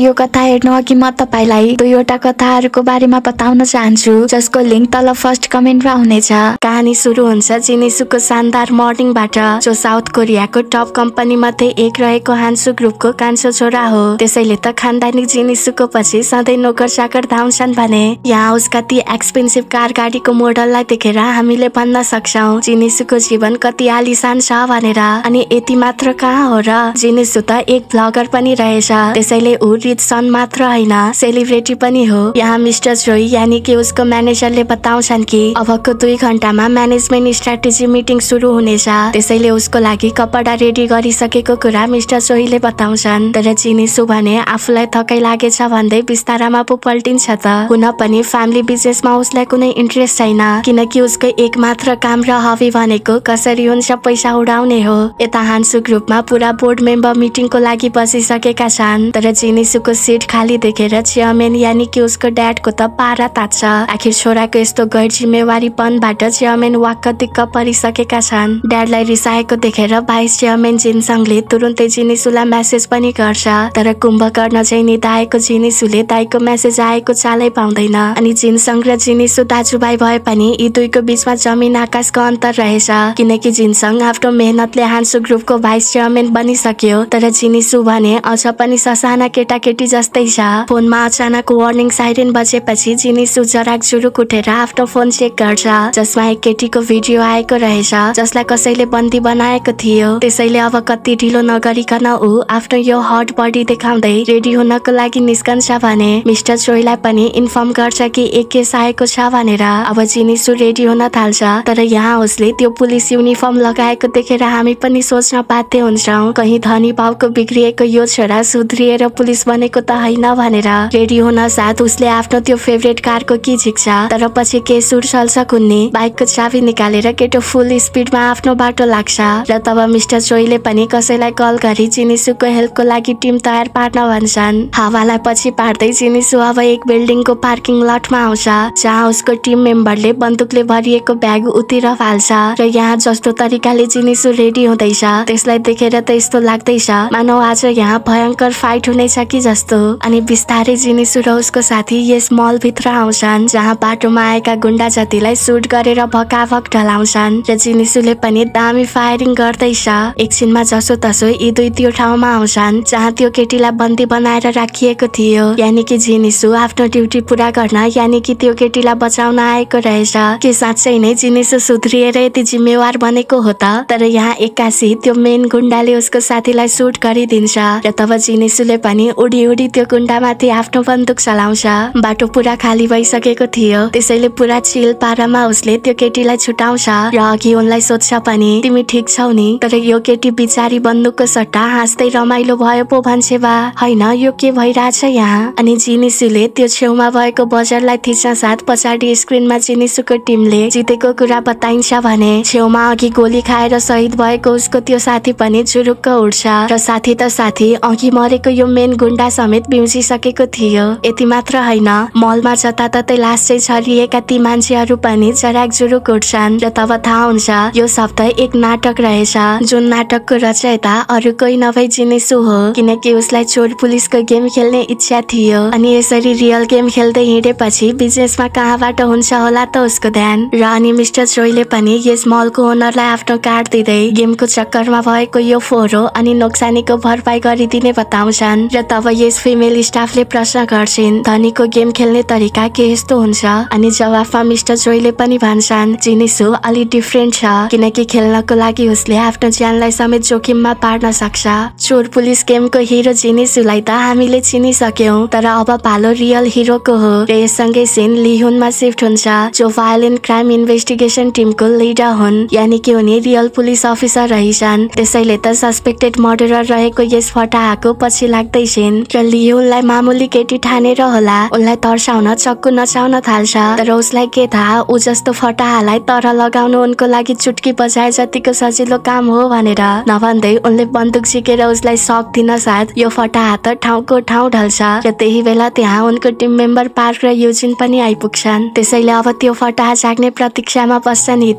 यो कथा हेर्नु अघि म तपाईँलाई दुईवटा कथाहरूको बारेमा बताउन चाहन्छु जसको लिङ्क तल फर्स्ट कमेन्टमा हुनेछ कहानी सुरु हुन्छ जिनिसुको शानदार मर्निङबाट जो साउथ कोरियाको टप कम्पनी मध्ये एक रहेको हान्सु ग्रुपको कान्छो छोरा हो त्यसैले त खानदानी जिनिसुको पछि सधैँ नोकर साकर धाउँछन् भने यहाँ उसका ती एक्सपेन्सिभ कार गाडीको मोडललाई देखेर हामीले भन्न सक्छौँ जिनिसुको जीवन कति आलिसान छ भनेर अनि यति मात्र कहाँ हो र जिनिसु त एक भ्लगर पनि रहेछ त्यसैले ऊ संगीत सन मात्र होइन सेलिब्रेटी पनि हो यहाँ मिस्टर जोई यानि कि उसको म्यानेजरले बताउँछन् कि अबको दुई घन्टामा म्यानेजमेन्ट स्ट्राटेजी मिटिङ सुरु हुनेछ त्यसैले उसको लागि कपडा रेडी गरिसकेको कुरा मिस्टर जोईले बताउँछन् तर चिनिसु भने आफूलाई थकाइ लागेछ भन्दै बिस्तारामा पो पल्टिन्छ त हुन पनि फ्यामिली बिजनेसमा उसलाई कुनै इन्ट्रेस्ट छैन किनकि उसको एक मात्र काम र हबी भनेको कसरी हुन्छ पैसा उडाउने हो यता हान्सु ग्रुपमा पुरा बोर्ड मेम्बर मिटिङको लागि बसिसकेका छन् तर चिनिस दाजुको सिट खाली देखेर चेयरम्यान यानि कि उसको ड्याडको त पारा तात्छ आखिर छोराको यस्तो गैर जिम्मेवारीपनबाट चेयरम्यान वाक्क दिक्क परिसकेका छन् ड्याडलाई रिसाएको देखेर भाइस चेयरम्यान जिनसङले तुरुन्तै जिनिसुलाई मेसेज पनि गर्छ तर कुम्भकर्ण चाहिँ निधाएको जिनिसुले दाईको मेसेज आएको चालै पाउँदैन अनि जिनसङ र जिनिसु दाजुभाइ भए पनि यी दुईको बिचमा जमिन आकाशको अन्तर रहेछ किनकि जिनसङ आफ्नो मेहनतले हान्सु ग्रुपको भाइस चेयरम्यान बनिसक्यो तर जिनिसु भने अझ पनि ससाना केटा केटी जस्तै छ फोनमा अचानक वार्निङ साइरेन बजेपछि जिनी सुजराग जुरुक उठेर आफ्नो फोन चेक गर्छ जसमा एक केटीको भिडियो आएको रहेछ जसलाई कसैले बन्दी बनाएको थियो त्यसैले अब कति ढिलो नगरिकन ऊ आफ्नो यो हट बडी देखाउँदै रेडी हुनको लागि निस्कन्छ भने मिस्टर चोइलाई पनि इन्फर्म गर्छ कि एक केस आएको छ भनेर अब जिनिसु रेडी हुन थाल्छ तर यहाँ उसले त्यो पुलिस युनिफर्म लगाएको देखेर हामी पनि सोच्न बाध्य हुन्छौँ कहीँ धनी भाउको बिग्रिएको यो छोरा सुध्रिएर पुलिस बनेको त होइन भनेर रेडी हुन साथ उसले आफ्नो त्यो फेभरेट कारको कि झिक्छ तर पछि सुर सल्छ कुन्ने बाइकको चाबी निकालेर केटो फुल स्पिडमा आफ्नो बाटो लाग्छ र तब मिस्टर चोइले पनि कसैलाई कल गरी चिनिसुको हेल्पको लागि टिम तयार पार्न भन्छन् हावालाई पछि पार्दै चिनिसु अब एक बिल्डिङको पार्किङ लटमा आउँछ जहाँ उसको टिम मेम्बरले बन्दुकले भरिएको ब्याग उतिर फाल्छ र यहाँ जस्तो तरिकाले चिनिसु रेडी हुँदैछ त्यसलाई देखेर त यस्तो लाग्दैछ मानव आज यहाँ भयङ्कर फाइट हुनेछ कि जस्तो अनि बिस्तारै जिनिसु र उसको साथी यस मलभित्र आउँछन् जहाँ बाटोमा आएका गुन्डा जतिलाई सुट गरेर भकाभक ढलाउँछन् र जिनिसुले पनि दामी फायरिङ गर्दैछ एकछिनमा जसो तसो यी दुई त्यो ठाउँमा आउँछन् जहाँ त्यो केटीलाई बन्दी बनाएर राखिएको थियो यानि कि जिनिसु आफ्नो ड्युटी पुरा गर्न यानि कि त्यो केटीलाई बचाउन आएको रहेछ के साँच्चै नै जिनिसु सुध्रिएर यति जिम्मेवार बनेको हो त तर यहाँ एक्कासी त्यो मेन गुन्डाले उसको साथीलाई सुट गरिदिन्छ र तब जिनिसुले पनि उड ढिउडी त्यो कुण्डामाथि आफ्नो बन्दुक चलाउँछ बाटो पुरा खाली भइसकेको थियो त्यसैले पुरा चिल पारामा उसले त्यो केटीलाई छुटाउँछ र अघि उनलाई सोध्छ पनि तिमी ठिक छौ नि तर यो केटी बिचारी बन्दुकको सट्टा हाँस्दै रमाइलो भयो पो भन्छे बा होइन यो के भइरहेछ यहाँ अनि जिनिसुले त्यो छेउमा भएको बजारलाई थिच्न साथ पछाडि स्क्रिनमा जिनिसुको टिमले जितेको कुरा बताइन्छ भने छेउमा अघि गोली खाएर शहीद भएको उसको त्यो साथी पनि झुरुक्क उठ्छ र साथी त साथी अघि मरेको यो मेन गुन्डा डब्बा समेत बिउजिसकेको थियो यति मात्र होइन मलमा जताततै लास चाहिँ छरिएका ती मान्छेहरू पनि चराक जुरु उठ्छन् र तब थाहा हुन्छ यो शब्द एक नाटक रहेछ जुन नाटकको रचयिता अरू कोही नभई जिनेसु हो किनकि उसलाई चोर पुलिसको गेम खेल्ने इच्छा थियो अनि यसरी रियल गेम खेल्दै हिँडेपछि बिजनेसमा कहाँबाट हुन्छ होला त उसको ध्यान र अनि मिस्टर चोइले पनि यस मलको ओनरलाई आफ्नो कार्ड दिँदै गेमको चक्करमा भएको यो फोहोर अनि नोक्सानीको भरपाई गरिदिने बताउँछन् र तब यस फिमेल स्टाफले प्रश्न गर्छिन् धनीको गेम खेल्ने तरिका के यस्तो हुन्छ अनि जवाफमा मिस्टर जोइले पनि भन्छन् जिनिसो अलि डिफ्रेन्ट छ किनकि खेल्नको लागि उसले आफ्नो ज्यानलाई समेत जोखिममा पार्न सक्छ चोर पुलिस गेमको हिरो चिनिसुलाई त हामीले चिनिसक्यौँ तर अब पालो रियल हिरोको हो र यससँगै सिन लिहुनमा सिफ्ट हुन्छ जो भायोलेन्ट क्राइम इन्भेस्टिगेसन टिमको लिडर हुन् यानि कि उनी रियल पुलिस अफिसर रहेछन् त्यसैले त सस्पेक्टेड मर्डरर रहेको यस फटाहाको पछि लाग्दैछन् गर्छन् र उसलाई मामुली केटी ठानेर होला उनलाई तर्साउन चक्कु नचाउन थाल्छ तर उसलाई के थाहा ऊ जस्तो फटाहालाई तर लगाउनु उनको लागि चुटकी बजाए जतिको सजिलो काम हो भनेर नभन्दै उनले बन्दुक झिकेर उसलाई सक दिन साथ यो फटाहा त ठाउँको ठाउँ ढल्छ र त्यही बेला त्यहाँ उनको टिम मेम्बर पार्क र युजिन पनि आइपुग्छन् त्यसैले अब त्यो फटाहा जाग्ने प्रतीक्षामा बस्छन् यी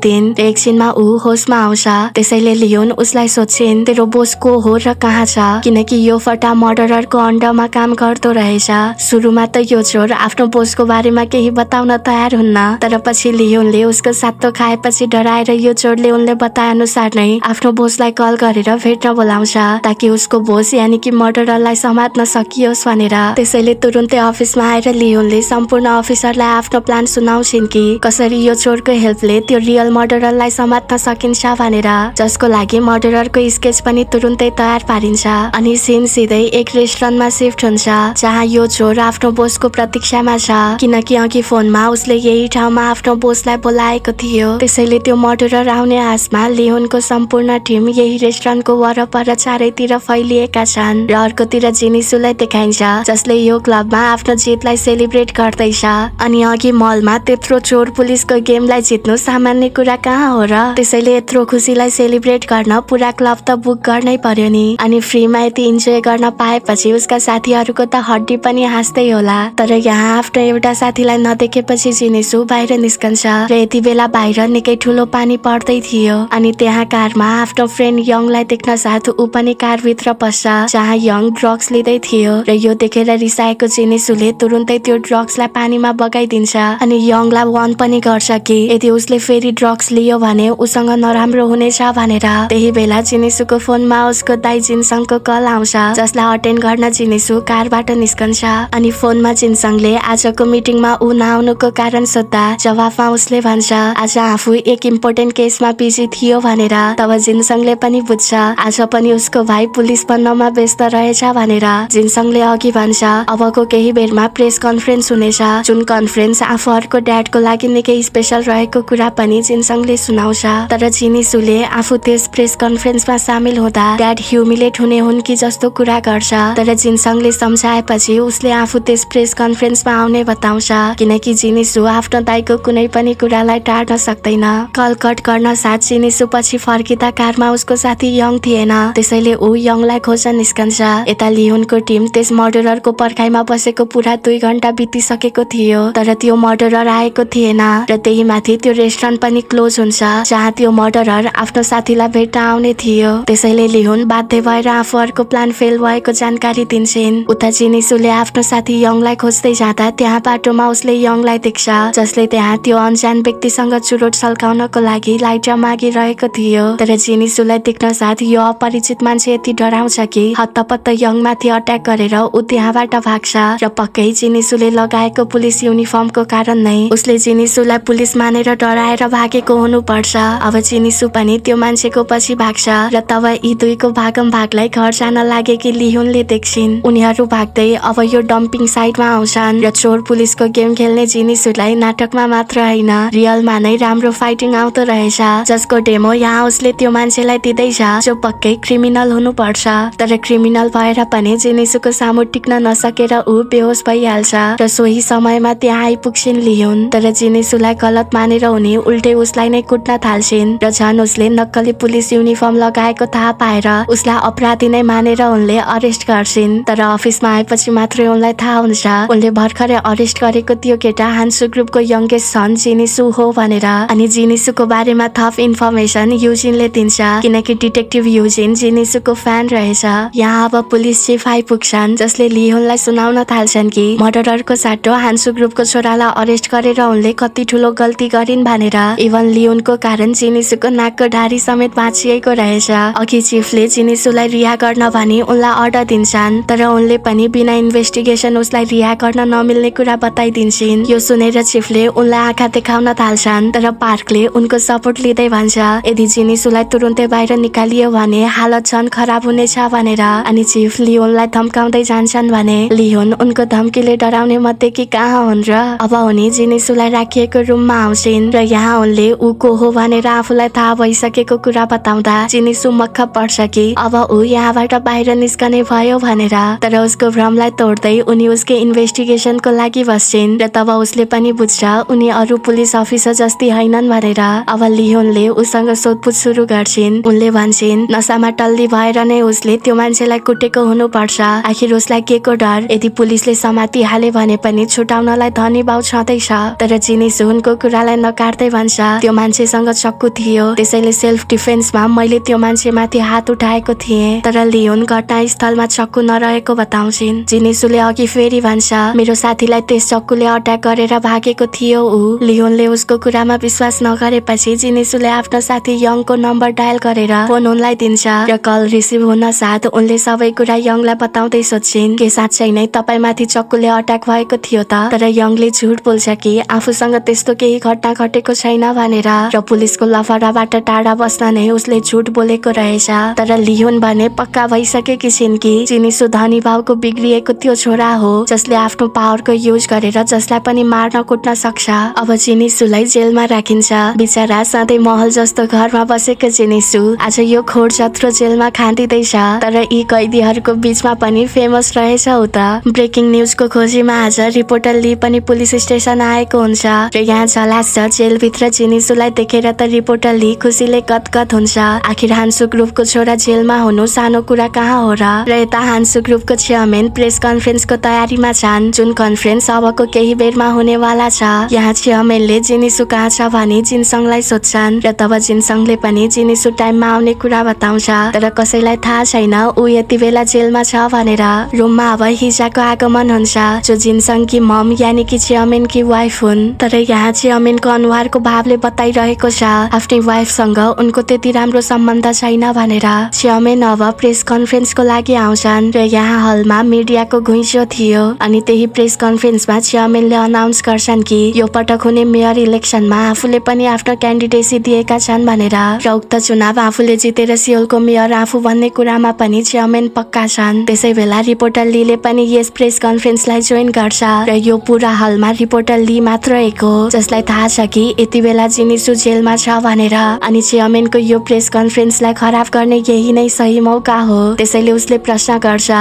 एकछिनमा ऊ होसमा आउँछ त्यसैले लियोन उसलाई सोध्छिन् तेरो बोस को हो र कहाँ छ किनकि यो फटा मर्डरको खण्डमा काम गर्दो रहेछ सुरुमा त यो छोर आफ्नो बोसको बारेमा केही बताउन तयार हुन्न तर पछि लियोनले उसको सातो खाएपछि डराएर यो चोरले उनले बताए अनुसार नै आफ्नो बोसलाई कल गरेर भेट्न बोलाउँछ ताकि उसको बोस यानि कि मर्डरलाई समात्न सकियोस् भनेर त्यसैले तुरुन्तै अफिसमा आएर लियोनले सम्पूर्ण अफिसरलाई आफ्नो प्लान सुनाउँछिन् कि कसरी यो चोरको हेल्पले त्यो रियल मर्डरलाई समात्न सकिन्छ भनेर जसको लागि मर्डरको स्केच पनि तुरुन्तै तयार पारिन्छ अनि सिन सिधै एक रेस्टुरेन्ट फोनमा सिफ्ट हुन्छ जहाँ यो छोर आफ्नो बोसको प्रतीक्षामा छ किनकि अघि फोनमा उसले यही ठाउँमा आफ्नो बोसलाई बोलाएको थियो त्यसैले त्यो मर्डर आउने आशमा लियोनको सम्पूर्ण टिम यही रेस्टुरेन्टको वरपर चारैतिर फैलिएका छन् र अर्कोतिर जिनिसुलाई देखाइन्छ जसले यो क्लबमा आफ्नो जितलाई सेलिब्रेट गर्दैछ अनि अघि मलमा त्यत्रो चोर पुलिसको गेमलाई जित्नु सामान्य कुरा कहाँ हो र त्यसैले यत्रो खुसीलाई सेलिब्रेट गर्न पुरा क्लब त बुक गर्नै पर्यो नि अनि फ्रीमा यति इन्जोय गर्न पाएपछि उसका साथीहरूको त हड्डी पनि हाँस्दै होला तर यहाँ आफ्नो एउटा साथीलाई नदेखेपछि जिनिसु बाहिर निस्कन्छ र यति बेला बाहिर निकै ठुलो पानी पर्दै थियो अनि त्यहाँ कारमा आफ्नो फ्रेन्ड यङलाई देख्न साथ ऊ पनि कारभित्र पस्छ जहाँ यङ ड्रग्स लिँदै थियो र यो देखेर रिसाएको जिनिसुले तुरुन्तै त्यो ड्रग्सलाई पानीमा बगाइदिन्छ अनि यङलाई वान पनि गर्छ कि यदि उसले फेरि ड्रग्स लियो भने उसँग नराम्रो हुनेछ भनेर त्यही बेला जिनिसुको फोनमा उसको दाइजिनसँगको जिनसँगको कल आउँछ जसलाई अटेन्ड गर्न जिनिसु कारबाट निस्कन्छ अनि फोनमा चिनसङले आजको मिटिङमा ऊ नआउनुको कारण सोद्धा जवाफमा उसले भन्छ आज आफू एक इम्पोर्टेन्ट केसमा बिजी थियो भनेर तब जिनसङले पनि बुझ्छ आज पनि उसको भाइ पुलिस बन्नमा व्यस्त रहेछ भनेर जिनसङले अघि भन्छ अबको केही बेरमा प्रेस कन्फरेन्स हुनेछ जुन कन्फरेन्स आफूहरूको ड्याडको लागि निकै स्पेसल रहेको कुरा पनि जिनसङले सुनाउँछ तर जिनिसुले आफू त्यस प्रेस कन्फरेन्समा सामेल हुँदा ड्याड ह्युमिलेट हुने हुन् कि जस्तो कुरा गर्छ तर जिनसङले सम्झाएपछि उसले आफू त्यस प्रेस कन्फरेन्समा आउने बताउँछ किनकि जिनिसु आफ्नो दाईको कुनै पनि कुरालाई टार्न सक्दैन कल कट गर्न साथ जिनिसु पछि फर्किँदा कारमा उसको साथी यङ थिएन त्यसैले ऊ यङलाई खोज निस्कन्छ यता लिहुनको टिम त्यस मर्डरको पर्खाइमा बसेको पुरा दुई घन्टा बितिसकेको थियो तर त्यो मर्डरर आएको थिएन र त्यही माथि त्यो रेस्टुरेन्ट पनि क्लोज हुन्छ जहाँ त्यो मर्डरर आफ्नो साथीलाई भेट्न आउने थियो त्यसैले लिहुन बाध्य भएर आफू अर्को प्लान फेल भएको जानकारी दिन्छन् उता जेनिसुले आफ्नो साथी यङलाई खोज्दै जाँदा त्यहाँ बाटोमा उसले यङलाई देख्छ जसले त्यहाँ त्यो अन्जान व्यक्तिसँग चुरोट सल्काउनको लागि लाइटर मागिरहेको थियो तर जेनिसुलाई देख्न साथ यो अपरिचित मान्छे यति डराउँछ कि हत्तपत्त यङ माथि अट्याक गरेर ऊ त्यहाँबाट भाग्छ र पक्कै जेनिसुले लगाएको पुलिस युनिफर्मको कारण नै उसले जेनिसुलाई पुलिस मानेर डराएर भागेको हुनुपर्छ अब जेनिसु पनि त्यो मान्छेको पछि भाग्छ र तब यी दुईको भागम भागलाई घर जान लागेकी लिहुनले देख्छिन् थिइन् उनीहरू भाग्दै अब यो डम्पिङ साइटमा आउँछन् र चोर पुलिसको गेम खेल्ने जिनिसहरूलाई नाटकमा मात्र होइन रियलमा नै राम्रो फाइटिङ आउँदो रहेछ जसको डेमो यहाँ उसले त्यो मान्छेलाई दिँदैछ जो पक्कै क्रिमिनल हुनुपर्छ तर क्रिमिनल भएर पनि जिनिसुको सामु टिक्न नसकेर ऊ बेहोस भइहाल्छ र सोही समयमा त्यहाँ आइपुग्छिन् लिउन् तर जिनिसुलाई गलत मानेर उनी उल्टे उसलाई नै कुट्न थाल्छिन् र झन् उसले नक्कली पुलिस युनिफर्म लगाएको थाहा पाएर उसलाई अपराधी नै मानेर उनले अरेस्ट गर्छिन् थिइन् तर अफिसमा आएपछि मात्रै उनलाई थाहा हुन्छ उनले भर्खरै अरेस्ट गरेको त्यो केटा हान्सु ग्रुपको यङ्गेस्ट सन जिनिसु हो भनेर अनि जिनिसुको बारेमा थप इन्फर्मेसन युजिनले दिन्छ किनकि डिटेक्टिभ युजिन जिनिसुको फ्यान रहेछ यहाँ अब पुलिस चिफ आइपुग्छन् जसले लियोनलाई सुनाउन थाल्छन् कि मर्डरको साटो हान्सु ग्रुपको छोरालाई अरेस्ट गरेर उनले कति ठुलो गल्ती गरिन् भनेर इभन लियोनको कारण जिनिसुको नाकको ढारी समेत बाँचिएको रहेछ अघि चिफले जिनिसुलाई रिहा गर्न भनी उनलाई अर्डर दिन्छन् छन् तर उनले पनि बिना इन्भेस्टिगेसन उसलाई रिहा गर्न नमिल्ने कुरा बताइदिन्छन् यो सुनेर चिफले उनलाई आँखा देखाउन थाल्छन् तर पार्कले उनको सपोर्ट लिँदै भन्छ यदि उसलाई तुरुन्तै बाहिर निकालियो भने हालत झन् खराब हुनेछ भनेर अनि चिफ लियोनलाई धम्काउँदै जान्छन् भने लियोन उनको धम्कीले डराउने मध्ये कि कहाँ हुन् र अब उनी जिनिसुलाई राखिएको रुममा आउँछिन् र यहाँ उनले ऊ को हो भनेर आफूलाई थाहा भइसकेको कुरा बताउँदा जिनिसु मक्ख पर्छ कि अब ऊ यहाँबाट बाहिर निस्कने भयो भने भनेर तर उसको भ्रमलाई तोड्दै उनी उसकै इन्भेस्टिगेसनको लागि बस्छिन् र तब उसले पनि बुझ्छ उनी अरू पुलिस अफिसर जस्तै होइनन् भनेर अब लिहोनले उसँग सोधपुछ सुरु गर्छिन् उनले भन्छन् नसामा टल्ली भएर नै उसले त्यो मान्छेलाई कुटेको हुनुपर्छ आखिर उसलाई के को डर यदि पुलिसले समाति हाले भने पनि छुटाउनलाई धनी भाउ छँदैछ तर जिनी सुनको कुरालाई नकाट्दै भन्छ त्यो मान्छेसँग चक्कु थियो त्यसैले सेल्फ डिफेन्समा मैले त्यो मान्छेमाथि हात उठाएको थिएँ तर लियोन घटनास्थलमा चक्कु न नरहेको बताउँछिन् जिनिसुले अघि फेरि भन्छ मेरो साथीलाई त्यस चक्कुले अट्याक गरेर भागेको थियो ऊ लियोनले उसको कुरामा विश्वास नगरेपछि जिनिसुले आफ्नो साथी यङको नम्बर डायल गरेर फोन उनलाई दिन्छ र कल रिसिभ हुन साथ उनले सबै कुरा यङलाई बताउँदै सोध्छिन् के साँच्चै नै माथि चक्कुले अट्याक भएको थियो त तर यङले झुट बोल्छ कि आफूसँग त्यस्तो केही घटना घटेको छैन भनेर र पुलिसको लफडाबाट टाढा बस्न नै उसले झुट बोलेको रहेछ तर लियोन भने पक्का भइसकेकी छिन् कि जिनिसु जस्तो धनी भावको बिग्रिएको त्यो छोरा हो जसले आफ्नो पावरको युज गरेर जसलाई पनि मार्न कुट्न सक्छ अब जिनिसुलाई जेलमा राखिन्छ बिचरा सधैँ महल जस्तो घरमा बसेको जिनिसु आज यो खोर जत्रो जेलमा खाँदिँदैछ तर यी कैदीहरूको बिचमा पनि फेमस रहेछ हो त ब्रेकिङ न्युजको खोजीमा आज रिपोर्टर ली पनि पुलिस स्टेसन आएको हुन्छ र यहाँ झलास छ जेलभित्र जिनिसुलाई देखेर त रिपोर्टर ली खुसीले गदगद हुन्छ आखिर हान्सु ग्रुपको छोरा जेलमा हुनु सानो कुरा कहाँ हो र यता हान्सु दासु ग्रुपको चेयरमेन प्रेस कन्फरेन्सको तयारीमा छन् जुन कन्फरेन्स अबको केही बेरमा हुनेवाला छ यहाँ चेयरमेनले जिनिसु कहाँ छ भने जिनसङलाई सोध्छन् र तब जिनसङले पनि जिनिसु टाइममा आउने कुरा बताउँछ तर कसैलाई थाहा छैन ऊ यति बेला जेलमा छ भनेर रुममा अब हिजाको आगमन हुन्छ जो जिनसङ कि मम यानि कि चेयरमेन कि वाइफ हुन् तर यहाँ चेयरमेनको अनुहारको भावले बताइरहेको छ आफ्नै वाइफसँग उनको त्यति राम्रो सम्बन्ध छैन भनेर चेयरमेन अब प्रेस कन्फरेन्सको लागि आउँछन् र यहाँ हलमा मिडियाको घुइँचो थियो अनि त्यही प्रेस कन्फरेन्समा चेयरमेनले अनाउन्स गर्छन् कि यो पटक हुने मेयर इलेक्सनमा आफूले पनि आफ्नो क्यान्डिडेसी दिएका छन् भनेर र उक्त चुनाव आफूले जितेर सियोलको मेयर आफू भन्ने कुरामा पनि चेयरमेन पक्का छन् त्यसै बेला रिपोर्टर लीले पनि यस प्रेस कन्फरेन्सलाई जोइन गर्छ र यो पुरा हलमा रिपोर्टर ली मात्र एक हो जसलाई थाहा छ कि यति बेला जिनिसु जेलमा छ भनेर अनि चेयरमेनको यो प्रेस कन्फरेन्सलाई खराब गर्ने यही नै सही मौका हो त्यसैले उसले प्रश्न गर्छ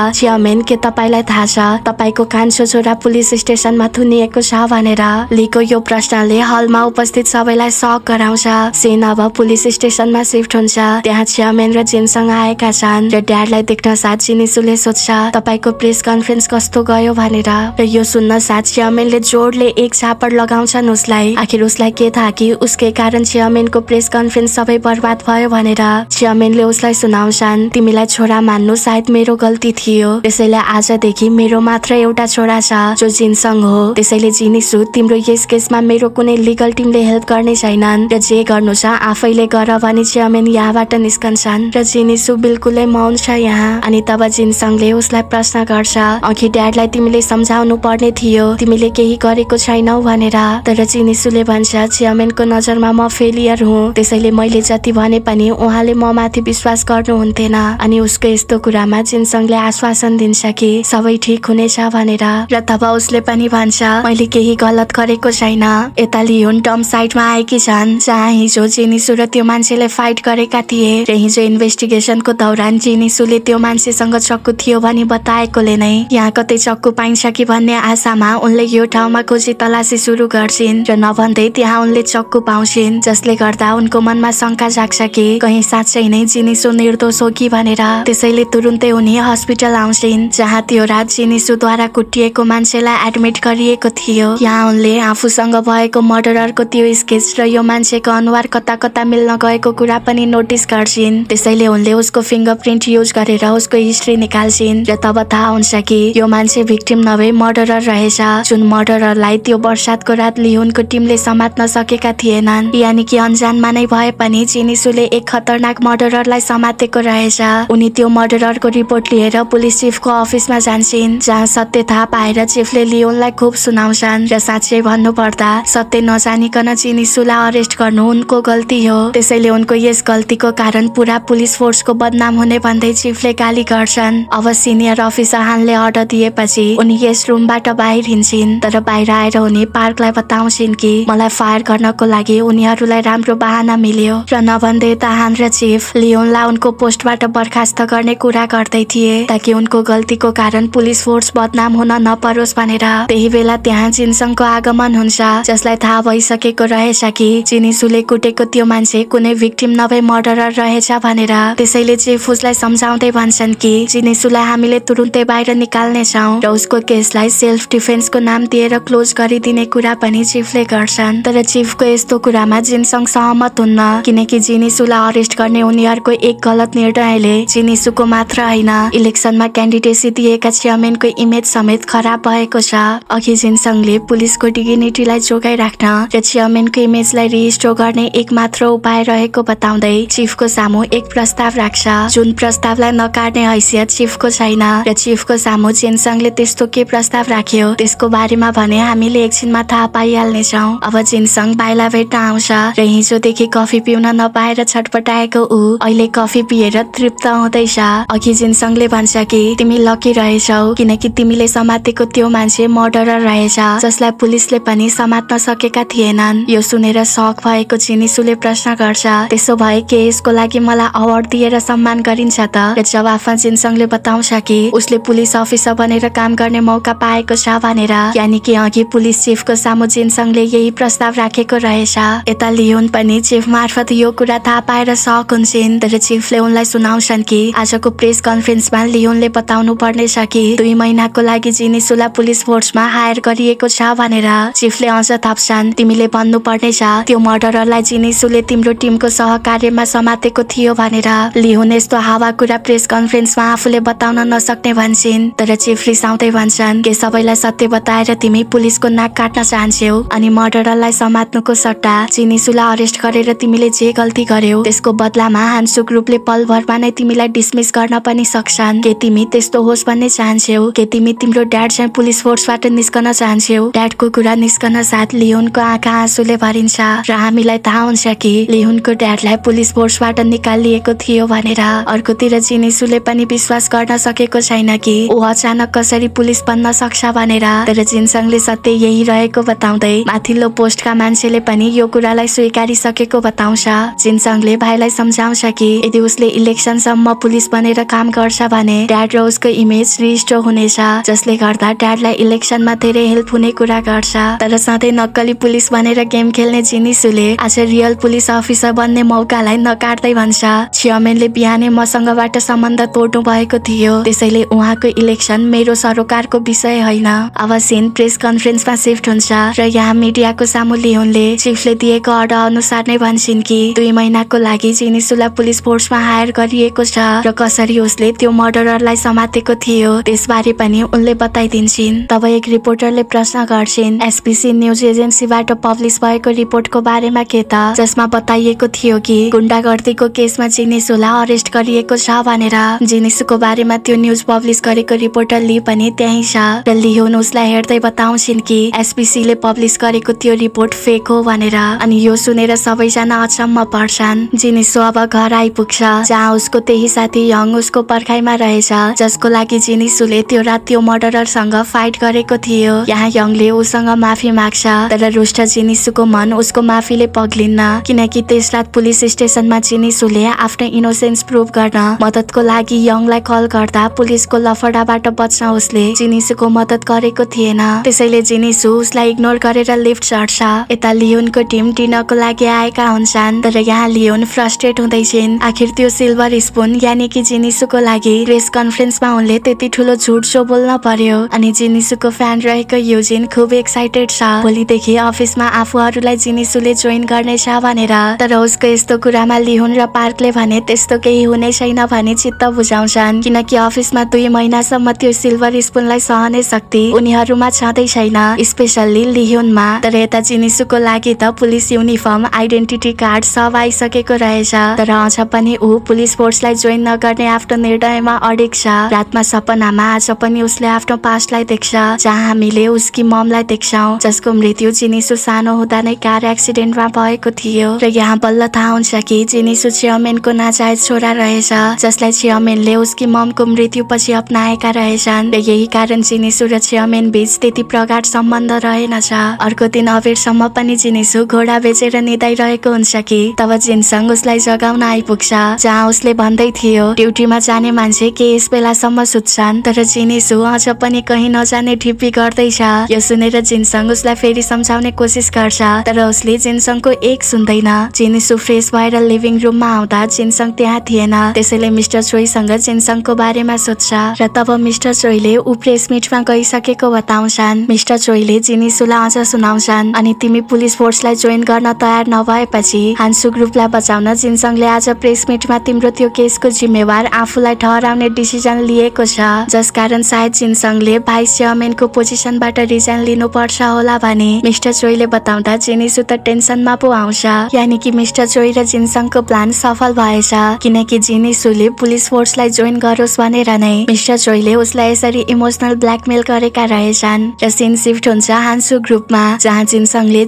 के तपाईँलाई थाहा छ तपाईँको कान्छो छोरा पुलिस स्टेसनमा थुनिएको छ भनेर लिएको यो प्रश्नले हलमा उपस्थित सबैलाई सक गराउँछ सेन अब पुलिस स्टेसनमा सिफ्ट हुन्छ त्यहाँ चियरमेन र जिमसँग आएका छन् र ड्याडलाई देख्न साथ जिनिसुले सोध्छ तपाईँको प्रेस कन्फरेन्स कस्तो गयो भनेर र यो सुन्न साथ चियरमेनले जोडले एक छापड लगाउँछन् उसलाई आखिर उसलाई के थाहा कि उसकै कारण चियरमेनको प्रेस कन्फरेन्स सबै बर्बाद भयो भनेर चियरमेनले उसलाई सुनाउँछन् तिमीलाई छोरा मान्नु सायद मेरो गल्ती थियो त्यसैले आजदेखि मेरो मात्र एउटा छोरा छ जो जिनसँग हो त्यसैले जिनिसु तिम्रो यस केसमा मेरो कुनै लिगल टिमले हेल्प गर्ने छैनन् र जे गर्नु छ आफैले गर भने च्यामेन यहाँबाट निस्कन्छन् र जिनिसु बिल्कुलै मौन छ यहाँ अनि तब जिनसङले उसलाई प्रश्न गर्छ अघि ड्याडलाई तिमीले सम्झाउनु पर्ने थियो तिमीले केही गरेको छैनौ भनेर तर जिनिसुले भन्छ चियरमेनको नजरमा म फेलियर हुँ त्यसैले मैले जति भने पनि उहाँले म माथि विश्वास गर्नुहुन्थेन अनि उसको यस्तो कुरामा जिनसङले आश्वासन दिन्छ कि सबै ठिक हुनेछ भनेर र तब उसले पनि भन्छ मैले केही गलत गरेको छैन यता लियोन टम साइडमा आएकी छन् जहाँ हिजो जेनिसु र त्यो मान्छेले फाइट गरेका थिए र हिजो इन्भेस्टिगेसनको दौरान जेनिसुले त्यो मान्छेसँग चक्कु थियो भने बताएकोले नै यहाँ कतै चक्कु पाइन्छ कि भन्ने आशामा उनले यो ठाउँमा खोजी तलासी सुरु गर्छिन् र नभन्दै त्यहाँ उनले चक्कु पाउँछिन् जसले गर्दा उनको मनमा शङ्का जाग्छ कि कहीँ साँच्चै नै जेनिसु निर्दोष हो कि भनेर त्यसैले तुरुन्तै उनी हस्पिटल हस्पिटल आउँछिन् जहाँ त्यो रात जेनिसुद्वारा कुटिएको मान्छेलाई एडमिट गरिएको थियो यहाँ उनले आफूसँग भएको मर्डरको त्यो स्केच र यो मान्छेको अनुहार कता कता मिल्न गएको कुरा पनि नोटिस गर्छिन् त्यसैले उनले उसको फिङ्गर युज गरेर उसको हिस्ट्री निकाल्छिन् र तब थाहा हुन्छ कि यो मान्छे भिक्टिम नभए मर्डरर रहेछ जुन मर्डररलाई त्यो बर्सातको रात लिहुनको टिमले समात्न सकेका थिएनन् यानि कि अन्जानमा नै भए पनि चिनिसुले एक खतरनाक मर्डररलाई समातेको रहेछ उनी त्यो मर्डररको रिपोर्ट लिएर पुलिस चिफको अफिसमा जान्छन् जहाँ सत्य थाहा पाएर चिफले लियोनलाई खुब सुनाउँछन् र साँच्चै पर्दा सत्य नजानिकन चिनिसुलाई अरेस्ट गर्नु उनको गल्ती हो त्यसैले उनको यस गल्तीको कारण पुरा पुलिस फोर्सको बदनाम हुने भन्दै चिफले गाली गर्छन् अब सिनियर अफिसर हानले अर्डर दिएपछि उनी यस रुमबाट बाहिर हिँड्छिन् तर बाहिर आएर उनी पार्कलाई बताउँछिन् कि मलाई फायर गर्नको लागि उनीहरूलाई राम्रो बाहना मिल्यो र नभन्दै ताहान र चिफ लियोनलाई उनको पोस्टबाट बर्खास्त गर्ने कुरा गर्दै थिए ताकि उनको गल्तीको कारण पुलिस फोर्स बदनाम हुन नपरोस् भनेर त्यही बेला त्यहाँ चिनसङको आगमन हुन्छ जसलाई थाहा भइसकेको रहेछ कि चिनिसुले कुटेको त्यो मान्छे कुनै भिक्टिम नभए मर्डरर रहेछ भनेर त्यसैले जेफुसलाई सम्झाउँदै भन्छन् कि चिनिसुलाई हामीले तुरुन्तै बाहिर निकाल्नेछौँ र उसको केसलाई सेल्फ डिफेन्सको नाम दिएर क्लोज गरिदिने कुरा पनि चिफले गर्छन् तर चिफको यस्तो कुरामा जिनसङ सहमत हुन्न किनकि जिनिसुलाई अरेस्ट गर्ने उनीहरूको एक गलत निर्णयले जिनिसुको मात्र होइन इलेक्सन इलेक्सनमा क्यान्डिडेसी दिएका चेयरमेनको इमेज समेत खराब भएको छ अघि जिनसङले पुलिसको डिग्निटीलाई जोगाइराख्न र चेयरमेनको इमेजलाई रिस्टोर गर्ने एक मात्र उपाय रहेको बताउँदै चिफको सामु एक प्रस्ताव राख्छ जुन प्रस्तावलाई नकार्ने हैसियत चिफको छैन र चिफको सामु जिनसङले त्यस्तो के प्रस्ताव राख्यो त्यसको बारेमा भने हामीले एकछिनमा थाहा पाइहाल्नेछौ अब जिनसङ बाइला भेट्न आउँछ र हिजोदेखि कफी पिउन नपाएर छटपटाएको ऊ अहिले कफी पिएर तृप्त हुँदैछ अघि जिनसङले भन्छ रहेछ कि तिमी लकी रहेछौ किनकि तिमीले समातेको त्यो मान्छे मर्डरर रहेछ जसलाई पुलिसले पनि समात्न सकेका थिएनन् यो सुनेर सक भएको जिनिसुले प्रश्न गर्छ त्यसो भए के यसको लागि मलाई अवार्ड दिएर सम्मान गरिन्छ त जब जवाफमा जिनसङले बताउँछ कि उसले पुलिस अफिसर बनेर काम गर्ने मौका पाएको छ भनेर यानि कि अघि पुलिस चिफको सामु जिनसङले यही प्रस्ताव राखेको रहेछ यता लियोन पनि चिफ मार्फत यो कुरा थाहा पाएर सक हुन्छन् तर चिफले उनलाई सुनाउँछन् कि आजको प्रेस कन्फरेन्समा लियो उनले बताउनु पर्नेछ कि दुई महिनाको लागि जिनिसुला पुलिस फोर्समा हायर गरिएको छ भनेर चिफले अझ थाप्छन् तिमीले भन्नु पर्नेछ त्यो मर्डरलाई जिनिसुले तिम्रो टिमको सहकार्यमा समातेको थियो भनेर लिहुन यस्तो हावा कुरा प्रेस कन्फरेन्समा आफूले बताउन नसक्ने भन्छन् तर चिफ रिसाउँदै भन्छन् के सबैलाई सत्य बताएर तिमी पुलिसको नाक काट्न चाहन्छौ अनि मर्डरलाई समात्नुको सट्टा जिनिसुलाई अरेस्ट गरेर तिमीले जे गल्ती गर्यौ त्यसको बदलामा हान्सु रूपले पलभरमा नै तिमीलाई डिसमिस गर्न पनि सक्छन् के तिमी त्यस्तो होस् भन्ने चाहन्छौ के तिमी तिम्रो ड्याड चाहिँ पुलिस फोर्सबाट निस्कन चाहन्छौ ड्याडको कुरा निस्कन साथ लियोनको आँखा आँसुले भरिन्छ र हामीलाई थाहा हुन्छ कि लिहुनको ड्याडलाई पुलिस फोर्सबाट निकालिएको थियो भनेर अर्कोतिर जिनिसुले पनि विश्वास गर्न सकेको छैन कि ऊ अचानक कसरी पुलिस बन्न सक्छ भनेर तर जिनसङले सत्य यही रहेको बताउँदै माथिल्लो पोस्टका मान्छेले पनि यो कुरालाई स्वीकारिसकेको बताउँछ जिनसङले भाइलाई सम्झाउँछ कि यदि उसले इलेक्सनसम्म पुलिस बनेर काम गर्छ भने हुने ड्याड रोजको इमेज रिस्टोर हुनेछ जसले गर्दा ड्याडलाई इलेक्सनमा धेरै हेल्प हुने कुरा गर्छ तर सधैँ नक्कली पुलिस बनेर गेम खेल्ने जिनिसुले आज रियल पुलिस अफिसर बन्ने मौकालाई नकाट्दै भन्छ छियमेनले बिहानै मसँगबाट सम्बन्ध तोड्नु भएको थियो त्यसैले उहाँको इलेक्सन मेरो सरोकारको विषय होइन अब सेन प्रेस कन्फरेन्समा सिफ्ट हुन्छ र यहाँ मिडियाको सामु लिहुनले चिफले दिएको अर्डर अनुसार नै भन्छन् कि दुई महिनाको लागि जिनिसुलाई पुलिस फोर्समा हायर गरिएको छ र कसरी उसले त्यो मर्डर रिपोर्टरलाई समातेको थियो त्यसबारे पनि उनले बताइदिन्छन् तब एक रिपोर्टरले प्रश्न गर्छिन् एसपिसी न्युज एजेन्सीबाट पब्लिस भएको रिपोर्टको बारेमा के त जसमा बताइएको थियो कि गुण्डागर्दीको केसमा जिनिसुलाई अरेस्ट गरिएको छ भनेर जिनिसुको बारेमा त्यो न्युज पब्लिस गरेको रिपोर्टर लि पनि त्यही छ र लिहोन उसलाई हेर्दै बताउँछिन् कि एसपिसीले पब्लिस गरेको त्यो रिपोर्ट फेक हो भनेर अनि यो सुनेर सबैजना अचम्म पर्छन् जिनिसु अब घर आइपुग्छ जहाँ उसको त्यही साथी यङ उसको पर्खाइमा रहे रहेछ जसको लागि जिनिसुले त्यो रात त्यो मर्डरसँग फाइट गरेको थियो यहाँ यङले उसँग माफी माग्छ तर रुष्ट जिनिसुको मन उसको माफीले पग्लिन्न किनकि त्यस रात पुलिस स्टेसनमा जिनिसुले आफ्नो इनोसेन्स प्रुभ गर्न मद्दतको लागि यङलाई कल गर्दा पुलिसको लफडाबाट बच्न उसले जिनिसुको मद्दत गरेको थिएन त्यसैले जिनिसु उसलाई इग्नोर गरेर लिफ्ट चढ्छ यता लियोनको टिम डिनरको लागि आएका हुन्छन् तर यहाँ लियोन फ्रस्ट्रेट हुँदैछिन् आखिर त्यो सिल्भर स्पुन यानि कि जिनिसुको लागि प्रेस कन्फरेन्समा उनले त्यति ठुलो झुट बोल्न पर्यो अनि जिनिसुको फ्यान रहेको युजिन खुब एक्साइटेड छ भोलिदेखि अफिसमा आफूहरूलाई जिनिसुले जोइन गर्नेछ भनेर तर उसको यस्तो कुरामा लिहुन र पार्कले भने त्यस्तो केही हुने छैन भने चित्त बुझाउँछन् किनकि अफिसमा दुई महिनासम्म त्यो सिल्भर स्पुनलाई सहने शक्ति उनीहरूमा छँदै छैन स्पेसल्ली लिहुनमा तर यता जिनिसुको लागि त पुलिस युनिफर्म आइडेन्टिटी कार्ड सब आइसकेको रहेछ तर अझ पनि ऊ पुलिस फोर्सलाई जोइन नगर्ने आफ्नो निर्णयमा अडेको रातमा सपनामा आज पनि उसले आफ्नो पास्टलाई देख्छ जहाँ हामीले उसकी ममलाई देख्छौँ जसको मृत्यु चिनिसु सानो हुँदा नै कार एक्सिडेन्टमा भएको थियो र यहाँ बल्ल थाहा हुन्छ कि चिनिसु चियमेनको नाजायज छोरा रहेछ जसलाई चियमेनले उसकी ममको मृत्युपछि अप्नाएका रहेछन् र यही कारण चिनिसु र चियमेन बीच त्यति प्रगाढ सम्बन्ध रहेनछ अर्को दिन अबेरसम्म पनि जिनिसु घोडा बेचेर निदाइरहेको हुन्छ कि तब जिनसँग उसलाई जगाउन आइपुग्छ जहाँ उसले भन्दै थियो ड्युटीमा जाने मान्छे के के यस बेलासम्म सुत्छन् तर जिनिसु अझ पनि कहीँ नजाने ढिप्पी गर्दैछ यो सुनेर जिनसङ उसलाई फेरि सम्झाउने कोसिस गर्छ तर उसले जिनसङको एक सुन्दैन जिनिसु फ्रेस भएर लिभिङ रुममा आउँदा जिनसङ त्यहाँ थिएन त्यसैले मिस्टर चोइसँग जिनसङको बारेमा सोध्छ र तब मिस्टर चोइले ऊ प्रेस मिटमा गइसकेको बताउँछन् मिस्टर चोइले जिनिसुलाई अझ सुनाउँछन् अनि तिमी पुलिस फोर्सलाई जोइन गर्न तयार नभएपछि हान्सु ग्रुपलाई बचाउन जिनसङले आज प्रेस मिटमा तिम्रो त्यो केसको जिम्मेवार आफूलाई ठहराउने डिसिजन लिएको छ जसकारण सायद जिनसङले भाइस चेयरमेनको पोजिसनबाट रिजाइन लिनुपर्छ होला भने मिस्टर चोइले बताउँदा जेनिसु त टेन्सनमा पो आउँछ यानि कि मिस्टर चोइ र जिनसङको प्लान सफल भएछ किनकि जिनिसुले पुलिस फोर्सलाई जोइन गरोस् भनेर नै मिस्टर चोइले उसलाई यसरी इमोसनल ब्ल्याकमेल गरेका रहेछन् र सिन सिफ्ट हुन्छ हान्सु ग्रुपमा जहाँ जिनसङले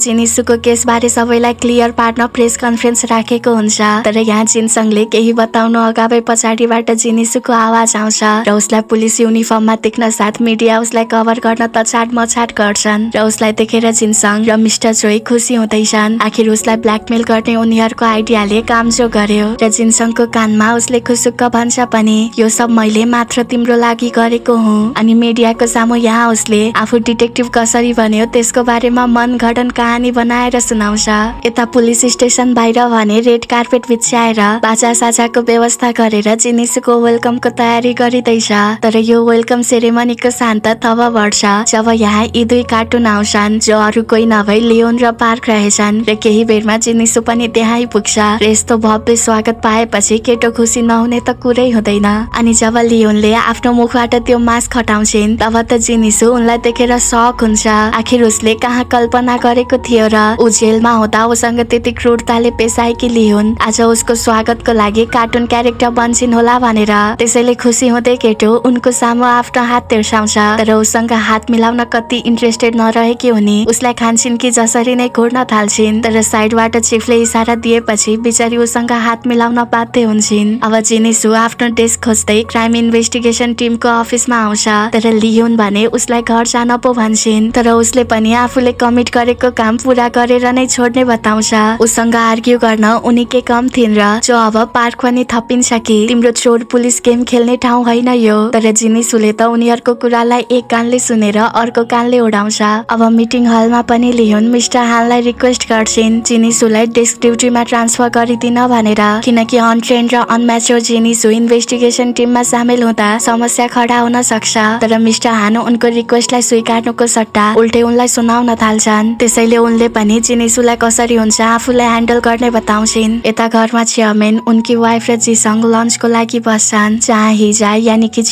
केस बारे सबैलाई क्लियर पार्न प्रेस कन्फरेन्स राखेको हुन्छ तर यहाँ जिनसङले केही बताउनु अगावै पछाडिबाट जिनिसुको आवाज आवाज आउँछ र उसलाई पुलिस युनिफर्ममा देख्न साथ मिडिया उसलाई कभर गर्न तछाट मछाट गर्छन् र उसलाई देखेर जिन्सङ र मिस्टर जोई खुसी हुँदैछन् आखिर उसलाई ब्ल्याकमेल गर्ने उनीहरूको आइडियाले कामजो गर्यो र जिन्सङको कानमा उसले खुसुक्क भन्छ पनि यो सब मैले मात्र तिम्रो लागि गरेको हुँ अनि मिडियाको सामु यहाँ उसले आफू डिटेक्टिभ कसरी बन्यो त्यसको बारेमा मन घटन कहानी बनाएर सुनाउँछ यता पुलिस स्टेसन बाहिर भने रेड कार्पेट बिछ्याएर बाजा साझाको व्यवस्था गरेर जिनिसको वेलकमको तयारी गरिँदैछ तर यो वेलकम सेरेमनीको शान्त तब बढ्छ जब यहाँ यी दुई कार्टुन आउँछन् जो अरू कोही नभई लियोन र पार्क रहेछन् र केही बेरमा चिनिसो पनि त्यहाँ पुग्छ र यस्तो भव्य स्वागत पाएपछि केटो खुसी नहुने त कुरै हुँदैन अनि जब लियोनले आफ्नो मुखबाट त्यो मास्क हटाउँछिन् तब त जिनिसु उनलाई देखेर सक हुन्छ आखिर उसले कहाँ कल्पना गरेको थियो र ऊ जेलमा हुँदा उसँग त्यति क्रूरताले पेसाएकी लियोन आज उसको स्वागतको लागि कार्टुन क्यारेक्टर बन्छन् होला भनेर त्यसैले त्यसैले खुसी हुँदै केटो उनको सामु आफ्नो हात तेर्साउँछ तर उसँग हात मिलाउन कति इन्ट्रेस्टेड नरहेकी हुने उसलाई खान्छन् कि जसरी नै घुर्न थाल्छिन् तर साइडबाट चिफले इसारा दिएपछि बिचारी उसँग हात मिलाउन बाध्य हुन्छन् अब जिनिसु आफ्नो डेस्क खोज्दै क्राइम इन्भेस्टिगेसन टिमको अफिसमा आउँछ तर लिहुन् भने उसलाई घर जान पो भन्छन् तर उसले पनि आफूले कमिट गरेको काम पुरा गरेर नै छोड्ने बताउँछ उसँग आर्ग्यु गर्न उनी के कम थिइन् र जो अब पार्क पनि थपिन्छ कि तिम्रो चोर पुलिस गेम खेल खेल्ने ठाउँ होइन यो तर जिनिसुले त उनीहरूको कुरालाई एक कानले सुनेर अर्को कानले उडाउँछ अब मिटिङ हलमा पनि लिहुन मिस्टर हानलाई रिक्वेस्ट गर्छिन् जिनिसुलाई डेस्क ड्युटीमा ट्रान्सफर गरिदिन भनेर किनकि अनट्रेन र अनम्याच्योर जिनिसु इन्भेस्टिगेसन टिममा सामेल हुँदा समस्या खडा हुन सक्छ तर मिस्टर हानु उनको रिक्वेस्टलाई स्वीकार्नुको सट्टा उल्टे उनलाई सुनाउन थाल्छन् त्यसैले उनले पनि जिनिसुलाई कसरी हुन्छ आफूलाई ह्यान्डल गर्ने बताउँछिन् यता घरमा चियरमेन उनकी वाइफ र जीसँग लन्चको लागि बस्छन् चाहे हिजा यानि कि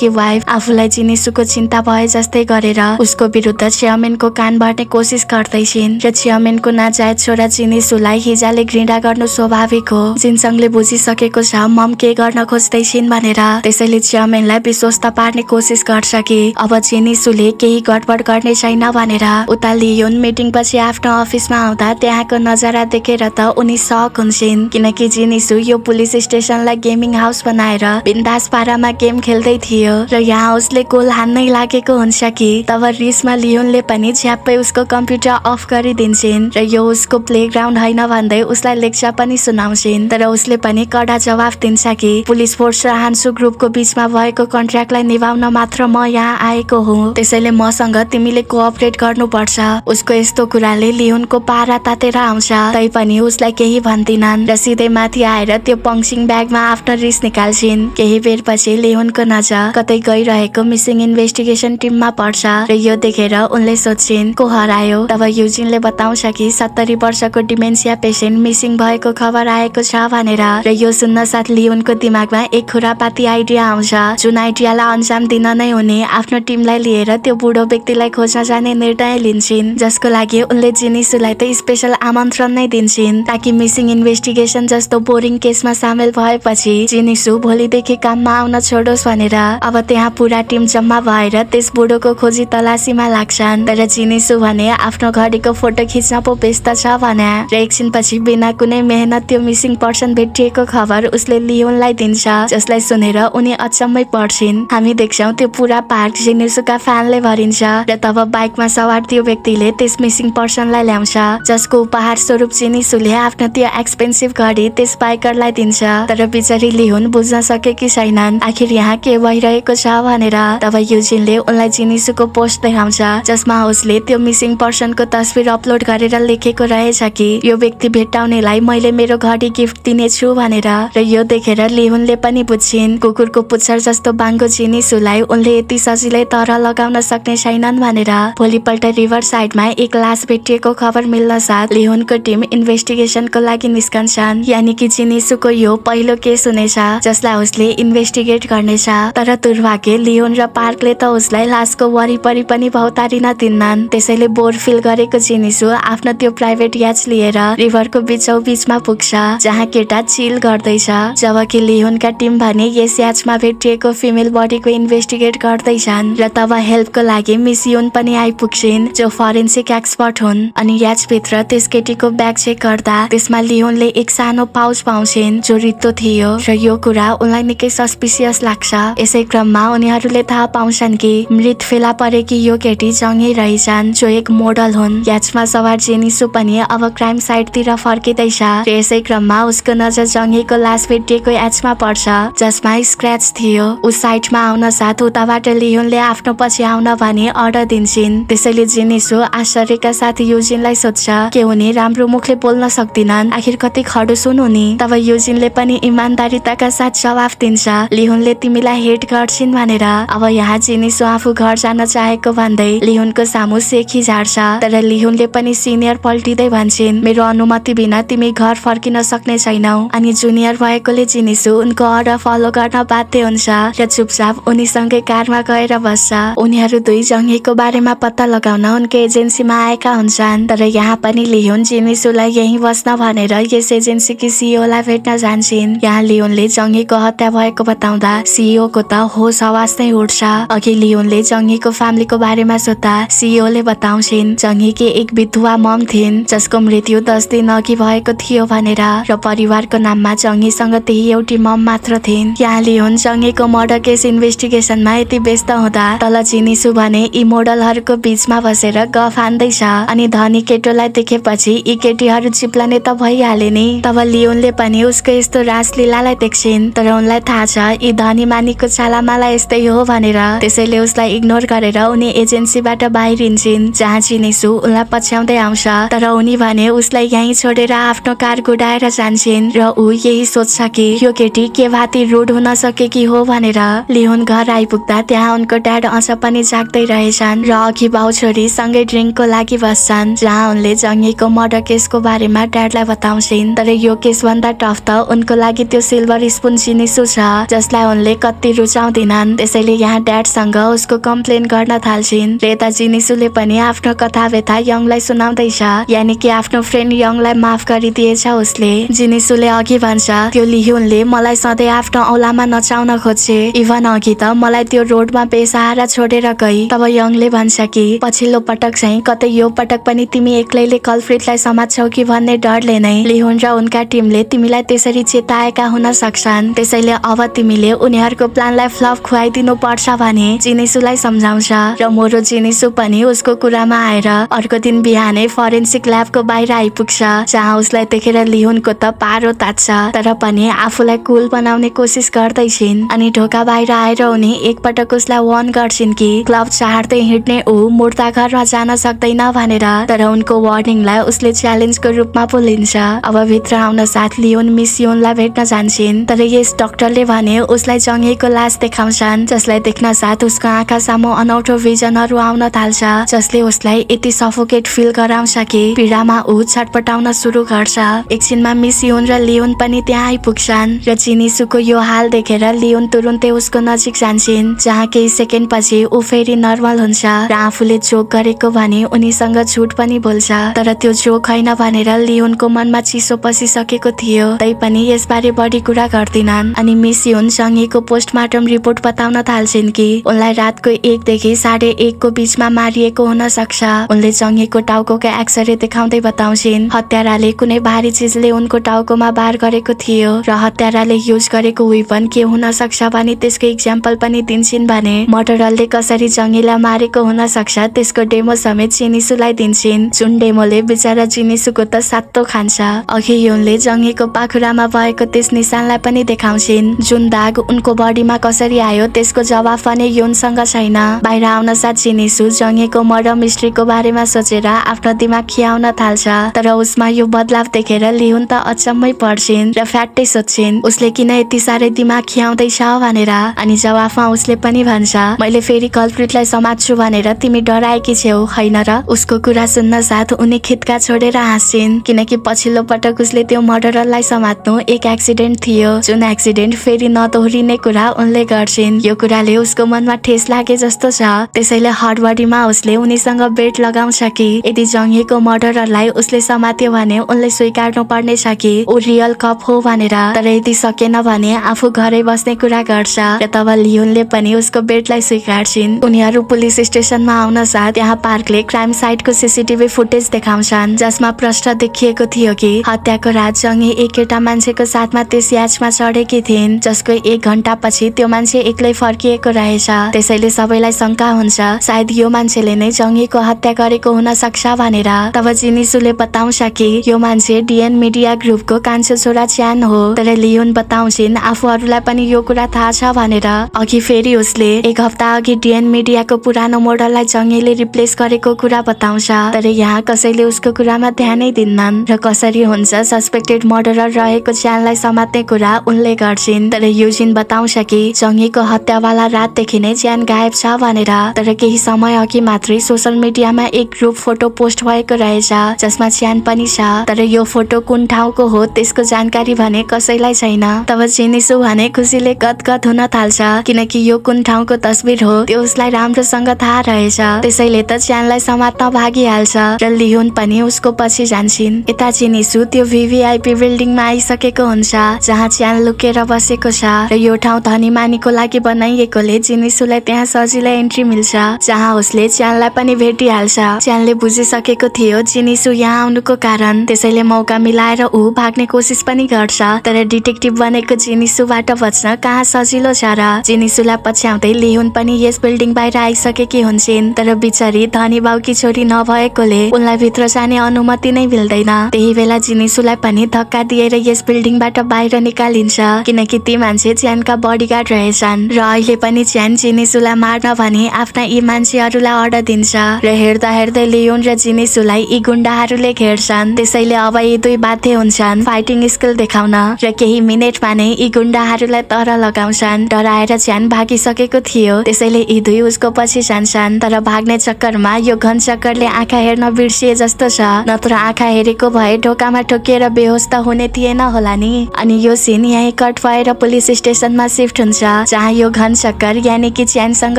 कि वाइफ आफूलाई सुको चिन्ता भए जस्तै गरेर उसको विरुद्ध चेयरमेनको कान बाँड्ने कोसिस गर्दैछिन् र चेयरमेनको नाजायत छोरा सुलाई हिजाले घृणा गर्नु स्वाभाविक हो जिनसँगले बुझिसकेको छ मम के गर्न खोज्दैछिन् भनेर त्यसैले चेयरमेनलाई विश्वस्त पार्ने कोसिस गर्छ कि अब सुले केही गडबड गर्ने छैन भनेर उता लियोन मिटिङ पछि आफ्नो अफिसमा आउँदा त्यहाँको नजारा देखेर त उनी सक हुन्छन् किनकि जिनिसु यो पुलिस स्टेसनलाई गेमिङ हाउस बनाएर बिन्दा पारामा गेम खेल्दै थियो र यहाँ उसले गोल हान्नै लागेको हुन्छ कि तब रिसमा लियोनले पनि झ्याप्पै उसको कम्प्युटर अफ गरिदिन्छन् र यो उसको प्ले ग्राउन्ड होइन भन्दै उसलाई लेक्चर पनि सुनाउँछिन् तर उसले पनि कडा जवाफ दिन्छ कि पुलिस फोर्स र हान्सु ग्रुपको बिचमा भएको कन्ट्राक्टलाई निभाउन मात्र म यहाँ आएको हुँ त्यसैले मसँग तिमीले कोअपरेट गर्नुपर्छ उसको यस्तो कुराले लियोनको पारा तातेर आउँछ तैपनि उसलाई केही भन्दिनन् र सिधै माथि आएर त्यो पङ्सिङ ब्यागमा आफ्नो रिस निकाल्छिन् केही पछि लेहोनको नजर कतै गइरहेको मिसिङ इन्भेस्टिगेसन टिममा पर्छ र यो देखेर उनले सोध्छिन् को हरायो तब युजिनले बताउँछ कि सत्तरी वर्षको डिमेन्सिया पेसेन्ट मिसिङ भएको खबर आएको छ भनेर र यो सुन्न साथ लियोनको दिमागमा एक खुरापाती आइडिया आउँछ जुन आइडियालाई अन्जाम दिन नै हुने आफ्नो टिमलाई लिएर त्यो बुढो व्यक्तिलाई खोज्न जाने निर्णय लिन्छन् जसको लागि उनले जिनिसुलाई त स्पेसल आमन्त्रण नै दिन्छन् ताकि मिसिङ इन्भेस्टिगेसन जस्तो बोरिङ केसमा सामेल भएपछि जिनिसु भोलिदेखि काम जम्मा आउन छोडोस् भनेर अब त्यहाँ पुरा टिम जम्मा भएर त्यस बुढोको खोजी तलासीमा लाग्छन् तर जिनिसु भने आफ्नो घडीको फोटो खिच्न पो व्यस्त छ भने र एकछिनपछि बिना कुनै मेहनत त्यो मिसिङ पर्सन भेटिएको खबर उसले लियोनलाई दिन्छ जसलाई सुनेर उनी अचम्मै पर्छिन् हामी देख्छौँ त्यो पुरा पार्क जिनिसुका फ्यानले भरिन्छ र तब बाइकमा सवार त्यो व्यक्तिले त्यस मिसिङ पर्सनलाई ल्याउँछ जसको उपहार स्वरूप जिनिसुले आफ्नो त्यो एक्सपेन्सिभ घडी त्यस बाइकरलाई दिन्छ तर बिचरी लिहुन बुझ्न सकेकी छैन छैनन् आखिर यहाँ के भइरहेको छ भनेर तब युजिनले उनलाई जिनिसुको पोस्ट देखाउँछ जसमा उसले त्यो मिसिङ पर्सनको तस्बिर अपलोड गरेर लेखेको रहेछ कि यो व्यक्ति भेट्टाउनेलाई मैले मेरो घडी गिफ्ट दिनेछु भनेर र यो देखेर लिहुनले पनि बुझ्छिन् कुकुरको पुच्छर जस्तो बाङ्गो जिनिसुलाई उनले यति सजिलै तर लगाउन सक्ने छैनन् भनेर भोलिपल्ट रिभर साइडमा एक लास भेटिएको खबर मिल्न साथ लिहुनको टिम इन्भेस्टिगेसनको लागि निस्कन्छन् यानि कि जिनिसुको यो पहिलो केस हुनेछ जसलाई उसले इन्भेस्टिगेट गर्नेछ तर दुर्भाग्य लियोन र पार्कले त उसलाई लासको वरिपरि पनि भौतारिन दिन्नन् त्यसैले बोर फिल गरेको जिनिसु आफ्नो त्यो प्राइभेट याच लिएर रिभरको बिचौ बिचमा पुग्छ जहाँ केटा चिल गर्दैछ जबकि लियोनका टिम भने यस याचमा भेटिएको फिमेल बडीको इन्भेस्टिगेट गर्दैछन् र तब हेल्पको लागि मिस युन पनि आइपुग्छिन् जो फरेन्सिक एक्सपर्ट हुन् अनि याचभित्र त्यस केटीको ब्याग चेक गर्दा त्यसमा लियोनले एक सानो पाउच पाउँछिन् जो रित्तो थियो र यो कुरा उनलाई निकै सस्पिसियस लाग्छ यसै क्रममा उनीहरूले थाहा पाउँछन् कि मृत फेला परेकी यो केटी जङ्गै रहेछन् जो एक मोडल हुन् याचमा सवार जेनिसु पनि अब क्राइम साइटतिर फर्किँदैछ यसै क्रममा उसको नजर जङ्गेको लास भेटिएको याचमा पर्छ जसमा स्क्र्याच थियो उस साइटमा आउन साथ उताबाट लियोनले आफ्नो पछि आउन भने अर्डर दिन्छन् त्यसैले जेनिसु आश्चर्यका साथ युजिनलाई सोध्छ के हुने राम्रो मुखले बोल्न सक्दिनन् आखिर कति खडुस हुन् उनी तब युजिनले पनि इमान्दारिताका साथ जवाफ दिन्छ लिहुनले तिमीलाई हेट गर्छिन् भनेर अब यहाँ चिनिसो आफू घर जान चाहेको भन्दै लिहुनको सामु सेखी झार्छ तर लिहुनले पनि सिनियर पल्टिँदै भन्छन् मेरो अनुमति बिना तिमी घर फर्किन सक्ने छैनौ अनि जुनियर भएकोले चिनिसु उनको अर्डर फलो गर्न बाध्य हुन्छ र चुपचाप उनीसँगै कारमा गएर बस्छ उनीहरू दुई जङ्गीको बारेमा पत्ता लगाउन उनको एजेन्सीमा आएका हुन्छन् तर यहाँ पनि लिहुन जिनिसुलाई यही बस्न भनेर यस एजेन्सीकी सिओलाई भेट्न जान्छन् यहाँ लिहुनले जङ्गीको हत्या भएको भएको बताउँदा सिइओको त होस आवाज नै उठ्छ अघि लियोनले जङ्गीको फ्यामिलीको बारेमा सोद्धा सिइओले बताउँछिन् जङ्गीकी एक विधुवा मम थिइन् जसको मृत्यु दस दिन अघि भएको थियो भनेर र परिवारको नाममा जङ्गीसँग त्यही एउटी मम मात्र थिइन् यहाँ लियोन जङ्गीको मर्डर केस इन्भेस्टिगेसनमा यति व्यस्त हुँदा तल चिनिसु भने यी मोडलहरूको बिचमा बसेर गफ हान्दैछ अनि धनी केटोलाई देखेपछि यी केटीहरू चिप्लाने त भइहाले नि तब लियोनले पनि उसको यस्तो राजलीलालाई देख्छिन् तर उनलाई थाहा छ यी धनी मानिकको चालामाला यस्तै हो भनेर त्यसैले उसलाई इग्नोर गरेर उनी एजेन्सीबाट बाहिरिन्छन् जहाँ चिनिसु उनलाई पछ्याउँदै आउँछ तर उनी भने उसलाई यहीँ छोडेर आफ्नो कार गुडाएर जान्छन् र ऊ यही सोच्छ कि यो केटी के भाती रोड हुन सकेकी हो भनेर लिहुन घर आइपुग्दा त्यहाँ उनको ड्याड अझ पनि जाग्दै रहेछन् र अघि बाउ छोरी सँगै ड्रिङ्कको लागि बस्छन् जहाँ उनले जङ्गीको मर्डर केसको बारेमा ड्याडलाई बताउँछिन् तर यो केस भन्दा टफ त उनको लागि त्यो सिल्भर स्पुन चिनिसु छ जसलाई उनले कति रुचाउँदिनन् त्यसैले यहाँ ड्याडसँग उसको कम्प्लेन गर्न थाल्छिन् यता जिनिसुले पनि आफ्नो कथा व्यथा यङलाई सुनाउँदैछ यानि कि आफ्नो फ्रेन्ड यङलाई माफ गरिदिएछ उसले जिनिसुले अघि भन्छ त्यो लिहुनले मलाई सधैँ आफ्नो औलामा नचाउन खोजे इभन अघि त मलाई त्यो रोडमा बेसहारा छोडेर गई तब यङले भन्छ कि पछिल्लो पटक चाहिँ कतै यो पटक पनि तिमी एक्लैले कल्फ्रिटलाई समात्छौ कि भन्ने डरले नै लिहुन र उनका टिमले तिमीलाई त्यसरी चेताएका हुन सक्छन् त्यसैले अब तिमीले उनीहरूको प्लानलाई फ्लप खुवाइदिनु पर्छ भने जिनेसुलाई सम्झाउँछ र मोरो जिनेसु पनि उसको कुरामा आएर अर्को दिन बिहानै फरेन्सिक ल्याबको बाहिर आइपुग्छ जहाँ उसलाई देखेर लिहुनको त पारो तात्छ तर पनि आफूलाई कुल बनाउने कोसिस गर्दैछिन् अनि ढोका बाहिर आएर उनी एकपटक उसलाई वर्न गर्छिन् कि क्लब चाहर्दै हिँड्ने ऊ मुर्दा घरमा जान सक्दैन भनेर तर उनको वार्निङलाई उसले च्यालेन्जको रूपमा बोलिन्छ अब भित्र आउन साथ लियोन मिस योनलाई भेट्न जान्छन् तर यस डाक्टरले भने उसलाई जङ्गेको लास देखाउँछन् जसलाई देख्न साथ उसको आँखा सामु अनौठो भिजनहरू आउन थाल्छ जसले उसलाई यति सफोकेट फिल गराउँछ कि पीडामा ऊ छटपटाउन सुरु गर्छ एकछिनमा मिसी र लियोन पनि त्यहाँ आइपुग्छन् र चिनिसुको यो हाल देखेर लियोन तुरुन्तै उसको नजिक जान्छन् जहाँ केही सेकेन्ड पछि ऊ फेरि नर्मल हुन्छ र आफूले जोक गरेको भने उनीसँग झुट पनि बोल्छ तर त्यो जोक होइन भनेर लियोनको मनमा चिसो पसिसकेको थियो तैपनि यसबारे बढी कुरा गर्दिनन् अनि मिस कि उनसँगैको पोस्टमार्टम रिपोर्ट बताउन थाल्छिन् कि उनलाई रातको एकदेखि साढे एकको बिचमा मारिएको हुन सक्छ उनले चङ्गेको टाउको एक्सरे देखाउँदै बताउँछिन् हत्याराले कुनै भारी चिजले उनको टाउकोमा बार गरेको थियो र हत्याराले युज गरेको वेपन के हुन सक्छ भने त्यसको इक्जाम्पल पनि दिन्छन् भने मटरलले कसरी जङ्गीलाई मारेको हुन सक्छ त्यसको डेमो समेत चिनिसुलाई दिन्छन् जुन डेमोले बिचरा चिनिसुको त सातो खान्छ अघि उनले जङ्गीको पाखुरामा भएको त्यस निशानलाई पनि देखाउँछिन् जुन दाग उनको बडीमा कसरी आयो त्यसको जवाफ पनि युनसँग छैन बाहिर आउन साथ चिनिसु जङ्गेको मर्डर मिस्ट्रीको बारेमा सोचेर आफ्नो दिमाग खियाउन थाल्छ तर उसमा यो बदलाव देखेर लिहुन त अचम्मै पर्छिन् र फ्याट्टै सोध्छिन् उसले किन यति साह्रै दिमाग खियाउँदैछ भनेर अनि जवाफमा उसले पनि भन्छ मैले फेरि कल्प्रिटलाई समात्छु भनेर तिमी डराएकी छेउ होइन र उसको कुरा सुन्न साथ उनी खित्का छोडेर हाँस्छिन् किनकि पछिल्लो पटक उसले त्यो मर्डरलाई समात्नु एक एक्सिडेन्ट थियो जुन एक्सिडेन्ट फेरि फेरि नदोहोरिने कुरा उनले गर्छिन् यो कुराले उसको मनमा ठेस लागे जस्तो छ त्यसैले हडबडीमा उसले उनीसँग बेट लगाउँछ कि यदि जङ्गीको मर्डरहरूलाई उसले समात्यो भने उनले स्वीकार्नु पर्नेछ कि ऊ रियल कप हो भनेर तर यदि सकेन भने आफू घरै बस्ने कुरा गर्छ र तब लियोनले पनि उसको बेटलाई स्वीकार्छिन् उनीहरू पुलिस स्टेसनमा आउन साथ यहाँ पार्कले क्राइम साइटको सिसिटिभी फुटेज देखाउँछन् जसमा प्रश्न देखिएको थियो कि हत्याको रात जङ्गी एक एउटा मान्छेको साथमा त्यस याचमा चढेकी थिइन् जसको एक घन्टा पछि त्यो मान्छे एक्लै फर्किएको रहेछ त्यसैले सबैलाई शङ्का हुन्छ सायद यो मान्छेले नै जङ्गीको हत्या गरेको हुन सक्छ भनेर तब जिनिसुले बताउँछ कि यो मान्छे डिएन मिडिया ग्रुपको कान्छो छोरा च्यान हो तर लियोन बताउँछिन् आफूहरूलाई पनि यो कुरा थाहा छ भनेर अघि फेरि उसले एक हप्ता अघि डिएन मिडियाको पुरानो मोडललाई जङ्गीले रिप्लेस गरेको कुरा बताउँछ तर यहाँ कसैले उसको कुरामा ध्यानै दिन्नन् र कसरी हुन्छ सस्पेक्टेड मर्डरर रहेको च्यानलाई समात्ने कुरा उनले गर्छिन् तर युजिन बताउँछ कि जङ्गीको हत्यावाला रातदेखि नै ज्यान गायब छ भनेर तर केही समय अघि मात्रै सोसल मिडियामा एक ग्रुप फोटो पोस्ट भएको रहेछ जसमा च्यान पनि छ तर यो फोटो कुन ठाउँको हो त्यसको जानकारी भने कसैलाई छैन तब चिनिसु भने खुसीले गदगद हुन थाल्छ किनकि यो कुन ठाउँको तस्बिर हो त्यो उसलाई राम्रोसँग थाहा रहेछ त्यसैले त च्यानलाई समात्न भागिहाल्छ र लिहुन पनि उसको पछि जान्छन् यता चिनिसु त्यो भिभिआइपी बिल्डिङमा आइसकेको हुन्छ जहाँ च्यान लुकेर बसेको छ र यो ठाउँ धनी मानिको लागि बनाइएकोले जिनिसुलाई त्यहाँ सजिलै एन्ट्री मिल्छ जहाँ उसले च्यानलाई पनि भेटिहाल्छ च्यानले बुझिसकेको थियो जिनिसु यहाँ आउनुको कारण त्यसैले मौका मिलाएर ऊ भाग्ने कोसिस पनि गर्छ तर डिटेक्टिभ बनेको जिनिसुबाट बच्न कहाँ सजिलो छ र जिनिसुलाई पछ्याउँदै लिहुन पनि यस बिल्डिङ बाहिर आइसकेकी हुन्छन् तर बिचरी धनी बाउकी छोरी नभएकोले उनलाई भित्र जाने अनुमति नै मिल्दैन त्यही बेला जिनिसुलाई पनि धक्का दिएर यस बिल्डिङबाट बाहिर निकालिन्छ किनकि ती मान्छे च्यानका गार्ड रहेछन् र अहिले पनि च्यान जिनिसुलाई मार्न भने आफ्ना यी मान्छेहरूलाई अर्डर दिन्छ र हेर्दा हेर्दै लियोन र जिनिसुलाई यी गुन्डाहरूले घेर्छन् त्यसैले अब यी दुई बाध्य हुन्छन् फाइटिङ स्किल देखाउन र केही मिनटमा नै यी गुन्डाहरूलाई तर लगाउँछन् डराएर च्यान भागिसकेको थियो त्यसैले यी दुई उसको पछि जान्छन् तर भाग्ने चक्करमा यो घन चक्करले आँखा हेर्न बिर्सिए जस्तो छ नत्र आँखा हेरेको भए ढोकामा ठोकिएर बेहोस त हुने थिएन होला नि अनि यो सिन यहीँ कट भएर पुलिस स्टेसनमा सिफ्ट हुन्छ जहाँ यो घन सक्कर यानि कि च्यानसँग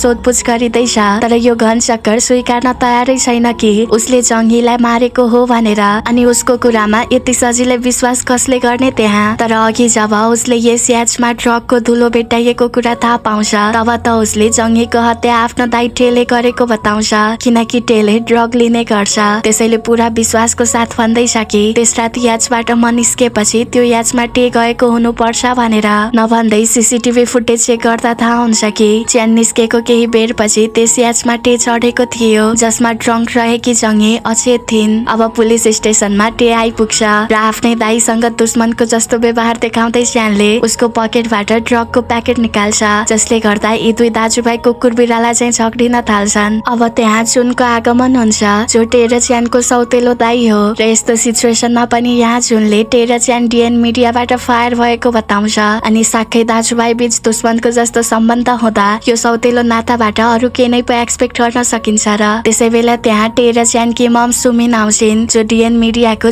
सोधपुछ गरिँदैछ तर यो घन शक्कर स्वीकार्न तयारै छैन कि उसले जङ्गीलाई मारेको हो भनेर अनि उसको कुरामा यति सजिलै विश्वास कसले गर्ने त्यहाँ तर अघि जब उसले यस याचमा ड्रगको धुलो भेटाइएको कुरा थाहा पाउँछ तब त उसले जङ्गीको हत्या आफ्नो दाई टेले गरेको बताउँछ किनकि टेले ड्रग लिने गर्छ त्यसैले पुरा विश्वासको साथ भन्दैछ कि त्यस रात याचबाट म निस्केपछि त्यो याचमा टे गएको हुनुपर्छ भनेर नभन्दै सिसिटिभी फुटेज चेक गर्दा थाहा हुन्छ कि च्यान निस्केको केही बेर बेरपछि त्यस टे चढेको थियो जसमा ड्रङ्क रहेकी जङ्गे अचेत थिइन् अब पुलिस स्टेसनमा टे आइपुग्छ र आफ्नै दाईसँग दुश्मनको जस्तो व्यवहार देखाउँदै च्यानले उसको पकेटबाट ड्रगको प्याकेट निकाल्छ जसले गर्दा यी दुई दाजुभाइ कुकुर बिराला चाहिँ झगडिन थाल्छन् अब त्यहाँ जुनको आगमन हुन्छ जो टेर च्यानको सौतेलो दाई हो र यस्तो सिचुएसनमा पनि यहाँ जुनले टेर च्यान डिएन मिडियाबाट फायर भएको बताउँछ अनि साक्खै दाजुभाइ बीच दुश्मनको जस्तो सम्बन्ध हुँदा यो सौतेलो नाताबाट अरू केही नै पो एक्सपेक्ट गर्न सकिन्छ र त्यसै बेला त्यहाँ टेर कि मम सुमिन आउँछिन् जो डिएन मिडियाको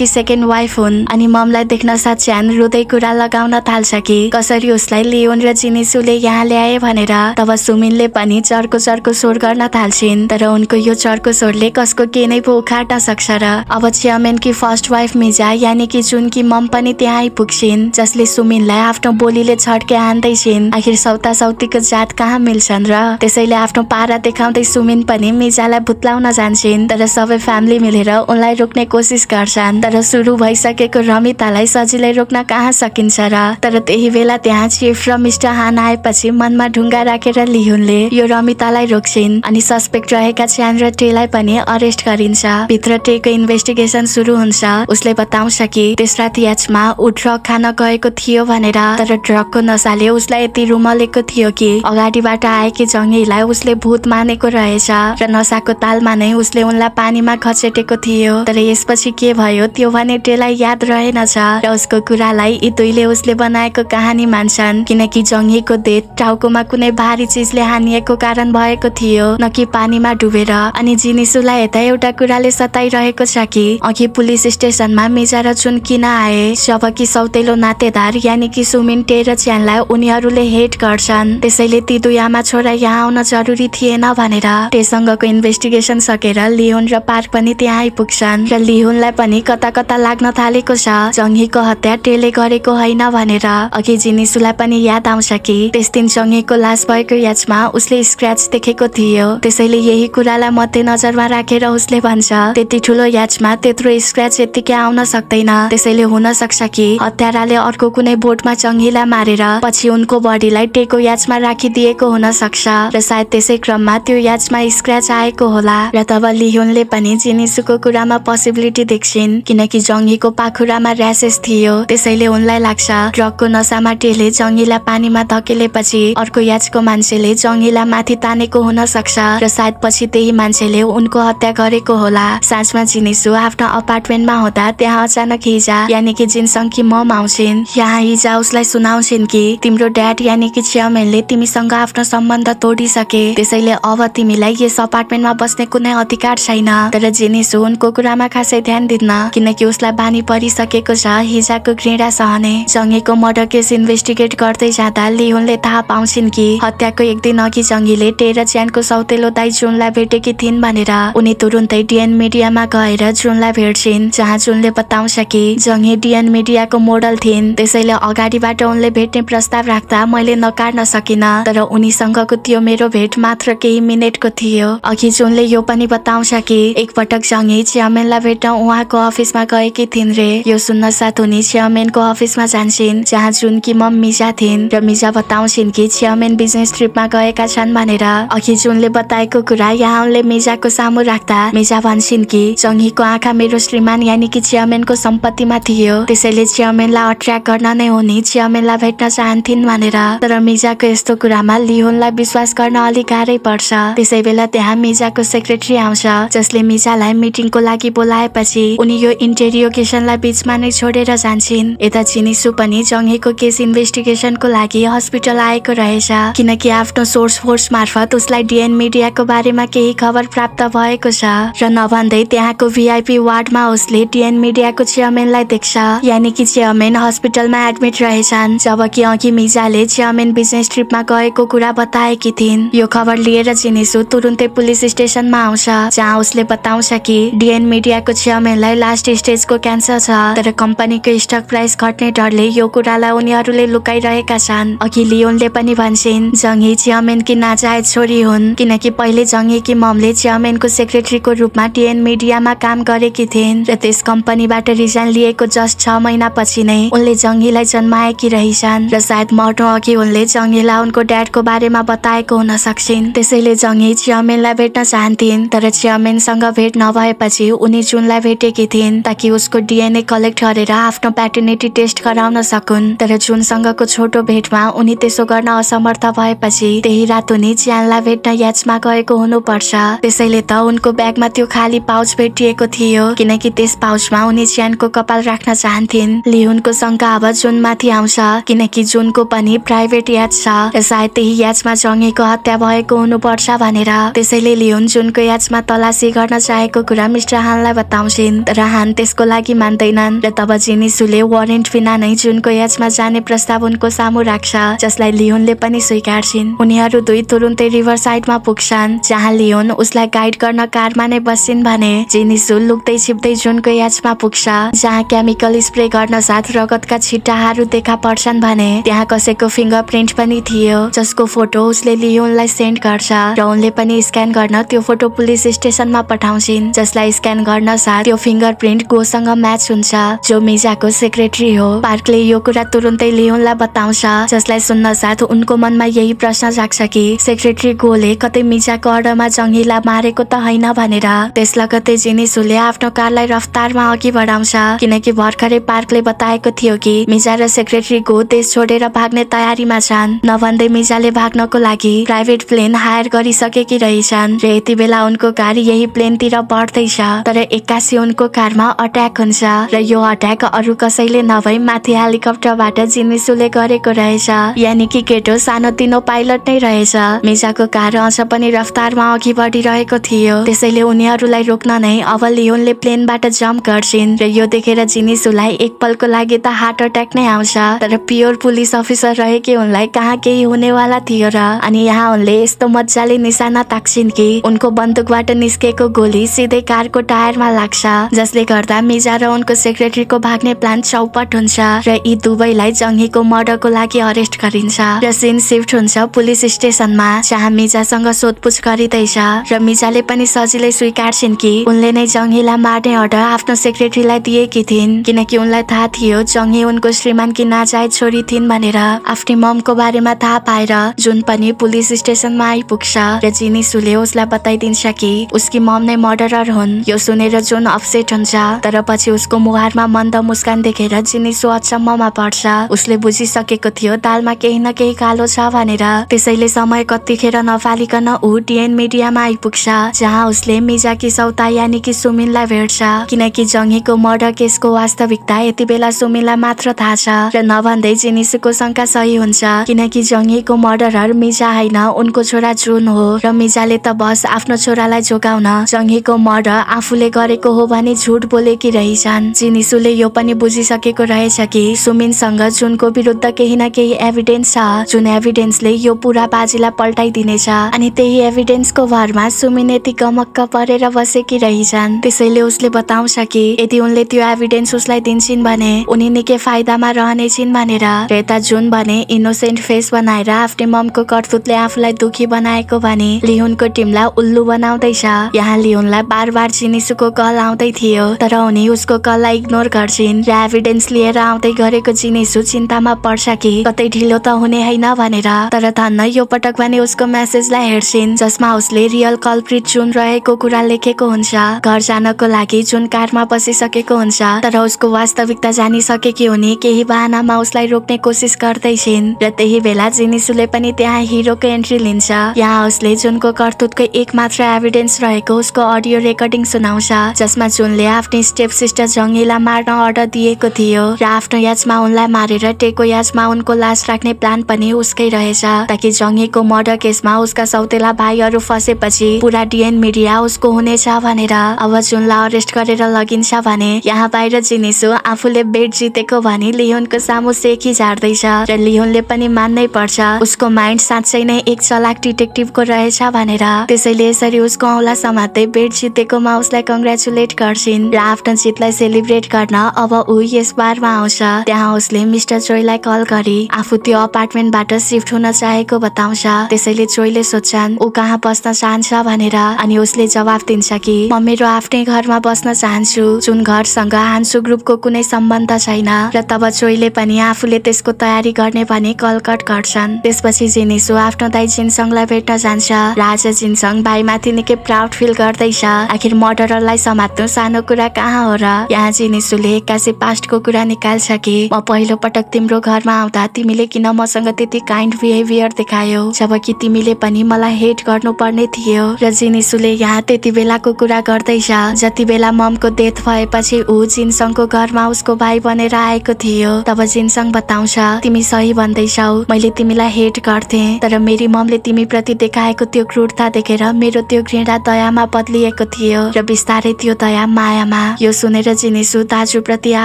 कि सेकेन्ड वाइफ हुन् अनि ममलाई देख्न साथ च्यान रुदै कुरा लगाउन थाल्छ कि कसरी उसलाई लियोन र जिनिसुले यहाँ ल्याए भनेर तब सुमिनले पनि चर्को चर्को स्वर गर्न थाल्छिन् तर उनको यो चर्को स्वरले कसको के नै पो उखाट्न सक्छ र अब कि फर्स्ट वाइफ मिजा यानि कि जुन कि मम पनि त्यहाँ आइपुग्छिन् जसले सुमिनलाई आफ्नो बोलीले झड्के हान्दैछिन् आखिर सौता सौतीको जात कहाँ मिल्छन् र त्यसैले आफ्नो पारा देखाउँदै सुमिन पनि मिजालाई भुत्लाउन जान्छन् तर सबै फ्यामिली मिलेर उनलाई रोक्ने कोसिस गर्छन् तर सुरु भइसकेको रमितालाई सजिलै रोक्न कहाँ सकिन्छ र तर त्यही बेला त्यहाँ चिफ र मिस्टर हान आएपछि मनमा ढुङ्गा राखेर लिहुनले यो रमितालाई रोक्छिन् अनि सस्पेक्ट रहेका च्यान र टेलाई पनि अरेस्ट गरिन्छ भित्र टेको इन्भेस्टिगेसन सुरु हुन्छ उसले बताउँछ कि त्यस राति याचमा ऊ खान गएको थियो भनेर तर ट्रकको नसाले उसलाई यति रुमलेको थियो कि अगाडिबाट आएकी जङ्गीलाई उसले भूत मानेको रहेछ र नसाको तालमा नै उसले उनलाई पानीमा खचेटेको थियो तर यसपछि के भयो त्यो भने टेलाई याद रहेनछ र उसको कुरालाई यी दुईले उसले बनाएको कहानी मान्छन् किनकि जङ्गीको देत टाउकोमा कुनै भारी चिजले हानिएको कारण भएको थियो न कि पानीमा डुबेर अनि जिनिसुलाई यता एउटा कुराले सताइरहेको छ कि अघि पुलिस स्टेसनमा मिजा र चुन किन आए जबकि सौतेलो नातेदार यानि कि सुमिन्टेर र च्यानलाई उनीहरूले हेट गर्छन् त्यसैले ती दुई आमा छोरा यहाँ आउन जरुरी थिएन भनेर टेसँगको इन्भेस्टिगेसन सकेर लिहुन र पार्क पनि त्यहाँ आइपुग्छन् र लिहुनलाई पनि कता कता लाग्न थालेको छ जङ्गीको हत्या टेले गरेको होइन भनेर अघि जिनिसुलाई पनि याद आउँछ कि त्यस दिन जङ्गीको लास भएको याचमा उसले स्क्र्याच देखेको थियो त्यसैले यही कुरालाई नजरमा राखेर उसले भन्छ त्यति ठुलो याचमा त्यत्रो स्क्र्याच यत्तिकै आउन सक्दैन त्यसैले हुन सक्छ कि हत्याराले अर्को कुनै बोटमा चङ्घिला मारेर पछि उनको बडीलाई टेको याचमा राखिदिएको हुन सक्छ र सायद त्यसै क्रममा त्यो याचमा स्क्रच आएको होला र तब लिहुनले पनि चिनिसुको कुरामा पोसिबिलिटी देख्छिन् किनकि जङ्गीको पाखुरामा ऱ्यासेस थियो त्यसैले उनलाई लाग्छ ट्रकको नसामा टेले जङ्गीलाई पानीमा धकेलेपछि अर्को याचको मान्छेले जङ्गीलाई माथि तानेको हुन सक्छ र सायद पछि त्यही मान्छेले उनको हत्या गरेको होला साँझमा चिनिसु आफ्नो अपार्टमेन्टमा हुँदा त्यहाँ अचानक हिजा यानि कि जिनसङ्खी मम आउँछिन् यहाँ हिजा उस उसलाई सुनाउँछिन् कि तिम्रो ड्याड यानि कि चियामेनले तिमीसँग आफ्नो सम्बन्ध तोडिसके त्यसैले अब तिमीलाई यस अपार्टमेन्टमा बस्ने कुनै अधिकार छैन तर जेनी सुनको कुरामा खासै ध्यान दिन्न किनकि उसलाई बानी परिसकेको छ हिजाको घृणा सहने जङ्गीको मर्डर केस इन्भेस्टिगेट गर्दै जाँदा लिहुनले थाहा पाउँछिन् कि हत्याको एक दिन अघि जङ्गीले टेरा च्यानको सौतेलो दाई जुनलाई भेटेकी थिइन् भनेर उनी तुरुन्तै डिएन मिडियामा गएर जुनलाई भेट्छिन् जहाँ जुनले बताउँछ कि जङ्गी डिएन मिडियाको मोडल थिइन् त्यसैले अगाडि बाट उनले भेट्ने प्रस्ताव राख्दा मैले नकार्न सकिन तर उनीसँगको त्यो मेरो भेट मात्र केही मिनटको थियो अघि जुनले यो पनि बताउँछ कि एकपटक सँगै च्यामेनलाई भेट्न उहाँको अफिसमा गएकी थिइन् रे यो सुन्न साथ उनी च्यामेनको अफिसमा जान्छन् जहाँ जुनकी कि मिजा थिइन् र मिजा बताउँछिन् कि च्यामेन बिजनेस ट्रिपमा गएका छन् भनेर अघि जुनले बताएको कुरा यहाँ उनले मिजाको सामु राख्दा मिजा भन्छन् कि जङ्गीको आँखा मेरो श्रीमान यानि कि च्यामेनको सम्पत्तिमा थियो त्यसैले च्यामेनलाई अट्र्याक्ट गर्न नै हुने च्यामेनलाई भेट्न चाहन्थिन् भनेर तर मिजाको यस्तो कुरामा लिहोनलाई विश्वास गर्न अलिक गाह्रै पर्छ त्यसै बेला त्यहाँ मिजाको सेक्रेटरी आउँछ जसले मिजालाई मिटिङको लागि बोलाएपछि उनी यो इन्टेरियोकेसनलाई बिचमा नै छोडेर जान्छन् यता चिनिसु पनि जङ्गेको केस इन्भेस्टिगेसनको लागि हस्पिटल आएको रहेछ किनकि आफ्नो सोर्स फोर्स मार्फत उसलाई डिएन मिडियाको बारेमा केही खबर प्राप्त भएको छ र नभन्दै त्यहाँको भिआइपी वार्डमा उसले डिएन मिडियाको चेयरमेनलाई देख्छ यानि कि चेयरमेन हस्पिटलमा एडमिट रहे रहेछन् जबकि अघि मिजाले चियामेन बिजनेस ट्रिपमा गएको कुरा बताएकी थिइन् यो खबर लिएर जिनिसु तुरुन्तै पुलिस स्टेसनमा आउँछ जहाँ उसले बताउँछ कि डिएन मिडियाको चियामेनलाई लास्ट स्टेजको क्यान्सर छ तर कम्पनीको स्टक प्राइस घट्ने डरले यो कुरालाई उनीहरूले लुकाइरहेका छन् अघि लियोनले पनि भन्छन् जङ्गी कि नाजायज छोरी हुन् किनकि पहिले जङ्गीकी ममले चियामेनको सेक्रेटरीको रूपमा डिएन मिडियामा काम गरेकी थिइन् र त्यस कम्पनीबाट रिजाइन लिएको जस्ट छ महिनापछि नै उनले जङ्गीलाई जन्माए बनाएकी रहेछन् र सायद मर्नु अघि उनले जङ्गेलाई उनको ड्याडको बारेमा बताएको हुन सक्छिन् त्यसैले जङ्गी चियामेनलाई भेट्न चाहन्थिन् तर चियामेनसँग भेट नभएपछि उनी जुनलाई भेटेकी थिइन् ताकि उसको डिएनए कलेक्ट गरेर आफ्नो प्याटर्निटी टेस्ट गराउन सकुन् तर जुनसँगको छोटो भेटमा उनी त्यसो गर्न असमर्थ भएपछि त्यही रात उनी च्यानलाई भेट्न याचमा गएको हुनुपर्छ त्यसैले त उनको ब्यागमा त्यो खाली पाउच भेटिएको थियो किनकि त्यस पाउचमा उनी च्यानको कपाल राख्न चाहन्थिन् लिहुनको शङ्का अब जुनमाथि आउँछ किनकि जुनको पनि प्राइभेट याच छ सायद त्यही याचमा जङ्गेको हत्या भएको हुनुपर्छ भनेर त्यसैले लियोन जुनको याचमा तलासी गर्न चाहेको कुरा मिस्टर हानलाई बताउँछिन् र हान त्यसको लागि मान्दैनन् र तब जिनिसुले वारेन्ट बिना नै जुनको याचमा जाने प्रस्ताव उनको सामु राख्छ जसलाई लियोनले पनि स्वीकार्छिन् उनीहरू दुई तुरुन्तै रिभर साइडमा पुग्छन् जहाँ लियोन उसलाई गाइड गर्न कारमा नै बस्छिन् भने जिनिसु लुक्दै छिप्दै जुनको याचमा पुग्छ जहाँ केमिकल स्प्रे गर्न साथ रगतका छिट्टाहरू देखा पर्छन् भने त्यहाँ कसैको फिङ्गर प्रिन्ट पनि थियो जसको फोटो उसले उनलाई सेन्ड गर्छ र उनले पनि स्क्यान गर्न त्यो फोटो पुलिस स्टेसनमा पठाउँछिन् जसलाई स्क्यान गर्न साथ त्यो फिङ्गर प्रिन्ट गोसँग म्याच हुन्छ जो मिजाको सेक्रेटरी हो पार्कले यो कुरा तुरुन्तै लियोनलाई बताउँछ जसलाई सुन्न साथ उनको मनमा यही प्रश्न जाग्छ कि सेक्रेटरी गोले कतै मिजाको अर्डरमा जङ्गीला मारेको त होइन भनेर त्यस लगतै जिनिस उसले आफ्नो कारलाई रफ्तारमा अघि बढाउँछ किनकि भर्खरै पार्कले बताएको थियो कि मिजा र सेक्रेटरी सेक्रेटरी देश छोडेर भाग्ने तयारीमा छन् नभन्दै मिजाले भाग्नको लागि प्राइभेट प्लेन हायर गरिसकेकी रहेछन् र यति बेला उनको गाडी यही प्लेनतिर बढ्दैछ तर एक्कासी उनको कारमा अट्याक हुन्छ र यो अट्याक अरू कसैले नभई माथि हेलिकप्टरबाट जिनिसुले गरेको रहेछ यानि कि केटो सानो तिनो पाइलट नै रहेछ मिजाको कार अझ पनि रफ्तारमा अघि बढिरहेको थियो त्यसैले उनीहरूलाई रोक्न नै अब लियोनले प्लेनबाट जम्प गर्छिन् र यो देखेर जिनिसुलाई एक पलको लागि त हार्ट अट्याक नै आउँछ तर प्योर पुलिस अफिसर रहेकी उनलाई कहाँ केही हुनेवाला थियो र अनि यहाँ उनले यस्तो मजाले निशाना ताक्छिन् कि उनको बन्दुकबाट निस्केको गोली सिधै कारको टायरमा लाग्छ जसले गर्दा मिजा र उनको सेक्रेटरीको भाग्ने प्लान चौपट हुन्छ र यी दुवैलाई जङ्गीको मर्डरको लागि अरेस्ट गरिन्छ र सिन सिफ्ट हुन्छ पुलिस स्टेसनमा जहाँ मिजासँग सोधपुछ गरिँदैछ र मिजाले पनि सजिलै स्वीकार्छिन् कि उनले नै जङ्गीलाई मार्ने अर्डर आफ्नो सेक्रेटरीलाई दिएकी थिइन् किनकि उनलाई थाहा थियो जङ्गी उनको श्रीमान किन नाजायज छोरी थिइन् भनेर आफ्नै ममको बारेमा थाहा पाएर जुन पनि पुलिस स्टेसनमा आइपुग्छ र जिनी सुले उसलाई बताइदिन्छ कि उसकी मम नै मर्डरर हुन् यो सुनेर जुन अपसेट हुन्छ तर पछि उसको मुहारमा मन्द मुस्कान देखेर जिनी सु अचम्ममा पर्छ उसले बुझिसकेको थियो दालमा केही न केही कालो छ भनेर त्यसैले समय कतिखेर नफालिकन ऊ डिएन मिडियामा आइपुग्छ जहाँ उसले मिजाकी सौता यानि कि सुमिनलाई भेट्छ किनकि जङ्गीको मर्डर केसको वास्तविकता यति बेला सुमिनलाई मात्र थाहा छ र नभन्दै जेनिसको शङ्का सही हुन्छ किनकि जङ्गीको मर्डरर मिजा होइन उनको छोरा जुन हो र मिजाले त बस आफ्नो छोरालाई जोगाउन जङ्गीको मर्डर आफूले गरेको हो भने झुट बोलेकी रहेछन् जिनिसुले यो पनि बुझिसकेको रहेछ कि सुमिनसँग जुनको विरुद्ध केही न केही एभिडेन्स छ जुन एभिडेन्सले यो पुरा बाजेलाई पल्टाइदिनेछ अनि त्यही एभिडेन्सको भरमा सुमिन यति गमक्क परेर बसेकी रहेछन् त्यसैले उसले बताउँछ कि यदि उनले त्यो एभिडेन्स उसलाई दिन्छन् भने उनी निकै फाइदामा रहने सिन भनेर यता जुन भने इनोसेन्ट फेस बनाएर आफ्नै ममको कर्तुतले आफूलाई दुखी बनाएको भने लिहुनको टिमलाई उल्लु बनाउँदैछ यहाँ लिहुनलाई बार बार चिनिसुको कल आउँदै थियो तर उनी उसको कललाई इग्नोर गर्छिन् र एभिडेन्स लिएर आउँदै गरेको चिनिसु चिन्तामा पर्छ कि कतै ढिलो त हुने होइन भनेर तर धन्न यो पटक भने उसको मेसेजलाई हेर्छिन् जसमा उसले रियल कल्प्रिट जुन रहेको कुरा लेखेको हुन्छ घर जानको लागि जुन कारमा बसिसकेको हुन्छ तर उसको वास्तविकता जानिसकेकी हुने केही बाहना कोनामा उसलाई रोक्ने कोसिस गर्दैछिन् र त्यही बेला जिनिसुले पनि त्यहाँ हिरोको एन्ट्री लिन्छ यहाँ उसले जुनको कर्तुतको एक मात्र एभिडेन्स रहेको उसको अडियो रेकर्डिङ सुनाउँछ जसमा जुनले आफ्नो स्टेप सिस्टर जङ्गीलाई मार्न अर्डर दिएको थियो र आफ्नो याचमा उनलाई मारेर टेको याचमा उनको लास राख्ने प्लान पनि उसकै रहेछ ताकि जङ्गीको मर्डर केसमा उसका सौतेला भाइहरू फसेपछि पुरा डिएन मिडिया उसको हुनेछ भनेर अब जुनलाई अरेस्ट गरेर लगिन्छ भने यहाँ बाहिर जिनिसु आफूले बेड जितेको भनी लिहुनको सामु सेकी झार्दैछ र लियोनले पनि मान्नै पर्छ उसको माइन्ड साँच्चै नै एक चलाक डिटेक्टिभको रहेछ भनेर त्यसैले यसरी उसको औँला समात्दै बेड जितेकोमा उसलाई कङ्ग्रेचुलेट गर्छिन् र आफ्नो जितलाई सेलिब्रेट गर्न अब ऊ यस बारमा आउँछ त्यहाँ उसले मिस्टर चोइलाई कल गरी आफू त्यो अपार्टमेन्टबाट सिफ्ट हुन चाहेको बताउँछ त्यसैले चोइले सोध्छन् ऊ कहाँ बस्न चाहन्छ भनेर अनि उसले जवाब दिन्छ कि म मेरो आफ्नै घरमा बस्न चाहन्छु जुन घरसँग हान्सु ग्रुपको कुनै सम्बन्ध छैन र तब चोइले पनि आफूले त्यसको तयारी गर्ने भने कलकट गर्छन् त्यसपछि जिनिसु आफ्नो दाई जिनसङलाई भेट्न जान्छ राजा जिनसङ भाइमाथि निकै प्राउड फिल गर्दैछ आखिर मर्डरलाई समात्नु सानो कुरा कहाँ हो र यहाँ जिनिसुले एक्कासी पास्टको कुरा निकाल्छ कि म पहिलो पटक तिम्रो घरमा आउँदा तिमीले किन मसँग त्यति काइन्ड बिहेभियर देखायो जबकि तिमीले पनि मलाई हेट गर्नुपर्ने थियो र जिनिसुले यहाँ त्यति बेलाको कुरा गर्दैछ जति बेला ममको डेथ भएपछि ऊ जिनसङको घरमा उसको भाइ बनेर आएको थियो तब जिनसाङ बताउँछ तिमी सही भन्दैछौ मैले तिमीलाई हेट गर्थे तर मेरी ममले तिमी प्रति देखाएको त्यो क्रूरता देखेर मेरो त्यो घृणा दयामा बदलिएको थियो र बिस्तारै त्यो दया मायामा यो सुनेर जिनिसु दाजु प्रति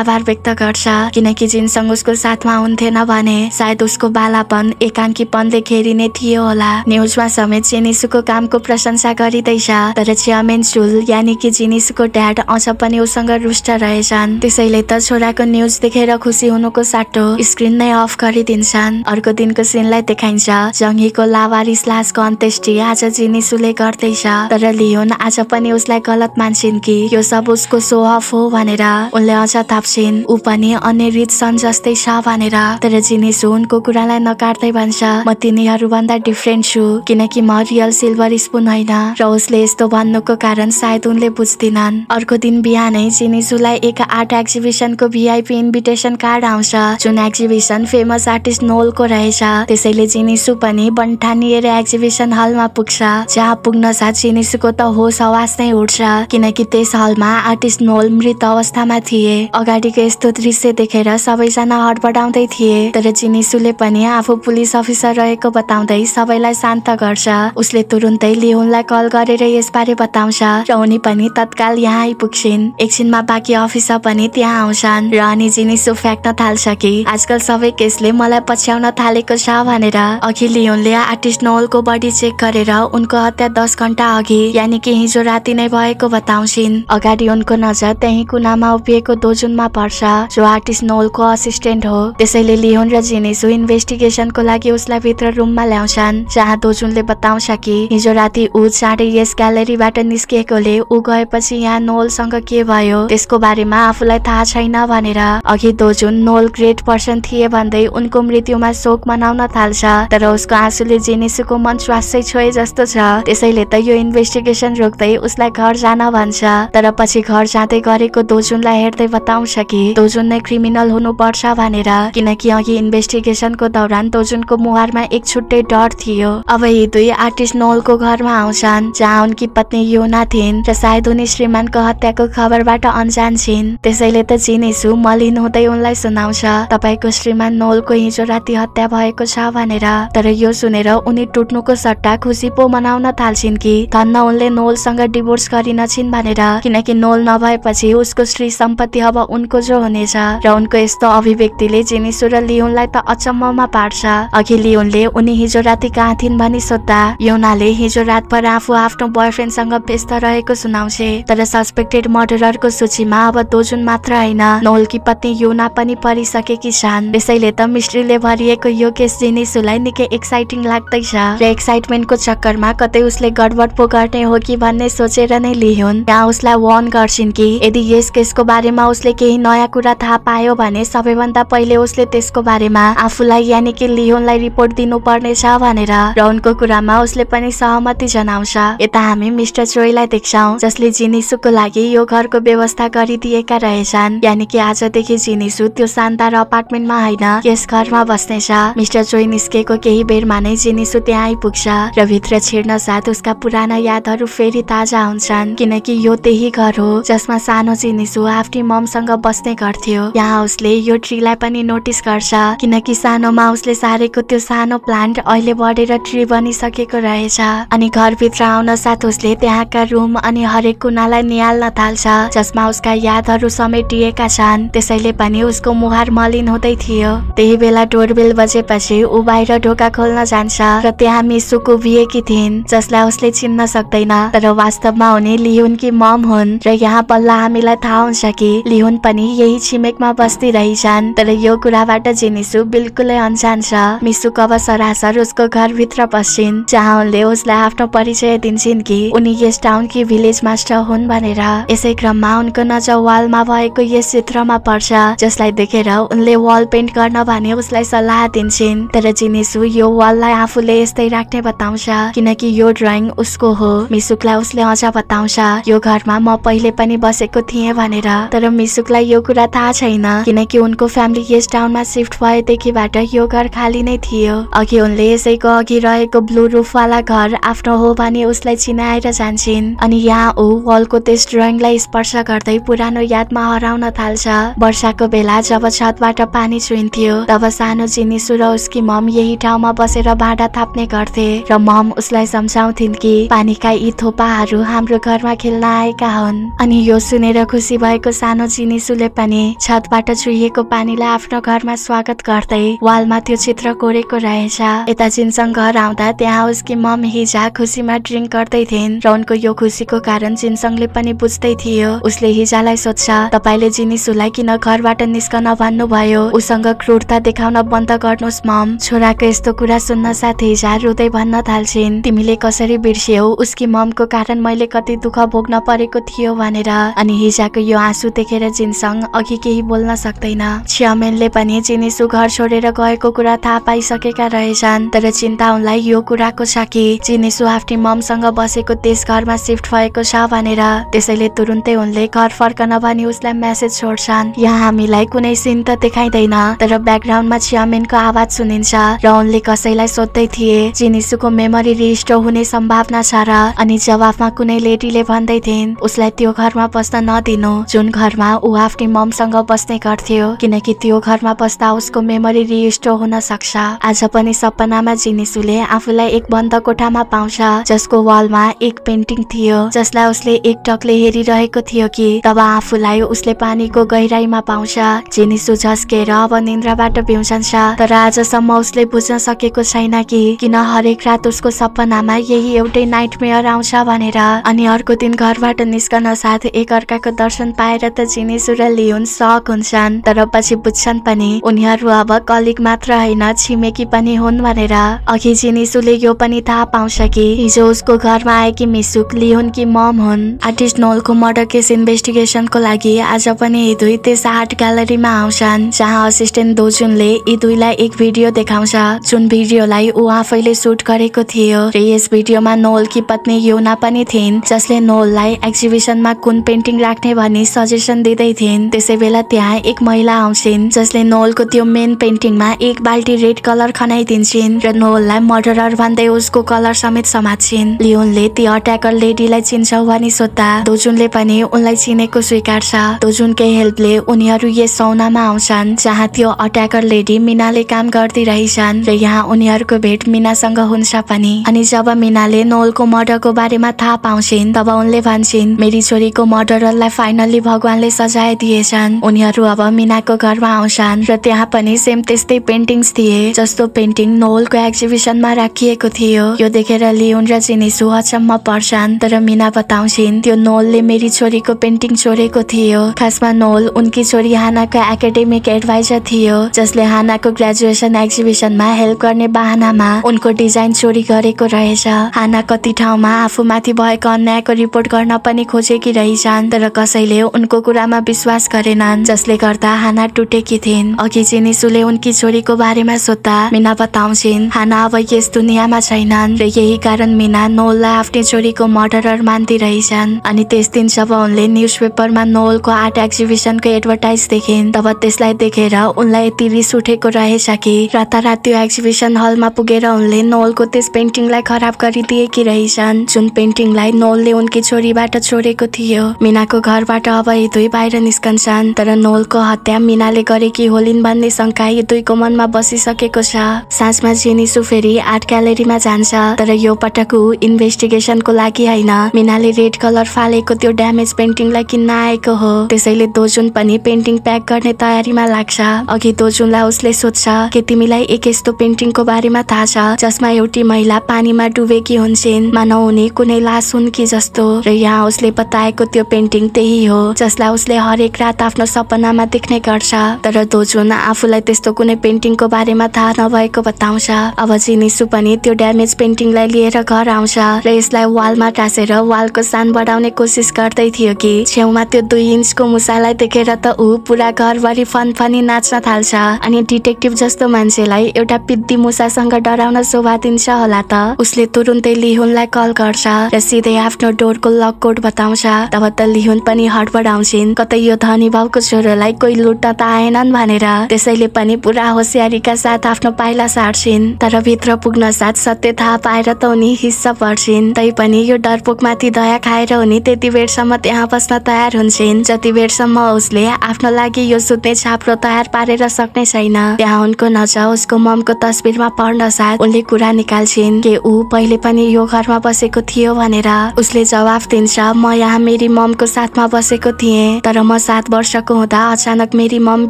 आभार व्यक्त गर्छ किनकि जिनसँग उसको साथमा हुन्थेन भने सायद उसको बालापन एकाङ्कीपनले घेरिने थियो होला न्युजमा समेत जिनिसुको कामको प्रशंसा गरिँदैछ तर चेयरमेन चुल यानि कि जिनिसुको ड्याड अझ पनि उसँग रुष्ट रहेछन् त्यसैले त छोराको न्युज देखेर खुसी हुनुको साटो स्क्रिन नै अफ गरिदिन्छन् अर्को दिनको सिनलाई देखाइन्छ जङ्गीको लावारिस लासको अन्त्येष्टि आज जिनिसुले गर्दैछ तर लियोन आज पनि उसलाई गलत मान्छन् कि यो सब उसको सो अफ हो भनेर उनले अझ थाप्छिन् ऊ पनि अन्य रिच सन् जस्तै छ भनेर तर जिनिसु उनको कुरालाई नकाट्दै भन्छ म तिनीहरू भन्दा डिफ्रेन्ट छु किनकि म रियल सिल्भर स्पुन होइन र उसले यस्तो भन्नुको कारण सायद उनले बुझ्दिनन् अर्को दिन बिहानै जिनिसुलाई एक आर्ट एक्जिबिसनको भिआइपी इन्भिटेसन कार्ड आउँछ जुन एक्जिबिसन फेमस आर्टिस्ट नोलको रहेछ त्यसैले जिनिसु पनि बन्ठानिएर एक्जिबिसन हलमा पुग्छ जहाँ पुग्न साथ जिनिसुको त होस आवाज नै उठ्छ किनकि त्यस हलमा आर्टिस्ट नोल मृत अवस्थामा थिए अगाडिको यस्तो दृश्य देखेर सबैजना हडबडाउँदै थिए तर जिनिसुले पनि आफू पुलिस अफिसर रहेको बताउँदै सबैलाई शान्त गर्छ उसले तुरुन्तै लिहुनलाई कल गरेर यसबारे बताउँछ र उनी पनि तत्काल यहाँ आइपुग्छिन् एकछिनमा बाँकी अफिसर पनि त्यहाँ आउँछन् र अनि जिनिसु फ्याँक्न थाल्छ कि आजकल सबै केसले मलाई पछ्याउन थालेको छ भनेर अघि लियोनले आर्टिस्ट नोलको बडी चेक गरेर उनको हत्या दस घन्टा अघि यानि कि हिजो राति नै भएको बताउँछिन् अगाडि उनको नजर त्यही कुनामा उभिएको दोजुनमा पर्छ जो आर्टिस्ट नोलको असिस्टेन्ट हो त्यसैले लियोन र जिनिसु इन्भेस्टिगेसनको लागि उसलाई भित्र रुममा ल्याउँछन् जहाँ दोजुनले बताउँछ कि हिजो राति ऊ चाँडै यस ग्यालेरीबाट निस्किएकोले ऊ गएपछि यहाँ नोलसँग के भयो त्यसको बारेमा आफूलाई थाहा छैन भनेर अघि दोजुन नोल ग्रेट पर्सन थिए भन्दै उनको मृत्युमा शोक मनाउन थाल्छ तर उसको आँसुले जेनिसुको मन स्वास्थ्य छोए जस्तो छ त्यसैले त यो इन्भेस्टिगेसन रोक्दै उसलाई घर जान भन्छ तर पछि घर जाँदै गरेको दोजुनलाई हेर्दै बताउँछ कि दोजुन नै क्रिमिनल हुनुपर्छ भनेर किनकि अघि इन्भेस्टिगेसनको दौरान दोजुनको मुहारमा एक छुट्टै डर थियो अब यी दुई आर्टिस्ट नोलको घरमा आउँछन् जहाँ उनकी पत्नी योना थिइन् र सायद उनी श्रीमानको हत्याको खबरबाट अन्जान छिन् त्यसैले त जिनेसु मलिन हुँदै उनलाई सुनाउँछ हुनुहुन्छ तपाईँको श्रीमान नोलको हिजो राति हत्या भएको छ भनेर तर यो सुनेर उनी टुट्नुको सट्टा खुसी पो मनाउन थाल्छिन् कि धन्न उनले नोलसँग डिभोर्स गरिन छिन् भनेर किनकि नोल नभएपछि उसको श्री सम्पत्ति अब उनको जो हुनेछ र उनको यस्तो अभिव्यक्तिले जेनिसु र लियोनलाई त अचम्ममा पार्छ अघि लियोनले उनी हिजो राति कहाँ थिइन् भनी सोद्धा योनाले हिजो रात रातभर आफू आफ्नो बोयफ्रेन्डसँग व्यस्त रहेको सुनाउँछे तर सस्पेक्टेड मर्डरको सूचीमा अब दोजुन मात्र होइन नोलकी पत्नी योना पनि परिस कि छन् त्यसैले त मिस्ट्रीले भरिएको यो केस जिनिसुलाई निकै एक्साइटिङ लाग्दैछ र एक्साइटमेन्टको चक्करमा कतै उसले गडबड पो गर्ने हो कि भन्ने सोचेर नै लिहुन् त्यहाँ उसलाई वर्न गर्छिन् कि यदि यस केसको बारेमा उसले केही नयाँ कुरा थाहा पायो भने सबैभन्दा पहिले उसले त्यसको बारेमा आफूलाई यानि कि लिहुनलाई रिपोर्ट दिनुपर्नेछ भनेर र उनको कुरामा उसले पनि सहमति जनाउँछ यता हामी मिस्टर चोईलाई देख्छौँ जसले जिनिसुको लागि यो घरको व्यवस्था गरिदिएका रहेछन् यानि कि आजदेखि जिनिसु त्यो शान्त तर अपार्टमेन्टमा होइन यस घरमा बस्नेछ मिस्टर चोइ निस्केको केही बेरमा नै जिनिसु त्यहाँ आइपुग्छ र भित्र छिर्न साथ उसका पुराना यादहरू फेरि ताजा हुन्छन् किनकि यो त्यही घर हो जसमा सानो जिनिसु आफ्नै ममसँग बस्ने गर्थ्यो यहाँ उसले यो ट्रीलाई पनि नोटिस गर्छ किनकि सानोमा उसले सारेको त्यो सानो प्लान्ट अहिले बढेर ट्री बनिसकेको रहेछ अनि घरभित्र आउन साथ उसले त्यहाँका रुम अनि हरेक कुनालाई निहाल्न थाल्छ जसमा उसका यादहरू समेटिएका छन् त्यसैले पनि उसको मुहार मलिन हुँदै थियो त्यही बेला डोरबेल बजेपछि ऊ बाहिर ढोका खोल्न जान्छ र त्यहाँ मिसुको बिएकी थिइन् जसलाई उसले चिन्न सक्दैन तर वास्तवमा उनी लिहुन कि मम हुन् र यहाँ बल्ल हामीलाई थाहा हुन्छ कि लिहुन पनि यही छिमेकमा बस्ती रहेछन् तर यो कुराबाट जेनिसु बिल्कुलै अन्जान छ मिसु कब सरासर उसको घरभित्र पस्छिन् जहाँ उनले उसलाई आफ्नो परिचय दिन्छन् कि उनी यस टाउन कि भिलेज मास्टर हुन् भनेर यसै क्रममा उनको नजर वालमा भएको यस चित्रमा पर्छ जसलाई देखेर उनले वाल पेन्ट गर्न भने उसलाई सल्लाह दिन्छन् तर जिनिसु यो वाललाई आफूले यस्तै राख्ने बताउँछ किनकि यो ड्रइङ उसको हो मिसुकलाई उसले अझ बताउँछ यो घरमा म पहिले पनि बसेको थिएँ भनेर तर मिसुकलाई यो कुरा थाहा छैन किनकि उनको फ्यामिली यस टाउनमा सिफ्ट भएदेखिबाट यो घर खाली नै थियो अघि उनले यसैको अघि रहेको ब्लू वाला घर आफ्नो हो भने उसलाई चिनाएर जान्छन् अनि यहाँ ऊ वालको त्यस ड्रइङलाई स्पर्श गर्दै पुरानो यादमा हराउन थाल्छ वर्षाको बेला जब छ छतबाट पानी छुइन्थ्यो तब सानो चिनिसु र उसकी मम यही ठाउँमा बसेर भाँडा थाप्ने गर्थे र मम उसलाई सम्झाउँथिन् कि पानीका यी थोपाहरू हाम्रो घरमा खेल्न आएका हुन् अनि यो सुनेर खुसी भएको सानो चिनिसुले पनि छतबाट चुहिएको पानीलाई आफ्नो घरमा स्वागत गर्दै वालमा त्यो चित्र कोरेको रहेछ यता चिनसँग घर आउँदा त्यहाँ उसकी मम हिजा खुसीमा ड्रिङ्क गर्दै थिइन् र उनको यो खुसीको कारण चिनसङले पनि बुझ्दै थियो उसले हिजालाई सोध्छ तपाईँले जिनिसुलाई किन घरबाट निस्कन भन्नु भन्नुभयो उसँग क्रूरता देखाउन बन्द गर्नुहोस् मम छोराको यस्तो कुरा सुन्न साथै झार रुँदै भन्न थाल्छिन् तिमीले कसरी बिर्स्यौ उसकी ममको कारण मैले कति दुःख भोग्न परेको थियो भनेर अनि हिजाको यो आँसु देखेर जिनसँग अघि केही बोल्न सक्दैन चियामेनले पनि जिनिसु घर छोडेर गएको कुरा थाहा पाइसकेका रहेछन् तर चिन्ता उनलाई यो कुराको छ कि जिनिसु आफ्नै ममसँग बसेको त्यस घरमा सिफ्ट भएको छ भनेर त्यसैले तुरुन्तै उनले घर फर्कन भनी उसलाई मेसेज छोड्छन् यहाँ हामीलाई कुनै सिन त देखाइँदैन तर ब्याकग्राउन्डमा चियामेनको आवाज सुनिन्छ र उनले कसैलाई सोध्दै थिए चिनिसुको मेमोरी रिस्टोर हुने सम्भावना छ र अनि जवाफमा कुनै लेडीले भन्दै थिइन् उसलाई त्यो घरमा बस्न नदिनु जुन घरमा ऊ आफ्नै ममसँग बस्ने गर्थ्यो किनकि त्यो घरमा बस्दा उसको मेमोरी रिस्टोर हुन सक्छ आज पनि सपनामा जिनिसुले आफूलाई एक बन्द कोठामा पाउँछ जसको वालमा एक पेन्टिङ थियो जसलाई उसले एक टकले हेरिरहेको थियो कि तब आफूलाई उसले पानीको गहिराईमा पाउँछ जिनिसु आँसु झस्केर अब निन्द्राबाट बिउसन्छ तर आजसम्म उसले बुझ्न सकेको छैन कि किन हरेक रात उसको सपनामा यही एउटै नाइट मेयर आउँछ भनेर अनि अर्को दिन घरबाट निस्कन साथ एक अर्काको दर्शन पाएर त जिनिसु र लियोन सक हुन्छन् तर पछि बुझ्छन् पनि उनीहरू अब कलिग मात्र होइन छिमेकी पनि हुन् भनेर अघि जिनिसुले यो पनि थाहा पाउँछ कि हिजो उसको घरमा आएकी मिसुक कि मम हुन् आर्टिस्ट नोलको मर्डर केस इन्भेस्टिगेसनको लागि आज पनि दुई त्यस आर्ट ग्यालेरीमा आउँछ गर्छन् जहाँ असिस्टेन्ट दोजुनले यी दुईलाई एक भिडियो देखाउँछ जुन भिडियोलाई ऊ आफैले सुट गरेको थियो र यस भिडियोमा नोलकी पत्नी योना पनि थिइन् जसले नोललाई एक्जिबिसनमा कुन पेन्टिङ राख्ने भन्ने सजेसन दिँदै थिइन् त्यसै बेला त्यहाँ एक महिला आउँछिन् जसले नोलको त्यो मेन पेन्टिङमा एक बाल्टी रेड कलर खनाइदिन्छन् र नोललाई मर्डरर भन्दै उसको कलर समेत समात्छिन् लियोनले ती अट्याकर लेडीलाई चिन्छौ भनी सोद्धा दोजुनले पनि उनलाई चिनेको स्वीकार्छ दोजुनकै हेल्पले उनीहरू यस सौनामा आउँछन् जहाँ त्यो अट्याकर लेडी मिनाले काम गर्दै रहेछन् र यहाँ उनीहरूको भेट मिनासँग हुन्छ पनि अनि जब मिनाले नोलको मर्डरको बारेमा थाहा पाउँछिन् तब उनले भन्छन् मेरी छोरीको मर्डरलाई फाइनल्ली भगवानले सजाय दिएछन् उनीहरू अब मिनाको घरमा आउँछन् र त्यहाँ पनि सेम त्यस्तै पेन्टिङ थिए जस्तो पेन्टिङ नोलको एक्जिबिसनमा राखिएको थियो यो देखेर लियोन र चिनिसु अचम्म पर्छन् तर मिना बताउँछिन् त्यो नोलले मेरी छोरीको पेन्टिङ छोडेको थियो खासमा नोल उनकी छोरी हानाको एकाडेमी एकाडेमिक एडभाइजर थियो जसले हानाको ग्रेजुएसन एक्जिबिसनमा हेल्प गर्ने बाहनामा उनको डिजाइन चोरी गरेको रहेछ हाना कति ठाउँमा आफू माथि भएको अन्यायको रिपोर्ट गर्न पनि खोजेकी रहेछन् तर कसैले उनको कुरामा विश्वास गरेनन् जसले गर्दा हाना टुटेकी थिइन् अघि चिनिसुले उनकी छोरीको बारेमा सोद्धा मिना बताउँछिन् हाना अब यस दुनियाँमा छैनन् र यही कारण मिना नोललाई आफ्नै छोरीको मर्डरर मान्दी रहेछन् अनि त्यस दिन जब उनले न्युज पेपरमा नोलको आर्ट एक्जिबिसनको एडभर्टाइज देखिन् तब त्यसलाई देखेर उनलाई यति रिस उठेको रहेछ कि रातारात त्यो एक्जिबिसन हलमा पुगेर उनले नोलको त्यस पेन्टिङलाई खराब गरिदिएकी रहेछन् जुन पेन्टिङलाई नोलले उनकी छोरीबाट छोडेको थियो मिनाको घरबाट अब यी दुई बाहिर निस्कन्छन् तर नोलको हत्या मिनाले गरेकी होलिन् भन्ने शङ्का यी दुईको मनमा बसिसकेको छ साँझमा जेनिसु फेरि आर्ट ग्यालेरीमा जान्छ तर यो पटक ऊ इन्भेस्टिगेसनको लागि होइन मिनाले रेड कलर फालेको त्यो ड्यामेज पेन्टिङलाई किन्न आएको हो त्यसैले दोजुन पनि पेन्टिङ प्याक गर्ने तयार बारेमा लाग्छ अघि दोजुनलाई उसले सोध्छ कि तिमीलाई एक यस्तो पेन्टिङको बारेमा थाहा छ जसमा एउटी महिला पानीमा डुबेकी हुन्छन् मा नहुने कुनै लास हुन् कि जस्तो र यहाँ उसले बताएको त्यो पेन्टिङ त्यही हो जसलाई उसले हरेक रात आफ्नो सपनामा देख्ने गर्छ तर दोजुन आफूलाई त्यस्तो कुनै पेन्टिङको बारेमा थाहा नभएको बताउँछ अब जिनिसु पनि त्यो ड्यामेज पेन्टिङलाई लिएर घर आउँछ र यसलाई वालमा टाँसेर वालको सान बढाउने कोसिस गर्दै थियो कि छेउमा त्यो दुई इन्चको मुसालाई देखेर त ऊ पुरा घरभरि फन फनी नाच्न थाल्छ अनि डिटेक्टिभ जस्तो मान्छेलाई एउटा पिद्दी मुसासँग डराउन शोभा दिन्छ होला त उसले तुरुन्तै लिहुनलाई कल गर्छ र सिधै आफ्नो डोरको लक कोड बताउँछ तब त लिहुन पनि हडबडाउँछिन् कतै यो धनी भाउको छोरोलाई कोही लुट्न त आएनन् भनेर त्यसैले पनि पुरा होसियारीका साथ आफ्नो पाइला सार्छिन् तर भित्र पुग्न साथ सत्य थाहा पाएर त उनी हिस्सा पर्छिन् तैपनि यो डरपोकमाथि दया खाएर उनी त्यति बेरसम्म त्यहाँ बस्न तयार हुन्छन् जति बेरसम्म उसले आफ्नो लागि यो सुत्ने छाप्रो तयार पारेर सक्ने छैन त्यहाँ उनको नजर उसको ममको तस्बिरमा पर्न साथ उनले कुरा निकाल्छिन् के ऊ पहिले पनि यो घरमा बसेको थियो भनेर उसले जवाफ दिन्छ म यहाँ मेरी ममको साथमा बसेको थिएँ तर म सात वर्षको हुँदा अचानक मेरी मम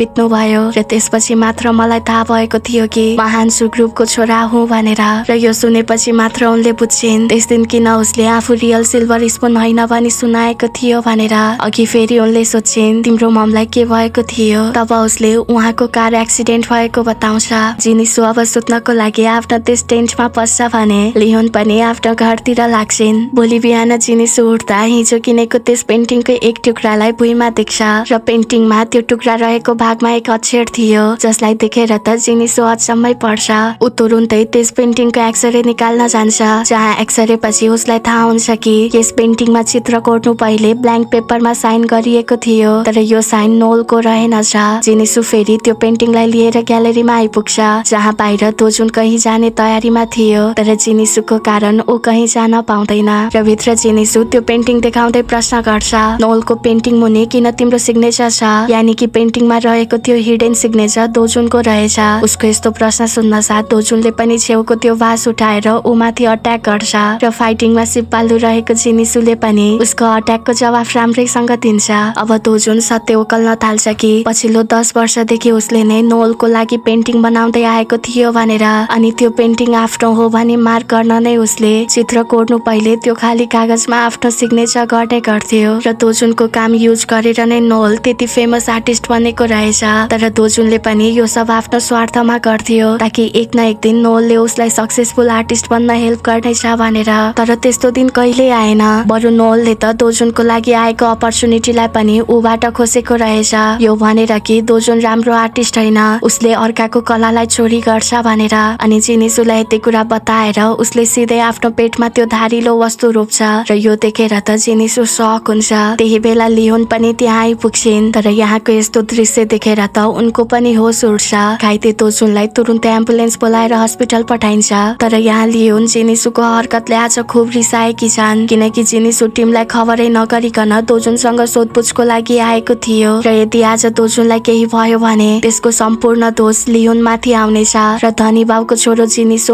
बित्नु भयो र त्यसपछि मात्र मलाई थाहा भएको थियो कि महान सुग्रुपको छोरा हुँ भनेर र यो सुनेपछि मात्र उनले बुझ्छिन् त्यस दिन किन उसले आफू रियल सिल्भर स्पुन होइन भनी सुनाएको थियो भनेर अघि फेरि उनले सोध्छिन् तिम्रो ममलाई के भएको थियो तब उसले उहाँको कार एक्सिडेन्ट भएको बताउँछ जिनिसु अब सुत्नको लागि आफ्नो त्यस टेन्टमा पस्छ भने लियोन पनि आफ्नो घरतिर लाग्छिन् भोलि बिहान जिनिसु उठ्दा हिजो किनेको त्यस पेन्टिङको एक टुक्रालाई भुइँमा देख्छ र पेन्टिङमा त्यो टुक्रा रहेको भागमा एक अक्षर थियो जसलाई देखेर त जिनिसु अचम्मै पर्छ ऊ तुरुन्तै त्यस पेन्टिङको एक्सरे निकाल्न जान्छ जहाँ एक्सरे पछि उसलाई थाहा हुन्छ कि यस पेन्टिङमा चित्र कोर्नु पहिले ब्ल्याङ्क पेपरमा साइन गरिएको थियो तर यो साइन नोलको रहेनछ जिनिसु फेरि त्यो पेन्टिङलाई लिएर ग्यालेरीमा आइपुग्छ जहाँ बाहिर दोजुन कहीँ जाने तयारीमा थियो तर जिनिसुको कारण ऊ कहीँ जान पाउँदैन र भित्र जिनिसु त्यो पेन्टिङ देखाउँदै प्रश्न गर्छ नोलको पेन्टिङ मुनि किन तिम्रो सिग्नेचर छ यानि कि पेन्टिङमा रहेको त्यो हिडन सिग्नेचर दोजुनको रहेछ उसको यस्तो प्रश्न सुन्न साथ दोजुनले पनि छेउको त्यो वास उठाएर ऊ माथि अट्याक गर्छ र फाइटिङमा सिपालु रहेको जिनिसुले पनि उसको अट्याकको जवाफ राम्रैसँग दिन्छ अब दोजुन सत्य ओकल्न थाल्छ कि पछि पछिल्लो दस वर्षदेखि उसले नै नोलको लागि पेन्टिङ बनाउँदै आएको थियो भनेर अनि त्यो पेन्टिङ आफ्नो हो भने मार्क गर्न नै उसले चित्र कोर्नु पहिले त्यो खाली कागजमा आफ्नो सिग्नेचर गर्ने गर्थ्यो र दोजुनको काम युज गरेर नै नोल त्यति फेमस आर्टिस्ट बनेको रहेछ तर दोजुनले पनि यो सब आफ्नो स्वार्थमा गर्थ्यो ताकि एक न एक दिन नोलले उसलाई सक्सेसफुल आर्टिस्ट बन्न हेल्प गर्नेछ भनेर तर त्यस्तो दिन कहिल्यै आएन बरु नोलले त दोजुनको लागि आएको अपर्च्युनिटीलाई पनि ऊबाट खोसेको रहेछ यो भनेर कि दोजोन राम्रो आर्टिस्ट होइन उसले अर्काको कलालाई चोरी गर्छ भनेर अनि जिनिसुलाई यति कुरा बताएर उसले सिधै आफ्नो पेटमा त्यो धारिलो वस्तु रोप्छ र यो देखेर त जिनिसु सक हुन्छ त्यही बेला लियोन पनि त्यहाँ आइपुग्छिन् तर यहाँको यस्तो दृश्य देखेर त उनको पनि होस उठ्छ घाइते दोजुनलाई तुरुन्त एम्बुलेन्स बोलाएर हस्पिटल पठाइन्छ तर यहाँ लियोन जिनिसुको हरकतले आज खुब रिसाएकी छन् किनकि जिनिसु टिमलाई खबरै नगरिकन दोजुनसँग सोधपुछको लागि आएको थियो र यदि आज दोजुन लियोनलाई केही भयो भने त्यसको सम्पूर्ण दोष लियोन माथि आउनेछ र धनी बाबुको छोरो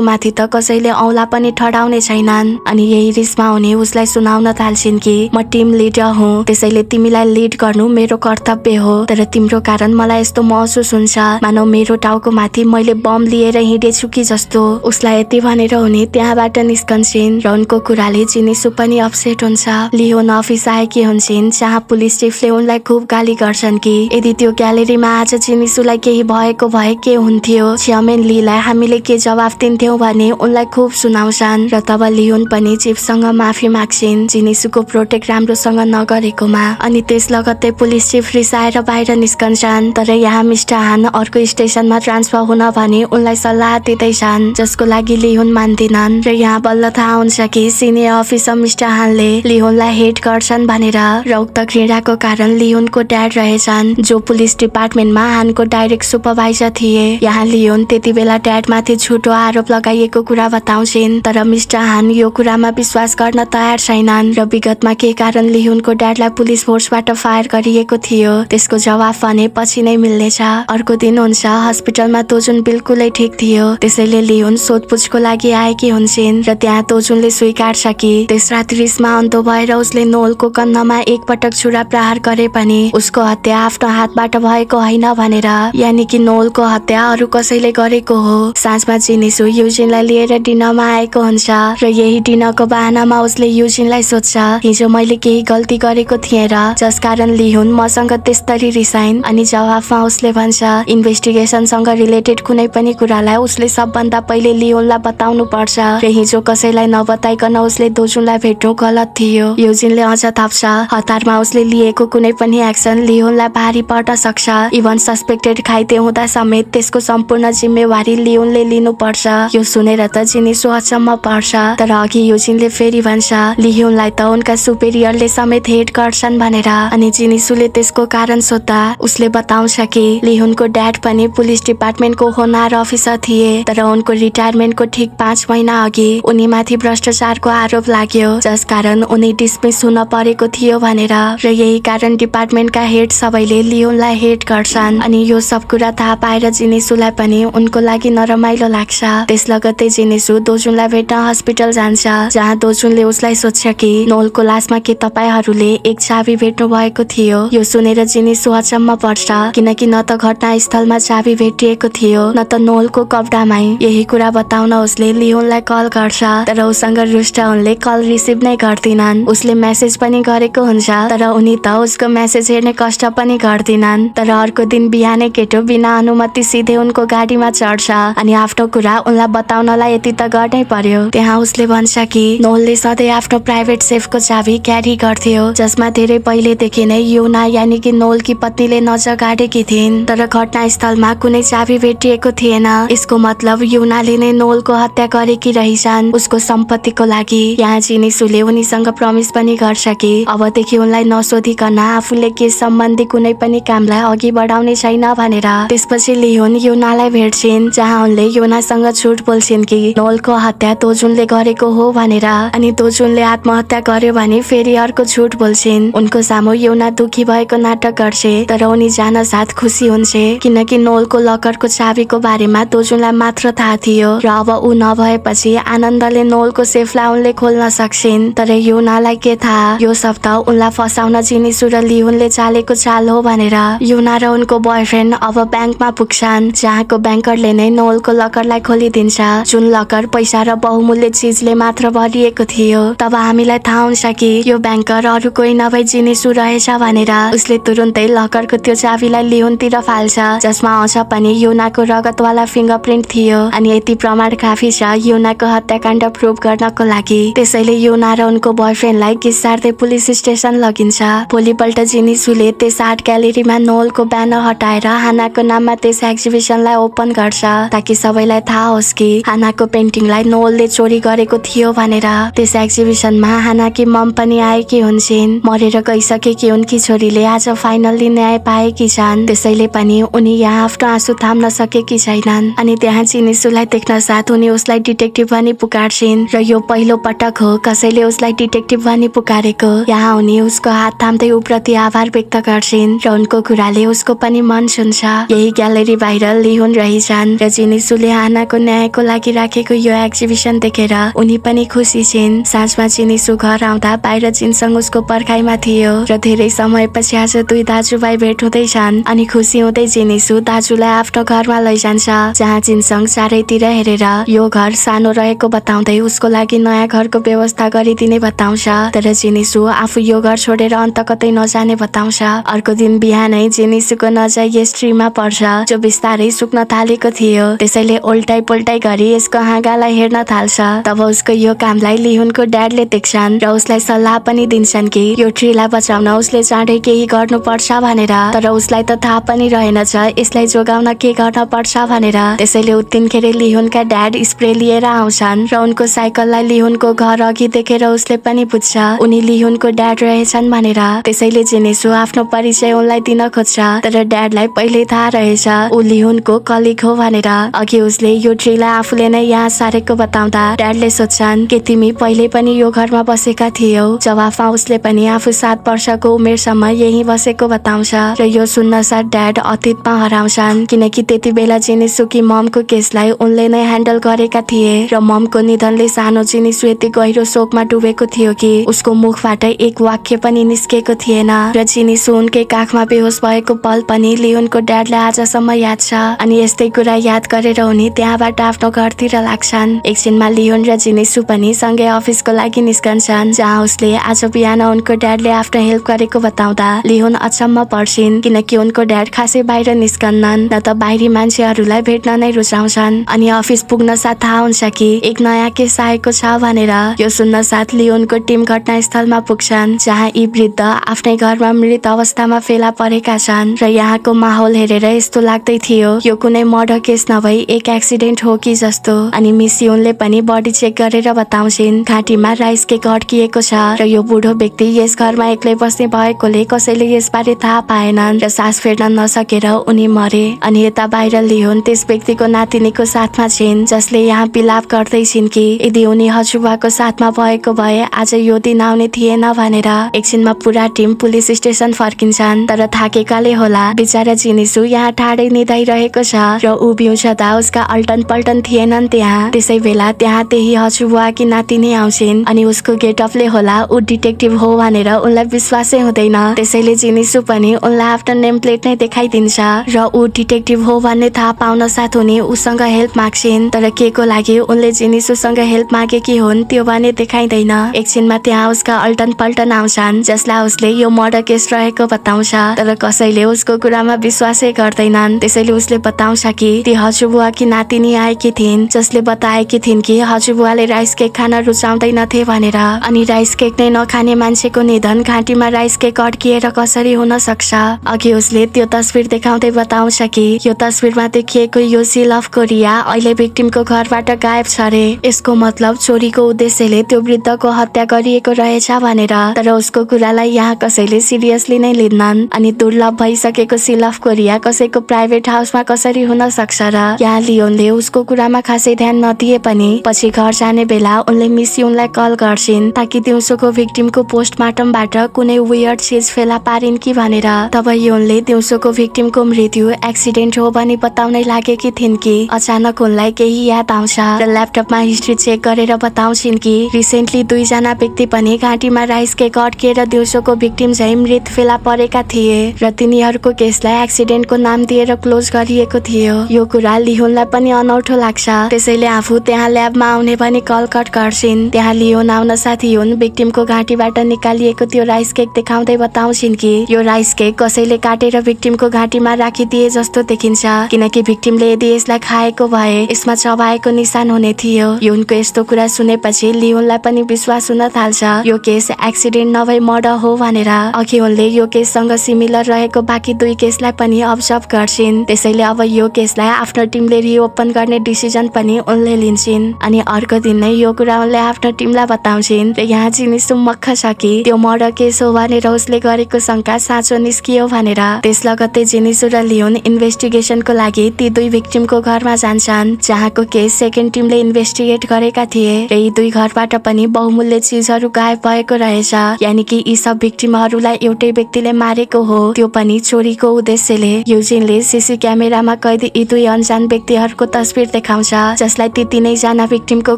माथि त कसैले औला पनि ठडाउने छैनन् अनि यही रिसमा हुने उसलाई सुनाउन थाल्छिन् कि म टिम लिडर हुँ त्यसैले तिमीलाई लिड गर्नु मेरो कर्तव्य हो तर तिम्रो कारण मलाई यस्तो महसुस हुन्छ मानव मेरो टाउको माथि मैले बम लिएर हिँडेछु कि जस्तो उसलाई यति भनेर हुने त्यहाँबाट निस्कन्छन् र उनको कुराले जिनिसु पनि अपसेट हुन्छ लियोन अफिस आएकी हुन्छन् जहाँ पुलिस चिफले उनलाई खुब गाली गर्छन् कि यदि त्यो ग्यालेरीमा आज चिनिसुलाई केही भएको भए के हुन्थ्यो छ्यामेन लीलाई हामीले के जवाफ दिन्थ्यौँ भने उनलाई खुब सुनाउँछन् र तब लियोन पनि चिफसँग माफी माग्छिन् चिनिसुको प्रोटेक्ट राम्रोसँग नगरेकोमा अनि त्यस लगत्तै पुलिस चिफ रिसाएर बाहिर निस्कन्छन् तर यहाँ मिस्टर हान अर्को स्टेसनमा ट्रान्सफर हुन भने उनलाई सल्लाह दिँदैछन् जसको लागि लिहुन मान्दिनन् र यहाँ बल्ल थाहा हुन्छ कि सिनियर अफिसर मिस्टर हानले लिहुनलाई हेट गर्छन् भनेर र उक्त क्रीडाको कारण लिहुनको ड्याड रहेछन् जो पुलिस डिपार्टमेन्टमा हानको डाइरेक्ट सुपरभाइजर थिए यहाँ लियोन त्यति बेला ड्याडमाथि झुटो आरोप लगाइएको कुरा बताउँछिन् तर मिस्टर हान यो कुरामा विश्वास गर्न तयार छैनन् र विगतमा के कारण लिहुनको ड्याडलाई पुलिस फोर्सबाट फायर गरिएको थियो त्यसको जवाफ भने पछि नै मिल्नेछ अर्को दिन हुन्छ हस्पिटलमा तोजुन बिल्कुलै ठिक थियो त्यसैले लिहुन सोधपुछको लागि आएकी हुन्छन् र त्यहाँ तोजुनले स्वीकार्छ कि त्यस रात्रिसमा रिसमा अन्तो भएर उसले नोलको कन्धमा एकपटक छुरा प्रहार गरे पनि उसको हत्या आफ्नो हातबाट भएको होइन भनेर यानि कि नोलको हत्या अरू कसैले गरेको हो साँझमा जिनिसु युजिनलाई लिएर डिनरमा आएको हुन्छ र यही डिनरको बाहनामा उसले युजिनलाई सोध्छ हिजो मैले केही गल्ती गरेको थिएँ र जसकारण लिहुन मसँग त्यस्तरी रिसाइन अनि जवाफमा उसले भन्छ इन्भेस्टिगेसनसँग रिलेटेड कुनै पनि कुरालाई उसले सबभन्दा पहिले लिहुनलाई बताउनु पर्छ र हिजो कसैलाई नबताइकन उसले दोजुनलाई भेट्नु गलत थियो युजिनले अझ थाप्छ हतारमा उसले लिएको कुनै पनि एक्सन लिहुनलाई भारी पर्न सक्छ सक्छ इभन सस्पेक्टेड खाइते हुँदा समेत त्यसको सम्पूर्ण जिम्मेवारी लियोनले लिनुपर्छ यो सुनेर त जिनी अचम्म पर्छ तर अघि युजिनले फेरि भन्छ लियोनलाई त उनका सुपेरियरले समेत हेट गर्छन् भनेर अनि जिनिसुले त्यसको कारण सोद्धा उसले बताउँछ कि लिहुनको ड्याड पनि पुलिस डिपार्टमेन्टको होनार अफिसर थिए तर उनको रिटायरमेन्टको ठिक पाँच महिना अघि उनीमाथि भ्रष्टाचारको आरोप लाग्यो जस कारण उनी डिसमिस हुन परेको थियो भनेर र यही कारण डिपार्टमेन्टका हेड सबैले लियोनलाई हेट गर्छन् अनि यो सब कुरा थाहा पाएर जिनेसुलाई पनि उनको लागि नरमाइलो लाग्छ त्यस लगतै जिनेसु दोजुनलाई भेट्न हस्पिटल जान्छ जहाँ दोजुनले उसलाई सोध्छ कि नोलको लासमा के तपाईँहरूले एक चाबी भेट्नु भएको थियो यो सुनेर जिनेसु अचम्म पर्छ किनकि न त घटनास्थलमा चाबी भेटिएको थियो न त नोलको कपडामा यही कुरा बताउन उसले लियोनलाई कल गर्छ तर उसँग रुष्ट उनले कल रिसिभ नै गर्दिनन् उसले मेसेज पनि गरेको हुन्छ तर उनी त उसको मेसेज हेर्ने कष्ट पनि गर्दिनन् तर अर्को दिन बिहानै केटो बिना अनुमति सिधै उनको गाडीमा चढ्छ अनि आफ्नो कुरा उनलाई बताउनलाई यति त गर्नै पर्यो त्यहाँ उसले भन्छ कि नोलले सधैँ आफ्नो प्राइभेट सेफको चाबी क्यारी गर्थ्यो जसमा धेरै पहिलेदेखि नै युना यानि कि नोलकी पत्नीले नजर गाडेकी थिइन् तर घटनास्थलमा कुनै चाबी भेटिएको थिएन यसको मतलब युनाले नै नोलको हत्या गरेकी रहेछन् उसको सम्पत्तिको लागि यहाँ जिनिसुले उनीसँग प्रमिस पनि गर्छ कि अबदेखि उनलाई नसोधिकन आफूले के सम्बन्धी कुनै पनि कामलाई योनालाई अघि बढाउने छैन भनेर त्यसपछि लिहुन योनालाई भेट्छिन् जहाँ उनले योनासँग छुट बोल्छिन् कि नोलको हत्या तोजुनले गरेको हो भनेर अनि तोजुनले आत्महत्या गर्यो भने फेरि अर्को झुट बोल्छिन् उनको सामु योना दुखी भएको नाटक गर्छे तर उनी जान साथ खुसी हुन्छ किनकि नोलको लकरको चाबीको बारेमा तोजुनलाई मात्र थाहा थियो र अब ऊ नभएपछि आनन्दले नोलको सेफलाई उनले खोल्न सक्छिन् तर योनालाई के थाहा यो सप्ताह उनलाई फसाउन जिनिसु र लिहुनले चालेको चाल हो भनेर युना र उनको बोयफ्रेन्ड अब ब्याङ्कमा पुग्छन् जहाँको ब्याङ्करले नै नोलको लकरलाई खोलिदिन्छ जुन लकर पैसा र बहुमूल्य चिजले मात्र भरिएको थियो तब हामीलाई थाहा हुन्छ कि यो ब्याङ्कर अरू कोही नभए जिनिसु रहेछ भनेर उसले तुरुन्तै लकरको त्यो चाबीलाई लिहुनतिर फाल्छ जसमा अझ पनि युनाको रगतवाला फिङ्गर प्रिन्ट थियो अनि यति प्रमाण काफी छ युनाको हत्याकाण्ड प्रुभ गर्नको लागि त्यसैले युना र उनको बोयफ्रेन्डलाई घिसार्दै पुलिस स्टेसन लगिन्छ भोलिपल्ट जिनिसुले त्यस आर्ट ग्यालेरीमा नो हलको ब्यानर हटाएर हानाको नाममा त्यस एक्जिबिसनलाई ओपन गर्छ ताकि सबैलाई थाहा होस् कि हानाको पेन्टिङलाई नोलले चोरी गरेको थियो भनेर त्यस एक्जिबिसनमा हानाकी मम पनि आएकी हुन्छन् मरेर गइसकेकी उनकी छोरीले आज फाइनल्ली न्याय पाएकी छन् त्यसैले पनि उनी यहाँ आफ्नो आँसु थाम्न सकेकी छैनन् अनि त्यहाँ चिनिसुलाई देख्न साथ उनी उसलाई डिटेक्टिभ भनी पुकार्छिन् र यो पहिलो पटक हो कसैले उसलाई डिटेक्टिभ भनी पुकारेको यहाँ उनी उसको हात थाम्दै उप्रति आभार व्यक्त गर्छिन् र उनको कुरा भाले उसको पनि मन सुन्छ यही ग्यालेरी बाहिर लिहुन रहेछन् र चिनिसुले आनाको न्यायको लागि राखेको यो एक्जिबिसन देखेर उनी पनि खुसी छिन् साँझमा चिनिसु घर आउँदा बाहिर चिनसँग उसको पर्खाइमा थियो र धेरै समय पछि आज दुई दाजुभाइ भेट हुँदैछन् अनि खुसी हुँदै चिनिसु दाजुलाई आफ्नो घरमा लैजान्छ जहाँ चिनसँग चारैतिर हेरेर यो घर सानो रहेको बताउँदै उसको लागि नयाँ घरको व्यवस्था गरिदिने बताउँछ तर चिनिसु आफू यो घर छोडेर अन्त कतै नजाने बताउँछ अर्को दिन बिहानै जेनिसुको नजर यस ट्रीमा पर्छ जो बिस्तारै सुक्न थालेको थियो त्यसैले ओल्टाइ पोल्टाइ गरी यसको हाँगालाई हेर्न थाल्छ तब उसको यो कामलाई लिहुनको ड्याडले देख्छन् र उसलाई सल्लाह पनि दिन्छन् कि यो ट्रीलाई बचाउन उसले चाँडै केही पर्छ भनेर तर उसलाई त थाहा पनि रहेनछ यसलाई जोगाउन के गर्न पर्छ भनेर त्यसैले उत्तिनखेरि लिहुनका ड्याड स्प्रे लिएर आउँछन् र उनको साइकललाई लिहुनको घर अघि देखेर उसले पनि बुझ्छ उनी लिहुनको ड्याड रहेछन् भनेर त्यसैले जेनेसु आफ्नो परिचय उनलाई दिन खोज्छ खोज्छ तर ड्याडलाई पहिले थाहा रहेछ ऊ लिहुनको कलिग हो भनेर अघि उसले यो ट्रीलाई आफूले नै यहाँ सारेको बताउँदा ड्याडले सोध्छन् कि तिमी पहिले पनि यो घरमा बसेका थियौ जवाफमा उसले पनि आफू सात वर्षको उमेरसम्म यही बसेको बताउँछ र यो सुन्न साथ ड्याड अतीतमा हराउँछन् किनकि त्यति बेला सुकी ममको केसलाई उनले नै ह्यान्डल गरेका थिए र ममको निधनले सानो जिनिसु यति गहिरो शोकमा डुबेको थियो कि उसको मुखबाट एक वाक्य पनि निस्केको थिएन र जिनिसु उनकै काखमा बेहोस भएको पल पनि लियोनको ड्याडलाई आजसम्म याद छ अनि यस्तै कुरा याद गरेर उनी त्यहाँबाट आफ्नो घरतिर लाग्छन् एकछिनमा लियोन र जिनिसु पनि सँगै अफिसको लागि निस्कन्छन् जहाँ उसले आज बिहान उनको ड्याडले आफ्नो हेल्प गरेको बताउँदा लियोन अचम्म पर्छिन् किनकि उनको ड्याड खासै बाहिर निस्कन्नन् न त बाहिरी मान्छेहरूलाई भेट्न नै रुचाउँछन् अनि अफिस पुग्न साथ थाहा हुन्छ कि एक नयाँ केस आएको छ भनेर यो सुन्न साथ लियोनको टिम घटनास्थलमा पुग्छन् जहाँ यी वृद्ध आफ्नै घरमा मृत अवस्थामा फेला परेका छन् र यहाँको माहौल हेरेर यस्तो लाग्दै थियो यो कुनै मर्डर केस नभई एक एक्सिडेन्ट हो कि जस्तो अनि मिस युनले पनि बडी चेक गरेर बताउँछिन् घाँटीमा राइस केक अड्किएको छ र यो बुढो व्यक्ति यस घरमा एक्लै बस्ने भएकोले कसैले यसबारे थाहा पाएनन् र सास फेर्न नसकेर उनी मरे अनि यता बाहिर लिहुन् त्यस व्यक्तिको नातिनीको साथमा छिन् जसले यहाँ गर्दै गर्दैछिन् कि यदि उनी हजुरबाको साथमा भएको भए आज यो दिन आउने थिएन भनेर एकछिनमा पुरा टिम पुलिस स्टेसन फर्किन्छन् तर थाकेको भएकाले होला बिचरा चिनिसु यहाँ ठाडै निधाइरहेको छ र त उसका अल्टन पल्टन थिएनन् त्यहाँ त्यसै बेला त्यहाँ त्यही हजुर कि नातिनी आउँछिन् अनि उसको गेटअपले होला ऊ डिटेक्टिभ हो भनेर उनलाई विश्वासै हुँदैन त्यसैले चिनिसु पनि उनलाई आफ्नो नेम प्लेट नै देखाइदिन्छ र ऊ डिटेक्टिभ हो भन्ने थाहा पाउन साथ हुने उसँग हेल्प माग्छिन् तर के को लागि उनले जिनिसुसँग हेल्प मागेकी हुन् त्यो भने देखाइँदैन एकछिनमा त्यहाँ उसका अल्टन पल्टन आउँछन् जसलाई उसले यो मर्डर केस रहेको बताउँछ तर कस कसैले उसको कुरामा विश्वासै गर्दैनन् त्यसैले उसले बताउँछ कि ती हजुरबुवा कि नातिनी आएकी थिइन् जसले बताएकी थिइन् कि हजुरबुवाले राइस केक खान रुचाउँदैनथे भनेर अनि राइस केक नै नखाने मान्छेको निधन घाँटीमा राइस केक अड्किएर कसरी हुन सक्छ अघि उसले त्यो तस्विर देखाउँदै बताउँछ कि यो तस्विरमा देखिएको यो सिल अफ कोरिया अहिले भिक्टिमको घरबाट गायब छ रे यसको मतलब चोरीको उद्देश्यले त्यो वृद्धको हत्या गरिएको रहेछ भनेर तर उसको कुरालाई यहाँ कसैले सिरियसली नै लिन्नन् अनि दुर्लभ फ्लप भइसकेको सिलफ कोरिया कसैको प्राइभेट हाउसमा कसरी हुन सक्छ र यहाँ लियोनले उसको कुरामा खासै ध्यान नदिए पनि पछि घर जाने बेला उनले मिस युनलाई कल गर्छिन् ताकि दिउँसोको भिक्टिमको पोस्टमार्टमबाट कुनै वियर्ड चिज फेला पारिन् कि भनेर तब योनले दिउँसोको भिक्टिमको मृत्यु एक्सिडेन्ट हो भनी बताउनै लागेकी थिइन् कि अचानक उनलाई केही याद आउँछ र ल्यापटपमा हिस्ट्री चेक गरेर बताउँछिन् कि रिसेन्टली दुईजना व्यक्ति पनि घाँटीमा राइस केक अड्किएर दिउँसोको भिक्टिम झै मृत फेला परेका थिए र तिनीहरूको केसलाई एक्सिडेन्टको नाम दिएर क्लोज गरिएको थियो यो कुरा लिहुनलाई पनि अनौठो लाग्छ त्यसैले आफू त्यहाँ ल्याबमा आउने पनि कल कट गर्छिन् त्यहाँ लिहुन आउन साथी हुन् भिक्टिमको घाँटीबाट निकालिएको त्यो राइस केक देखाउँदै बताउँछिन् कि यो राइस केक कसैले काटेर भिक्टिमको घाँटीमा राखिदिए जस्तो देखिन्छ किनकि भिक्टिमले यदि यसलाई खाएको भए यसमा चबाएको निशान हुने थियो युनको यस्तो कुरा सुनेपछि लिहुनलाई पनि विश्वास हुन थाल्छ यो केस एक्सिडेन्ट नभई मर्डर हो भनेर अघि उनले यो केससँग सिमिलर रहे रहेको बाँकी दुई केसलाई पनि अब्जर्भ गर्छिन् त्यसैले अब यो केसलाई आफ्नो टिमले रिओपन गर्ने डिसिजन पनि उनले लिन्छन् अनि अर्को दिन नै यो कुरा उनले आफ्नो टिमलाई बताउँछिन् र यहाँ चिनी सुमक्ख छ कि त्यो मर्डर केस हो भनेर उसले गरेको शङ्का साँचो निस्कियो भनेर त्यस लगत्तै जिनिसु र लियोन इन्भेस्टिगेसनको लागि ती दुई भिक्टिमको घरमा जान्छन् जहाँको केस सेकेन्ड टिमले इन्भेस्टिगेट गरेका थिए र यी दुई घरबाट पनि बहुमूल्य चिजहरू गायब भएको रहेछ यानि कि यी सब भिक्टिमहरूलाई एउटै व्यक्तिले मारेको हो त्यो पनि चोरीको उद्देश्यले युजिनले सिसी क्यामेरामा कैदी यी दुई अन्जान व्यक्तिहरूको तस्विर देखाउँछ जसलाई ती तिनैजना भिक्टिमको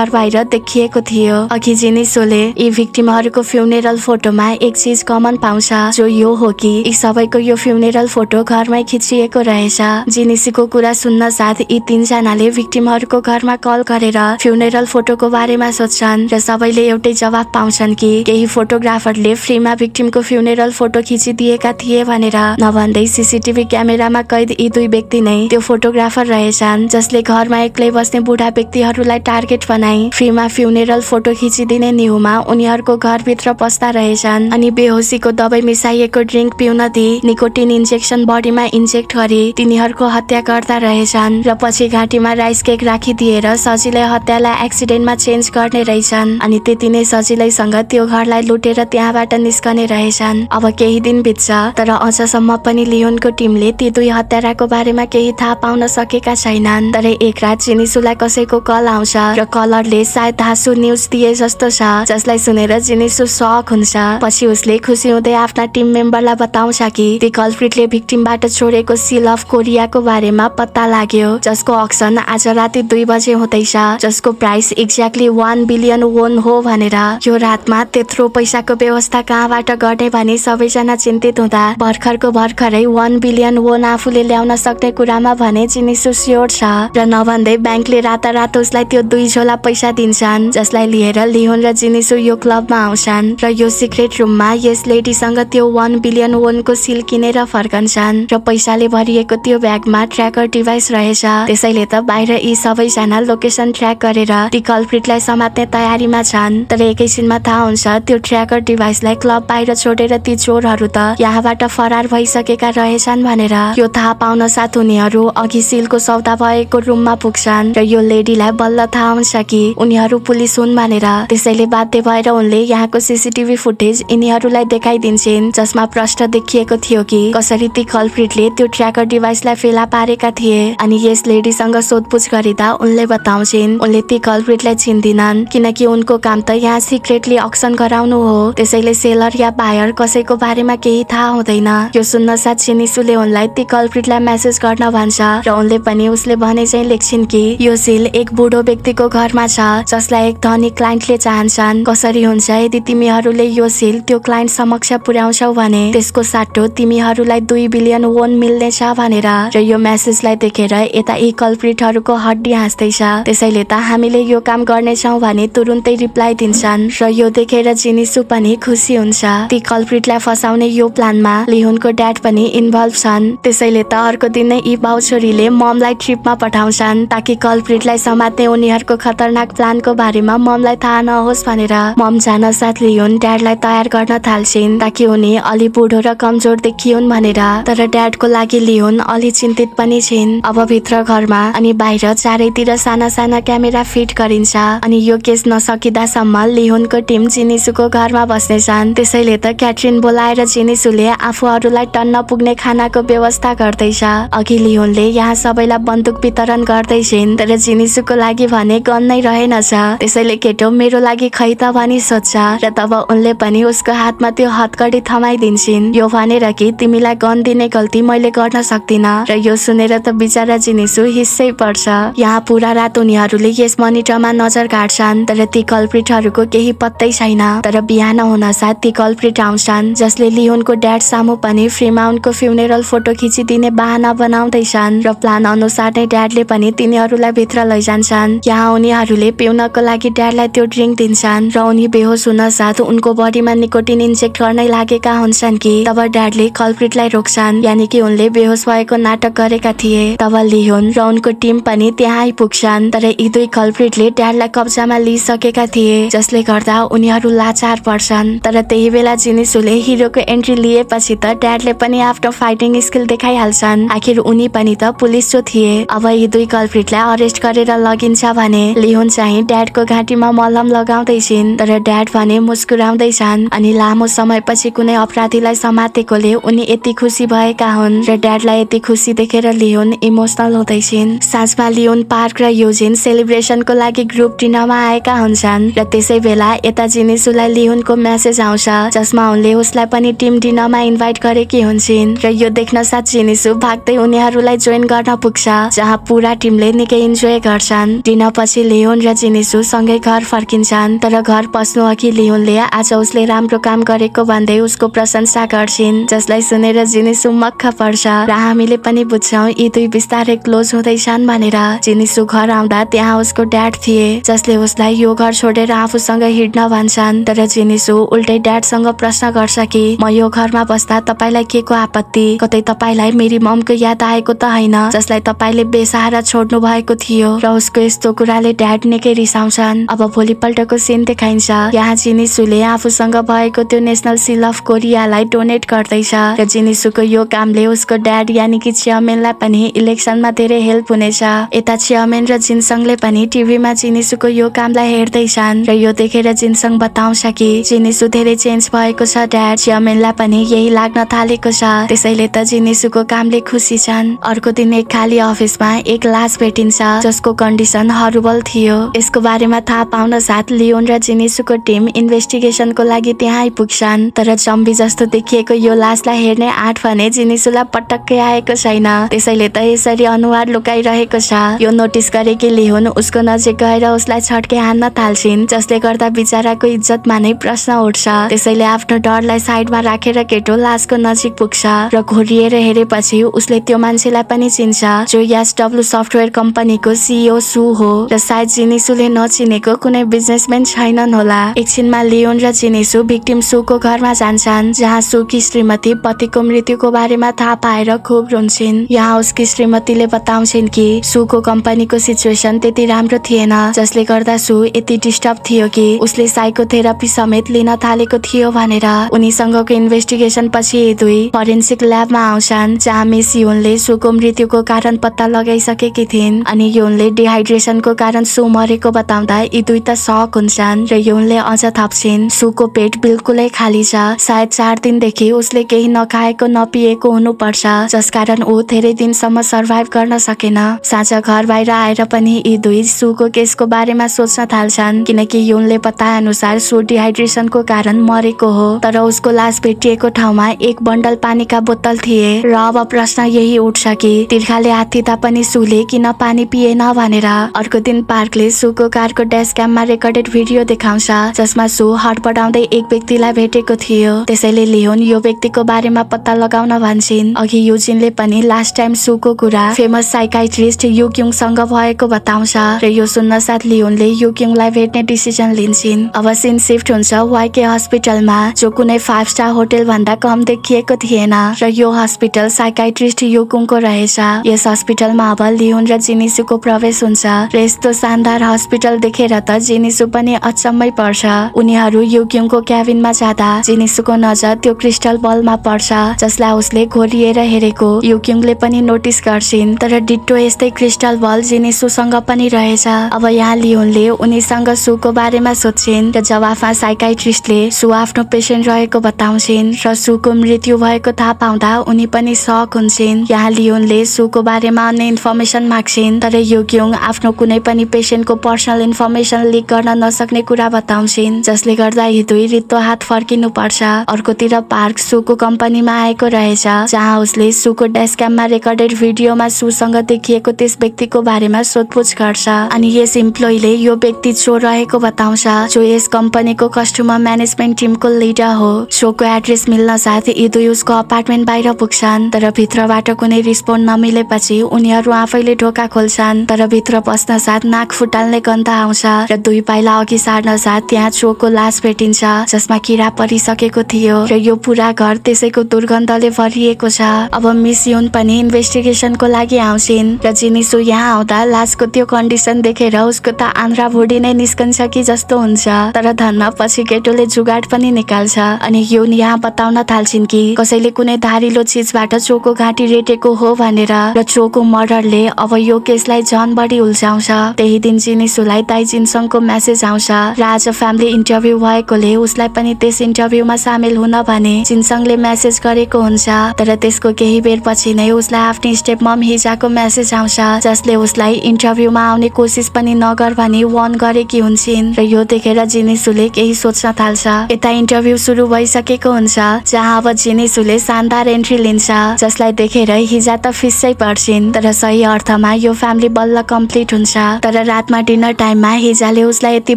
घर बाहिर देखिएको थियो अघि जिनिसोले यी भिक्टिमहरूको फ्युनेरल फोटोमा एक चिज कमन पाउँछ जो यो हो कि यी सबैको यो फ्युनेरल फोटो घरमै खिचिएको रहेछ जिनिसीको कुरा सुन्न साथ यी तिनजनाले भिक्टिमहरूको घरमा कल गरेर फ्युनेरल फोटोको बारेमा सोध्छन् र सबैले एउटै जवाब पाउँछन् कि केही फोटोग्राफरले फ्रीमा भिक्टिमको फ्युनेरल फोटो खिचिदिएका थिए भनेर भनेर नभन्दै सिसिटिभी क्यामेरामा कैद यी दुई व्यक्ति नै त्यो फोटोग्राफर रहेछन् जसले घरमा एक्लै बस्ने बुढा व्यक्तिहरूलाई टार्गेट बनाए फ्रीमा फ्युनेरल फोटो खिचिदिने निहुमा उनीहरूको घरभित्र पस्दा रहेछन् अनि बेहोसीको दबाई मिसाइएको ड्रिङ्क पिउन दिई निकोटिन इन्जेक्सन बडीमा इन्जेक्ट गरी तिनीहरूको हत्या गर्दा रहेछन् र पछि घाँटीमा राइस केक राखिदिएर सजिलै हत्यालाई एक्सिडेन्टमा चेन्ज गर्ने रहेछन् अनि त्यति नै सजिलैसँग त्यो घरलाई लुटेर त्यहाँबाट निस्कने रहेछन् अब केही दिन बित्छ तर आजसम्म पनि लियोनको टिमले ती दुई हत्याराको बारेमा केही थाहा पाउन सकेका छैनन् तर एक रात जिनिसुलाई कसैको कल आउँछ र कलरले सायद धासु न्युज दिए जस्तो छ जसलाई सुनेर जिनिसु सक हुन्छ पछि उसले खुसी हुँदै आफ्ना टिम मेम्बरलाई बताउँछ कि ती कल्प्रिटले भिक्टिमबाट छोडेको सिल अफ कोरियाको बारेमा पत्ता लाग्यो जसको अक्सन आज राति दुई बजे हुँदैछ जसको प्राइस एक्ज्याक्टली वान बिलियन वोन हो भनेर यो रातमा त्यत्रो पैसाको व्यवस्था कहाँबाट गर्ने भने सबैजना चिन्तित हुँदा भर्खर भर्खरको भर्खरै वान बिलियन वोन आफूले ल्याउन सक्ने कुरामा भने चिनी स्योर छ र नभन्दै ब्याङ्कले रातारात उसलाई त्यो दुई झोला पैसा दिन्छन् जसलाई लिएर लिहोन र जिनिसु यो क्लबमा आउँछन् र यो सिक्रेट रुममा यस लेडीसँग त्यो वान बिलियन वोनको सिल किनेर फर्कन्छन् र पैसाले भरिएको त्यो ब्यागमा ट्र्याकर डिभाइस रहेछ त्यसैले त बाहिर यी सबैजना लोकेसन ट्र्याक गरेर ती कल्प्रिटलाई समात्ने तयारीमा छन् तर एकैछिनमा थाहा हुन्छ त्यो ट्र्याकर डिभाइसलाई क्लब बाहिर छोडेर ती चोरहरू त यहाँबाट फरार फरार भइसकेका रहेछन् भनेर यो थाहा पाउन साथ उनीहरू अघि सिलको सौदा भएको रुममा पुग्छन् र यो लेडीलाई बल्ल थाहा हुन्छ कि उनीहरू पुलिस हुन् भनेर त्यसैले बाध्य भएर उनले यहाँको सिसिटिभी फुटेज यिनीहरूलाई देखाइदिन्छन् जसमा प्रष्ट देखिएको थियो कि कसरी ती कल्प्रिटले त्यो ट्र्याकर डिभाइसलाई फेला पारेका थिए अनि यस लेडीसँग सोधपुछ गरिदा उनले बताउँछिन् उनले ती कल्प्रिटलाई चिन्दिनन् किनकि उनको काम त यहाँ सिक्रेटली अक्सन गराउनु हो त्यसैले सेलर या बायर कसैको बारेमा केही थाहा हुँदैन यो सुन्न साक्षी निशुले उनलाई ती कल्प्रिटलाई मेसेज गर्न भन्छ र उनले पनि उसले भने चाहिँ लेख्छिन् कि यो सिल एक बुढो व्यक्तिको घरमा छ जसलाई एक धनी क्लाइन्टले चाहन्छन् कसरी हुन्छ यदि तिमीहरूले यो सिल त्यो क्लाइन्ट समक्ष पुर्याउँछौ भने त्यसको साटो तिमीहरूलाई दुई बिलियन वन मिल्नेछ भनेर र यो मेसेजलाई देखेर यता यी कल्प्रिटहरूको हड्डी हाँस्दैछ त्यसैले त हामीले यो काम गर्नेछौँ भने तुरुन्तै रिप्लाई दिन्छन् र यो देखेर जिनिसु पनि खुसी हुन्छ ती कल्प्रिटलाई फसाउने यो प्लानमा लिहुन उनको ड्याड पनि इन्भल्भ छन् त्यसैले त अर्को दिन नै यी बाउ छोरीले ममलाई ट्रिपमा पठाउँछन् ताकि कल्प्रिटलाई समात्ने उनीहरूको खतरनाक प्लानको बारेमा ममलाई थाहा नहोस् भनेर मम जान साथ लिउन् ड्याडलाई तयार गर्न थाल्छिन् ताकि उनी अलि बुढो र कमजोर देखियोन् भनेर तर ड्याडको लागि लिउन् अलि चिन्तित पनि छिन् अब भित्र घरमा अनि बाहिर चारैतिर साना साना क्यामेरा फिट गरिन्छ अनि यो केस नसकिँदासम्म लिहुनको टिम चिनिसुको घरमा बस्नेछन् त्यसैले त क्याट्रिन बोलाएर चिनिसुले आफू मानिसहरूलाई टन्न पुग्ने खानाको व्यवस्था गर्दैछ अघि लियोनले यहाँ सबैलाई बन्दुक वितरण गर्दैछिन् तर जिनिसुको लागि भने गन नै रहेनछ त्यसैले केटो मेरो लागि खै त भनी सोध्छ र तब उनले पनि उसको हातमा त्यो हतकडी थमाइदिन्छन् यो भनेर कि तिमीलाई गन दिने गल्ती मैले गर्न सक्दिन र यो सुनेर त बिचरा जिनिसु हिस्सै पर्छ यहाँ पुरा रात उनीहरूले यस मनिटरमा नजर काट्छन् तर ती कल्प्रिटहरूको केही पत्तै छैन तर बिहान हुनसाथ ती कल्प्रिट आउँछन् जसले लियोनको ड्याड सामु पनि पनि फ्रीमा उनको फ्युनेरल फोटो खिचिदिने बाहना बनाउँदैछन् र प्लान अनुसार नै ड्याडले पनि तिनीहरूलाई भित्र लैजान्छन् यहाँ उनीहरूले पिउनको लागि ड्याडलाई त्यो ड्रिङ्क दिन्छन् र उनी बेहोस हुन साथ उनको बडीमा निकोटिन इन्जेक्ट गर्नै लागेका हुन्छन् कि तब ड्याडले कल्प्रिटलाई रोक्छन् यानि कि उनले बेहोस भएको नाटक गरेका थिए तब लिहुन र उनको टिम पनि त्यहाँ आइपुग्छन् तर यी दुई कल्प्रिटले ड्याडलाई कब्जामा लिइसकेका थिए जसले गर्दा उनीहरू लाचार पर्छन् तर त्यही बेला जिनिसुले हिरोको एन्ट्री लिएपछि त ड्याडले पनि आफ्नो फाइटिङ स्किल देखाइहाल्छन् आखिर उनी पनि त पुलिस जो थिए अब यी दुई गर्लफ्रेन्डलाई अरेस्ट गरेर लगिन्छ भने लिहुन चाहिँ ड्याडको घाँटीमा मलम लगाउँदैछिन् तर ड्याड भने मुस्कुराउँदैछन् अनि लामो समयपछि कुनै अपराधीलाई समातेकोले उनी यति खुसी भएका हुन् र ड्याडलाई यति खुसी देखेर लिहुन इमोसनल हुँदैछिन् साँझमा लिहुन पार्क र योजिन सेलिब्रेसनको लागि ग्रुप डिनरमा आएका हुन्छन् र त्यसै बेला यता जिनिसुलाई लिहुनको मेसेज आउँछ जसमा उनले उसलाई पनि टिम डिनरमा इन्भाइट गरेकी हुन्छन् र यो देख्न साँच्ची निसु भाग्दै उनीहरूलाई जोइन गर्न पुग्छ जहाँ पुरा टिमले निकै इन्जोय गर्छन् डिनर पछि लियोन र जिनिसु सँगै घर फर्किन्छन् तर घर पस्नु अघि लियोनले आज उसले राम्रो काम गरेको भन्दै उसको प्रशंसा गर्छिन् जसलाई सुनेर जिनिसु मक्ख पर्छ र हामीले पनि बुझ्छौँ यी दुई बिस्तारै क्लोज हुँदैछन् भनेर जिनिसु घर आउँदा त्यहाँ उसको ड्याड थिए जसले उसलाई यो घर छोडेर आफूसँग हिँड्न भन्छन् तर जिनिसु उल्टै ड्याडसँग प्रश्न गर्छ कि म यो घरमा बस्दा तपाईँलाई के को आपत्ति कतै तपाईँलाई मेरी ममको याद आएको त होइन जसलाई तपाईँले बेसहारा छोड्नु भएको थियो र उसको यस्तो कुराले ड्याड निकै रिसाउँछन् अब भोलिपल्टको सिन देखाइन्छ यहाँ जिनिसुले आफूसँग भएको त्यो नेसनल सिल अफ कोरियालाई डोनेट गर्दैछ र जिनिसुको यो कामले उसको ड्याड यानि कि चेयरमेनलाई पनि इलेक्सनमा धेरै हेल्प हुनेछ यता चेयरमेन र जिनसङले पनि टिभीमा जिनिसुको यो कामलाई हेर्दैछन् र यो देखेर जिनसङ बताउँछ कि जिनिसु धेरै चेन्ज भएको छ ड्याड चेयरमेनलाई पनि यही लाग्न थालेको छ त्यसैले त जिनिसुको कामले खुसी छन् अर्को दिन एक खाली अफिसमा एक लास भेटिन्छ जसको कन्डिसन हरुबल थियो यसको बारेमा थाहा पाउन साथ लियोन र जिनिसुको टिम इन्भेस्टिगेसनको लागि त्यहाँ आइपुग्छन् तर जम्बी जस्तो देखिएको यो लासलाई हेर्ने आँट भने जिनिसुलाई पटक्कै आएको छैन त्यसैले त यसरी अनुहार लुकाइरहेको छ यो नोटिस गरेकी लियोन उसको नजिक गएर उसलाई छड्के हान्न थाल्छिन् जसले गर्दा बिचराको इज्जतमा नै प्रश्न उठ्छ त्यसैले आफ्नो डरलाई साइडमा राखेर केटो लासको मान्छेको नजिक पुग्छ र घोरिएर हेरेपछि उसले त्यो मान्छेलाई पनि चिन्छ जो यस डब्लु सफ्टवेयर कम्पनीको सिओ सु हो र सायद जिनिसुले नचिनेको कुनै बिजनेसम्यान छैनन् होला एकछिनमा लियोन र जिनिसु भिक्टिम सुको घरमा जान्छन् जहाँ सुकी श्रीमती पतिको मृत्युको बारेमा थाहा पाएर खुब रुन्छन् यहाँ उसकी श्रीमतीले बताउँछिन् कि सुको कम्पनीको सिचुएसन त्यति राम्रो थिएन जसले गर्दा सु यति डिस्टर्ब थियो कि उसले साइकोथेरापी समेत लिन थालेको थियो भनेर उनीसँगको इन्भेस्टिगेसन पछि दुई फरेन्सिक ल्याबमा आउँछन् जहाँ मिस युनले सुको मृत्युको कारण पत्ता लगाइसकेकी थिइन् अनि युनले डिहाइड्रेसनको कारण सु मरेको बताउँदा यी दुई त सक हुन्छन् र युनले अझ थप्छिन् सुको पेट बिल्कुलै खाली छ सायद चार दिनदेखि उसले केही नखाएको नपिएको हुनुपर्छ जसकारण ऊ धेरै दिनसम्म सर्भाइभ गर्न सकेन साँझ घर बाहिर आएर पनि यी दुई सुको केसको बारेमा सोच्न थाल्छन् किनकि युनले बताए अनुसार सु डिहाइड्रेसनको कारण मरेको हो तर उसको लास भेटिएको ठाउँमा एक एक बन्डल पानीका बोतल थिए र अब प्रश्न यही उठ्छ कि तिर्खाले हात्तिँदा पनि सुले किन पानी पिएन भनेर अर्को दिन पार्कले सुको कारको ड्यास क्याममा रेकर्डेड भिडियो देखाउँछ जसमा सु बढाउँदै एक व्यक्तिलाई भेटेको थियो त्यसैले लियोन यो व्यक्तिको बारेमा पत्ता लगाउन भन्छन् अघि युजिनले पनि लास्ट टाइम सुको कुरा फेमस साइकाइट्रिस्ट यु भएको बताउँछ र यो सुन्न साथ लियोनले यु क्युङलाई भेट्ने डिसिजन लिन्छन् अब सिन सिफ्ट हुन्छ वाइके हस्पिटलमा जो कुनै फाइभ स्टार होटेल भन्दा कम देखिएको थिएन र यो हस्पिटल साइकाइट्रिस्ट युकुङको रहेछ यस हस्पिटलमा अब लिहुन र जिनिसुको प्रवेश हुन्छ र यस्तो शानदार हस्पिटल देखेर त जिनिसु पनि अचम्मै पर्छ उनीहरू युक्युङको क्याबिनमा जाँदा जिनिसुको नजर त्यो क्रिस्टल बलमा पर्छ जसलाई उसले घोरिएर हेरेको युकुङले पनि नोटिस गर्छिन् तर डिटो यस्तै क्रिस्टल बल जिनिसुसँग पनि रहेछ अब यहाँ लियोनले उनीसँग सुको बारेमा सोध्छिन् र जवाफमा साइकाइट्रिस्टले सु आफ्नो पेसेन्ट रहेको बताउँछिन् र सुको मृत्यु त्यो भएको थाहा पाउँदा उनी पनि सक हुन्छन् यहाँ लियोनले सुको बारेमा अन्य इन्फर्मेसन माग्छिन् तर योग्योङ आफ्नो कुनै पनि पेसेन्टको पर्सनल इन्फर्मेसन लिक गर्न नसक्ने कुरा बताउँछिन् जसले गर्दा यी दुई रित्तो हात फर्किनु पर्छ अर्कोतिर पार्क सुको कम्पनीमा आएको रहेछ जहाँ उसले सुको डेस्क क्याममा रेकर्डेड भिडियोमा सुसँग देखिएको त्यस व्यक्तिको बारेमा सोधपुछ गर्छ अनि यस इम्प्लोइले यो व्यक्ति चो रहेको बताउँछ जो यस कम्पनीको कस्टमर म्यानेजमेन्ट टिमको लिडर हो सोको एड्रेस मिल्न साथ यी दुई उसको अपार्टमेन्ट बाहिर पुग्छन् तर भित्रबाट कुनै रिस्पोन्ड नमिलेपछि उनीहरू आफैले ढोका खोल्छन् तर भित्र पस्न साथ नाक फुटाल्ने गन्ध आउँछ र दुई पाइला अघि सार्न साथ त्यहाँ चोकको लास भेटिन्छ जसमा किरा परिसकेको थियो र यो पुरा घर त्यसैको दुर्गन्धले भरिएको छ अब मिस युन पनि इन्भेस्टिगेसनको लागि आउँछिन् र जिनिसु यहाँ आउँदा लासको त्यो कन्डिसन देखेर उसको त आन्द्रा भुडी नै निस्कन्छ कि जस्तो हुन्छ तर धन्न पछि केटोले जुगाड पनि निकाल्छ अनि युन यहाँ बताउन थाल्छिन् कि कसैले कुनै धारिलो चिजबाट चोको घाँटी रेटेको हो भनेर र चोको मर्डरले अब यो केसलाई झन बढी उल्झाउँछ त्यही दिन जिनिसुलाई ताइजिनसँगको मेसेज आउँछ र आज फ्यामिली इन्टरभ्यू भएकोले उसलाई पनि त्यस इन्टरभ्यूमा सामेल हुन भने जिनसँगले मेसेज गरेको हुन्छ तर त्यसको केही बेर पछि नै उसलाई आफ्नो स्टेप मम हिजाको मेसेज आउँछ जसले उसलाई इन्टरभ्यूमा आउने कोसिस पनि नगर भने वन गरेकी हुन्छन् र यो देखेर जिनिसुले केही सोच्न थाल्छ यता इन्टरभ्यू सुरु भइसकेको हुन्छ जहाँ अब जिनिसुले शानदार एन्ट्री लिन्छ जसलाई देखेर हिजा त फिसै पर्छिन् तर सही अर्थमा यो फ्यामिली बल्ल कम्प्लिट हुन्छ तर रातमा डिनर टाइममा हिजाले उसलाई यति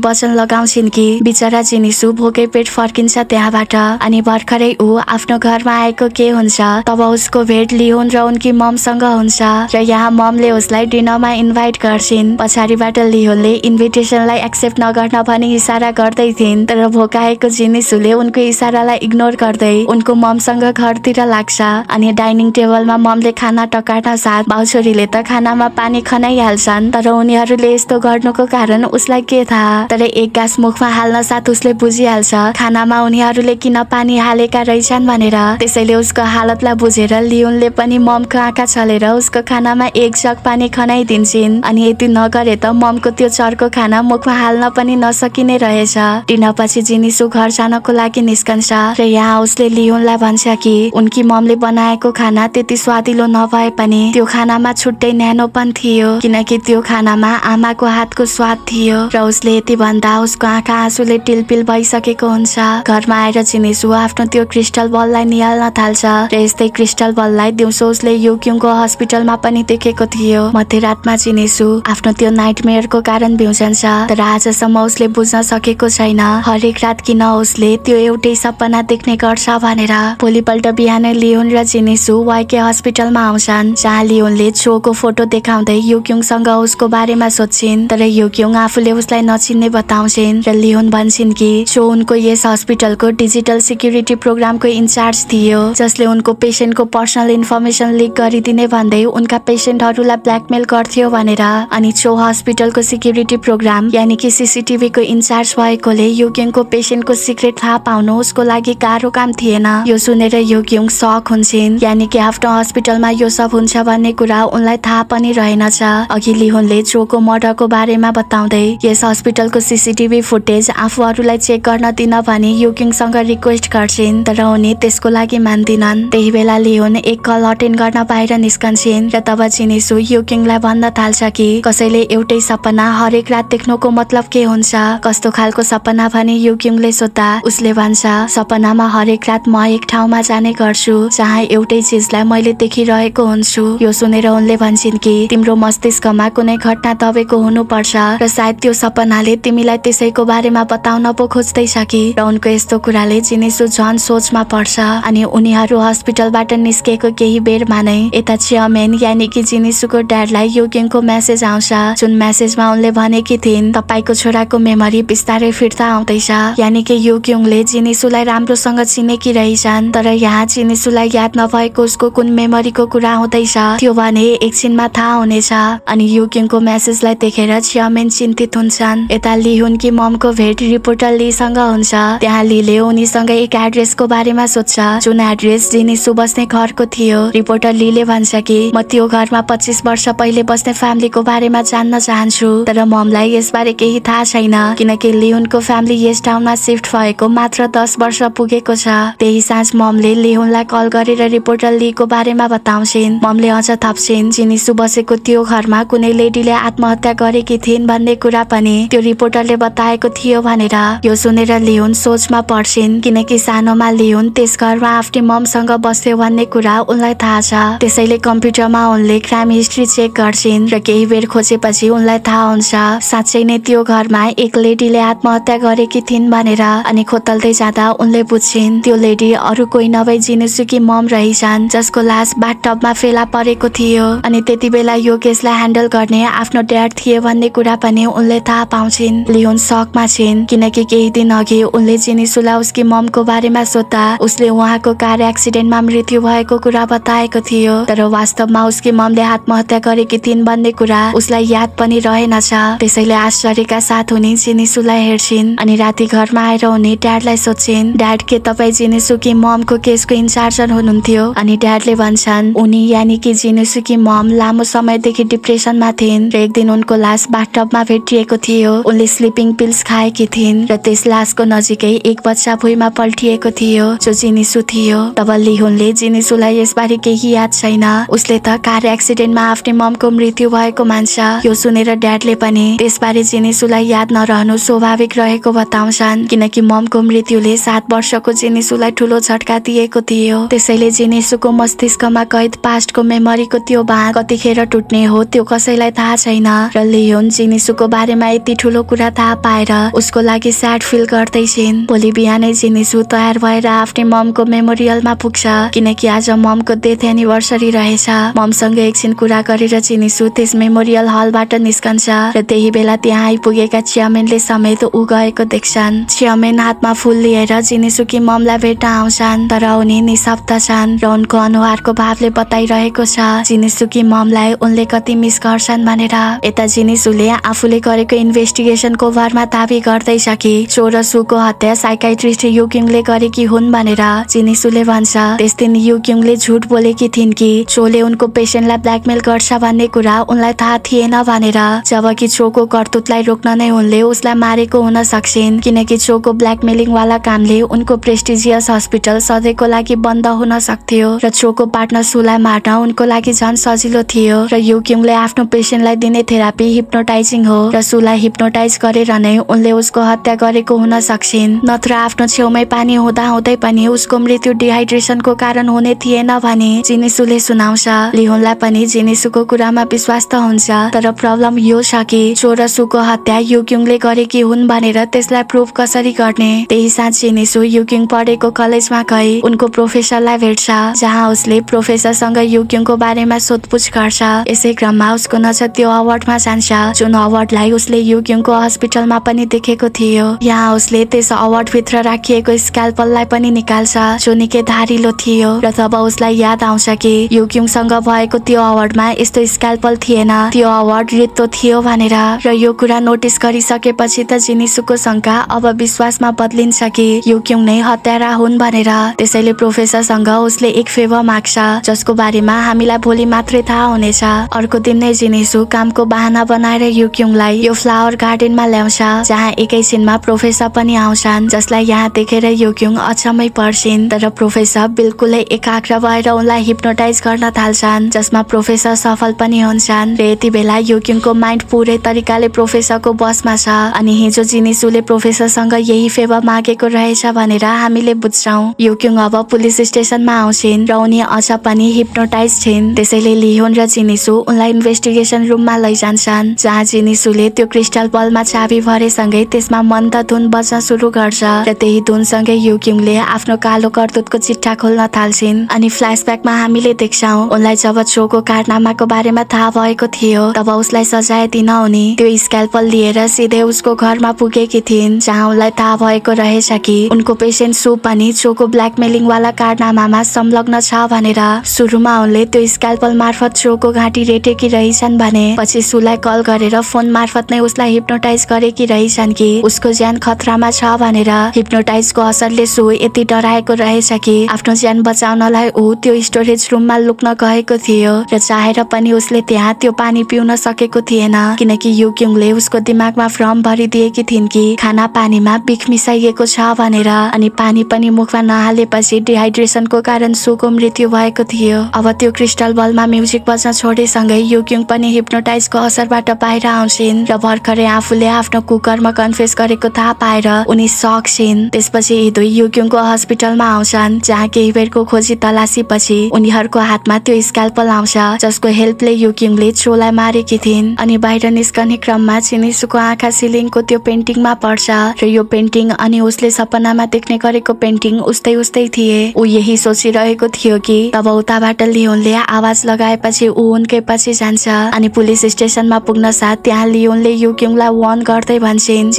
वचन लगाउँछिन् कि बिचरा जिनिसु भोकै पेट फर्किन्छ त्यहाँबाट अनि भर्खरै ऊ आफ्नो घरमा आएको के हुन्छ तब उसको भेट लियोन र उनकी ममसँग हुन्छ र यहाँ ममले उसलाई डिनरमा इन्भाइट गर्छिन् पछाडिबाट लियोनले इन्भिटेसनलाई एक्सेप्ट नगर्न भनी इसारा गर्दै थिइन् तर भोकाएको जिनिसुले उनको इसारालाई इग्नोर गर्दै उनको ममसँग घरतिर लाग्छ अनि डाइनिङ टेबलमा ममले खाना टकाटा साथ भाउछोरीले त खानामा पानी खनाइहाल्छन् तर उनीहरूले यस्तो गर्नुको कारण उसलाई के थाहा तर एक गाँस मुखमा हाल्न साथ उसले बुझिहाल्छ खानामा उनीहरूले किन पानी हालेका रहेछन् भनेर त्यसैले उसको हालतलाई बुझेर लियोनले पनि ममको आँखा छलेर उसको खानामा एक जग पानी खनाइदिन्छन् अनि यति नगरे त ममको त्यो चर्को खाना मुखमा हाल्न पनि नसकिने रहेछ डिनर पछि जिनिसु घर जानको लागि निस्कन्छ र यहाँ उसले लियोनलाई भन्छ कि उनकी ममले बनाएको खाना त्यति स्वादिलो नभए पनि त्यो खानामा छुट्टै न्यानोपन थियो किनकि त्यो खानामा आमाको हातको स्वाद थियो र उसले यति भन्दा उसको आँखा आँसुले टिलपिल भइसकेको हुन्छ घरमा आएर चिनिसु आफ्नो त्यो क्रिस्टल बललाई निहाल्न थाल्छ र यस्तै क्रिस्टल बललाई दिउँसो उसले युक्युङको हस्पिटलमा पनि देखेको थियो मध्यरातमा चिनिसु आफ्नो त्यो नाइटमेयरको कारण भ्युजन्छ तर आजसम्म उसले बुझ्न सकेको छैन हरेक रात किन उसले त्यो एउटै सपना देख्ने गर्छ भनेर भोलिपल्ट बिहानै लियोन र जिनिसु वाइके हस्पिटलमा आउँछन् जहाँ लियोनले छोको फोटो देखाउँदै युक्युङसँग उसको बारेमा सोध्छिन् तर युक्युङ आफूले उसलाई नचिन्ने बताउँछिन् र लियोन भन्छन् कि छो उनको यस हस्पिटलको डिजिटल सिक्युरिटी प्रोग्रामको इन्चार्ज थियो जसले उनको पेसेन्टको पर्सनल इन्फर्मेसन लिक गरिदिने भन्दै उनका पेसेन्टहरूलाई ब्ल्याकमेल गर्थ्यो भनेर अनि छो हस्पिटलको सिक्युरिटी प्रोग्राम यानि कि सिसिटिभीको इन्चार्ज भएकोले युक्युङको पेसेन्टको सिक्रेट थाहा पाउनु उसको लागि गाह्रो काम थिएन यो सुनेर योग्युङ सक हुन्छन् यानि कि आफ्नो हस्पिटलमा यो सब हुन्छ भन्ने कुरा उनलाई थाहा पनि रहेनछ अघि लिहुनले चोको मर्डरको बारेमा बताउँदै यस हस्पिटलको सिसिटिभी फुटेज आफूहरूलाई चेक गर्न दिन भने योग्युङसँग रिक्वेस्ट गर्छिन् तर उनी त्यसको लागि मान्दिनन् त्यही बेला लिहुन एक कल अटेन्ड गर्न बाहिर निस्कन्छन् र तब चिनिसु योकिङलाई भन्न थाल्छ कि कसैले एउटै सपना हरेक रात देख्नुको मतलब के हुन्छ कस्तो खालको सपना भने योकिङले सोद्धा उसले भन्छ सपनामा हरेक रात म एक ठाउँमा जाने गर्छु जहाँ एउटै चिजलाई मैले देखिरहेको हुन्छु यो सुनेर उनले भन्छन् कि तिम्रो मस्तिष्कमा कुनै घटना दबेको हुनुपर्छ र सायद त्यो सपनाले तिमीलाई त्यसैको बारेमा बताउन पो खोज्दैछ कि र उनको यस्तो कुराले जिनिसु झन सोचमा पर्छ अनि उनीहरू हस्पिटलबाट निस्केको केही बेरमा नै यता चियमेन यानि कि जिनिसुको ड्याडलाई योगेनको मेसेज आउँछ जुन मेसेजमा उनले भनेकी थिइन् तपाईँको छोराको मेमोरी बिस्तारै फिर्ता आउँदैछ यानि कि योग्युङले जिनिसुलाई राम्रोसँग चिनेकी रहेछन् छन् तर यहाँ चिनेसुलाई याद नभएको उसको कुन मेमोरीको कुरा हुँदैछ त्यो भने एकछिनमा थाहा हुनेछ अनि युकिङको मेसेजलाई देखेर चियामेन चिन्तित हुन्छन् यता कि ममको भेट रिपोर्टर लीसँग हुन्छ त्यहाँ लीले उनीसँग एक एड्रेसको बारेमा सोध्छ जुन एड्रेस जिनिसु बस्ने घरको थियो रिपोर्टर लीले भन्छ कि म त्यो घरमा पच्चिस वर्ष पहिले बस्ने फ्यामिलीको बारेमा जान्न चाहन्छु तर ममलाई यसबारे केही थाहा छैन किनकि लिहुनको फ्यामिली यस टाउनमा सिफ्ट भएको मात्र दस वर्ष पुगेको छ त्यही आज ममले लेहुनलाई कल गरेर रिपोर्टर लीको बारेमा बताउँछिन् ममले अझ थप्छिन् चिनिसु बसेको त्यो घरमा कुनै लेडीले आत्महत्या गरेकी थिइन् भन्ने कुरा पनि त्यो रिपोर्टरले बताएको थियो भनेर यो सुनेर लेहुन सोचमा पर्छिन् किनकि सानोमा लेहुन त्यस घरमा आफ्नै ममसँग बस्यो भन्ने कुरा उनलाई थाहा छ त्यसैले कम्प्युटरमा उनले क्राइम हिस्ट्री चेक गर्छिन् र केही बेर खोजेपछि उनलाई थाहा हुन्छ साँच्चै नै त्यो घरमा एक लेडीले आत्महत्या गरेकी थिइन् भनेर अनि खोतल्दै जाँदा उनले बुझ्छिन् त्यो लेडी अरू कोही नभई जिनेसुकी मम रहेछन् जसको लास बाटमा फेला परेको थियो अनि त्यति बेला यो केसलाई ह्यान्डल गर्ने आफ्नो ड्याड थिए भन्ने कुरा पनि उनले थाहा पाउँछिन् लियोन सकमा छिन् किनकि केही दिन अघि उनले जिनिसुलाई उसकी ममको बारेमा सोद्धा उसले उहाँको कार एक्सिडेन्टमा मृत्यु भएको कुरा बताएको थियो तर वास्तवमा उसकी ममले आत्महत्या गरेकी थिइन् भन्ने कुरा उसलाई याद पनि रहेनछ त्यसैले आश्चर्यका साथ हुने जिनिसुलाई हेर्छिन् अनि राति घरमा आएर उनी ड्याडलाई सोध्छिन् ड्याड के तपाईँ जिनिसुकी ममको केसको इन्चार्जर हुनुहुन्थ्यो अनि ड्याडले भन्छन् उनी यानि कि जिनुसुकी मम लामो समयदेखि डिप्रेसनमा थिइन् र एक दिन उनको लास बाथटबमा भेटिएको थियो उनले स्लिपिङ पिल्स खाएकी थिइन् र त्यस लासको नजिकै एक बच्चा भुइँमा पल्टिएको थियो जो जिनिसु थियो तब लिहुनले जिनिसुलाई यसबारे केही याद छैन उसले त कार एक्सिडेन्टमा आफ्नै ममको मृत्यु भएको मान्छ यो सुनेर ड्याडले पनि त्यसबारे जिनिसुलाई याद नरहनु स्वाभाविक रहेको बताउँछन् किनकि ममको मृत्युले सात वर्षको जिनिसुलाई ठुलो दिएको थियो त्यसैले जिनिसुको मस्तिष्कमा कैद पास्टको मेमोरीको त्यो भाग कतिखेर टुट्ने हो त्यो कसैलाई थाहा छैन र लियोन जेनेसुको बारेमा यति ठुलो कुरा थाहा पाएर उसको लागि स्याड फिल गर्दैछिन् भोलि बिहानै जिनिसु तयार भएर आफ्नै ममको मेमोरियलमा पुग्छ किनकि आज ममको डेथ एनिभर्सरी रहेछ ममसँग एकछिन कुरा गरेर जेनेसु त्यस मेमोरियल हलबाट निस्कन्छ र त्यही बेला त्यहाँ आइपुगेका चियामेनले समेत उ गएको देख्छन् चियामेन हातमा फुल लिएर जेनेसुकी ममलाई भेट्न आउँछ चाहन्छन् तर उनी निशब्द छन् र उनको अनुहारको भावले बताइरहेको छ जिनिसुकी ममलाई उनले कति मिस गर्छन् भनेर यता जिनिसुले आफूले गरेको इन्भेस्टिगेसनको भरमा दावी गर्दैछ कि चो र सुको हत्या साइकाइट्रिस्ट युकिङले गरेकी हुन् भनेर जिनिसुले भन्छ त्यस दिन युक्युङले झुट बोलेकी थिइन् कि चोले उनको पेसेन्टलाई ब्ल्याकमेल गर्छ भन्ने कुरा उनलाई थाहा थिएन भनेर जबकि चोको कर्तुतलाई रोक्न नै उनले उसलाई मारेको हुन सक्छिन् किनकि चोको ब्ल्याकमेलिङ वाला कामले उनको प्रेस्टिजियस हस्पिटल होटल सधैँको लागि बन्द हुन सक्थ्यो र चोको पार्टनर सुलाई मार्न उनको लागि झन् सजिलो थियो र युक्युङले आफ्नो पेसेन्टलाई दिने थेरापी हिप्नोटाइजिङ हो र सुलाई हिप्नोटाइज गरेर नै उनले उसको हत्या गरेको हुन सक्छिन् नत्र आफ्नो छेउमै पानी हुँदा हुँदै पनि उसको मृत्यु डिहाइड्रेसनको कारण हुने थिएन भने जिनिसुले सुनाउँछ लिहुनलाई पनि जिनिसुको कुरामा विश्वास त हुन्छ तर प्रब्लम यो छ कि चो र सुको हत्या युक्युङले गरेकी हुन् भनेर त्यसलाई प्रुभ कसरी गर्ने त्यही साँच जिनिसु युक्युङ पढेको कलेजमा कक्षामा गए उनको प्रोफेसरलाई भेट्छ जहाँ उसले प्रोफेसरसँग युक्युङको बारेमा सोधपुछ गर्छ यसै क्रममा उसको नजर त्यो अवार्डमा जान्छ जुन अवार्डलाई उसले युक्युङको हस्पिटलमा पनि देखेको थियो यहाँ उसले त्यस भित्र राखिएको स्क्याल्पललाई पनि निकाल्छ जो निकै धारिलो थियो र तब उसलाई याद आउँछ कि युक्युङसँग भएको त्यो अवार्डमा यस्तो स्क्याल्पल थिएन त्यो अवार्ड रित्तो थियो भनेर र यो कुरा नोटिस गरिसकेपछि त जिनिसुको शङ्का अब विश्वासमा बदलिन्छ कि युक्युङ नै हत्यारा हुन् भनेर भनेर त्यसैले प्रोफेसरसँग उसले एक फेवा माग्छ जसको बारेमा हामीलाई भोलि मात्रै थाहा हुनेछ अर्को दिन नै जिनेसु कामको बाहना बनाएर युक्युङलाई यो फ्लावर गार्डनमा ल्याउँछ जहाँ एकैछिनमा प्रोफेसर पनि आउँछन् जसलाई यहाँ देखेर युक्युङ अचम्मै पर्छिन् तर प्रोफेसर बिल्कुलै एकाग्र भएर उनलाई हिप्नोटाइज गर्न थाल्छन् जसमा प्रोफेसर सफल पनि हुन्छन् र यति बेला युक्युङको माइन्ड पुरै तरिकाले प्रोफेसरको बसमा छ अनि हिजो जिनिसुले प्रोफेसरसँग यही फेवा मागेको रहेछ भनेर हामीले बुझ्छौँ अब पुलिस स्टेसनमा आउँछिन् र उनी अझ पनि हिप्नोटाइज छिन् त्यसैले लिहोन र चिनिसु उनलाई इन्भेस्टिगेसन रुममा लैजान्छन् जहाँ चिनिसुले त्यो क्रिस्टल बलमा चाबी भरेसँगै त्यसमा मन्द धुन बज्न सुरु गर्छ र त्यही धुनसँगै युक्युङले आफ्नो कालो कर्तुतको चिट्ठा खोल्न थाल्छिन् अनि फ्ल्यासब्याकमा हामीले देख्छौँ उनलाई जब चोको कारनामाको बारेमा थाहा भएको थियो तब उसलाई सजाय दिन हुने त्यो स्क्याल्पल लिएर सिधै उसको घरमा पुगेकी थिइन् जहाँ उनलाई थाहा भएको रहेछ कि उनको पेसेन्ट सु पनि चोक ब्ल्याकमेलिङ ब्ल्याकमेलिङवाला कारनामामा संलग्न छ भनेर सुरुमा उनले त्यो स्क्यालपल मार्फत सोको घाँटी रेटेकी रहेछन् भने पछि सुलाई कल गरेर फोन मार्फत नै उसलाई हिप्नोटाइज गरेकी रहेछन् कि उसको ज्यान खतरामा छ भनेर हिप्नोटाइजको असरले सु यति डराएको रहेछ कि आफ्नो ज्यान बचाउनलाई ऊ त्यो स्टोरेज रुममा लुक्न गएको थियो र चाहेर पनि उसले त्यहाँ त्यो पानी पिउन सकेको थिएन किनकि युक्युङले उसको दिमागमा फर्म भरिदिएकी थिइन् कि खाना पानीमा बिख मिसाइएको छ भनेर अनि पानी पनि मुखमा नहालेपछि डिहाइड्रेसनको कारण सुको मृत्यु भएको थियो अब त्यो क्रिस्टल बलमा म्युजिक बज्न छोडेसँगै युक्युङ पनि हिप्नोटाइजको असरबाट बाहिर आउँछिन् र भर्खरै आफूले आफ्नो कुकरमा कन्फेस गरेको थाहा पाएर उनी सक्छिन् त्यसपछि यी दुई युक्युङको हस्पिटलमा आउँछन् जहाँ केही बेरको खोजी तलासी पछि उनीहरूको हातमा त्यो स्क्याल्पल आउँछ जसको हेल्पले युक्युङले चोलाई मारेकी थिइन् अनि बाहिर निस्कने क्रममा चिनिसुको आँखा सिलिङको त्यो पेन्टिङमा पर्छ र यो पेन्टिङ अनि उसले सपनामा देख्ने गरेको पेन्टिङ उस्तै उस्तै थिए ऊ यही सोचिरहेको थियो कि तब उताबाट लियोनले आवाज लगाएपछि ऊ उनकै पछि जान्छ अनि पुलिस स्टेसनमा पुग्न साथ त्यहाँ लियोनले यो क्युङलाई वन गर्दै भन्छन्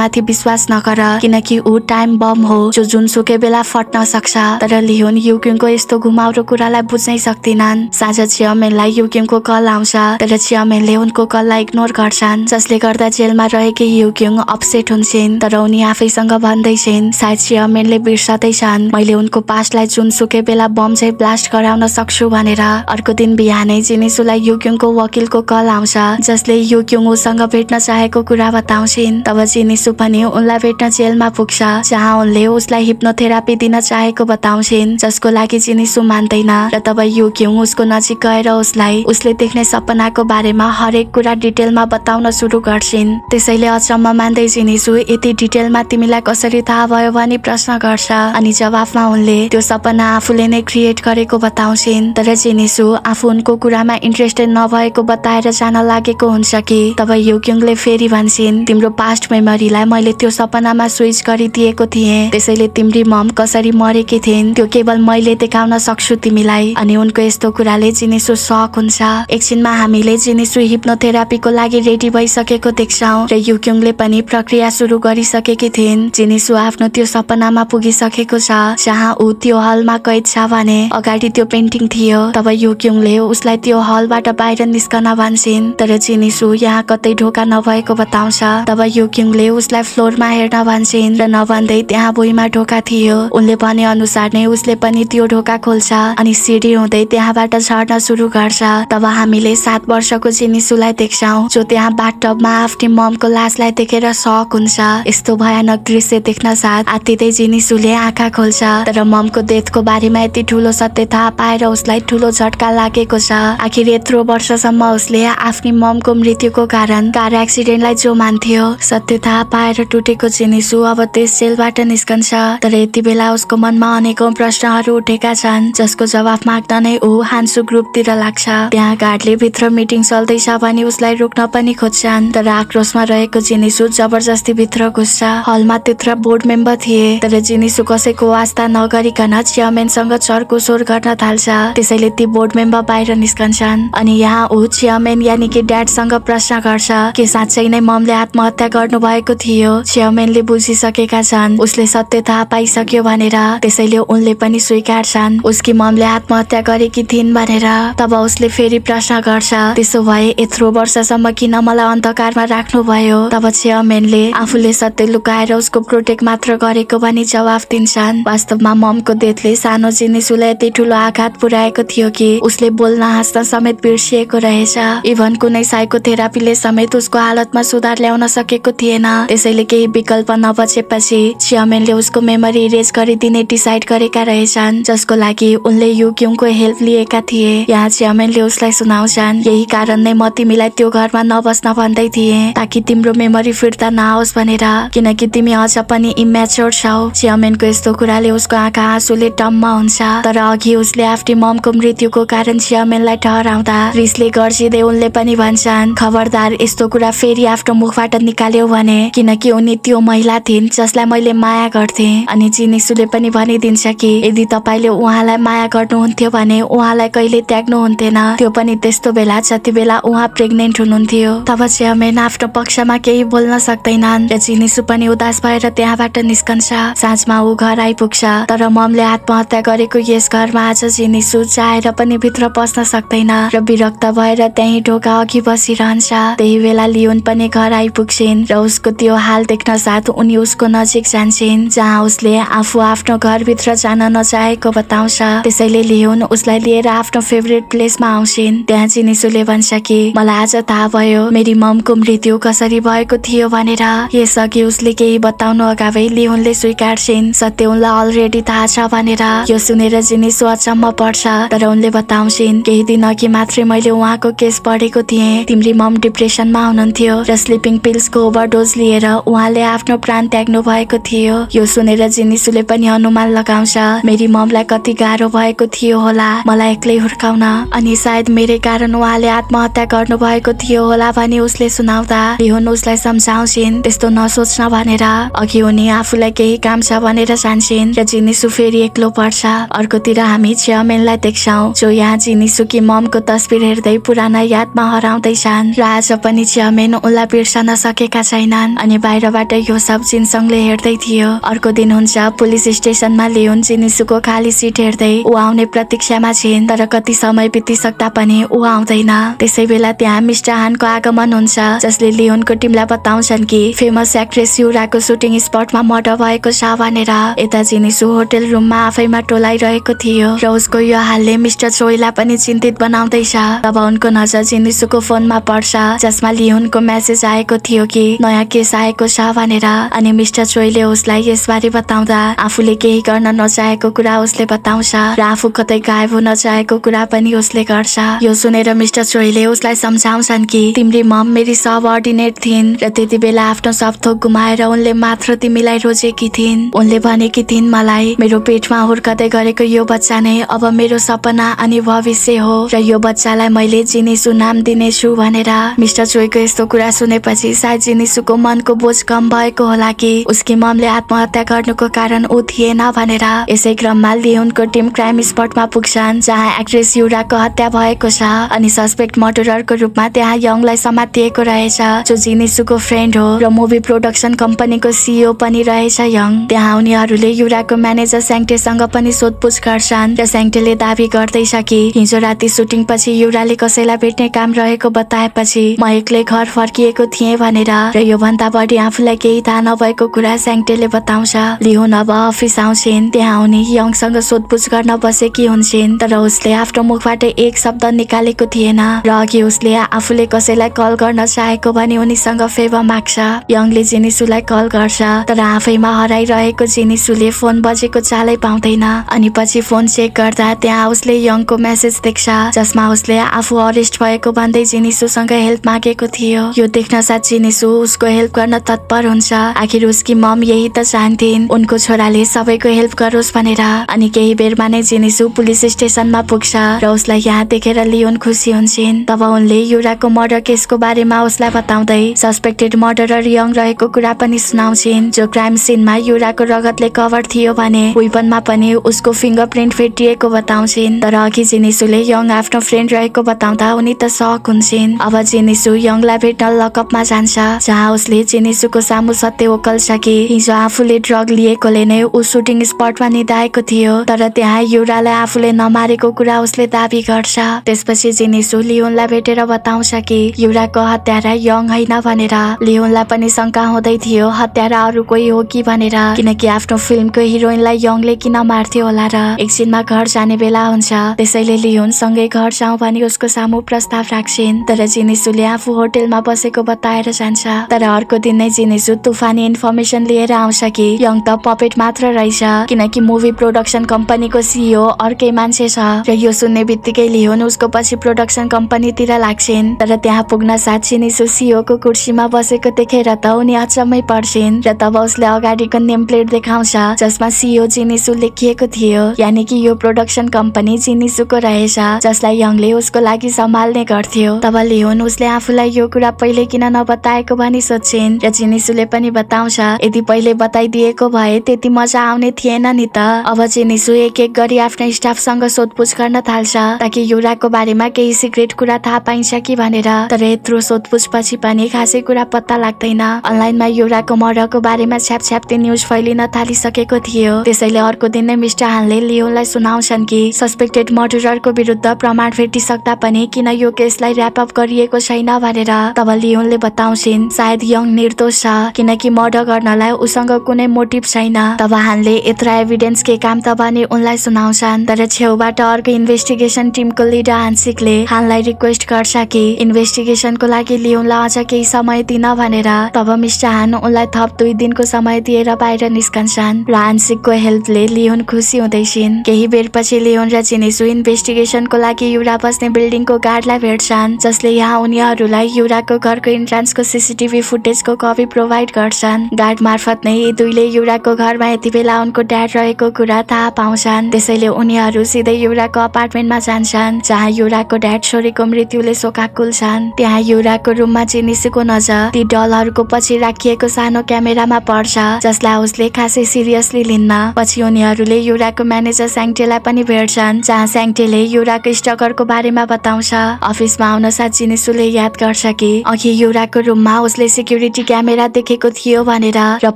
माथि विश्वास नगर किनकि ऊ टाइम बम हो जो जुन सुकै बेला फट्न सक्छ तर लियोन युक्युङको यस्तो घुमाउरो कुरालाई बुझ्नै सक्दिनन् साँझ चियामेनलाई युक्युङको कल आउँछ तर चियामेनले उनको कललाई इग्नोर गर्छन् जसले गर्दा जेलमा रहेकी युक्युङ अपसेट हुन्छन् तर उनी आफैसँग भन्दैछन् सायद चियामेनले बिर्सदैछ मैले उनको पासलाई जुन सुके बेला बम चाहिँ ब्लास्ट गराउन सक्छु भनेर अर्को दिन बिहानै जिनिसुलाई युक्युङको वकिलको कल आउँछ जसले युक्युङ उसँग भेट्न चाहेको कुरा बताउँछिन् तब जिनिसु पनि उनलाई भेट्न जेलमा पुग्छ जहाँ उनले उसलाई हिप्नोथेरापी दिन चाहेको बताउँछिन् जसको लागि जिनिसु मान्दैन र तब युक्युङ उसको नजिक गएर उसलाई उसले देख्ने सपनाको बारेमा हरेक कुरा डिटेलमा बताउन सुरु गर्छिन् त्यसैले अचम्म मान्दै जिनिसु यति डिटेलमा तिमीलाई कसरी थाहा भयो भने प्रश्न गर्छ अनि जवाफमा उनले त्यो सपना आफूले नै क्रिएट गरेको बताउँछिन् तर जेनिसु आफू उनको कुरामा इन्ट्रेस्टेड नभएको बताएर जान लागेको हुन्छ कि तब युक्युङले फेरि भन्छन् तिम्रो पास्ट मेमोरीलाई मैले त्यो सपनामा स्विच गरिदिएको थिएँ त्यसैले तिम्री मम कसरी मरेकी थिइन् त्यो केवल मैले देखाउन सक्छु तिमीलाई अनि उनको यस्तो कुराले जिनिसु सक हुन्छ एकछिनमा हामीले जिनिसु हिप्नोथेरापीको लागि रेडी भइसकेको देख्छौँ र युक्युङले पनि प्रक्रिया सुरु गरिसकेकी थिइन् जिनिसु आफ्नो त्यो सपनामा पुगिसकेको छ जहाँ ऊ त्यो हलमा कैद छ भने अगाडि त्यो पेन्टिङ थियो तब योक्युङले उसलाई त्यो हलबाट बाहिर निस्कन भन्छन् तर चिनिसु यहाँ कतै ढोका नभएको बताउँछ तब योक्युङले उसलाई फ्लोरमा हेर्न भन्छन् र नभन्दै त्यहाँ भुइँमा ढोका थियो उनले भने अनुसार नै उसले पनि त्यो ढोका खोल्छ अनि सिडी हुँदै त्यहाँबाट झर्न सुरु गर्छ तब हामीले सात वर्षको चिनिसुलाई देख्छौ जो त्यहाँ बाटमा आफ्नो ममको लासलाई देखेर सक हुन्छ यस्तो भयानक दृश्य देख्न साथ आत्तिँदै जिनिसुले आँखा खोल्छ तर ममको डेथको बारेमा यति ठुलो सत्य थाहा पाएर उसलाई ठुलो झट्का लागेको छ आखिर यत्रो वर्षसम्म उसले आफ्नै ममको मृत्युको कारण कार एक्सिडेन्टलाई जो मान्थ्यो सत्य थाहा पाएर टुटेको जिनिसु अब त्यस सेलबाट निस्कन्छ तर यति बेला उसको मनमा अनेकौं प्रश्नहरू उठेका छन् जसको जवाफ माग्दा नै ऊ हान्सु ग्रुपतिर लाग्छ त्यहाँ गार्डले भित्र मिटिङ चल्दैछ भने उसलाई रोक्न पनि खोज्छन् तर आक्रोशमा रहेको जिनिसु जबरजस्ती भित्र घुस्छ हलमा त्यत्र बोर्ड मेम्बर थिए तर जिनिसु कसै बोर्डको आस्था नगरिकन चेयरम्यानसँग स्वर गर्न थाल्छ त्यसैले ती बोर्ड मेम्बर बाहिर निस्कन्छन् अनि यहाँ ऊ चियामेन यानि कि ड्याडसँग प्रश्न गर्छ के साँच्चै नै ममले आत्महत्या गर्नु भएको थियो चेयरम्यानले बुझिसकेका छन् उसले सत्य थाहा पाइसक्यो भनेर त्यसैले उनले पनि स्वीकार्छन् उसकी ममले आत्महत्या गरेकी थिइन् भनेर तब उसले फेरि प्रश्न गर्छ त्यसो भए यत्रो वर्षसम्म किन मलाई अन्धकारमा भयो तब चेयरमेनले आफूले सत्य लुकाएर उसको प्रोटेक्ट मात्र गरेको भनी जवाफ दिन्छ छन् वास्तवमा ममको डेथले सानो जिनिसुलाई यति ठुलो आघात पुर्याएको थियो कि उसले बोल्न हाँस्न समेत बिर्सिएको रहेछ इभन कुनै साइकोथेरापीले समेत उसको हालतमा सुधार ल्याउन सकेको थिएन त्यसैले केही विकल्प नबचेपछि चियामेनले उसको मेमोरी इरेज गरिदिने डिसाइड गरेका रहेछन् जसको लागि उनले युक्युङको हेल्प लिएका थिए यहाँ चियामेनले उसलाई सुनाउँछन् यही कारण नै म तिमीलाई त्यो घरमा नबस्न भन्दै थिए ताकि तिम्रो मेमोरी फिर्ता नआओस् भनेर किनकि तिमी अझ पनि इमेच्योर छौ चियामेनको यस्तो कुराले उसको आँखा आँसुले टम्म हुन्छ तर अघि उसले आफ्नै ममको मृत्युको कारण श्यामेललाई ठहराउँदा रिसले गर्जिँदै उनले पनि भन्छन् खबरदार यस्तो कुरा फेरि आफ्नो मुखबाट निकाल्यो भने किनकि उनी त्यो महिला थिइन् जसलाई मैले माया गर्थे अनि चिनिसुले पनि भनिदिन्छ कि यदि तपाईँले उहाँलाई माया गर्नुहुन्थ्यो भने उहाँलाई कहिले त्याग्नुहुन्थेन त्यो पनि त्यस्तो बेला जति बेला उहाँ प्रेग्नेन्ट हुनुहुन्थ्यो तब श्यामेन आफ्नो पक्षमा केही बोल्न सक्दैनन् र चिनिसु पनि उदास भएर त्यहाँबाट निस्कन्छ साँझमा ऊ घर आइपुग्छ तर ममले आत्महत्या गरेको यस घरमा आज झिनी सुझाएर पनि भित्र पस्न सक्दैन र विरक्त भएर त्यही ढोका अघि बसिरहन्छ त्यही बेला लियोन पनि घर आइपुग्छिन् र उसको त्यो हाल देख्न साथ उनी उसको नजिक जान्छन् जहाँ उसले आफू आफ्नो घरभित्र जान नचाहेको बताउँछ त्यसैले लियोन उसलाई लिएर आफ्नो फेभरेट प्लेसमा आउँछिन् त्यहाँ जिनिसुले भन्छ कि मलाई आज थाहा भयो मेरी ममको मृत्यु कसरी भएको थियो भनेर यसअघि उसले केही बताउनु अगावै लियोनले स्वीकार्छिन् सत्य उनलाई अलरेडी थाहा छ भनेर यो सुनेर जिनिस अचम्म पर्छ तर उनले बताउँछिन् केही दिन अघि मात्रै मैले उहाँको केस पढेको थिएँ तिम्री मम डिप्रेसनमा हुनुहुन्थ्यो र स्लिपिङ पिल्सको डोज लिएर उहाँले आफ्नो प्राण त्याग्नु भएको थियो यो सुनेर जिनिसुले पनि अनुमान लगाउँछ मेरी ममलाई कति गाह्रो भएको थियो होला मलाई एक्लै हुर्काउन अनि सायद मेरै कारण उहाँले आत्महत्या गर्नु भएको थियो होला भने उसले सुनाउँदा बिहुन उसलाई सम्झाउँछिन् त्यस्तो नसोच्न भनेर अघि उनी आफूलाई केही काम छ भनेर जान्छ जिन र जिनिसु फेरि एक्लो पर्छ अर्कोतिर हामी चियामेनलाई देख्छौँ जो यहाँ जिनिसुकी ममको तस्बिर हेर्दै पुराना यादमा हराउँदैछन् र आज पनि चियामेन उसलाई बिर्सन सकेका छैनन् अनि बाहिरबाट यो सब चिनसङले हेर्दै थियो अर्को दिन हुन्छ पुलिस स्टेसनमा लियोन जिनिसुको खाली सिट हेर्दै ऊ आउने प्रतीक्षामा छिन् तर कति समय बितिसक्दा पनि ऊ आउँदैन त्यसै बेला त्यहाँ मिस्टर हानको आगमन हुन्छ जसले लियोनको टिमलाई बताउँछन् कि फेमस एक्ट्रेस युराको सुटिङ स्पटमा मर्डर भएको छ भनेर जिनिसु जिनिसु होटेल रुममा आफैमा टोलाइरहेको थियो र उसको यो हालले मिस्टर चोइला पनि चिन्तित बनाउँदैछ तब उनको नजर जिनिसुको फोनमा पर्छ जसमा लिहुनको मेसेज आएको थियो कि नयाँ केस आएको छ भनेर अनि मिस्टर चोइले उसलाई यसबारे बताउँदा आफूले केही गर्न नचाहेको कुरा उसले बताउँछ र आफू कतै गायब हुन चाहेको कुरा पनि उसले गर्छ यो सुनेर मिस्टर चोइले उसलाई सम्झाउँछन् कि तिम्री मम मेरी सब अर्डिनेट थिइन् र त्यति बेला आफ्नो सब थोक गुमाएर उनले मात्र तिमीलाई रोजेकी थिइन् उनले भनेकी दिन मलाई मेरो पेटमा हुर्कदै गरेको यो बच्चा नै अब मेरो सपना अनि भविष्य हो र यो बच्चालाई मैले जिनिसु नाम दिनेछु भनेर मिस्टर चोइको यस्तो कुरा सुनेपछि सायद जिनिसुको मनको बोझ कम भएको होला कि उसकी ममले आत्महत्या गर्नुको कारण ऊ थिएन भनेर यसै क्रममा लियोनको टिम क्राइम स्पटमा पुग्छन् जहाँ एक्ट्रेस युराको हत्या भएको छ अनि सस्पेक्ट मर्डरको रूपमा त्यहाँ यङलाई समातिएको रहेछ जो जिनिसुको फ्रेन्ड हो र मुभी प्रोडक्सन कम्पनीको सिइओ पनि रहेछ यङ त्यहाँ उनीहरूले युराको म्यानेजर स्याङ्टेसँग पनि सोधपुछ गर्छन् र स्याङ्टेले दावी गर्दैछ कि हिजो राति सुटिङ पछि युराले कसैलाई भेट्ने काम रहेको बताएपछि म एक्लै घर फर्किएको थिएँ भनेर र योभन्दा बढी आफूलाई केही थाहा नभएको कुरा स्याङ्टेले बताउँछ लिहुन अब अफिस आउँछिन् त्यहाँ उनी यङसँग सोधपुछ गर्न बसेकी हुन्छन् तर उसले आफ्नो मुखबाट एक शब्द निकालेको थिएन र अघि उसले आफूले कसैलाई कल गर्न चाहेको भने उनीसँग फेवा माग्छ यङले जिनिसुलाई कल गर्छ तर आफैमा हराइरहेको जिनिसु उसले फोन बजेको चालै पाउँदैन अनि पछि फोन चेक गर्दा त्यहाँ उसले यङको मेसेज देख्छ जसमा उसले आफू अरेस्ट भएको भन्दै जिनिसुसँग हेल्प मागेको थियो यो देख्न साथ जिनिसु उसको हेल्प गर्न तत्पर हुन्छ आखिर उसकी मम यही त चाहन्थिन् उनको छोराले सबैको हेल्प गरोस् भनेर अनि केही बेरमा नै जिनिसु पुलिस स्टेसनमा पुग्छ र उसलाई यहाँ देखेर लियोन खुसी हुन्छन् तब उनले युराको मर्डर केसको बारेमा उसलाई बताउँदै सस्पेक्टेड मर्डरर यङ रहेको कुरा पनि सुनाउँछिन् जो क्राइम सिनमा युराको रगतले पावर थियो भने वेपनमा पनि उसको फिङ्गर प्रिन्ट फेटिएको बताउँछिन् तर अघि जिनिसुले यङ आफ्नो फ्रेन्ड रहेको बताउँदा उनी त सक हुन्छन् अब जिनिसु यङलाई भेट्न लकअपमा जान्छ जहाँ उसले जिनिसुको सामु सत्य ओकल्छ कि हिजो आफूले ड्रग लिएकोले नै ऊ सुटिङ स्पटमा निधाएको थियो तर त्यहाँ युरालाई आफूले नमारेको कुरा उसले दावी गर्छ त्यसपछि जिनिसु लियोनलाई भेटेर बताउँछ कि युराको हत्यारा यङ होइन भनेर लियोनलाई पनि शङ्का हुँदै थियो हत्यारा अरू कोही हो कि भनेर किनकि आफ्नो फिल्मको हिरोइनलाई यङले किन मार्थ्यो होला र एकछिनमा घर जाने बेला हुन्छ त्यसैले सँगै घर जाउँ भनी उसको सामु प्रस्ताव राख्छिन् तर जिनिसुले आफू होटेलमा बसेको बताएर जान्छ तर अर्को दिन नै जिनिसु तुफानी इन्फर्मेसन लिएर आउँछ कि यङ त पपेट मात्र रहेछ किनकि मुभी प्रोडक्सन कम्पनीको सिइओ अर्कै मान्छे छ र यो सुन्ने बित्तिकै लियोन उसको पछि प्रोडक्सन कम्पनीतिर लाग्छिन् तर त्यहाँ पुग्न साथ जिनिसु सिओको कुर्सीमा बसेको देखेर त उनी अचम्मै पर्छिन् र तब उसले अगाडिको नेम प्लेट देखाउँछ जसमा सिओ e जिनिसु लेखिएको थियो यानि कि यो प्रोडक्सन कम्पनी जिनिसुको रहेछ जसलाई यङले उसको लागि सम्हाल्ने गर्थ्यो तब लियोन उसले आफूलाई यो कुरा पहिले किन नबताएको भनी सोच्छिन् र जिनिसुले पनि बताउँछ यदि पहिले बताइदिएको भए त्यति मजा आउने थिएन नि त अब जिनिसु एक एक गरी आफ्नो स्टाफसँग सोधपुछ गर्न थाल्छ ताकि युराको बारेमा केही सिक्रेट कुरा थाहा पाइन्छ कि भनेर तर यत्रो सोधपुछ पछि पनि खासै कुरा पत्ता लाग्दैन अनलाइनमा युराको मरको बारेमा छ्याप छ्याप्ते न्युज फैलिन थालिसके सकेको थियो त्यसैले अर्को दिन नै मिस्टर हानले लियोलाई सुनाउँछन् कि सस्पेक्टेड मर्डरको विरुद्ध प्रमाण भेटिसक्दा पनि किन यो केसलाई ऱ्याप अप गरिएको छैन भनेर तब लियोनले बताउँछिन् सायद यङ निर्दोष छ किनकि मर्डर गर्नलाई उसँग कुनै मोटिभ छैन तब हानले यत्र एभिडेन्स के काम त भने उनलाई सुनाउँछन् तर छेउबाट अर्को इन्भेस्टिगेसन टिमको लिडर हान्सिकले हानलाई रिक्वेस्ट गर्छ कि इन्भेस्टिगेसनको लागि लियोनलाई अझ केही समय दिन भनेर तब मिस्टर हान उनलाई थप दुई दिनको समय दिएर बाहिर निस्कन्छन् रान्सिकको हेल्पले लियोन खुसी हुँदैछन् केही बेर पछि लियोन र चिनिसु इन्भेस्टिगेसनको लागि युरा बस्ने बिल्डिङको गार्डलाई भेट्छन् जसले यहाँ उनीहरूलाई युराको घरको इन्ट्रान्सको सिसिटिभी फुटेजको कपी प्रोभाइड गर्छन् गार्ड मार्फत नै यी दुईले युराको घरमा यति बेला उनको ड्याड रहेको कुरा थाहा पाउँछन् त्यसैले उनीहरू सिधै युराको अपार्टमेन्टमा जान्छन् जहाँ युराको ड्याड छोरीको मृत्युले शोकाकुल छन् त्यहाँ युराको रुममा चिनिसुको नजर ती डलहरूको पछि राखिएको सानो क्यामेरामा पर्छ जसलाई उसले खासै सिरियस सिरियसली लिन्न पछि उनीहरूले युराको म्यानेजर स्याङ्टेलाई पनि भेट्छन् जहाँ स्याङ्टेले युराको स्टकरको बारेमा बताउँछ अफिसमा आउन साथ जिनिसुले याद गर्छ कि अघि युराको रुममा उसले सिक्युरिटी क्यामेरा देखेको थियो भनेर र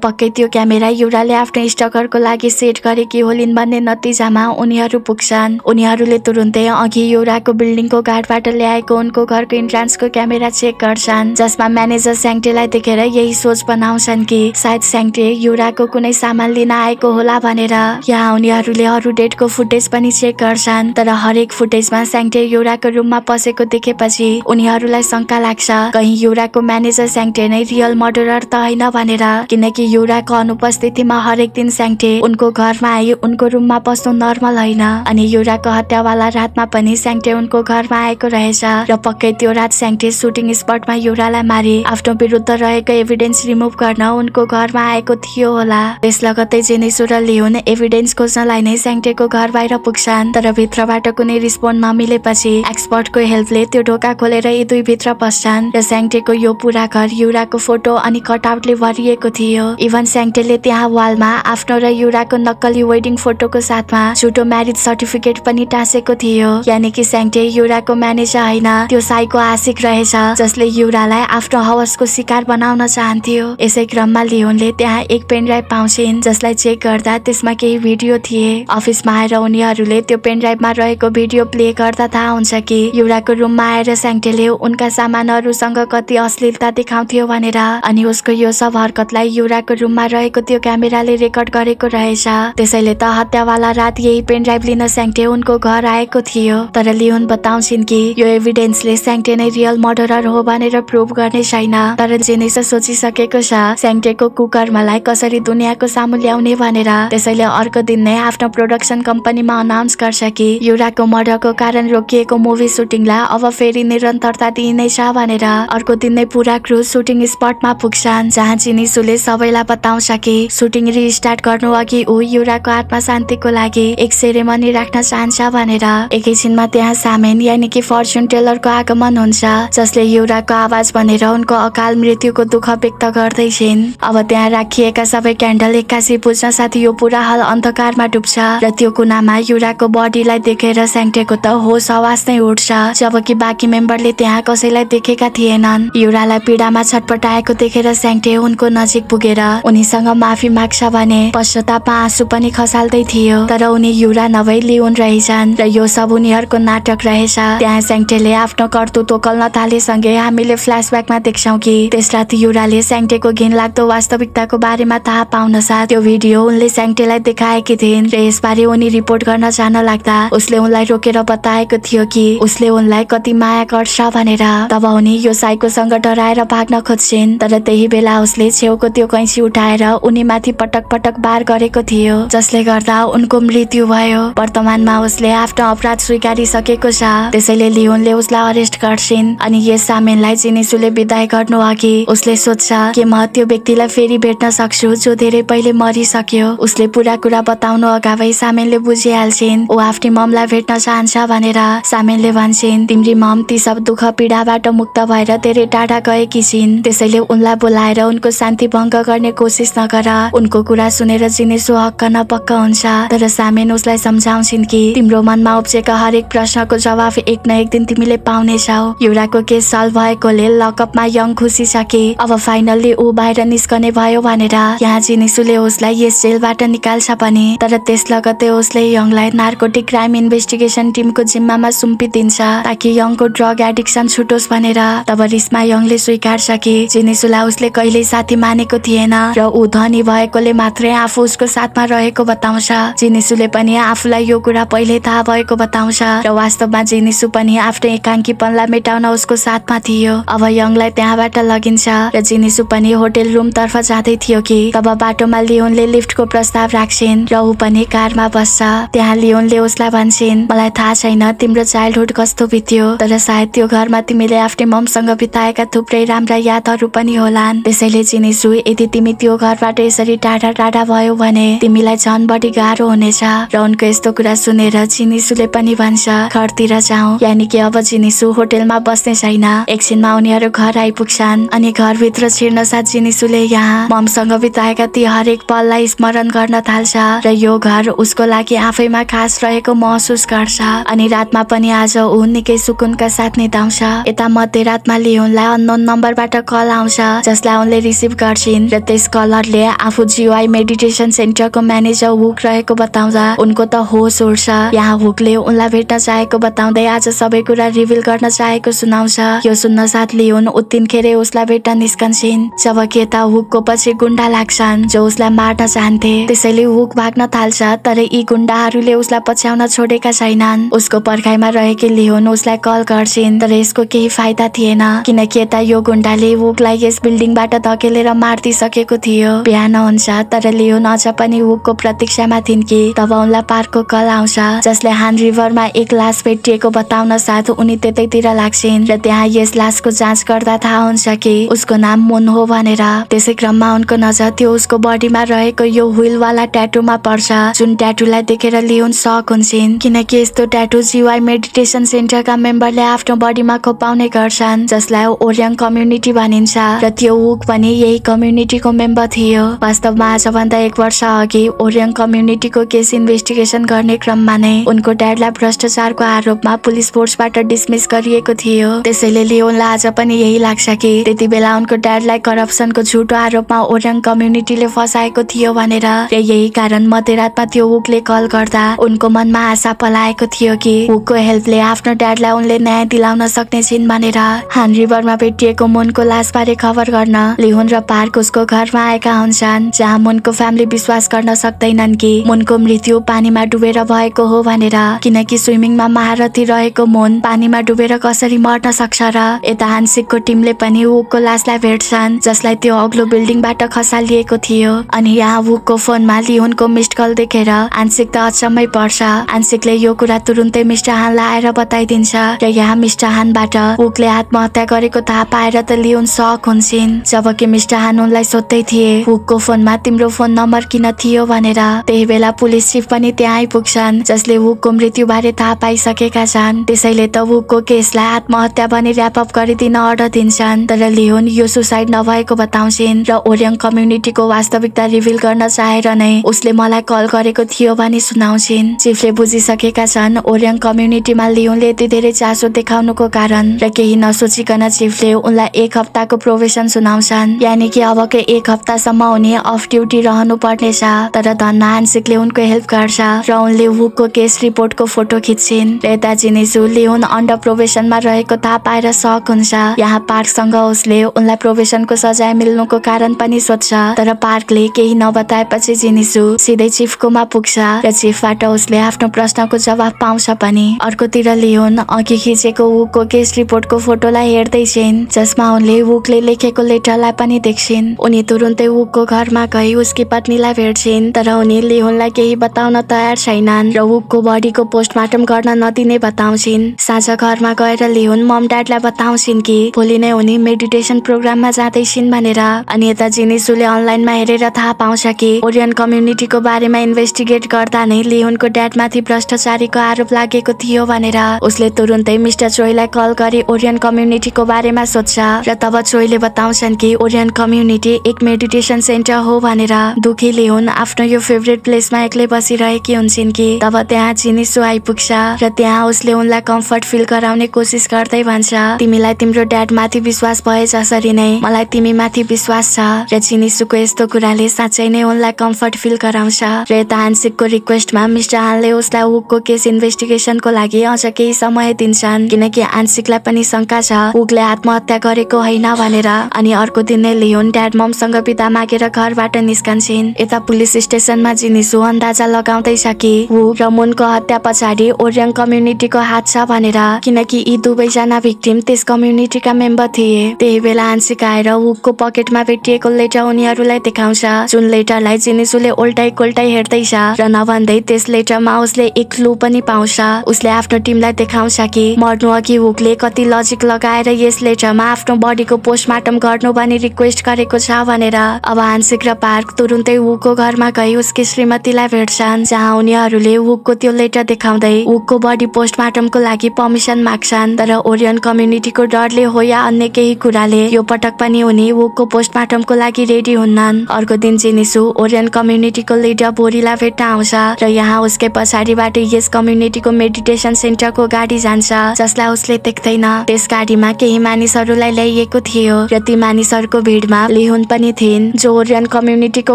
पक्कै त्यो क्यामेरा युराले आफ्नो स्टकरको लागि सेट गरेकी होलिन् भन्ने नतिजामा उनीहरू पुग्छन् उनीहरूले तुरुन्तै अघि युराको बिल्डिङको गार्डबाट ल्याएको उनको घरको इन्ट्रान्सको क्यामेरा चेक गर्छन् जसमा म्यानेजर स्याङ्टेलाई देखेर यही सोच बनाउँछन् कि सायद स्याङ्टे युराको कुनै सामान लिन आएको होला भनेर यहाँ उनीहरूले अरू डेटको फुटेज पनि चेक गर्छन् तर हरेक फुटेजमा स्याङ्टे युराको रुममा पसेको देखेपछि उनीहरूलाई शङ्का लाग्छ कहीँ युराको म्यानेजर स्याङ्टे नै रियल मर्डरर त होइन भनेर किनकि युराको अनुपस्थितिमा हरेक दिन स्याङ्टे उनको घरमा आइ उनको रुममा पस्नु नर्मल होइन अनि युराको हत्यावाला रातमा पनि स्याङ्टे उनको घरमा आएको रहेछ र पक्कै त्यो रात स्याङ्टे सुटिङ स्पटमा युरालाई मारे आफ्नो विरुद्ध रहेको एभिडेन्स रिमुभ गर्न उनको घरमा आएको थियो होला त्यस लगत साथै जेनेसो र लियोन एभिडेन्स खोज्नलाई नै स्याङ्टेको घर बाहिर पुग्छन् तर भित्रबाट कुनै रिस्पोन्ड नमिलेपछि एक्सपर्टको हेल्पले त्यो ढोका खोलेर यी दुई भित्र पस्छन् र स्याङ्टेको यो पुरा घर युराको फोटो अनि कटआउटले भरिएको थियो इभन स्याङ्टेले त्यहाँ वालमा आफ्नो र युराको नक्कली वेडिङ फोटोको साथमा छोटो म्यारिज सर्टिफिकेट पनि टाँसेको थियो यानि कि स्याङ्टे युराको म्यानेजर होइन त्यो साईको आशिक रहेछ जसले युरालाई आफ्नो हवसको शिकार बनाउन चाहन्थ्यो यसै क्रममा लियोनले त्यहाँ एक पेन ड्राइभ पाउँछिन् जस त्यसलाई चेक गर्दा त्यसमा केही भिडियो थिए अफिसमा आएर उनीहरूले त्यो पेन ड्राइभमा रहेको भिडियो प्ले गर्दा थाहा हुन्छ कि युवराको रुममा आएर स्याङ्टेले उनका सामानहरूसँग कति अश्लीलता देखाउँथ्यो भनेर अनि उसको यो सब हरकतलाई युवराको रुममा रहेको त्यो क्यामेराले रेकर्ड गरेको रहेछ त्यसैले त हत्यावाला रात यही पेन ड्राइभ लिन स्याङ्टे उनको घर आएको थियो तर लिहुन बताउँछिन् कि यो एभिडेन्सले स्याङ्टे नै रियल मर्डरर हो भनेर प्रुभ गर्ने छैन तर जेनेसा सोचिसकेको छ स्याङ्टेको कुकर्मालाई कसरी दुनियाँको सामु ल्याउने भनेर त्यसैले अर्को दिन नै आफ्नो प्रोडक्सन कम्पनीमा अनाउन्स गर्छ कि युराको मर्डरको कारण रोकिएको मुभी सुटिङलाई अब फेरि निरन्तरता दिइनेछ भनेर अर्को दिन नै पुरा क्रुज सुटिङ स्पटमा पुग्छन् जहाँ चिनिसुले सबैलाई बताउँछ कि सुटिङ रिस्टार्ट गर्नु अघि ऊ युराको आत्मा शान्तिको लागि एक सेरेमनी राख्न चाहन्छ भनेर एकैछिनमा त्यहाँ सामेन यानि कि फर्चुन टेलरको आगमन हुन्छ जसले युराको आवाज भनेर उनको अकाल मृत्युको दुःख व्यक्त गर्दैछिन् अब त्यहाँ राखिएका सबै क्यान्डल एक्कासी बुझ्न साथी यो पुरा हाल अन्धकारमा डुब्छ र त्यो कुनामा युराको बडीलाई देखेर स्याङ्टेको त होस आवाज नै उठ्छ जबकि बाँकी मेम्बरले त्यहाँ कसैलाई देखेका थिएनन् युरालाई पीडामा छटपटाएको देखेर स्याङ्टे उनको नजिक पुगेर उनीसँग माफी माग्छ भने पश्चातापमा आँसु पनि खसाल्दै थियो तर उनी युरा नभई लिउन रहेछन् र यो सब उनीहरूको नाटक रहेछ त्यहाँ स्याङ्टेले आफ्नो कर्तु तोकल्न थालेसँगै हामीले फ्ल्यासब्याकमा देख्छौँ कि त्यस राति युराले स्याङ्टेको घिनलाग्दो वास्तविकताको बारेमा थाहा पाउन साथ भिडियो उनले स्याङ्टेलाई देखाएकी थिइन् र यसबारे उनी रिपोर्ट गर्न जान लाग्दा उसले उनलाई रोकेर बताएको थियो कि उसले उनलाई कति माया गर्छ भनेर तब उनी यो साइकोसँग डराएर भाग्न खोज्छिन् तर त्यही बेला उसले छेउको त्यो कैँसी उठाएर उनी माथि पटक पटक बार गरेको थियो जसले गर्दा उनको मृत्यु भयो वर्तमानमा उसले आफ्नो अपराध स्वीकारिसकेको छ त्यसैले लियोनले उसलाई अरेस्ट गर्छिन् अनि यस सामेनलाई जिनिसुले विदाय गर्नु अघि उसले सोध्छ के म त्यो व्यक्तिलाई फेरि भेट्न सक्छु जो धेरै पहिले मरि बुझिसक्यो उसले पुरा कुरा बताउनु अगावै सामेलले बुझिहाल्छिन् ऊ आफ्नो ममलाई भेट्न चाहन्छ भनेर सामेलले भन्छन् तिम्री मम ती सब दुःख पीडाबाट मुक्त भएर धेरै टाढा गएकी छिन् त्यसैले उनलाई बोलाएर उनको शान्ति भङ्ग गर्ने कोसिस नगर उनको कुरा सुनेर जिनेसु हक्क न पक्क हुन्छ तर सामेन उसलाई सम्झाउँछिन् कि तिम्रो मनमा उब्जेका हरेक प्रश्नको जवाफ एक न एक दिन तिमीले पाउनेछौ युराको केस सल्भ भएकोले लकअपमा यङ खुसी सके अब फाइनल्ली ऊ बाहिर निस्कने भयो भनेर यहाँ जिनेसुले उसलाई उसलाई यस जेलबाट निकाल्छ पनि तर त्यस लगतै उसले यङलाई नार्कोटिक क्राइम इन्भेस्टिगेसन टिमको जिम्मामा सुम्पिदिन्छ ताकि यङको ड्रग एडिक्सन छुटोस् भनेर तब रिस्मा यङले स्वीकार्छ कि जिनिसुलाई उसले कहिल्यै साथी मानेको थिएन र ऊ धनी भएकोले मात्रै आफू उसको साथमा रहेको बताउँछ जिनिसुले पनि आफूलाई यो कुरा पहिले थाहा भएको बताउँछ र वास्तवमा जिनिसु पनि आफ्नो एकाङ्कीपनलाई मेटाउन उसको साथमा थियो अब यङलाई त्यहाँबाट लगिन्छ र जिनिसु पनि होटेल रुम तर्फ जाँदै थियो कि तब बाटोमा लियोनले उसले लिफ्टको प्रस्ताव राख्छिन् र ऊ पनि कारमा बस्छ त्यहाँ लियोनले उसलाई भन्छन् मलाई थाहा छैन तिम्रो चाइल्डहुड कस्तो बित्यो तर सायद त्यो घरमा तिमीले आफ्नै ममसँग बिताएका थुप्रै राम्रा यादहरू पनि होला त्यसैले चिनिसु यदि तिमी त्यो घरबाट यसरी टाढा टाढा भयो भने तिमीलाई झन बढी गाह्रो हुनेछ र उनको यस्तो कुरा सुनेर चिनिसुले पनि भन्छ घरतिर जाउँ यानि कि अब चिनिसु होटेलमा बस्ने छैन एकछिनमा उनीहरू घर आइपुग्छन् अनि घरभित्र छिर्न साथ चिनिसुले यहाँ ममसँग बिताएका ती हरेक पल पललाई स्मरण गर्न थाल्छ र यो घर उसको लागि आफैमा खास रहेको महसुस गर्छ अनि रातमा पनि आज ऊ निकै सुकुनका साथ निताउँछ यता मध्यरातमा लिहुनलाई अननोन नम्बरबाट कल आउँछ जसलाई उनले रिसिभ गर्छिन् र त्यस कलरले आफू जिवाई मेडिटेसन सेन्टरको म्यानेजर हुक रहेको बताउँदा उनको त होस उड्छ यहाँ हुकले उनलाई भेट्न चाहेको बताउँदै आज सबै कुरा रिभिल गर्न चाहेको सुनाउँछ यो सुन्न साथ लिहुन उत्तिनखेरै उसलाई भेट्न निस्कन्छन् जबकि यता हुकको पछि गुन्डा लाग्छन् जो उसलाई मार काट्न चाहन्थे त्यसैले हुक भाग्न थाल्छ तर यी गुन्डाहरूले उसलाई पछ्याउन छोडेका छैनन् उसको पर्खाइमा रहेकी लिहोन उसलाई कल गर्छिन् तर यसको केही फाइदा थिएन किनकि यता यो गुन्डाले हुकलाई यस बिल्डिङबाट धकेलेर मारिदिसकेको थियो बिहान हुन्छ तर लियोन अझ पनि हुकको प्रतीक्षामा थिइन् कि तब उनलाई पार्कको कल आउँछ जसले हान रिभरमा एक लास भेटिएको बताउन साथ उनी त्यतैतिर लाग्छिन् र त्यहाँ यस लासको जाँच गर्दा थाहा हुन्छ कि उसको नाम मुन हो भनेर त्यसै क्रममा उनको नजर त्यो उसको बडीमा रहेको यो वाला ट्याटुमा पर्छ जुन ट्याटुलाई देखेर लियोन सक हुन्छन् किनकि यस्तो ट्याटु जिवाई मेडिटेसन सेन्टरका मेम्बरले आफ्नो बडीमा खोपाउने गर्छन् जसलाई ओरियङ कम्युनिटी भनिन्छ र त्यो वुक पनि यही कम्युनिटीको मेम्बर थियो वास्तवमा आजभन्दा एक वर्ष अघि ओरियङ कम्युनिटीको केस इन्भेस्टिगेसन गर्ने क्रममा नै उनको ड्याडलाई भ्रष्टाचारको आरोपमा पुलिस फोर्सबाट डिसमिस गरिएको थियो त्यसैले लियोनलाई आज पनि यही लाग्छ कि त्यति बेला उनको ड्याडलाई करप्सनको झुटो आरोपमा ओरियङ कम्युनिटीले फसाएको थियो भनेर र यही कारण मध्यरातमा त्यो वुकले कल गर्दा उनको मनमा आशा पलाएको थियो कि उकको हेल्पले आफ्नो ड्याडलाई उनले न्याय दिलाउन सक्ने छिन् भनेर हान रिभरमा भेटिएको मुनको बारे खबर गर्न लिहुन र पार्क उसको घरमा आएका हुन्छन् जहाँ मुनको फ्यामिली विश्वास गर्न सक्दैनन् कि मुनको मृत्यु पानीमा डुबेर भएको हो भनेर किनकि स्विमिङमा महारथी रहेको मुन पानीमा डुबेर कसरी मर्न सक्छ र यता हान्सिकको टिमले पनि उकको लासलाई भेट्छन् जसलाई त्यो अग्लो बिल्डिङबाट खसालिएको थियो अनि यहाँ फोनमा लिहुनको मिस्ड कल देखेर आंशिक त अचम्मै पर्छ आंशिकले यो कुरा तुरुन्तै मिस्टर हानलाई आएर बताइदिन्छ र यहाँ हानबाट वुकले आत्महत्या गरेको थाहा पाएर त लिहुन सक हुन्छन् जबकि मिस्टर हान उनलाई सोध्दै थिए वुकको फोनमा तिम्रो फोन नम्बर किन थियो भनेर त्यही बेला पुलिस चिफ पनि त्यहाँ आइपुग्छन् जसले वुकको बारे थाहा पाइसकेका छन् त्यसैले त वुकको केसलाई आत्महत्या भने अप गरिदिन अर्डर दिन्छन् तर लिहुन यो सुसाइड नभएको बताउँछिन् र ओरियङ कम्युनिटीको वास्तविकता रिभिल गर्न चाहेर नै उसले मलाई कल गरेको थियो भने सुनाउँछिन् चिफले बुझिसकेका छन् ओरियङ कम्युनिटीमा लियोले यति धेरै चासो देखाउनुको कारण र केही नसोचिकन चिफले उनलाई एक हप्ताको प्रोभेसन सुनाउँछन् यानि कि अबको एक हप्तासम्म उनी अफ ड्युटी रहनु पर्नेछ तर धन्ना आन्सिकले उनको हेल्प गर्छ र उनले वुकको केस रिपोर्टको फोटो खिच्छिन् र यता जिनिसु लियोन अन्डर प्रोभेसनमा रहेको थाहा पाएर सक हुन्छ यहाँ पार्कसँग उसले उनलाई प्रोभेसनको सजाय मिल्नुको कारण पनि सोध्छ तर पार्कले केही नबताएपछि जिनिसु सिधै चिफकोमा पुग्छ र चिफबाट उसले आफ्नो प्रश्नको जवाब पाउँछ पनि अर्कोतिर लियोन अघि खिचेको वुको केस रिपोर्टको फोटोलाई हेर्दैछिन् जसमा उनले उकले लेखेको लेटरलाई पनि देख्छिन् उनी तुरुन्तै उकको घरमा गई उसकी पत्नीलाई भेट्छिन् तर उनी लियोनलाई केही बताउन तयार छैनन् र वुकको बडीको पोस्टमार्टम गर्न नदिने बताउँछिन् साँझ घरमा गएर लियोन मम ड्याडलाई बताउँछिन् कि भोलि नै उनी मेडिटेसन प्रोग्राममा जाँदैछिन् भनेर अनि यता जिनिसुले अनलाइनमा हेरेर थाहा पाउ आउँछ कि कोरियन कम्युनिटीको बारेमा इन्भेस्टिगेट गर्दा नै लियोनको ड्याडमाथि भ्रष्टाचारीको आरोप लागेको थियो भनेर उसले तुरुन्तै मिस्टर चोइलाई कल गरी ओरियन कम्युनिटीको बारेमा सोध्छ र तब चोइले बताउँछन् कि ओरियन कम्युनिटी एक मेडिटेसन सेन्टर हो भनेर दुखी लियोन आफ्नो यो फेभरेट प्लेसमा एक्लै बसिरहेकी हुन्छन् कि तब त्यहाँ चिनिसु आइपुग्छ र त्यहाँ उसले उनलाई कम्फर्ट फिल गराउने कोसिस गर्दै भन्छ तिमीलाई तिम्रो ड्याड माथि विश्वास भए जसरी नै मलाई तिमी माथि विश्वास छ र चिनिसुको यस्तो कुराले साँच्चै चाहिँ नै उनलाई कम्फर्ट फिल गराउँछ र यता हान्सिकको रिक्वेस्टमा मिस्टर हानले उसलाई उगको केस इन्भेस्टिगेसनको लागि अझ केही समय दिन्छन् किनकि हान्सिकलाई पनि शङ्का छ उगले आत्महत्या गरेको होइन भनेर अनि अर्को दिन नै लियोन ड्याड ममसँग पिता मागेर घरबाट निस्कन्छन् यता पुलिस स्टेसनमा जिनिसु अन्दाजा लगाउँदैछ कि उ र मुनको हत्या पछाडि ओरियङ कम्युनिटीको हात छ भनेर किनकि यी दुवैजना भिक्टिम त्यस कम्युनिटीका मेम्बर थिए त्यही बेला आंशिक आएर उगको पकेटमा भेटिएको लेटर उनीहरूलाई देखाउँछ जुन लेटरलाई जिनिसुले उल्टाइ कोल्टाइ हेर्दैछ र नभन्दै त्यस लेटरमा उसले एक लु पनि पाउँछ उसले आफ्नो टिमलाई देखाउँछ कि मर्नु अघि हुकले कति लजिक लगाएर यस लेटरमा आफ्नो बडीको पोस्टमार्टम गर्नु भने रिक्वेस्ट गरेको छ भनेर अब हान्सिक र पार्क तुरुन्तै हुकको घरमा गई उसकी श्रीमतीलाई भेट्छन् जहाँ उनीहरूले हुकको त्यो लेटर देखाउँदै हुकको बडी पोस्टमार्टमको लागि पर्मिसन माग्छन् तर ओरियन कम्युनिटीको डरले हो या अन्य केही कुराले यो पटक पनि उनी हुकको पोस्टमार्टमको लागि रेडी हुन्नन् अर्को दिन डेनिसु ओरियन कम्युनिटीको लिडर बोरीलाई भेट्न आउँछ र यहाँ उसकै पछाडिबाट यस कम्युनिटीको मेडिटेसन सेन्टरको गाडी जान्छ जसलाई उसले देख्दैन त्यस गाडीमा केही मानिसहरूलाई ल्याइएको थियो र ती मानिसहरूको भिडमा लिहुन पनि थिइन् जो ओरियन कम्युनिटीको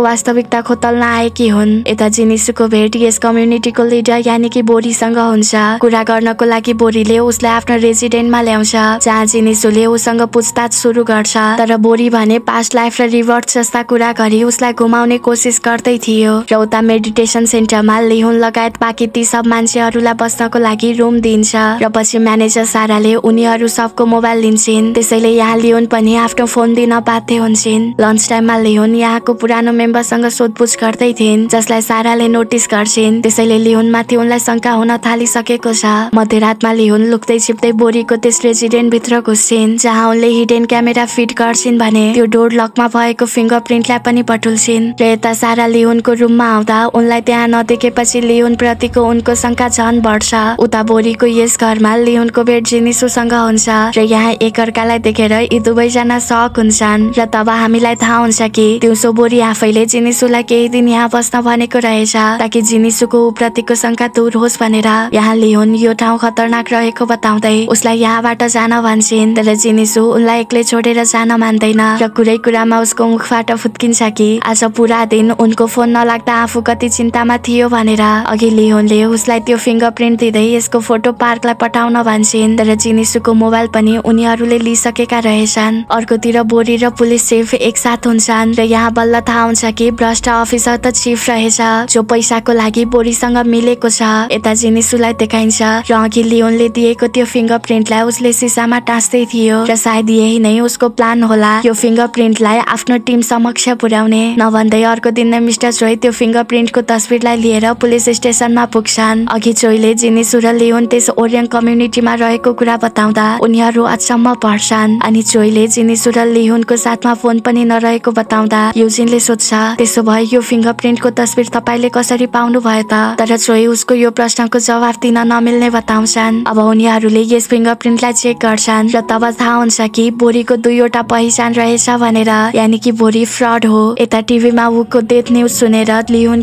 वास्तविकता खोतल्न आएकी हुन् यता जिनिसुको भेट यस कम्युनिटीको लिडर यानि कि बोरीसँग हुन्छ कुरा गर्नको लागि बोरीले उसलाई आफ्नो रेजिडेन्टमा ल्याउँछ जहाँ जिनिसुले उसँग पुछताछ सुरु गर्छ तर बोरी भने पास्ट लाइफ र रिभर्ट जस्ता कुरा गरी उसलाई घुमाउने कोसिस गर्दै थियो र उता मेडिटेसन सेन्टरमा लिहुन लगायत बाँकी ती सब मान्छेहरूलाई बस्नको लागि रुम दिन्छ र पछि म्यानेजर साराले उनीहरू सबको मोबाइल लिन्छन् त्यसैले यहाँ लिहुन पनि आफ्नो फोन दिन बाध्य हुन्छन् लन्च टाइममा लिहुन यहाँको पुरानो मेम्बरसँग सोधपुछ गर्दै थिइन् जसलाई साराले नोटिस गर्छिन् त्यसैले लिहुन माथि उनलाई शङ्का हुन थालिसकेको छ मध्यरातमा लिहुन लुक्दै छिप्दै बोरीको त्यस रेजिडेन्ट भित्र घुस्छिन् जहाँ उनले हिडेन क्यामेरा फिट गर्छिन् भने त्यो डोर लकमा भएको फिङ्गर प्रिन्टलाई पनि बटुल्छिन् दिन रेता सारा लियोनको रुममा आउँदा उनलाई त्यहाँ नदेखेपछि लियोन प्रतिको उनको शङ्का झन बढ्छ उता बोरीको यस घरमा लियोनको भेट जिनिसुसँग हुन्छ र यहाँ एकअर्कालाई देखेर यी दुवैजना सक हुन्छन् र तब हामीलाई थाहा हुन्छ कि दिउँसो बोरी आफैले जिनिसुलाई केही दिन यहाँ बस्न भनेको रहेछ ताकि जिनिसुको उप्रतिको शङ्का दूर होस् भनेर यहाँ लियोन यो ठाउँ खतरनाक रहेको बताउँदै उसलाई यहाँबाट जान भन्छन् तर जिनिसु उनलाई एक्लै छोडेर जान मान्दैन र कुरै कुरामा उसको मुखबाट फुत्किन्छ कि आज पुरा दिन उनको फोन नलाग्दा आफू कति चिन्तामा थियो भनेर अघि लिहोनले उसलाई त्यो फिङ्गर प्रिन्ट दिँदै यसको फोटो पार्कलाई पठाउन भन्छन् तर जिनिसुको मोबाइल पनि उनीहरूले लिइसकेका रहेछन् अर्कोतिर बोरी र पुलिस चिफ एकसाथ हुन्छन् र यहाँ बल्ल थाहा हुन्छ कि भ्रष्ट अफिसर त चिफ रहेछ जो पैसाको लागि बोरीसँग मिलेको छ यता जिनिसुलाई देखाइन्छ र अघि लियोनले दिएको त्यो फिङ्गर प्रिन्टलाई उसले सिसामा टाँस्दै थियो र सायद यही नै उसको प्लान होला यो फिङ्गर प्रिन्टलाई आफ्नो टिम समक्ष पुर्याउने नभए भन्दै अर्को दिन नै मिस्टर जोय त्यो फिङ्गर प्रिन्टको तस्बिरलाई लिएर पुलिस स्टेसनमा पुग्छन् अघि चोहीले जिनी सुर लियोन त्यस ओरियन कम्युनिटीमा रहेको कुरा बताउँदा उनीहरू अचम्म पर्छन् अनि चोइले जिनी सुर लियोनको साथमा फोन पनि नरहेको बताउँदा युजिनले सोध्छ त्यसो भए यो फिङ्गर प्रिन्टको तस्विर तपाईँले कसरी पाउनु भयो त तर चोही उसको यो प्रश्नको जवाफ दिन नमिल्ने बताउँछन् अब उनीहरूले यस फिङ्गर प्रिन्टलाई चेक गर्छन् र तब थाहा हुन्छ कि बोरीको दुईवटा पहिचान रहेछ भनेर यानि कि बोरी फ्रड हो यता टिभी टिभीमा वुको डेथ न्युज सुनेर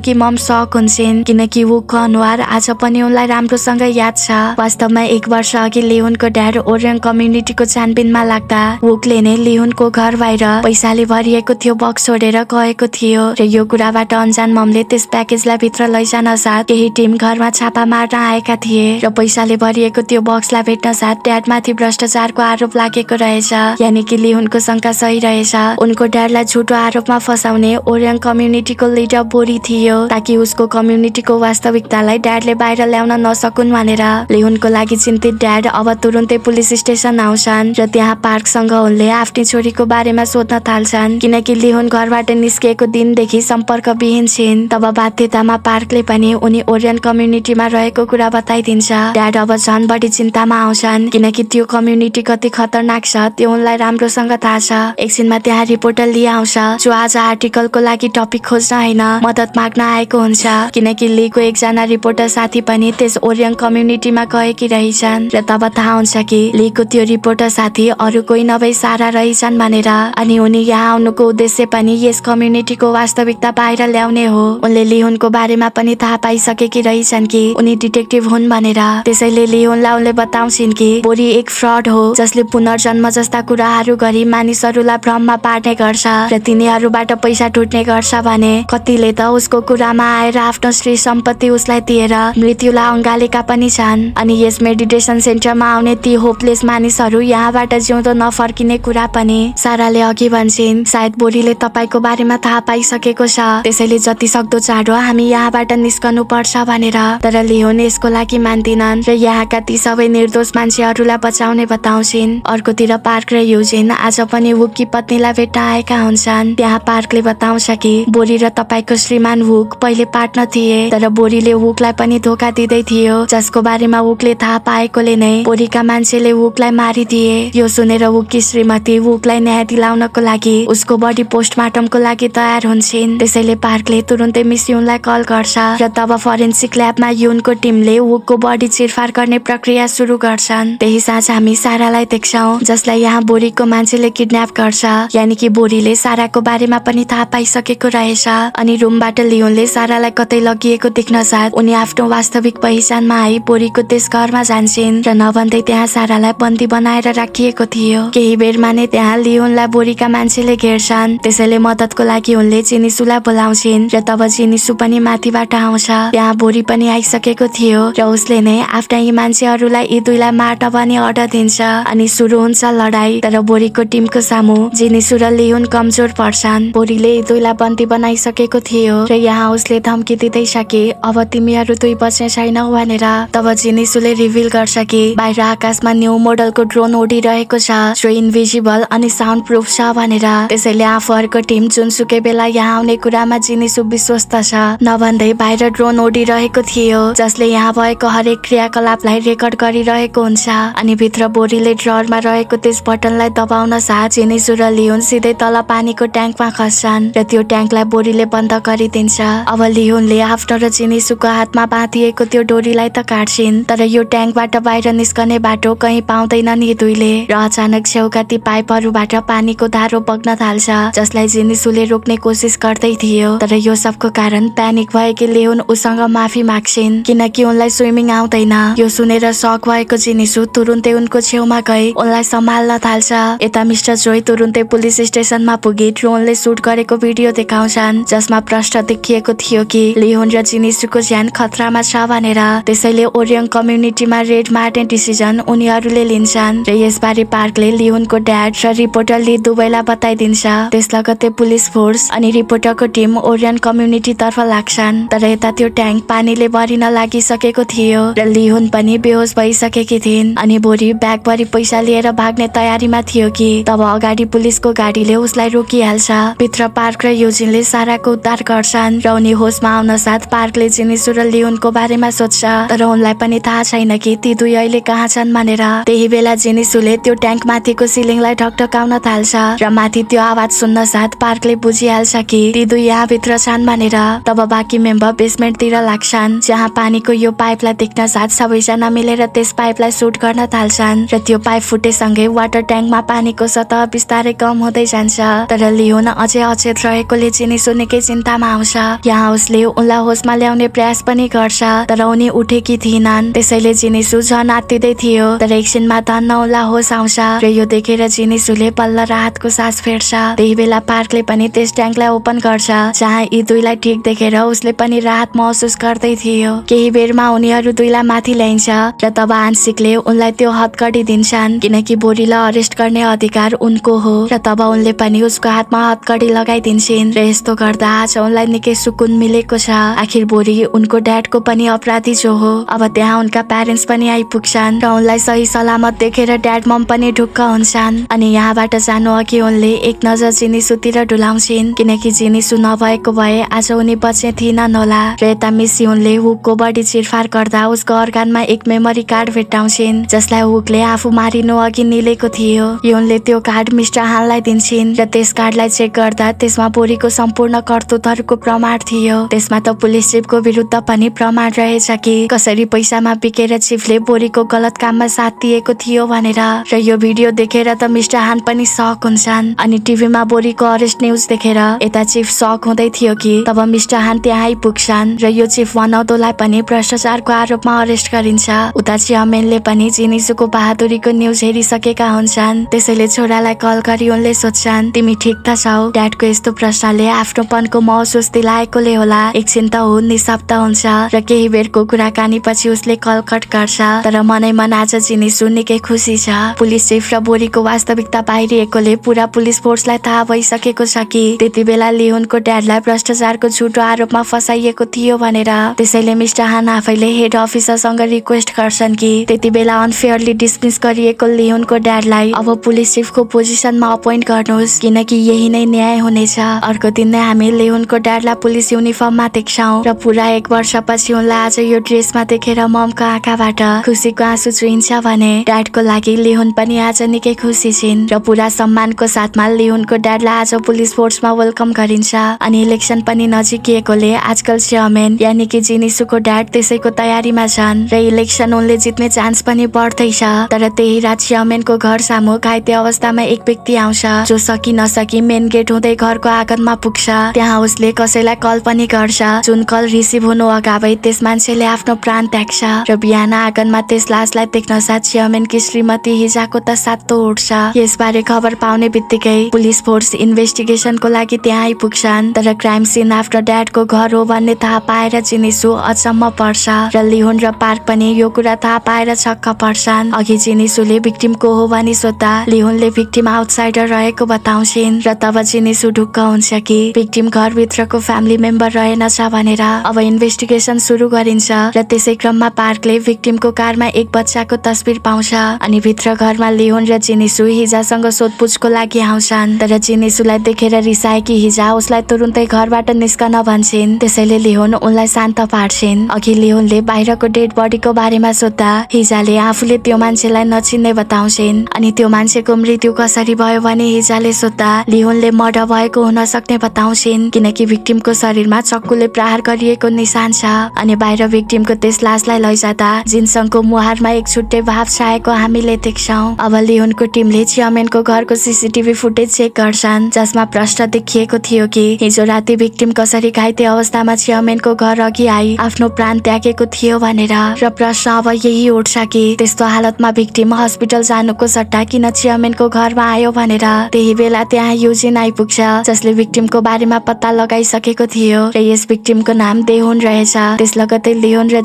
कि मम सक हुन्छन् किनकि वुको अनुहार आज पनि उनलाई राम्रोसँग याद छ वास्तवमा एक वर्ष अघि लिहुनको ड्याड ओरियन कम्युनिटीको छानबिनमा लाग्दा वुकले नै लिहुनको घर बाहिर पैसाले भरिएको थियो बक्स छोडेर गएको थियो र यो कुराबाट अन्जान ममले त्यस प्याकेजलाई भित्र लैजान साथ केही टिम घरमा छापा मार्न आएका थिए र पैसाले भरिएको त्यो बक्सलाई भेट्न साथ ड्याड माथि भ्रष्टाचारको आरोप लागेको रहेछ यानि कि लिहुनको शङ्का सही रहेछ उनको ड्याडलाई झुटो आरोपमा फसाउने ओरियन कम्युनिटीको लिडर बोरी थियो ताकि उसको कम्युनिटीको वास्तविकतालाई ड्याडले बाहिर ल्याउन नसकुन् भनेर लिहुनको लागि चिन्तित ड्याड अब तुरुन्तै पुलिस स्टेसन आउँछन् र त्यहाँ पार्कसँग उनले आफ्नै छोरीको बारेमा सोध्न थाल्छन् किनकि लिहुन घरबाट निस्किएको दिनदेखि सम्पर्क विहीन छिन् तब बाध्यतामा पार्कले पनि उनी ओरियन कम्युनिटीमा रहेको कुरा बताइदिन्छ ड्याड अब झन् बढी चिन्तामा आउँछन् किनकि त्यो कम्युनिटी कति खतरनाक छ त्यो उनलाई राम्रोसँग थाहा छ एकछिनमा त्यहाँ रिपोर्टर लिए आउँछ जो आज आर्टिकल को लागि टपिक खोज्न होइन मदत माग्न आएको हुन्छ किनकि लीको एकजना रिपोर्टर साथी पनि त्यस ओरियङ कम्युनिटीमा गएकी रहेछन् र तब थाहा हुन्छ कि लीको त्यो रिपोर्टर साथी अरू कोही नभई सारा रहेछन् भनेर अनि उनी यहाँ आउनुको उद्देश्य पनि यस कम्युनिटीको वास्तविकता बाहिर ल्याउने हो उनले लिहुनको बारेमा पनि थाहा पाइसकेकी रहेछन् कि उनी डिटेक्टिभ हुन् भनेर त्यसैले लिहुनलाई उनले बताउँछिन् कि बोरी एक फ्रड हो जसले पुनर्जन्म जस्ता कुराहरू गरी मानिसहरूलाई भ्रममा पार्ने गर्छ र तिनीहरूबाट पैसा छुट्ने गर्छ भने कतिले त उसको कुरामा आएर आफ्नो श्री सम्पत्ति उसलाई दिएर मृत्युलाई अङ्गालेका पनि छन् अनि यस मेडिटेसन सेन्टरमा आउने ती होपलेस मानिसहरू यहाँबाट जिउँदो नफर्किने कुरा पनि साराले अघि भन्छन् सायद बुढीले तपाईँको बारेमा थाहा पाइसकेको छ त्यसैले जति सक्दो चाँडो हामी यहाँबाट निस्कनु पर्छ भनेर तर लियोन यसको लागि मान्दिनन् र यहाँका ती सबै निर्दोष मान्छेहरूलाई बचाउने बताउँछिन् अर्कोतिर पार्क र युजिन आज पनि वुकी पत्नीलाई भेट्न आएका हुन्छन् त्यहाँ पार्कले बताउ आउँछ कि बोरी र तपाईँको श्रीमान हुक पहिले पार्टनर थिए तर बोरीले हुकलाई पनि धोका दिँदै थियो जसको बारेमा हुकले थाहा पाएकोले नै बोरीका मान्छेले हुकलाई मारिदिए यो सुनेर हुकी श्रीमती हुकलाई न्याय दिलाउनको लागि उसको बडी पोस्टमार्टमको लागि तयार हुन्छन् त्यसैले पार्कले तुरुन्तै मिस युनलाई कल गर्छ र तब फरेन्सिक ल्याबमा युनको टिमले हुकको बडी चिरफार गर्ने प्रक्रिया सुरु गर्छन् त्यही साँझ हामी सारालाई देख्छौ जसलाई यहाँ बोरीको मान्छेले किडन्याप गर्छ यानि कि बोरीले साराको बारेमा पनि थाहा पाइ आइसकेको रहेछ अनि रुमबाट लियोनले सारालाई कतै लगिएको देख्न साथ उनी आफ्नो वास्तविक पहिचानमा आई पोरीको त्यस घरमा जान्छन् र नभन्दै त्यहाँ सारालाई बन्दी बनाएर राखिएको थियो केही बेरमा नै त्यहाँ लियोनलाई बोरीका मान्छेले घेर्छन् त्यसैले मदतको लागि उनले चिनिसुलाई बोलाउँछिन् र तब चिनिसु पनि माथिबाट आउँछ त्यहाँ बोरी पनि आइसकेको थियो र उसले नै आफ्ना यी मान्छेहरूलाई यी दुईलाई मार्न पनि अर्डर दिन्छ अनि सुरु हुन्छ लडाई तर बोरीको टिमको सामु जिनिसु र लियोन कमजोर पर्छन् बोरीले दुईलाई बन्दी बनाइसकेको थियो र यहाँ उसले धम्की दिँदै सके अब तिमीहरू दुई बस्ने छैनौ भनेर तब जिनिसुले रिभिल गर्छ कि बाहिर आकाशमा न्यू मोडलको ड्रोन उडिरहेको छ जो इन्भिजिबल अनि साउन्ड प्रुफ छ भनेर त्यसैले आफूहरूको टिम जुनसुकै बेला यहाँ आउने कुरामा जिनिसु विश्वस्त छ नभन्दै बाहिर ड्रोन उडिरहेको थियो जसले यहाँ भएको हरेक क्रियाकलापलाई रेकर्ड गरिरहेको हुन्छ अनि भित्र बोरीले ड्ररमा रहेको त्यस बटनलाई दबाउन साथ जिनिसु र लियोन सिधै तल पानीको ट्याङ्कमा खस्छन् र त्यो ट्याङ्कलाई बोरीले बन्द गरिदिन्छ अब लिहुनले आफ्नो र चिनिसुको हातमा बाँधिएको त्यो डोरीलाई त काट्छिन् तर यो ट्याङ्कबाट बाहिर निस्कने बाटो कहीँ पाउँदैन नि दुईले र अचानक छेउका ती पाइपहरूबाट पानीको धारो बग्न थाल्छ जसलाई जिनिसुले रोक्ने कोसिस गर्दै थियो तर यो सबको कारण प्यानिक भएकी लेहुन उसँग माफी माग्छिन् किनकि उनलाई स्विमिङ आउँदैन यो सुनेर सक भएको जिनिसु तुरुन्तै उनको छेउमा गई उनलाई सम्हाल्न थाल्छ यता मिस्टर जोई तुरुन्तै पुलिस स्टेसनमा पुगी ड्रोनले सुट गरेको भिडियो भिडियो देखाउँछन् जसमा प्रश्न देखिएको थियो कि लिहोन र जिनिसुको ज्यान खतरामा छ भनेर त्यसैले ओरियन कम्युनिटीमा रेड मार्ने डिसिजन उनीहरूले लिन्छन् र यसबारे पार्कले लिहोनको ड्याड र रिपोर्टरले दुवैलाई बताइदिन्छ त्यस लगतै पुलिस फोर्स अनि रिपोर्टरको टिम ओरियन कम्युनिटी तर्फ लाग्छन् तर यता त्यो ट्याङ्क पानीले भरिन लागिसकेको थियो र लिहोन पनि बेहोस भइसकेकी थिइन् अनि भोलि ब्यागभरि पैसा लिएर भाग्ने तयारीमा थियो कि तब अगाडि पुलिसको गाडीले उसलाई रोकिहाल्छ भित्र पार्क र युजिनले साराको उद्धार गर्छन् र उनी होसमा साथ पार्कले जिनिसु र लियोनको बारेमा सोध्छ तर उनलाई पनि थाहा छैन कि ती दुई अहिले कहाँ छन् भनेर त्यही बेला जिनिसुले त्यो ट्याङ्क माथिको सिलिङलाई ढकढकाउन थाल्छ र माथि त्यो आवाज सुन्न साथ पार्कले बुझिहाल्छ कि ती दुई यहाँभित्र छन् भनेर तब बाँकी मेम्बर बेसमेन्टतिर लाग्छन् जहाँ पानीको यो पाइपलाई देख्न साथ सबैजना मिलेर त्यस पाइपलाई सुट गर्न थाल्छन् र त्यो पाइप फुटेसँगै वाटर ट्याङ्कमा पानीको सतह बिस्तारै कम हुँदै जान्छ तर लियोन अझै अचेत रहेकोले चिनिसो निकै चिन्तामा आउँछ यहाँ उसले उनलाई होसमा ल्याउने प्रयास पनि गर्छ तर उनी उठेकी थिएनन् त्यसैले जिनिसु झन आत्तिँदै थियो तर एकछिनमा धन्न उनलाई होस आउँछ र यो देखेर जिनिसुले पल्ला राहतको सास फेर्छ त्यही बेला पार्कले पनि त्यस ट्याङ्कलाई ओपन गर्छ जहाँ यी दुईलाई ठिक देखेर उसले पनि राहत महसुस गर्दै थियो केही बेरमा उनीहरू दुईलाई माथि ल्याइन्छ र तब आंशिकले उनलाई त्यो हतकडी दिन्छन् किनकि बोरीलाई अरेस्ट गर्ने अधिकार उनको हो र तब उनले पनि उसको हातमा हतकडी लगाइदिन्छ टेन्सन र यस्तो गर्दा आज उनलाई निकै सुकुन मिलेको छ आखिर भोलि उनको ड्याडको पनि अपराधी जो हो अब त्यहाँ उनका प्यारेन्ट्स पनि आइपुग्छन् र उनलाई सही सलामत देखेर ड्याड मम पनि ढुक्क हुन्छन् अनि यहाँबाट जानु अघि उनले एक नजर जिनिसुतिर डुलाउँछिन् किनकि जिनिसु नभएको भए आज उनी बच्ने थिएनन् होला र यता मिसी उनले हुकको बडी चिरफार गर्दा उसको अर्गानमा एक मेमोरी कार्ड भेट्टाउँछिन् जसलाई हुकले आफू मारिनु अघि निलेको थियो यो उनले त्यो कार्ड मिस्टर हाललाई दिन्छन् र त्यस कार्डलाई चेक गर्दा त्यसमा बोरीको सम्पूर्ण कर्तुतहरूको प्रमाण थियो त्यसमा त पुलिस शिवको विरुद्ध पनि प्रमाण रहेछ कि कसरी पैसामा बिकेर चिफले बोरीको गलत काममा साथ दिएको थियो भनेर र यो भिडियो देखेर त मिस्टर हान पनि सक हुन्छन् अनि टिभीमा बोरीको अरेस्ट न्युज देखेर यता चिफ सक हुँदै थियो कि तब मिस्टर हान त्यहाँ आइपुग्छन् र यो चिफ वनौदोलाई पनि भ्रष्टाचारको आरोपमा अरेस्ट गरिन्छ उता चियामेनले पनि चिनिजुको बहादुरीको न्युज हेरिसकेका हुन्छन् त्यसैले छोरालाई कल गरी उनले सोध्छन् तिमी ठिक त छौ ड्याडको यस्तो प्रश्नले आफ्नोपनको महसुस दिलाएकोले होला एकछिन त हुन् निशब्द हुन्छ र केही बेरको कुराकानी पछि उसले कलकट गर्छ तर मनै मन आज चिनिसु निकै खुसी छ पुलिस चिफ र बोरीको वास्तविकता बाहिरिएकोले पुरा पुलिस फोर्सलाई थाहा भइसकेको छ कि त्यति बेला लिहुनको ड्याडलाई भ्रष्टाचारको झुटो आरोपमा फसाइएको थियो भनेर त्यसैले मिस्टर हान आफैले हेड अफिसरसँग रिक्वेस्ट गर्छन् कि त्यति बेला अनफेयरली डिसमिस गरिएको लिहुनको ड्याडलाई अब पुलिस चिफको पोजिसनमा अपोइन्ट गर्नुहोस् किनकि यही नै न्याय हुनेछ अर्को दिन नै हामी लेहुनको ड्याडलाई पुलिस युनिफर्ममा देख्छौँ र पुरा एक वर्ष पछि उनलाई आज यो ड्रेसमा देखेर ममको आँखाबाट खुसीको आँसु चुइन्छ भने ड्याडको लागि लेहुन पनि आज निकै खुसी छिन् र पुरा सम्मानको साथमा लेहुनको डाडलाई आज पुलिस फोर्समा वेलकम गरिन्छ अनि इलेक्सन पनि नजिकिएकोले आजकल चेयरमेन यानि कि जिनिसुको ड्याड त्यसैको तयारीमा छन् र इलेक्सन उनले जित्ने चान्स पनि बढ्दैछ तर त्यही रात चेयरमेनको घर सामु घाइते अवस्थामा एक व्यक्ति आउँछ जो सकि नसकी मेन गेट हुँदै घरको आगनमा पुग्छ त्यहाँ उसले कसैलाई कल पनि गर्छ जुन कल रिसिभ हुनु अगावै त्यस मान्छेले आफ्नो प्राण त्याग्छ र बिहान आँगनमा त्यस लासलाई देख्न साथ चियमेनकी श्रीमती हिजाको त सातो उठ्छ यसबारे खबर पाउने बित्तिकै पुलिस फोर्स इन्भेस्टिगेसनको लागि त्यहाँ आइपुग्छन् तर क्राइम सिन आफ्नो ड्याडको घर हो भन्ने थाहा पाएर जिनिसु अचम्म पर्छ र लिहुन र पार्क पनि यो कुरा थाहा पाएर छक्क पर्छन् अघि जिनिसुले भिक्टिमको हो भनी सोद्धा लिहुनले भिक्टिम आउटसाइडर रहेको बताउँछिन् र तब जिनिसु ढुक्क हुन्छ कि भिक्टिम घरभित्रको फ्यामिली मेम्बर रहेनछ भनेर अब इन्भेस्टिगेसन सुरु गरिन्छ र त्यसै क्रममा पार्कले भिक्टिमको कारमा एक बच्चाको तस्बिर पाउँछ अनि भित्र घरमा लिहोन र चिनिसु हिजासँग सोधपुछको लागि आउँछन् तर चिनिसुलाई देखेर रिसाएकी हिजा उसलाई तुरुन्तै घरबाट निस्कन भन्छन् त्यसैले लिहोन उनलाई शान्त पार्छिन् अघि लिहोनले बाहिरको डेड बडीको बारेमा सोद्धा हिजाले आफूले त्यो मान्छेलाई नचिन्ने बताउँछिन् अनि त्यो मान्छेको मृत्यु कसरी भयो भने हिजाले सोद्धा लिहोनले मर्डर भएको नसक्ने बताउँछिन् किनकि भिक्टिमको शरीरमा चक्कुले प्रहार गरिएको निशान छ अनि बाहिर भिक्टिमको त्यस लासलाई लैजाँदा जिनसङको मुहारमा एक छुट्टै भाव छाएको हामीले देख्छौ अब लियोनको टिमले चियामेनको घरको सिसिटिभी फुटेज चेक गर्छन् जसमा प्रश्न देखिएको थियो कि हिजो राति भिक्टिम कसरी घाइते अवस्थामा चियामेनको घर अघि आई आफ्नो प्राण त्यागेको थियो भनेर र प्रश्न अब यही उठ्छ कि त्यस्तो हालतमा भिक्टिम हस्पिटल जानुको सट्टा किन चियामेनको घरमा आयो भनेर त्यही बेला त्यहाँ युजिन आइपुग्छ पुलिसले भिक्टिमको बारेमा पत्ता लगाइसकेको थियो र यस भिक्टिमको नाम देहुन रहेछ त्यस लगतै लियोन र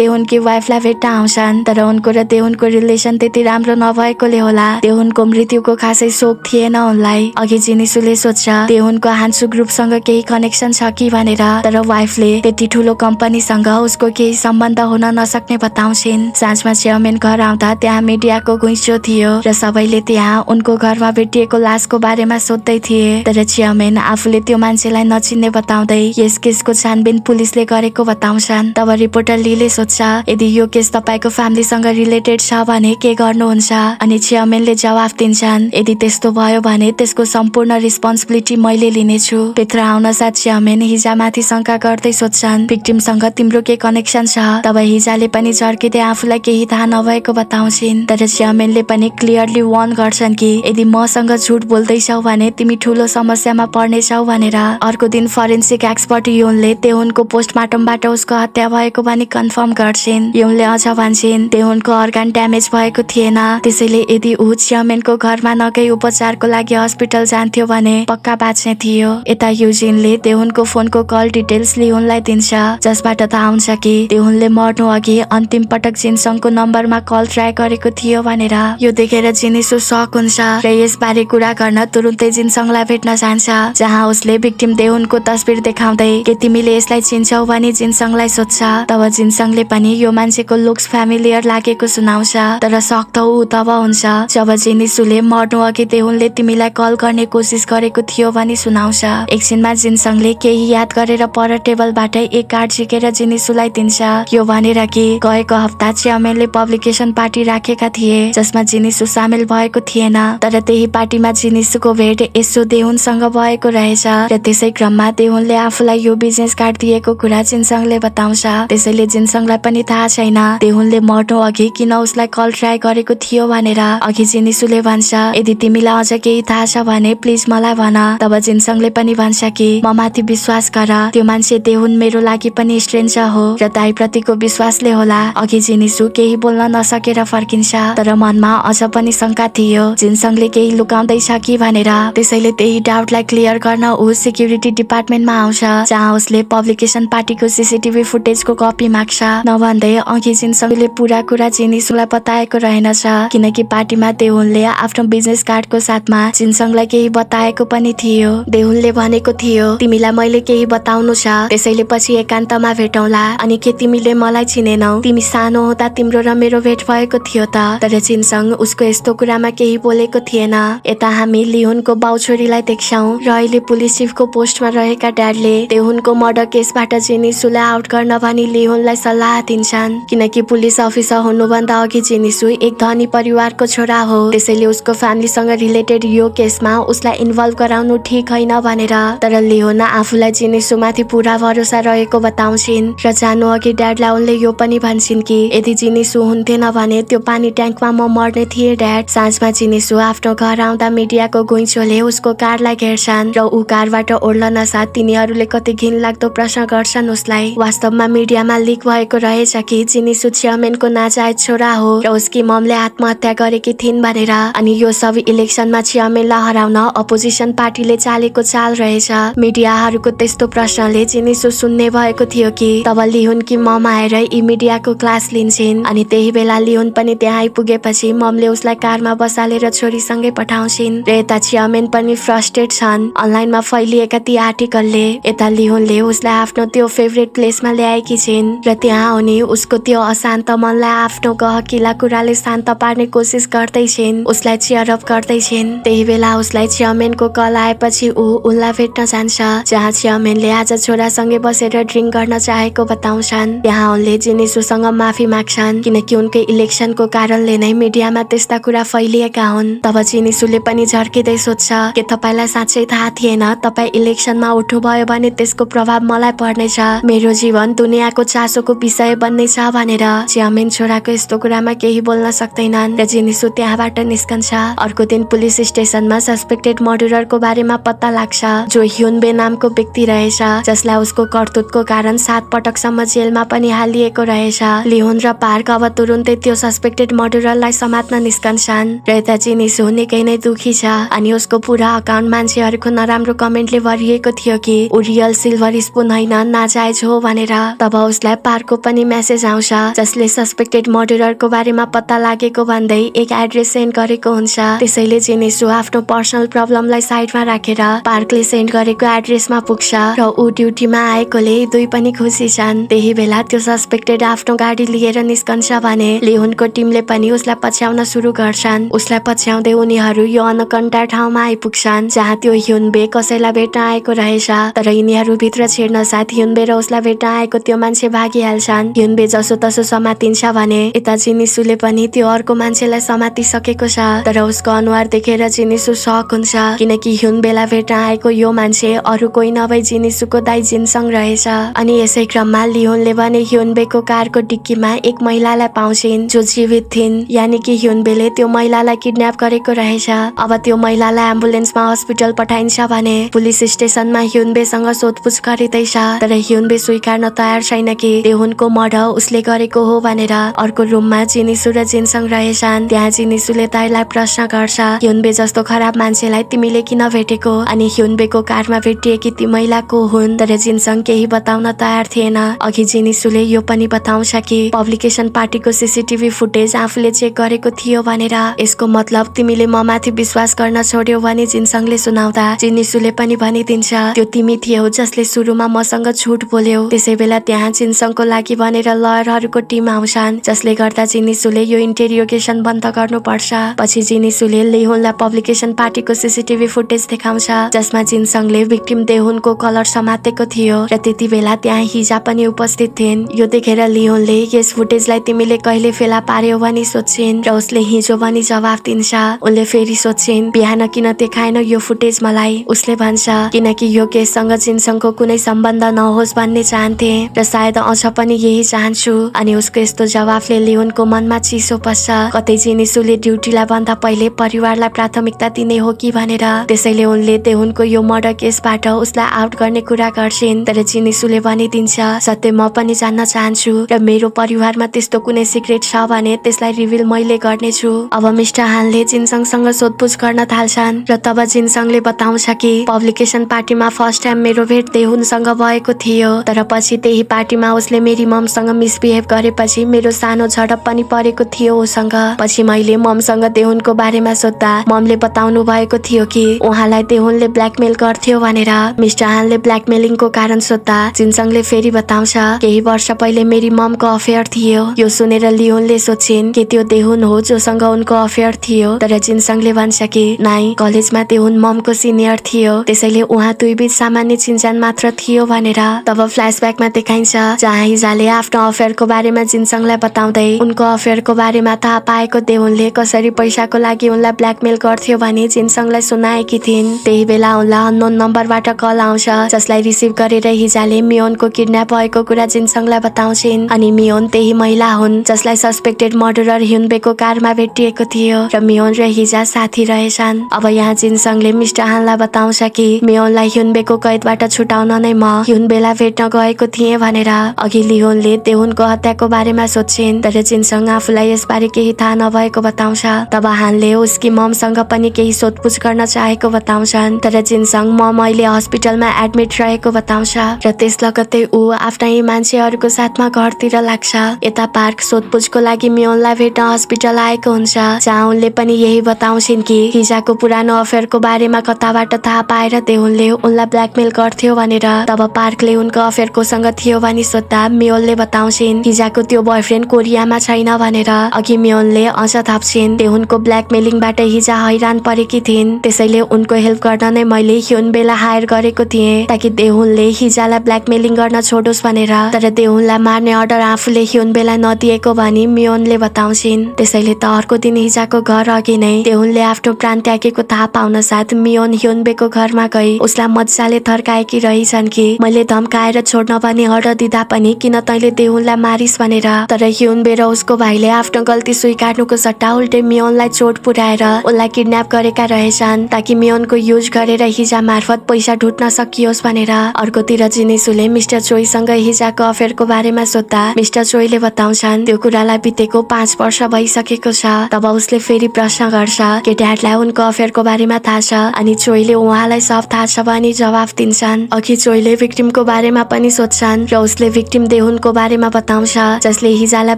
देहुन कि वाइफलाई भेट्न आउँछन् तर उनको र देहुनको रिलेसन त्यति राम्रो नभएकोले होला देहुनको मृत्युको खासै शोक थिएन उनलाई अघि जिनिसुले सोध्छ देहुनको हान्सु ग्रुपसँग केही कनेक्सन छ कि भनेर तर वाइफले त्यति ठुलो कम्पनीसँग उसको केही सम्बन्ध हुन नसक्ने बताउँछिन् साँझमा चेयरमेन घर आउँदा त्यहाँ मिडियाको घुइँचो थियो र सबैले त्यहाँ उनको घरमा भेटिएको लासको बारेमा सोध्दै थिए तर चिया रमेन आफूले त्यो मान्छेलाई नचिन्ने बताउँदै यस केसको छानबिन पुलिसले गरेको बताउँछन् तब रिपोर्टर लीले सोध्छ यदि यो केस तपाईँको फ्यामिलीसँग रिलेटेड छ भने के गर्नुहुन्छ अनि चेयरमेनले जवाफ दिन्छन् यदि त्यस्तो भयो भने त्यसको सम्पूर्ण रेस्पोन्सिबिलिटी मैले लिनेछु भित्र आउन साथ चेयरमेन हिजामाथि शङ्का गर्दै सोध्छन् भिक्टिमसँग तिम्रो के कनेक्सन छ तब हिजाले पनि झर्किँदै आफूलाई केही थाहा नभएको बताउँछिन् तर चेयरमेनले पनि क्लियरली वार्न गर्छन् कि यदि मसँग झुट बोल्दैछौ भने तिमी ठुलो समस्या हत्यामा पर्नेछौ भनेर अर्को दिन फरेन्सिक एक्सपर्ट युनले तेहुनको पोस्टमार्टमबाट उसको हत्या भएको भने कन्फर्म गर्छिन् युनले अझ भन्छन् तेहुनको अर्गान ड्यामेज भएको थिएन त्यसैले यदि ऊ चियामेनको घरमा नगई उपचारको लागि हस्पिटल जान्थ्यो भने पक्का बाँच्ने थियो यता युजिनले तेहुनको फोनको कल डिटेल्स लिहुनलाई दिन्छ जसबाट थाहा हुन्छ कि तेहुनले मर्नु अघि अन्तिम पटक जिनसङको नम्बरमा कल ट्राई गरेको थियो भनेर यो देखेर जिनिसो सक हुन्छ र यसबारे कुरा गर्न तुरुन्तै जिनसङलाई भेट्न जान्छ छ जहाँ उसले भिक्टिम देउनको तस्बिर देखाउँदै दे। के तिमीले यसलाई चिन्छौ भने जिनसङलाई सोध्छ तब जिनसङले पनि यो मान्छेको लुक्स फ्यामिलियर लागेको सुनाउँछ तर सक्त ऊ तब हुन्छ जब जिनिसुले मर्नु अघि देउनले तिमीलाई कल गर्ने कोसिस गरेको थियो भने सुनाउँछ एकछिनमा जिनसङले केही याद गरेर पर टेबलबाट एक कार्ड झिकेर जिनिसुलाई दिन्छ यो भनेर कि गएको हप्ता च्यामेनले पब्लिकेसन पार्टी राखेका थिए जसमा जिनिसु सामेल भएको थिएन तर त्यही पार्टीमा जिनिसुको भेट यसो देउनसँग भएको रहेछ र त्यसै क्रममा देहुनले आफूलाई यो बिजनेस कार्ड दिएको कुरा जिनसङले बताउँछ त्यसैले जिनसङलाई पनि थाहा छैन देहुनले मर्नु अघि किन उसलाई कल ट्राई गरेको थियो भनेर अघि जिनिसुले भन्छ यदि तिमीलाई अझ केही थाहा छ भने प्लिज मलाई भन तब जिनसङले पनि भन्छ कि म माथि विश्वास गर त्यो मान्छे देहुन मेरो लागि पनि स्ट्रेन्जर हो र प्रतिको विश्वासले होला अघि जिनिसु केही बोल्न नसकेर फर्किन्छ तर मनमा अझ पनि शङ्का थियो जिनसङले केही लुकाउँदैछ कि भनेर त्यसैले त्यही डाउटलाई क्लियर गर्न ऊ सेक्युरिटी डिपार्टमेन्टमा आउँछ जहाँ उसले पब्लिकेसन पार्टीको सिसिटिभी फुटेजको कपी माग्छ नभन्दै अघि जिनसँगले पुरा कुरा जिनिसलाई बताएको रहेनछ किनकि पार्टीमा देहुनले आफ्नो बिजनेस कार्डको साथमा जिनसङलाई केही बताएको पनि थियो देहुनले भनेको थियो तिमीलाई मैले केही बताउनु छ त्यसैले पछि एकान्तमा भेटौँला अनि के तिमीले मलाई चिनेनौ तिमी सानो हुँदा तिम्रो र मेरो भेट भएको थियो त तर जिनसङ उसको यस्तो कुरामा केही बोलेको थिएन यता हामी लिहुनको बाउछोरीलाई देख्छौँ र अहिले पुलिस चिफको पोस्टमा रहेका ड्याडले देहुनको मर्डर केसबाट जेनिसुलाई आउट गर्न भनी लेहुनलाई सल्लाह दिन्छन् किनकि पुलिस अफिसर हुनुभन्दा अघि जेनिसु एक धनी परिवारको छोरा हो त्यसैले उसको फ्यामिलीसँग रिलेटेड यो केसमा उसलाई इन्भल्भ गराउनु ठिक होइन भनेर तर लेहोन आफूलाई माथि पुरा भरोसा रहेको बताउँछिन् र जानु अघि ड्याडलाई उनले यो पनि भन्छन् कि यदि जिनिसु हुन्थेन भने त्यो पानी ट्याङ्कमा म मर्ने थिएँ ड्याड साँझमा जिनिसु आफ्नो घर आउँदा मिडियाको गुइँचोले उसको कारलाई घेर्छ गर्छन् र ऊ कारबाट ओर्लन साथ तिनीहरूले कति लाग्दो प्रश्न गर्छन् उसलाई वास्तवमा मिडियामा लिक भएको रहेछ कि जिनी सुमेनको नाजायज छोरा हो र उसकी ममले आत्महत्या गरेकी थिइन् भनेर अनि यो सब इलेक्सनमा चियामेनलाई हराउन अपोजिसन पार्टीले चालेको चाल रहेछ मिडियाहरूको त्यस्तो प्रश्नले चिनिसो सुन्ने भएको थियो कि तब लिहुन कि मम आएर यी मिडियाको क्लास लिन्छन् अनि त्यही बेला लिहुन पनि त्यहाँ आइपुगेपछि ममले उसलाई कारमा बसालेर छोरीसँगै पठाउँछिन् र यता चियामेन पनि फ्रस्टेड छन् छन् अनलाइनमा फैलिएका ती आर्टिकलले यता लिहोनले उसलाई आफ्नो त्यो फेभरेट प्लेसमा ल्याएकी छिन् र त्यहाँ उनी उसको त्यो अशान्त मनलाई आफ्नो गहकिला कुराले शान्त पार्ने कोसिस गर्दै छिन् उसलाई चियरअप छिन् त्यही बेला उसलाई चियमेनको कल आएपछि ऊ उनलाई भेट्न जान्छ जहाँ चियमेनले आज छोरासँगै बसेर ड्रिङ्क गर्न चाहेको बताउँछन् त्यहाँ उनले जिनिसुसँग माफी माग्छन् किनकि उनकै इलेक्सनको कारणले नै मिडियामा त्यस्ता कुरा फैलिएका हुन् तब जिनिसुले पनि झर्किँदै सोध्छ के तपाईँलाई साँच्चै चाहिँ थाहा थिएन तपाईँ इलेक्सनमा भयो भने त्यसको प्रभाव मलाई पर्नेछ मेरो जीवन दुनियाँको चासोको विषय बन्नेछ भनेर च्यामेन छोराको यस्तो कुरामा केही बोल्न सक्दैनन् र जिनिसु त्यहाँबाट निस्कन्छ अर्को दिन पुलिस स्टेसनमा सस्पेक्टेड मर्डरको बारेमा पत्ता लाग्छ जो ह्युनबे नामको व्यक्ति रहेछ जसलाई उसको कर्तुतको कारण सात पटकसम्म जेलमा पनि हालिएको रहेछ लिहुन र पार्क अब तुरुन्तै त्यो सस्पेक्टेड मर्डरलाई समात्न निस्कन्छन् र यता जिनिसु निकै नै दुखी छ अनि उसको पुरा अकाउन्ट मान्छे तपाईँहरूको नराम्रो कमेन्टले भरिएको थियो कि ऊ रियल सिल्भर स्पुन होइन नाजायज हो भनेर तब उसलाई पार्कको पनि मेसेज आउँछ जसले सस्पेक्टेड मर्डरको बारेमा पत्ता लागेको भन्दै एक एड्रेस सेन्ड गरेको हुन्छ त्यसैले जेनेसु आफ्नो पर्सनल प्रब्लमलाई साइडमा राखेर पार्कले सेन्ड गरेको एड्रेसमा पुग्छ र ऊ ड्युटीमा आएकोले दुई पनि खुसी छन् त्यही बेला त्यो सस्पेक्टेड आफ्नो गाडी लिएर निस्कन्छ भने लेहुनको टिमले पनि उसलाई पछ्याउन सुरु गर्छन् उसलाई पछ्याउँदै उनीहरू यो अनकन्टा ठाउँमा आइपुग्छन् जहाँ त्यो ह्युनबे कसैलाई भेट्न आएको रहेछ तर यिनीहरू भित्र छिर्न साथ ह्युनबे र उसलाई भेट्न आएको त्यो मान्छे भागिहाल्छन् ह्युनबे तसो समातिन्छ भने यता चिनिसुले पनि त्यो अर्को मान्छेलाई समातिसकेको छ तर उसको अनुहार देखेर चिनिसु सक हुन्छ किनकि ह्युनबेलाई भेट्न आएको यो मान्छे अरू कोही नभई जिनिसुको दाई जिनसँग रहेछ अनि यसै क्रममा लिहुनले भने ह्युनबेको कारको डिक्कीमा एक महिलालाई पाउँछिन् जो जीवित थिइन् यानि कि ह्युनबेले त्यो महिलालाई किडन्याप गरेको रहेछ अब त्यो महिलालाई एम्बुलेन्समा हस्पिटल पठा पठाइन्छ भने पुलिस स्टेसनमा ह्युनबेसँग सोधपुछ गरिँदैछ तर ह्युनबे स्वीकार्न तयार छैन कि देहुनको मर्डर उसले गरेको हो भनेर अर्को रुममा जिनिसु र जिनसँग रहेछन् त्यहाँ जिनिसुले ताईलाई प्रश्न गर्छ ह्युनबे जस्तो खराब मान्छेलाई तिमीले किन भेटेको अनि ह्युनबेको कारमा भेटिएकी ती महिला को हुन् तर जिनसँग केही बताउन तयार थिएन अघि जिनिसुले यो पनि बताउँछ कि पब्लिकेसन पार्टीको सिसिटिभी फुटेज आफूले चेक गरेको थियो भनेर यसको मतलब तिमीले म विश्वास गर्न छोड्यौ भने जिनसङले सुनाउँदा गर्दा चिनिसुले पनि भनिदिन्छ त्यो तिमी थियौ जसले सुरुमा मसँग झुट बोल्यौ त्यसै बेला त्यहाँ चिनसङको लागि भनेर लयरहरूको टिम आउँछन् जसले गर्दा चिनिसुले यो इन्टेरियोगेसन बन्द गर्नुपर्छ पछि जिनिसुले लेहुनलाई पब्लिकेसन पार्टीको सिसिटिभी फुटेज देखाउँछ जसमा चिनसङले भिक्टिम देहुनको कलर समातेको थियो र त्यति बेला त्यहाँ हिजा पनि उपस्थित थिइन् यो देखेर लिहुनले यस फुटेजलाई तिमीले कहिले फेला पार्यौ भनी सोध्छिन् र उसले हिजो भनी जवाफ दिन्छ उनले फेरि सोध्छिन् बिहान किन देखाएन यो फुटेजमा मलाई उसले भन्छ किनकि योगेशसँग जिनसङको कुनै सम्बन्ध नहोस् भन्ने चाहन्थे र सायद अझ पनि यही चाहन्छु अनि उसको यस्तो जवाफले लियोनको मनमा चिसो पस्छ कतै जिनिसुले ड्युटीलाई भन्दा पहिले परिवारलाई प्राथमिकता दिने हो कि भनेर त्यसैले उनले देहुनको यो मर्डर केसबाट उसलाई आउट गर्ने कुरा गर्छिन् तर जिनिसुले भनिदिन्छ सत्य म पनि जान्न चाहन्छु र मेरो परिवारमा त्यस्तो कुनै सिक्रेट छ भने त्यसलाई रिभिल मैले गर्नेछु अब मिस्टर हानले जिनसङसँग सोधपुछ गर्न थाल्छन् र तब जिनसङले बताउँछ कि पब्लिकेसन पार्टीमा फर्स्ट टाइम मेरो भेट देहुनसँग भएको थियो तर पछि त्यही पार्टीमा उसले मेरी ममसँग मिसबिहेभ गरेपछि मेरो सानो झडप पनि परेको थियो उसँग पछि मैले ममसँग देहुनको बारेमा सोद्धा ममले बताउनु भएको थियो कि उहाँलाई देहुनले ब्ल्याकमेल गर्थ्यो भनेर मिस्टर हानले ब्ल्याकमेलिङको कारण सोद्धा जिनसङले फेरि बताउँछ केही वर्ष पहिले मेरी ममको अफेयर थियो यो सुनेर लिहुनले सोचिन् कि त्यो देहुन हो जोसँग उनको अफेयर थियो तर जिनसङले भन्छ कि नाइ कलेजमा देहुन ममको सिनियर थियो त्यसैले उहाँ दुई बिच सामान्य चिन्जान मात्र थियो भनेर तब फ्ल्यासब्याकमा देखाइन्छ जहाँ हिजाले आफ्नो अफेयरको बारेमा जिनसङलाई बताउँदै उनको अफेयरको बारेमा थाहा पाएको देउनले कसरी पैसाको लागि उनलाई ब्ल्याकमेल गर्थ्यो भने जिनसङलाई सुनाएकी थिइन् त्यही बेला उनलाई अन्नोन नम्बरबाट कल आउँछ जसलाई रिसिभ गरेर हिजाले मियोनको किडन्याप भएको कुरा जिनसङलाई बताउँछिन् अनि मियोन त्यही महिला हुन् जसलाई सस्पेक्टेड मर्डरर ह्युनबेको कारमा भेटिएको थियो र मियोन र हिजा साथी रहेछन् अब यहाँ जिनसङले मिस्टर चाहनलाई बताउँछ कि मेयोनलाई ह्युनबेको कैदबाट छुटाउन नै म ह्युनबेलाई भेट्न गएको थिएँ भनेर अघि लिहोनले देहुनको हत्याको बारेमा सोध्छिन् तर चिनसँग आफूलाई यसबारे केही थाहा नभएको बताउँछ तब हानले उसकी ममसँग पनि केही सोधपुछ गर्न चाहेको बताउँछन् तर चिनसँग मम अहिले हस्पिटलमा एडमिट रहेको बताउँछ र त्यस लगत्तै ऊ आफ्नै मान्छेहरूको साथमा घरतिर लाग्छ यता पार्क सोधपुछको लागि मेयोनलाई भेट्न हस्पिटल आएको हुन्छ जहाँ उनले पनि यही बताउँछिन् कि हिजाको पुरानो अफेयरको बारेमा कताबाट थाहा पाएर देहुलले उनलाई ब्ल्याकमेल गर्थ्यो भनेर तब पार्कले उनको अफेयर कोसँग थियो भनी सोद्धा मेयोलले बताउँछिन् हिजाको त्यो बोयफ्रेन्ड कोरियामा छैन भनेर अघि मेयोलले अझ थाप्छिन् देहुनको ब्ल्याकमेलिङबाट हिजा हैरान परेकी थिइन् त्यसैले उनको हेल्प गर्न नै मैले ह्युन बेला हायर गरेको थिएँ ताकि देहुनले हिजालाई ब्ल्याकमेलिङ गर्न छोडोस् भनेर तर देहुललाई मार्ने अर्डर आफूले ह्युन बेला नदिएको भनी मियोनले बताउँछिन् त्यसैले त अर्को दिन हिजाको घर अघि नै देहुनले आफ्नो प्राण त्यागेको थाहा पाउन साथ मियोन मन ह्योन्बेको घरमा गए उसलाई मजाले थर्काएकी रहेछन् कि मैले धम्काएर छोड्न भने अर्डर दिँदा पनि किन तैँले देहुनलाई मारिस भनेर तर ह्युनबे र उसको भाइले आफ्नो गल्ती स्वीकार्नुको सट्टा उल्टे मियोनलाई चोट पुर्याएर उसलाई किडन्याप गरेका रहेछन् ताकि मियोनको युज गरेर हिजा मार्फत पैसा ढुट्न सकियोस् भनेर अर्कोतिर जिनिसुले मिस्टर चोइसँग हिजाको अफेयरको बारेमा सोद्धा मिस्टर चोईले बताउँछन् त्यो कुरालाई बितेको पाँच वर्ष भइसकेको छ तब उसले फेरि प्रश्न गर्छ केटाहरूलाई उनको अफेयरको बारेमा थाहा छ अनि चोइले उहाँलाई सब थाहा छ भनी जवाफ दिन्छन् अघि चोइले भिक्टिमको बारेमा पनि सोध्छन् र उसले भिक्टिम देहुनको बारेमा बताउँछ जसले हिजालाई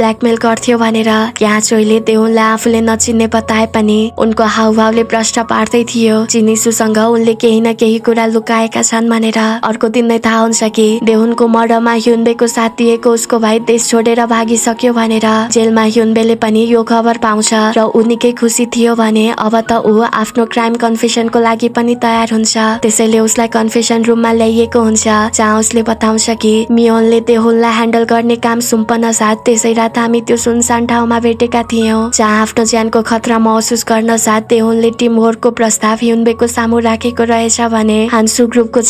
ब्ल्याकमेल गर्थ्यो भनेर यहाँ चोइले देहुनलाई आफूले नचिन्ने बताए पनि उनको हाउभावले प्रष्ट पार्दै थियो चिनिसुसँग उनले केही न केही कुरा लुकाएका छन् भनेर अर्को दिन नै थाहा हुन्छ कि देहुनको मर्डरमा ह्युनबेको साथ दिएको उसको भाइ देश छोडेर भागिसक्यो भनेर जेलमा ह्युनबेले पनि यो खबर पाउँछ र ऊ निकै खुसी थियो भने अब त ऊ आफ्नो क्राइम कन्फेसनको लागि लागि पनि तयार हुन्छ त्यसैले उसलाई कन्फेसन रुममा ल्याइएको हुन्छ जहाँ उसले बताउँछ कि मियोनले देहुललाई ह्यान्डल गर्ने काम सुम्पन साथ त्यसै रात हामी त्यो सुनसान ठाउँमा भेटेका थियौँ जहाँ आफ्नो ज्यानको खतरा महसुस गर्न साथ देहुलले टिम वर्कको प्रस्ताव युनबेको सामु राखेको रहेछ भने हान्सु ग्रुपको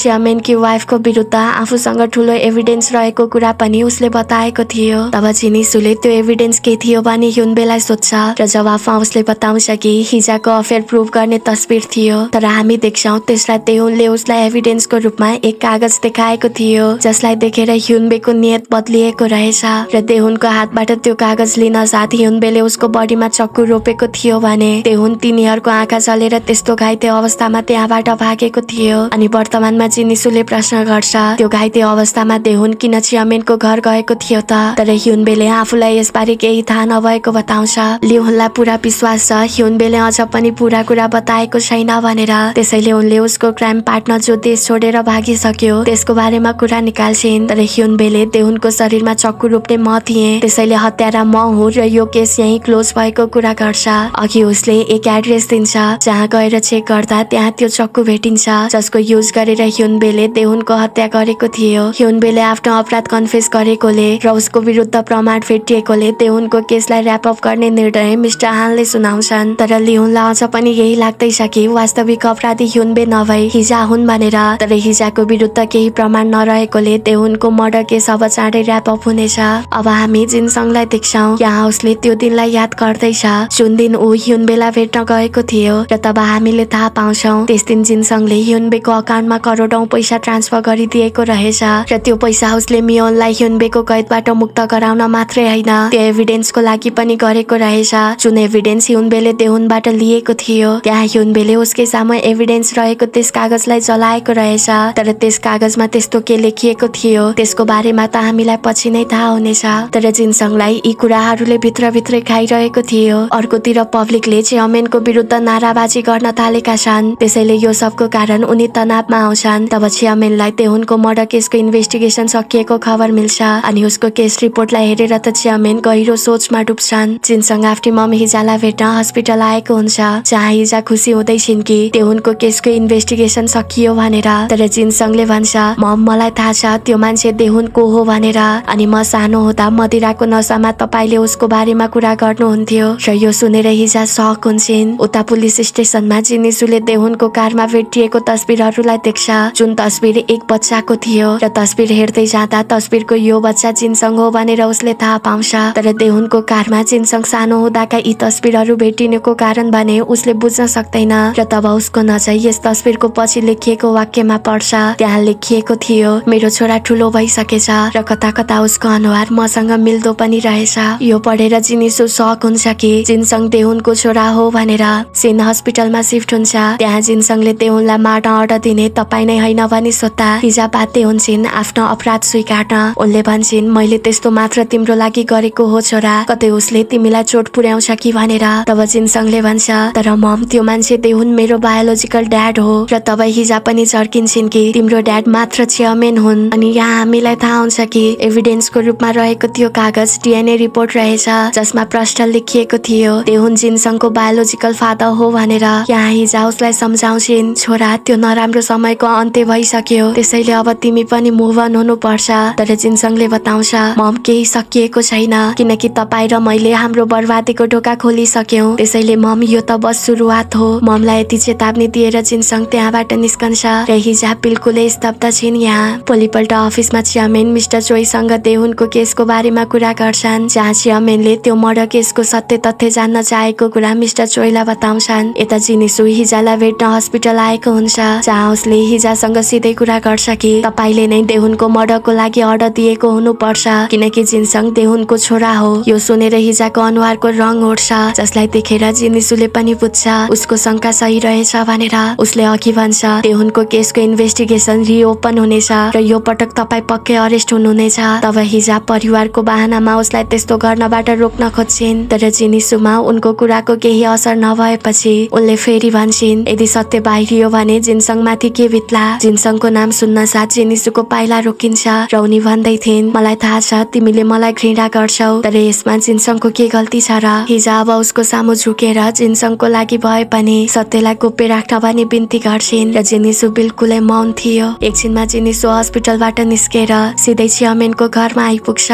कि वाइफको विरुद्ध आफूसँग ठुलो एभिडेन्स रहेको कुरा पनि उसले बताएको थियो तब चिनिसुले त्यो एभिडेन्स के थियो भने युनबेलाई सोध्छ र जवाफमा उसले बताउँछ कि हिजाको अफेयर प्रुभ गर्ने तस्विर थियो तर हामी देख्छौँ त्यसलाई देहुनले उसलाई एभिडेन्सको रूपमा एक कागज देखाएको थियो जसलाई देखेर ह्युनबेको नियत बदलिएको रहेछ र देहुनको हातबाट त्यो कागज लिन साथ ह्युनबेले उसको बडीमा चक्कु रोपेको थियो भने देहुन तिनीहरूको आँखा चलेर त्यस्तो घाइते अवस्थामा त्यहाँबाट भागेको थियो अनि वर्तमानमा जिनिसुले प्रश्न गर्छ त्यो घाइते अवस्थामा देहुन किन चियामेनको घर गएको थियो त तर ह्युनबेले आफूलाई यसबारे केही थाहा नभएको बताउँछ लिहुनलाई पुरा विश्वास छ ह्युनबेले अझ पनि पुरा कुरा बताएको छैन भनेर त्यसैले उनले उसको क्राइम पार्टनर जो देश छोडेर भागिसक्यो त्यसको बारेमा कुरा निकाल्छिन् तर ह्युन बेले देहुनको शरीरमा चक्कु रोप्ने म थिए त्यसैले हत्यारा म हो र यो केस यही क्लोज भएको कुरा गर्छ अघि उसले एक एड्रेस दिन्छ जहाँ गएर चेक गर्दा त्यहाँ त्यो चक्कु भेटिन्छ जसको युज गरेर ह्युन बेले देहुनको हत्या गरेको थियो ह्युन बेले आफ्नो अपराध कन्फेस गरेकोले र उसको विरुद्ध प्रमाण फेटिएकोले देहुनको केसलाई अप गर्ने निर्णय मिस्टर हानले सुनाउँछन् तर लिहुनलाई अझ पनि यही लाग्दैछ कि वास्तविक अपराध अपराधी बे नभई हिजा हुन् भनेर तर हिजाको विरुद्ध केही प्रमाण नरहेकोले देहुनको मर्डर केस अब चाँडै ऱ्याप अप हुनेछ अब हामी जिनसङलाई देख्छौँ यहाँ उसले त्यो दिनलाई याद गर्दैछ जुन दिन ऊ हिउन बेला भेट्न गएको थियो र तब हामीले थाहा पाउँछौ त्यस दिन जिनसङले बेको अकाउन्टमा करोडौं पैसा ट्रान्सफर गरिदिएको रहेछ र त्यो पैसा उसले मियोनलाई बेको कैदबाट मुक्त गराउन मात्रै होइन त्यो एभिडेन्सको लागि पनि गरेको रहेछ जुन एभिडेन्स हिउन हिउनबेले देहुनबाट लिएको थियो त्यहाँ हिउन बेले उसकै सामु एभिडेन्स रहेको त्यस कागजलाई जलाएको रहेछ तर त्यस कागजमा त्यस्तो के लेखिएको थियो त्यसको बारेमा त हामीलाई पछि नै थाहा हुनेछ तर जिनसङलाई यी कुराहरूले भित्रभित्रै खाइरहेको थियो अर्कोतिर पब्लिकले चेयरमेनको विरुद्ध नाराबाजी गर्न थालेका छन् त्यसैले यो सबको कारण उनी तनावमा आउँछन् तब चियामेनलाई तेहुनको मर्डर केसको इन्भेस्टिगेसन सकिएको खबर मिल्छ अनि उसको केस रिपोर्टलाई हेरेर त चेयरमेन गहिरो सोचमा डुब्छन् जिनसङ आफ्नो मम्मी हिजालाई भेट्न हस्पिटल आएको हुन्छ जहाँ हिजा खुसी हुँदैछिन् कि उनको केसको इन्भेस्टिगेसन सकियो भनेर तर जिनसङले भन्छ म मलाई थाहा छ त्यो मान्छे देहुन को हो भनेर अनि म सानो हुँदा मदिराको नसामा तपाईँले उसको बारेमा कुरा गर्नुहुन्थ्यो र यो सुनेर हिजा सक हुन्छन् उता पुलिस स्टेसनमा जिनिसुले देहुनको कारमा भेटिएको तस्विरहरूलाई देख्छ जुन तस्विर एक बच्चाको थियो र तस्विर हेर्दै जाँदा तस्विरको यो बच्चा जिनसङ हो भनेर उसले थाहा पाउँछ तर देहुनको कारमा जिनसङ सानो हुँदाका यी तस्बिरहरू भेटिनुको कारण भने उसले बुझ्न सक्दैन र तब उसको चाहिँ यस तस्विरको पछि लेखिएको वाक्यमा पर्छ त्यहाँ लेखिएको थियो मेरो छोरा ठुलो भइसकेछ र कता कता उसको अनुहार मसँग मिल्दो पनि रहेछ यो पढेर जिनिसो सक हुन्छ कि जिनसङ देहुनको छोरा हो भनेर सिन हस्पिटलमा सिफ्ट हुन्छ त्यहाँ जिनसङले देहुनलाई मार्न अर्डर दिने तपाईँ नै होइन भने सोद्धा हिजा बाध्य हुन्छन् आफ्नो अपराध स्वीकार्न उनले भन्छन् मैले त्यस्तो मात्र तिम्रो लागि गरेको हो छोरा कतै उसले तिमीलाई चोट पुर्याउँछ कि भनेर तब जिनसङले भन्छ तर मम त्यो मान्छे देहुन मेरो बायोलोजी बायोलोजिकल ड्याड हो र तपाईँ हिजा पनि चर्किन्छन् कि तिम्रो ड्याड मात्र चेयरमेन हुन् अनि यहाँ हामीलाई थाहा हुन्छ कि एभिडेन्सको रूपमा रहेको त्यो कागज डिएनए रिपोर्ट रहेछ जसमा प्रश्न लेखिएको थियो त्यो हुन् जिनसङको बायोलोजिकल फादर हो भनेर यहाँ हिजा उसलाई सम्झाउँछिन् छोरा त्यो नराम्रो समयको अन्त्य भइसक्यो त्यसैले अब तिमी पनि मुभन हुनुपर्छ तर जिनसङले बताउँछ मम केही सकिएको छैन किनकि तपाईँ र मैले हाम्रो बर्बादीको ढोका खोलिसक्यौँ त्यसैले मम यो त बस सुरुवात हो ममलाई यति चेतावनी पानी दिएर चिनसङ त्यहाँबाट निस्कन्छ र हिजा बिल्कुलै स्तब्ध छिन् यहाँ भोलिपल्ट अफिसमा चियामेन मिस्टर चोइसँग देहुनको केसको बारेमा कुरा गर्छन् जहाँ चियामेनले त्यो मर्डर केसको सत्य तथ्य जान्न चाहेको कुरा मिस्टर चोइलाई बताउँछन् यता जिनिसु हिजालाई भेट्न हस्पिटल आएको हुन्छ जहाँ उसले हिजासँग सिधै कुरा गर्छ कि तपाईँले नै देहुनको मर्डरको लागि अर्डर दिएको हुनुपर्छ किनकि जिनसङ देहुनको छोरा हो यो सुनेर हिजाको अनुहारको रङ ओढ्छ जसलाई देखेर जिनिसुले पनि बुझ्छ उसको शङ्का सही रहेछ भनेर उसले अघि भन्छ उनको केसको इन्भेस्टिगेसन रिओपन हुनेछ र यो पटक तपाईँ पक्कै अरेस्ट हुनुहुनेछ तब हिजा परिवारको बाहनामा उसलाई त्यस्तो गर्नबाट रोक्न खोज्छिन् तर जिनिसुमा उनको कुराको केही असर नभएपछि उनले फेरि भन्छन् यदि सत्य बाहिरियो भने जिनसङमाथि के बित्ला जिनसङको नाम सुन्न साथ जिनिसुको पाइला रोकिन्छ र उनी भन्दै थिइन् मलाई थाहा छ तिमीले मलाई घृणा गर्छौ तर यसमा जिनसङको के गल्ती छ र हिजा अब उसको सामु झुकेर जिनसङको लागि भए पनि सत्यलाई गोप्य काट्ने बिन्ती गर्छिन् र जेनिसु बिल्कुलै मौन थियो एकछिनमा जेनिसु हस्पिटलबाट निस्केर सिधै चियामेनको घरमा आइपुग्छ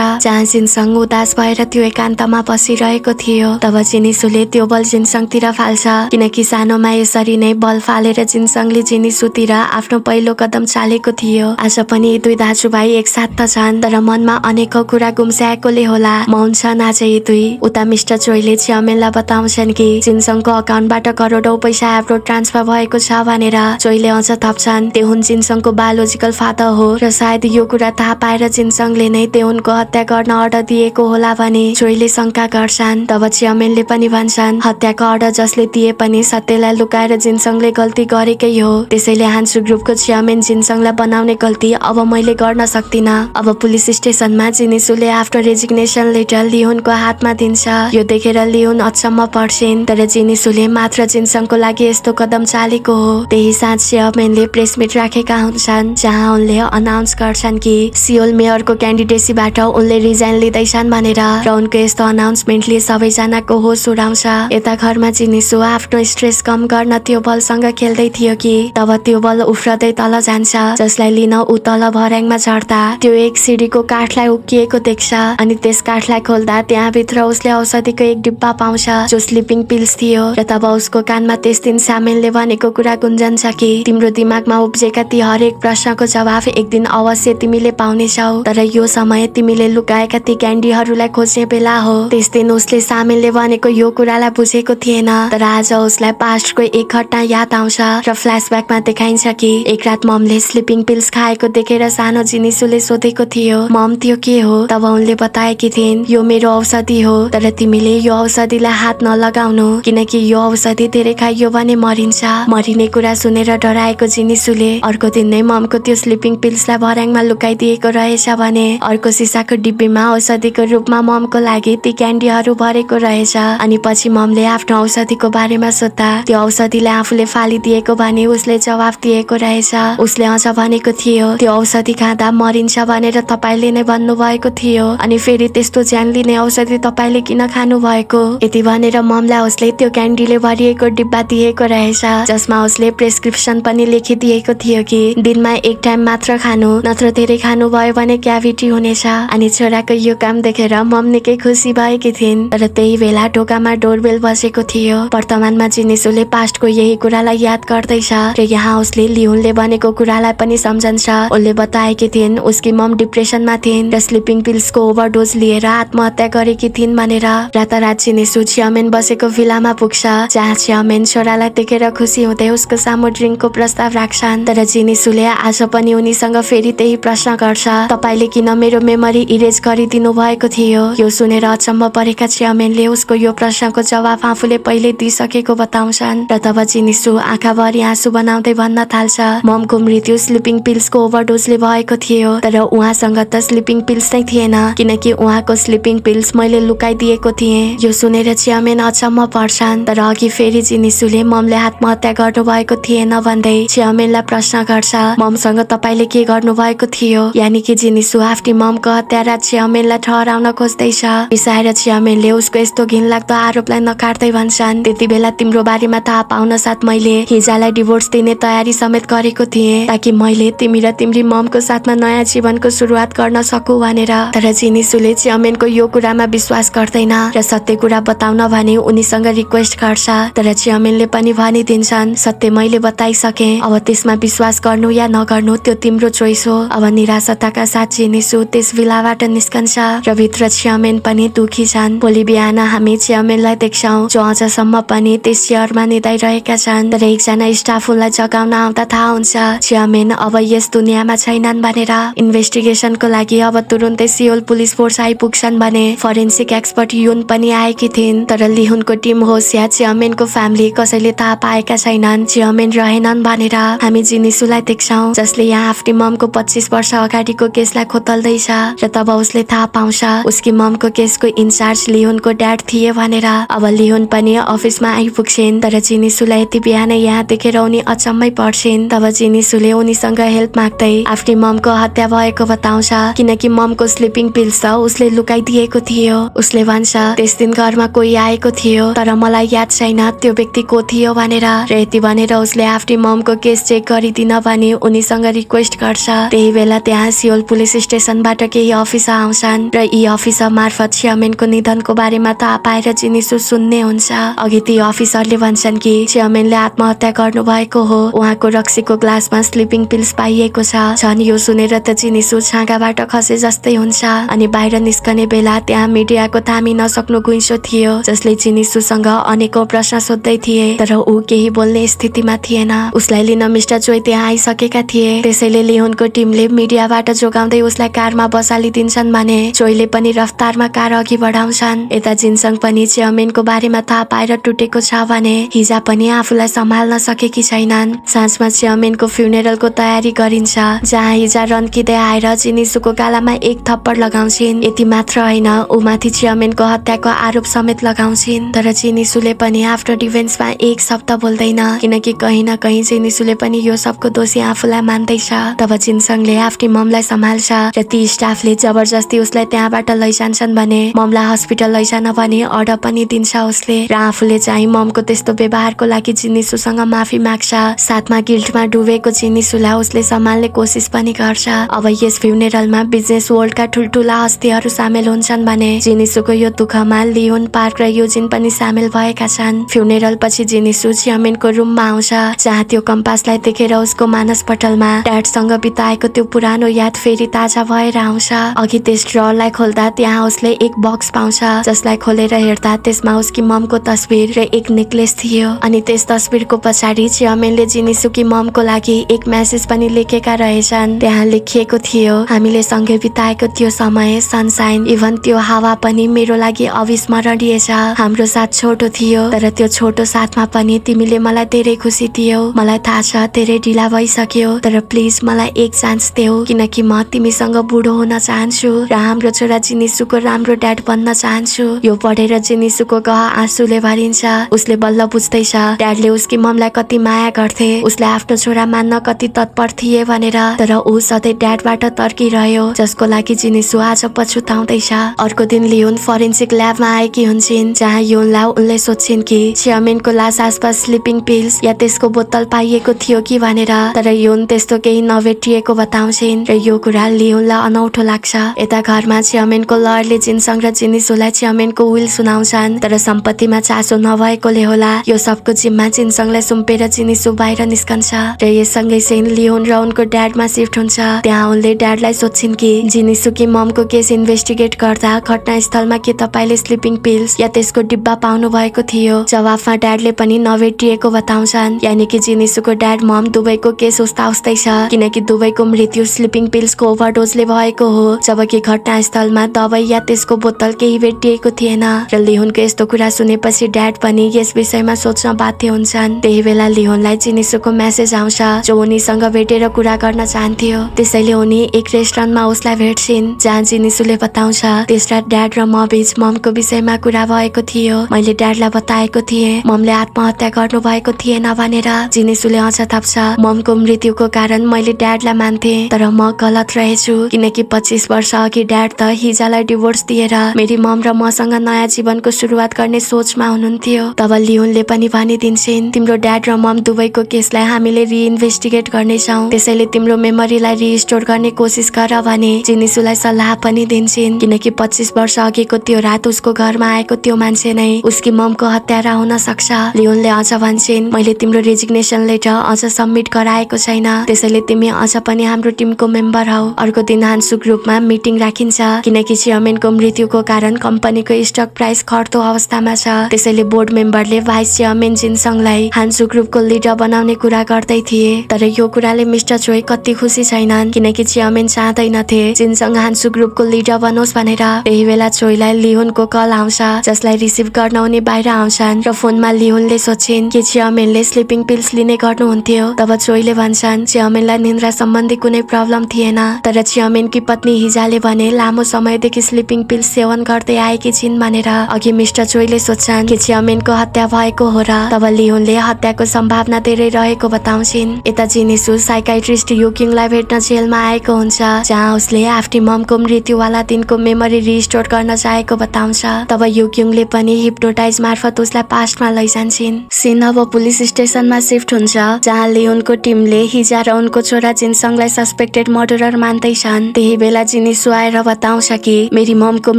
जिनसङ उदास भएर त्यो एकान्तमा बसिरहेको थियो तब जेनिसुले त्यो बल जिनसङतिर फाल्छ किनकि सानोमा यसरी नै बल फालेर जिनसङले जेनिसुतिर आफ्नो पहिलो कदम चालेको थियो आज पनि दुई दाजुभाइ एकसाथ त छन् तर मनमा अनेकौं कुरा गुम्स्याएकोले होला मौन छन् आज यी दुई उता मिस्टर चोइले चियामेनलाई बताउँछन् कि जिनसङको अकाउन्टबाट करोडौँ पैसा एब्रो ट्रान्सफर भएको छ भनेर जोइले अझ थप्छन् त्यो जिनसङको बायोलोजिकल फादर हो र सायद यो कुरा थाहा पाएर जिनसङले नै तेहुनको हत्या गर्न अर्डर दिएको होला भने जोइले शङ्का गर्छन् तब चियामेनले पनि भन्छन् हत्याको अर्डर जसले दिए पनि सत्यलाई लुकाएर जिनसङले गल्ती गरेकै हो त्यसैले हान्सु ग्रुपको चियामेन जिनसङलाई बनाउने गल्ती अब मैले गर्न सक्दिनँ अब पुलिस स्टेसनमा जिनिसुले आफ्टर रेजिग्नेसन लेटर लिहुनको हातमा दिन्छ यो देखेर लिहुन अचम्म पर्छिन् तर जिनिसुले मात्र जिनसङको लागि यस्तो कदम सञ्चालेको हो त्यही साँझ चेयरम्यानले प्रेस मिट राखेका हुन्छन् जहाँ उनले अनाउन्स गर्छन् कि सियोल मेयरको क्यान्डिडेसीबाट उनले रिजाइन लिँदैछन् भनेर र उनको यस्तो अनाउन्समेन्टले सबैजनाको होस उडाउँछ यता घरमा चिनिसु आफ्नो स्ट्रेस कम गर्न त्यो बलसँग खेल्दै थियो कि तब त्यो बल उफ्रदै तल जान्छ जसलाई लिन ऊ तल भर्याङमा झर्दा त्यो एक सिडीको काठलाई उक्किएको देख्छ अनि त्यस काठलाई खोल्दा त्यहाँभित्र उसले औषधिको एक डिब्बा पाउँछ जो स्लिपिङ पिल्स थियो र तब उसको कानमा त्यस दिन सामेलले तिमीले भनेको कुरा गुन्जन्छ कि तिम्रो दिमागमा उब्जेका ती हरेक प्रश्नको जवाफ एक दिन अवश्य तिमीले पाउनेछौ तर यो समय तिमीले लुकाएका ती क्यान्डीहरूलाई खोज्ने बेला हो त्यस दिन उसले सामेलले भनेको यो कुरालाई बुझेको थिएन तर आज उसलाई पास्टको एक घटना याद आउँछ र फ्ल्यासब्याकमा देखाइन्छ कि एक रात ममले स्लिपिङ पिल्स खाएको देखेर सानो जिनिस उसले सोधेको थियो मम त्यो के हो तब उनले बताएकी थिइन् यो मेरो औषधि हो तर तिमीले यो औषधिलाई हात नलगाउनु किनकि यो औषधि धेरै खाइयो भने मरिन्छ रहेछ मरिने कुरा सुनेर डराएको जिनिसुले अर्को दिन नै ममको त्यो स्लिपिङ पिल्सलाई भर्याङमा लुकाइदिएको रहेछ भने अर्को सिसाको डिब्बीमा औषधिको रूपमा ममको लागि ती क्यान्डीहरू भरेको रहेछ अनि पछि ममले आफ्नो औषधिको बारेमा सोद्धा त्यो औषधिलाई आफूले फालिदिएको भने उसले जवाफ दिएको रहेछ उसले अझ भनेको थियो त्यो औषधि खाँदा मरिन्छ भनेर तपाईँले नै भन्नुभएको थियो अनि फेरि त्यस्तो ज्यान लिने औषधि तपाईँले किन खानु भएको यति भनेर ममलाई उसले त्यो क्यान्डीले भरिएको डिब्बा दिएको रहेछ जसमा उसले प्रेसक्रिप्सन पनि लेखिदिएको थियो कि दिनमा एक टाइम मात्र खानु नत्र धेरै खानु भयो भने क्याभिटी हुनेछ अनि छोराको यो काम देखेर मम निकै खुसी भएकी थिइन् तर त्यही बेला ढोकामा डोरबेल बसेको थियो वर्तमानमा उसले पास्टको यही कुरालाई याद गर्दैछ र यहाँ उसले लिहुनले भनेको कुरालाई पनि सम्झन्छ उसले बताएकी थिइन् उसकी मम डिप्रेसनमा थिइन् र स्लिपिङ पिल्सको ओभरडोज लिएर आत्महत्या गरेकी थिइन् भनेर रातारात जिनिसु चियामेन बसेको भिलामा पुग्छ जहाँ चियामेन छोरालाई देखेर खुसी हुँदै उसको सामु ड्रिङ्कको प्रस्ताव राख्छन् तर जिनिसुले आज पनि उनीसँग फेरि त्यही प्रश्न गर्छ तपाईँले किन मेरो मेमोरी इरेज गरिदिनु भएको थियो यो सुनेर अचम्म परेका चियामेनले उसको यो प्रश्नको जवाफ आफूले पहिले दिइसकेको बताउँछन् र तब जिनिसु आँखाभरि आँसु बनाउँदै भन्न थाल्छ ममको मृत्यु स्लिपिङ पिल्सको ओभरडोजले भएको थियो तर उहाँसँग त स्लिपिङ पिल्स नै थिएन किनकि उहाँको स्लिपिङ पिल्स मैले लुकाइदिएको थिएँ यो सुनेर चियामेन अचम्म पर्छन् तर अघि फेरि जिनिसुले ममले हातमा आत्महत्या गर्नुभएको थिएन भन्दै छ्यामेललाई प्रश्न गर्छ ममसँग तपाईँले के गर्नु भएको थियो यानि कि जिनिसु आफ्नो ममको हत्या र छ्यामेललाई ठहराउन खोज्दैछ बिसाएर चियामेनले उसको यस्तो घिनलाग्दो आरोपलाई नकाट्दै भन्छन् त्यति बेला तिम्रो बारेमा थाहा पाउन साथ मैले हिजालाई डिभोर्स दिने तयारी समेत गरेको थिएँ ताकि मैले तिमी र तिम्री ममको साथमा नयाँ जीवनको सुरुवात गर्न सकु भनेर तर जिनिसुले चियामेनको यो कुरामा विश्वास गर्दैन र सत्य कुरा बताउन भने उनीसँग रिक्वेस्ट गर्छ तर चियामेनले पनि भनिदिन्छ टेन्सन सत्य मैले बताइसके अब त्यसमा विश्वास गर्नु या नगर्नु त्यो तिम्रो चोइस हो अब निराशताका साथ चिनिसु त्यस बिलाबाट निस्कन्छ र भित्र चियामेन पनि दुखी छन् भोलि बिहान हामी चियामेनलाई देख्छौँ जो अझसम्म पनि त्यस चेयरमा निदाइरहेका छन् तर एकजना स्टाफलाई जगाउन आउँदा थाहा हुन्छ चियामेन अब यस दुनियाँमा छैनन् भनेर इन्भेस्टिगेसनको लागि अब तुरुन्तै सियोल पुलिस फोर्स आइपुग्छन् भने फरेन्सिक एक्सपर्ट युन पनि आएकी थिइन् तर लिहुनको टिम होस् या चियामेनको फ्यामिली कसैले थाहा पाएका आएका छैनन् चियरमेन रहेनन् भनेर हामी जिनिसुलाई देख्छौँ जसले यहाँ आफ्नो ममको पच्चिस वर्ष अगाडिको केसलाई खोतल्दैछ र तब उसले थाहा पाउँछ उसकी ममको केसको इन्चार्ज लिहुनको ड्याड थिए भनेर अब लिहुन पनि अफिसमा आइपुग्छिन् तर जिनिसुलाई यति बिहानै यहाँ देखेर उनी अचम्मै पर्छिन् तब जिनिसुले उनीसँग हेल्प माग्दै आफ्नो ममको हत्या भएको बताउँछ किनकि ममको स्लिपिङ पिल्स छ उसले लुकाइदिएको थियो उसले भन्छ त्यस दिन घरमा कोही आएको थियो तर मलाई याद छैन त्यो व्यक्ति को थियो भनेर र यति भनेर उसले आफ्नै ममको केस चेक गरिदिन भने उनीसँग रिक्वेस्ट गर्छ त्यही बेला त्यहाँ सियोल पुलिस स्टेसनबाट केही अफिसर आउँछन् र यी अफिसर मार्फत च्यामेनको निधनको बारेमा थाहा पाएर जिनिसु सुन्ने हुन्छ अघि ती अफिसरले भन्छन् कि च्यामेनले आत्महत्या गर्नु भएको हो उहाँको रक्सीको ग्लासमा स्लिपिङ पिल्स पाइएको झन् यो सुनेर त जिनिसु छाँगाबाट खसे जस्तै हुन्छ अनि बाहिर निस्कने बेला त्यहाँ मिडियाको थामी नसक्नु गुइसो थियो जसले जिनिसुसँग अनेकौं प्रश्न सोध्दै थिए तर ऊ केही केही बोल्ने स्थितिमा थिएन उसलाई लिन मिस्टर जोय त्यहाँ आइसकेका थिए त्यसैले लियोनको टिमले मिडियाबाट जोगाउँदै उसलाई कारमा बसालिदिन्छन् भने चोइले पनि रफ्तारमा कार अघि बढाउँछन् यता जिनसङ पनि चेयरमेनको बारेमा थाहा पाएर टुटेको छ भने हिजा पनि आफूलाई सम्हाल्न सकेकी छैनन् साँझमा चेयरमेनको फ्युनेरलको तयारी गरिन्छ जहाँ हिजा रन्किँदै आएर चिनिसुको गालामा एक थप्पड लगाउँछिन् यति मात्र होइन ऊ माथि चेयरमेनको हत्याको आरोप समेत लगाउँछिन् तर चिनिसुले पनि आफ्नो डिफेन्समा एक शब्द बोल्दैन किनकि कहीँ न कहीँ निशुले पनि यो सबको दोषी आफूलाई मान्दैछ तब चिनसङले आफ्नै ममलाई सम्हाल्छ र ती स्टाफले जबरजस्ती उसलाई त्यहाँबाट लैजान्छन् भने ममलाई हस्पिटल लैजान भने अर्डर पनि दिन्छ उसले र आफूले चाहिँ ममको त्यस्तो व्यवहारको लागि चिनिसुसँग माफी माग्छ साथमा गिल्टमा डुबेको चिनिसुलाई उसले सम्हाल्ने कोसिस पनि गर्छ अब यस फ्युनेरलमा बिजनेस वर्ल्डका ठुल्ठुला हस्तीहरू सामेल हुन्छन् भने जिनिसुको यो दुःखमा लियोन पार्क र योजिन पनि सामेल भएका छन् फ्युनेरल पछि जिनिसु अपार्टमेन्टको रुममा आउँछ जहाँ त्यो कम्पासलाई देखेर उसको मानस पटलमा ड्याडसँग बिताएको त्यो पुरानो याद फेरि ताजा भएर आउँछ अघि त्यस ड्रलाई खोल्दा त्यहाँ उसले एक बक्स पाउँछ जसलाई खोलेर हेर्दा त्यसमा उसकी ममको तस्विर र एक नेकलेस थियो अनि त्यस तस्विरको पछाडि चियामेनले जिनिसुकी ममको लागि एक मेसेज पनि लेखेका रहेछन् त्यहाँ लेखिएको थियो हामीले सँगै बिताएको त्यो समय सनसाइन इभन त्यो हावा पनि मेरो लागि अविस्मरणीय छ हाम्रो साथ छोटो थियो तर त्यो छोटो साथमा पनि तिमीले तिमीले मलाई धेरै खुसी दियौ मलाई थाहा छ धेरै ढिला भइसक्यो तर प्लिज मलाई एक चान्स देऊ किनकि म तिमीसँग बुढो हुन चाहन्छु र हाम्रो छोरा जिनिसुको राम्रो ड्याड बन्न चाहन्छु यो पढेर जिनिसुको गह आँसुले भरिन्छ उसले बल्ल बुझ्दैछ ड्याडले उसकी ममलाई कति माया गर्थे उसले आफ्नो छोरा मान्न कति तत्पर थिए भनेर तर ऊ सधैँ ड्याडबाट तर्किरह्यो जसको लागि जिनिसु आज पछुताउँदैछ अर्को दिन लियोन फरेन्सिक ल्याबमा आएकी हुन्छन् जहाँ योनलाई उनले सोध्छिन् कि चियमेनको लास आसपास स्लिपिङ पिल्स या त्यसको बोतल पाइएको थियो कि भनेर तर योन त्यस्तो केही नभेटिएको बताउँछिन् र यो कुरा लियोनलाई अनौठो लाग्छ यता घरमा चियामेनको लहरले जिनसँग र जिनिसोलाई चियामेनको विल सुनाउँछन् तर सम्पत्तिमा चासो नभएकोले होला यो सबको जिम्मा जिनसँगलाई सुम्पेर जिनिसु बाहिर निस्कन्छ र यससँगै सेन लियोन र उनको ड्याडमा सिफ्ट हुन्छ त्यहाँ उनले ड्याडलाई सोध्छिन् कि जिनिसुकी ममको केस इन्भेस्टिगेट गर्दा घटनास्थलमा के तपाईँले स्लिपिङ पिल्स या त्यसको डिब्बा पाउनु भएको थियो जवाफमा ड्याडले पनि नभेटिए गरिएको बताउँछन् यानि कि जिनिसुको ड्याड मम दुबईको केस उस्ता उस्तै छ किनकि दुबईको मृत्यु स्लिपिङ पिल्सको ओभरडोजले भएको हो जबकि घटनास्थलमा दबाई या त्यसको बोतल केही भेटिएको थिएन र लिहुनको यस्तो कुरा सुनेपछि ड्याड पनि यस विषयमा सोच्न बाध्य हुन्छन् त्यही बेला लिहुनलाई जिनिसुको मेसेज आउँछ जो उनीसँग भेटेर कुरा गर्न चाहन्थ्यो त्यसैले उनी एक रेस्टुरेन्टमा उसलाई भेट्छिन् जहाँ जिनिसुले बताउँछ त्यस रात ड्याड र म बिच ममको विषयमा कुरा भएको थियो मैले ड्याडलाई बताएको थिएँ ममले आत्महत्या गर्नु भएको थिएन भनेर जिनेसुले अझ थाप्छ ममको मृत्युको कारण मैले ड्याडलाई मान्थे तर म गलत रहेछु किनकि पच्चिस वर्ष अघि ड्याड त हिजालाई डिभोर्स दिएर मेरी मम र मसँग नयाँ जीवनको सुरुवात गर्ने सोचमा हुनुहुन्थ्यो तब लियोनले पनि भनिदिन्छन् तिम्रो ड्याड र मम दुवैको केसलाई हामीले रिइन्भेस्टिगेट गर्नेछौ त्यसैले तिम्रो मेमोरीलाई रिस्टोर गर्ने कोसिस गर भने जिनिसुलाई सल्लाह पनि दिन्छन् किनकि पच्चिस वर्ष अघिको त्यो रात उसको घरमा आएको त्यो मान्छे नै उसकी ममको हत्यारा हुन सक्छ लियोनले अझ भन्छन् मैले तिम्रो रेजिग्नेसन लेटर अझ सबमिट गराएको छैन त्यसैले तिमी अझ पनि हाम्रो टिमको मेम्बर हौ अर्को दिन हान्सु ग्रुपमा मिटिङ राखिन्छ किनकि चेयरमेनको मृत्युको कारण कम्पनीको स्टक प्राइस खर्दो अवस्थामा छ त्यसैले बोर्ड मेम्बरले भाइस चेयरमेन जिनसँगलाई हान्सु ग्रुपको लिडर बनाउने कुरा गर्दै थिए तर यो कुराले मिस्टर चोई कति खुसी छैनन् किनकि चेयरमेन चाहँदैनथे जिनसँग हान्सु ग्रुपको लिडर बनोस् भनेर त्यही बेला चोइलाई लिहुनको कल आउँछ जसलाई रिसिभ गर्न उनी बाहिर आउँछन् र फोनमा लिहुनले सोध्छिन् उनकी चियामेनले स्लिपिङ पिल्स लिने गर्नुहुन्थ्यो तब चोइले भन्छन् चियामेनलाई निन्द्रा सम्बन्धी कुनै प्रब्लम थिएन तर चियामेनकी पत्नी हिजाले भने लामो समयदेखि स्लिपिङ पिल्स सेवन गर्दै आएकी छिन् भनेर अघि मिस्टर चोइले सोच्छन् कि चियामेनको हत्या भएको हो र तब लिहुनले हत्याको सम्भावना धेरै रहेको बताउँछिन् यता जिनिसु साइकाइट्रिस्ट युकिङलाई भेट्न जेलमा आएको हुन्छ जहाँ उसले आफ्नो ममको मृत्युवाला दिनको मेमोरी रिस्टोर गर्न चाहेको बताउँछ तब युकिङले पनि हिप्नोटाइज मार्फत उसलाई पास्टमा लैजान्छन् सिन अब पुलिस स्टेसनमा सिफ्ट हुन्छ जहाँ लियोनको टिमले हिजा र उनको छोरा जिनसङलाई सस्पेक्टेड मर्डरर मान्दैछन् त्यही बेला जिनिसु आएर बताउँछ कि मेरी ममको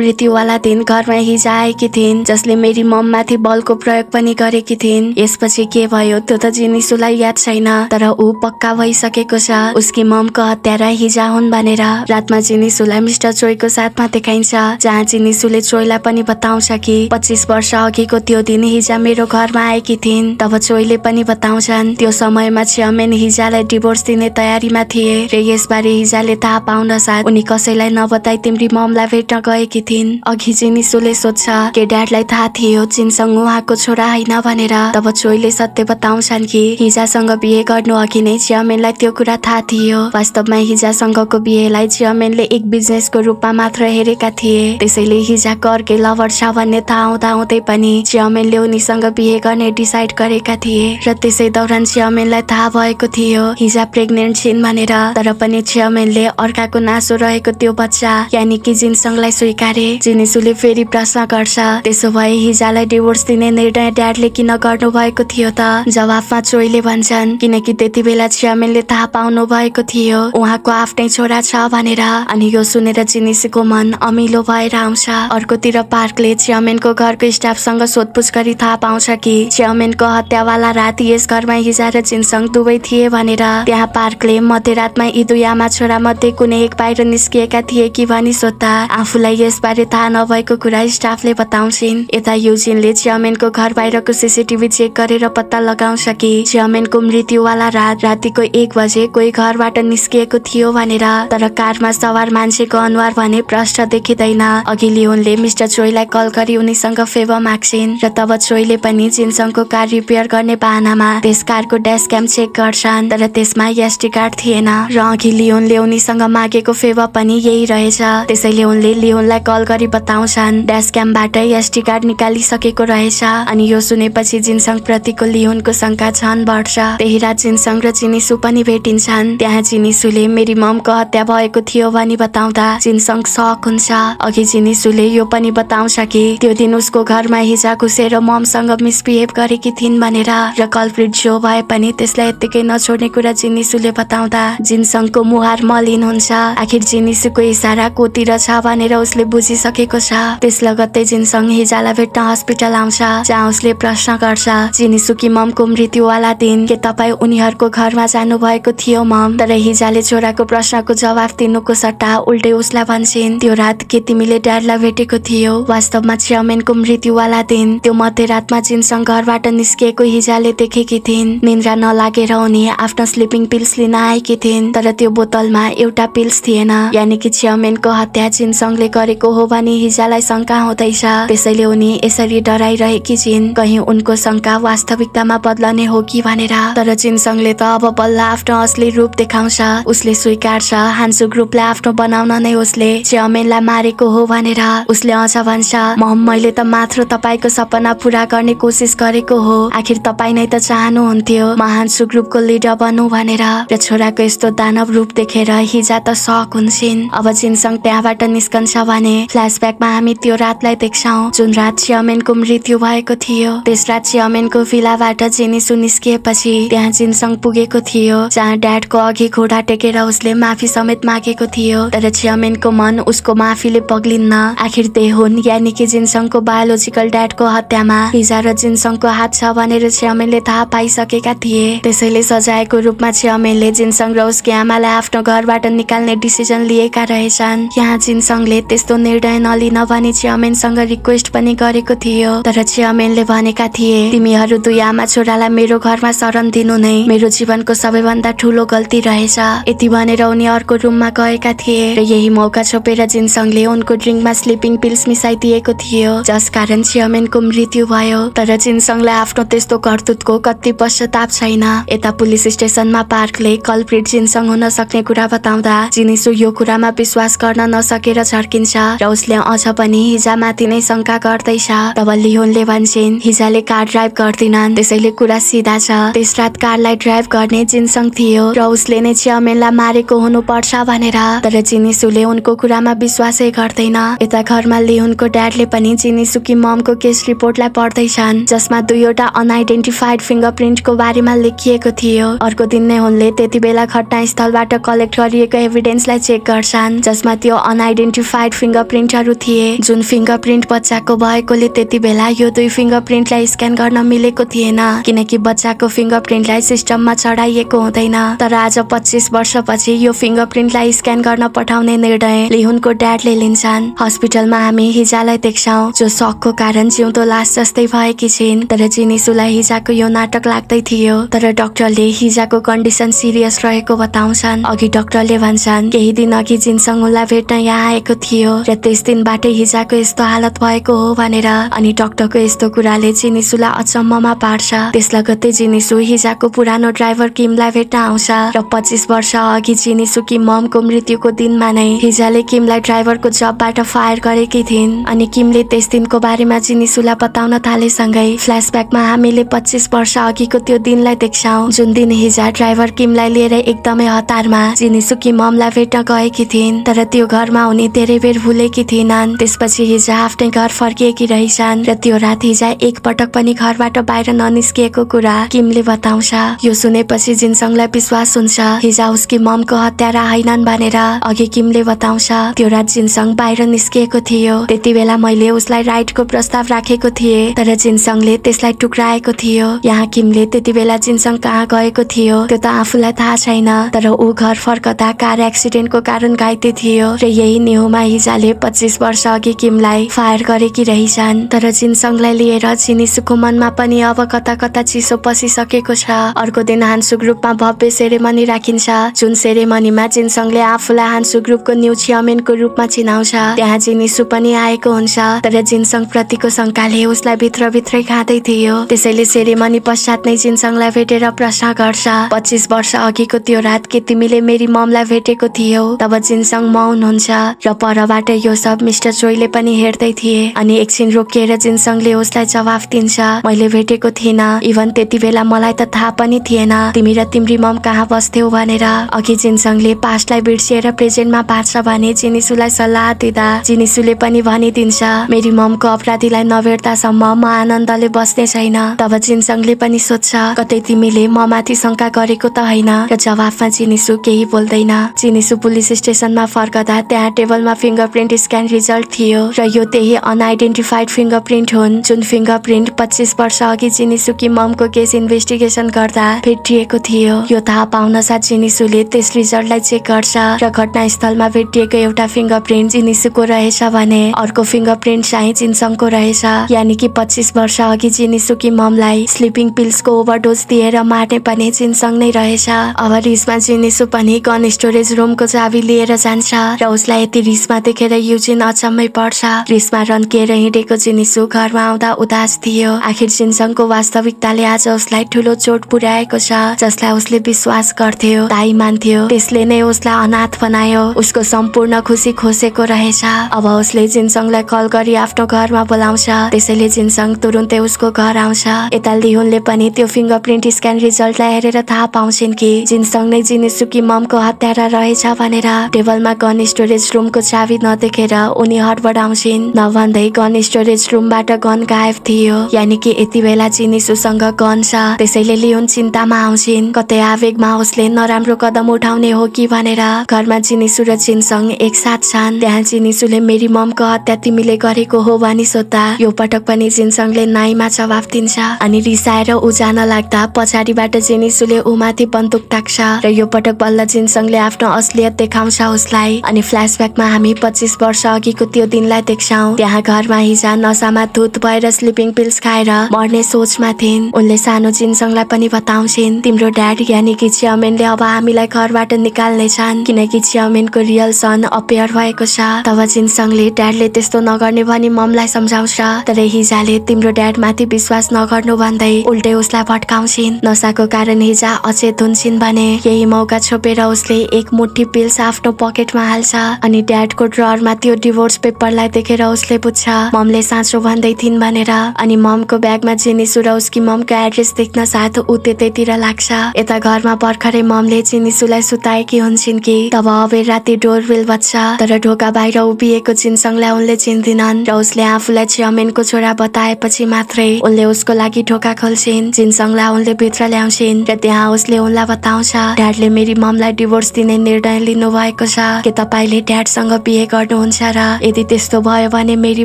मृत्युवाला दिन घरमा हिजा आएकी थिइन् जसले मेरी मम माथि बलको प्रयोग पनि गरेकी थिइन् यसपछि के भयो त्यो त जिनिसुलाई याद छैन तर ऊ पक्का भइसकेको छ उसकी ममको हत्यारा हिजा हुन् भनेर रातमा जिनिसुलाई मिस्टर चोइको साथमा देखाइन्छ जहाँ जिनिसुले चोइलाई पनि बताउँछ कि पच्चिस वर्ष अघिको त्यो दिन हिजा मेरो घरमा आएकी थिइन् तब चोइले पनि बताउँछन् त्यो समयमा चेयरमेन हिजालाई डिभोर्स दिने तयारीमा थिए र यसबारे हिजाले थाहा पाउन साथ उनी कसैलाई नबताई तिम्री ममलाई भेट्न गएकी थिइन् अघि चाहिँ सोध्छ के ड्याडलाई थाहा थियो चिनसँग उहाँको छोरा होइन भनेर तब चोइले सत्य बताउँछन् कि हिजासँग बिहे गर्नु अघि नै चेयरमेनलाई त्यो कुरा थाहा थियो वास्तवमा हिजासँगको बिहेलाई चेयरमेनले एक बिजनेसको रूपमा मात्र हेरेका थिए त्यसैले हिजाको अर्कै लभर छ भन्ने थाहा हुँदा हुँदै पनि च्यामेनले उनीसँग बिहे गर्ने डिसाइड गरेका थिए र त्यसै दौरान चियामेनलाई थाहा भएको थियो हिजा प्रेग्नेन्ट छिन् भनेर तर पनि चियामेनले अर्काको नासो रहेको त्यो बच्चा यानि कि जिनसङलाई स्वीकारे जिनिसुले फेरि प्रश्न गर्छ त्यसो भए हिजालाई डिभोर्स दिने निर्णय ड्याडले किन गर्नु भएको थियो त जवाफमा चोइले भन्छन् किनकि त्यति बेला चियामेनले थाहा पाउनु भएको थियो उहाँको आफ्नै छोरा छ भनेर अनि यो सुनेर जिनिसको मन अमिलो भएर आउँछ अर्कोतिर पार्कले चियामेनको घरको स्टाफसँग सोधपुछ गरी थाहा पाउँछ कि चियामेनको हत्यावाला रात यस घरमा हिजा र चिनसङ दुवै थिए भनेर त्यहाँ पार्कले मध्यरातमा यी दुई आमा छोरा मध्ये कुनै एक बाहिर निस्किएका थिए कि भनी सोद्धा आफूलाई यसबारे थाहा नभएको कुरा स्टाफले बताउँछिन् यता युजिनले चियामेनको घर बाहिरको सिसिटिभी चेक गरेर पत्ता लगाउँछ कि च्यामेनको मृत्युवाला रात रातिको एक बजे कोही घरबाट निस्किएको थियो भनेर तर कारमा सवार मान्छेको अनुहार भने प्रष्ट देखिँदैन अघि लियोनले मिस्टर चोइलाई कल गरी उनीसँग फेवा माग्छिन् र तब चोइले पनि चिनसङको कार्य रिपेयर गर्ने बाहनामा त्यस कारको ड्यास क्याम चेक गर्छन् तर त्यसमा एसडी कार्ड थिएन र अघि लियोनले उनीसँग मागेको फेवा पनि यही रहेछ त्यसैले उनले लियोनलाई कल गरी बताउँछन् ड्यास क्याम्पबाट एसडी कार्ड निकालिसकेको रहेछ अनि यो सुनेपछि जिनसङ प्रतिको लियोनको शङ्का छन् बढ्छ त्यही रात जिनसङ र चिनिसु पनि भेटिन्छन् त्यहाँ चिनिसुले मेरी ममको हत्या भएको थियो भनी बताउँदा जिनसङ सक हुन्छ अघि जिनिसुले यो पनि बताउँछ कि त्यो दिन उसको घरमा हिजा घुसेर ममसँग मिसबिहेभ गरेकी थिए हिन् भनेर र कल्प्रिट जो भए पनि त्यसलाई यत्तिकै नछोड्ने कुरा जिनिसुले बताउँदा जिनसङको मुहार मलिन हुन्छ आखिर जिनिसुको इसारा कोतिर छ भनेर उसले बुझिसकेको छ त्यस लगत्तै जिनसङ हिजालाई भेट्न हस्पिटल आउँछ जहाँ उसले प्रश्न गर्छ जिनिसुकी ममको मृत्युवाला दिन के तपाईँ उनीहरूको घरमा जानु भएको थियो मम तर हिजाले छोराको प्रश्नको जवाफ दिनुको सट्टा उल्टै उसलाई भन्छन् त्यो रात के तिमीले ड्याडलाई भेटेको थियो वास्तवमा चियमेनको मृत्युवाला दिन त्यो मध्यरातमा जिनसङ घरबाट निस्क निस्किएको हिजाले देखेकी थिइन् निन्द्रा नलागेर उनी आफ्नो स्लिपिङ पिल्स लिन आएकी थिइन् तर त्यो बोतलमा एउटा पिल्स थिएन यानि कि चियामेनको हत्या चिनसङले गरेको हो भने हिजालाई शङ्का हुँदैछ त्यसैले उनी यसरी डराइरहेकी छिन् कहीँ उनको शङ्का वास्तविकतामा बदलने हो कि भनेर तर चिनसङले त अब बल्ल आफ्नो असली रूप देखाउँछ उसले स्वीकार्छ हान्सु ग्रुपलाई आफ्नो बनाउन नै उसले चियामेनलाई मारेको हो भनेर उसले अझ भन्छ मैले त मात्र तपाईँको सपना पुरा गर्ने कोसिस गरेको हो आखिर तपाईँ नै त चाहनुहुन्थ्यो महान सुग्रुपको लिडर बनु भनेर र छोराको यस्तो दानव रूप देखेर हिजा त सक हुन्छन् अब चिनसङ त्यहाँबाट निस्कन्छ भने फ्ल्यासब्याकमा हामी त्यो रातलाई देख्छौ जुन रात चियामेनको मृत्यु भएको थियो त्यस रात चियामेनको फिलाबाट जेनिसु निस्किएपछि त्यहाँ चिनसङ पुगेको थियो जहाँ ड्याडको अघि घोडा टेकेर उसले माफी समेत मागेको थियो तर चियामेनको मन उसको माफीले पग्लिन्न आखिर त्यही हुन् यानि कि जिनसङको बायोलोजिकल ड्याडको हत्यामा हिजा र जिनसङको हात छ भनेर छ्यामेलले थाहा पाइसकेका थिए त्यसैले सजायको रूपमा छ्यामेलले जिनसङ र उसकी आमालाई आफ्नो घरबाट निकाल्ने डिसिजन लिएका रहेछन् यहाँ जिनसङले त्यस्तो निर्णय नलिन भने छ्यामेनसँग रिक्वेस्ट पनि गरेको थियो तर छ्यामेनले भनेका थिए तिमीहरू दुई आमा छोरालाई मेरो घरमा शरण दिनु नै मेरो जीवनको सबैभन्दा ठुलो गल्ती रहेछ यति भनेर उनी अर्को रुममा गएका थिए र यही मौका छोपेर जिनसङले उनको ड्रिङ्कमा स्लिपिङ पिल्स मिसाइदिएको थियो जसकारण छ्यामेनको मृत्यु भयो तर जिनसङलाई आफ्नो आफ्नो त्यस्तो करतुतको कति पश्चाताप छैन यता पुलिस स्टेसनमा पार्कले कल्प्रिट जिनसँग हुन सक्ने कुरा बताउँदा जिनिसु यो कुरामा विश्वास गर्न नसकेर झर्किन्छ र उसले अझ पनि हिजामाथि नै शङ्का गर्दैछ तब लिहोनले भन्छन् हिजाले कार ड्राइभ गर्दिनन् त्यसैले कुरा सिधा छ त्यस रात कारलाई ड्राइभ गर्ने जिनसँग थियो र उसले नै चियामेनलाई मारेको हुनुपर्छ भनेर तर जिनिसुले उनको कुरामा विश्वासै गर्दैन यता घरमा लियोनको ड्याडले पनि जिनिसुकी ममको केस रिपोर्टलाई पढ्दैछन् जसमा दुईवटा अनआइडेन्टिफाइड फिङ्गर प्रिन्टको बारेमा लेखिएको थियो अर्को दिन नै उनले त्यति बेला घटनास्थलबाट कलेक्ट गरिएको एभिडेन्सलाई चेक गर्छन् जसमा त्यो अनआइडेन्टिफाइड फिङ्गर प्रिन्टहरू थिए जुन फिङ्गर प्रिन्ट बच्चाको भएकोले त्यति बेला यो दुई फिङ्गर प्रिन्टलाई स्क्यान गर्न मिलेको थिएन किनकि बच्चाको फिङ्गर प्रिन्टलाई सिस्टममा चढाइएको हुँदैन तर आज पच्चिस वर्षपछि यो फिङ्गर प्रिन्टलाई स्क्यान गर्न पठाउने निर्णय लिहुनको ड्याडले लिन्छन् हस्पिटलमा हामी हिजालाई देख्छौँ जो सकको कारण जिउँदो लास जस्तै भएकी छिन् तर जिनी मानिसहरूलाई हिजाको यो नाटक लाग्दै थियो तर डाक्टरले हिजाको कन्डिसन सिरियस रहेको बताउँछन् अघि डाक्टरले भन्छन् केही दिन अघि उसलाई भेट्न यहाँ आएको थियो र त्यस दिनबाटै हिजाको यस्तो हालत भएको हो भनेर अनि डाक्टरको यस्तो कुराले जिनिसुलाई अचम्ममा पार्छ त्यस लगत्तै जिनिसु हिजाको पुरानो ड्राइभर किमलाई भेट्न आउँछ र पच्चिस वर्ष अघि जिनिसु कि ममको मृत्युको दिनमा नै हिजाले किमलाई ड्राइभरको जबबाट फायर गरेकी थिइन् अनि किमले त्यस दिनको बारेमा जिनिसुलाई बताउन थालेसँगै फ्ल्यासब्याकमा हामीले पच्चिस वर्ष अघिको त्यो दिनलाई देख्छौँ जुन दिन हिजो ड्राइभर किमलाई लिएर एकदमै हतारमा जिनिसुकी ममलाई भेट्न गएकी थिइन् तर त्यो घरमा उनी धेरै बेर भुलेकी थिएनन् त्यसपछि हिजो आफ्नै घर फर्किएकी रहेछन् र त्यो रात हिजो एकपटक पनि घरबाट बाहिर ननिस्किएको कुरा किमले बताउँछ यो सुनेपछि जिनसङलाई विश्वास हुन्छ हिजो उसकी ममको हत्यारा हैनन् भनेर अघि किमले बताउँछ त्यो रात जिनसङ बाहिर निस्किएको थियो त्यति बेला मैले उसलाई राइडको प्रस्ताव राखेको थिएँ तर जिनसङले त्यसलाई टुक्रा टुक्राएको थियो यहाँ किमले त्यति बेला जिनसँग कहाँ गएको थियो त्यो त आफूलाई थाहा छैन तर ऊ घर फर्कदा कार एक्सिडेन्टको कारण घाइते थियो र यही नेहुमा हिजाले पच्चिस वर्ष अघि किमलाई फायर गरेकी रहेछन् तर जिनसङलाई लिएर जिनिसुको मनमा पनि अब कता कता चिसो पसिसकेको छ अर्को दिन हान्सु ग्रुपमा भव्य सेरेमनी राखिन्छ जुन सेरेमनीमा जिनसङले आफूलाई हान्सु ग्रुपको न्यु चेयरमेनको रूपमा चिनाउँछ त्यहाँ जिनिसु पनि आएको हुन्छ तर जिनसङ प्रतिको शङ्काले उसलाई भित्रभित्रै खाँदै थियो त्यसैले सेरेमनी पश्चात नै जिनसङलाई भेटेर प्रश्न गर्छ पच्चिस वर्ष अघिको त्यो रात के तिमीले मेरी ममलाई भेटेको थियो तब जिनसङ मौन हुन्छ र परबाट यो सब मिस्टर चोइले पनि हेर्दै थिए अनि एकछिन रोकिएर जिनसङले उसलाई जवाफ दिन्छ मैले भेटेको थिइनँ इभन त्यति बेला मलाई त थाहा पनि थिएन तिमी र तिम्री मम कहाँ बस्थ्यौ भनेर अघि जिनसङले पास्टलाई बिर्सिएर प्रेजेन्टमा पार्छ भने जिनिसुलाई सल्लाह दिँदा जिनिसुले पनि भनिदिन्छ मेरी ममको अपराधीलाई नभेट्दासम्म म आनन्दले बस्ने छैन तब जिनसङले पनि सोध्छ कतै तिमीले म माथि शङ्का गरेको त होइन र जवाफमा चिनिसु केही बोल्दैन चिनिसु पुलिस स्टेसनमा फर्कदा त्यहाँ टेबलमा फिङ्गर प्रिन्ट स्क्यान रिजल्ट थियो र यो त्यही अनआइडेन्टिफाइड फिङ्गर प्रिन्ट हुन् जुन फिङ्गर प्रिन्ट पच्चिस वर्ष अघि चिनिसुकी ममको केस इन्भेस्टिगेसन गर्दा भेटिएको थियो यो थाहा पाउन साथ चिनिसुले त्यस रिजल्टलाई चेक गर्छ र घटनास्थलमा भेटिएको एउटा फिङ्गर प्रिन्ट चिनिसुको रहेछ भने अर्को फिङ्गर प्रिन्ट चाहिँ चिनसङको रहेछ यानि कि पच्चिस वर्ष अघि चिनिसु कि ममलाई स्लिपिङ पिल्सको ओभरडोज दिएर मार्ने पनि जिनसँग नै रहेछ अब रिसमा जिनिसु पनि गन स्टोरेज रुमको चाबी लिएर जान्छ र उसलाई यति रिसमा देखेर युजिन अचम्मै पर्छ रिसमा रन्किएर हिँडेको जिनिसु घरमा आउँदा उदास थियो आखिर चिनसङको वास्तविकताले आज उसलाई ठुलो चोट पुर्याएको छ जसलाई उसले विश्वास गर्थ्यो दाई मान्थ्यो त्यसले नै उसलाई अनाथ बनायो उसको सम्पूर्ण खुसी खोसेको रहेछ अब उसले जिनसँगलाई कल गरी आफ्नो घरमा बोलाउँछ त्यसैले जिनसँग तुरुन्तै उसको घर आउँछ यता लिहुनले पनि त्यो फिङ्गर प्रिन्ट स्क्यान रिजल्टलाई हेरेर थाहा पाउँछन् कि जिनसँग नै जिनिसुकी ममको हत्यारा रहेछ भनेर टेबलमा गन स्टोरेज रुमको चाबी नदेखेर उनी हटबड आउँछिन् नभन्दै गन स्टोरेज रुमबाट गन गायब थियो यानि कि यति बेला जिनिसुसँग गन छ त्यसैले लिहुन चिन्तामा आउँछिन् कतै आवेगमा उसले नराम्रो कदम उठाउने हो कि भनेर घरमा जिनिसु र जिनसँग एकसाथ छन् त्यहाँ जिनिसुले मेरी ममको हत्या तिमीले गरेको हो भनी सोद्धा यो पटक पनि जिनसङले नाइमा जवाफ सकिन्छ अनि रिसाएर ऊ जान लाग्दा पछाडिबाट जेनिसुले माथि बन्दुक ताक्छ र यो पटक बल्ल जिनसङले आफ्नो असलियत देखाउँछ उसलाई अनि फ्ल्यासब्याकमा हामी पच्चिस वर्ष अघिको त्यो दिनलाई देख्छौ त्यहाँ घरमा हिजा नसामा धुत भएर स्लिपिङ पिल्स खाएर मर्ने सोचमा थिइन् उनले सानो जिनसङलाई पनि बताउँछिन् तिम्रो ड्याड यानि कि चियामेनले अब हामीलाई घरबाट निकाल्ने छन् किनकि चियामेनको रियल सन अपेयर भएको छ तब जिनसङले ड्याडले त्यस्तो नगर्ने भनी ममलाई सम्झाउँछ तर हिजाले तिम्रो ड्याड माथि विश्वास विश्वास नगर्नु भन्दै उल्टै उसलाई भट्काउँछिन् नसाको कारण हिजा अचेत हुन्छन् भने केही मौका छोपेर उसले एक मुठी पिल्स आफ्नो पकेटमा हाल्छ अनि ड्याडको ड्रमा त्यो डिभोर्स पेपरलाई देखेर उसले बुझ्छ ममले साँचो भन्दै थिइन् भनेर अनि ममको ब्यागमा चिनिसु र उसकी ममको एड्रेस देख्न साथ ऊ त्यतैतिर लाग्छ यता घरमा भर्खरै ममले चिनिसुलाई सुताएकी हुन्छन् कि तब अबेर राति डोर बेल बज्छ तर ढोका बाहिर उभिएको चिनसँगलाई उनले चिन्दिनन् र उसले आफूलाई चियामेनको छोरा बताएपछि मात्रै उनले उसको लागि ढोका खोल्छिन् जिनसँगलाई उनले भित्र ल्याउँछिन् र त्यहाँ उसले उनलाई बताउँछ ड्याडले मेरी ममलाई डिभोर्स दिने निर्णय लिनु भएको छ के तपाईँले ड्याडसँग बिहे गर्नुहुन्छ र यदि त्यस्तो भयो भने मेरी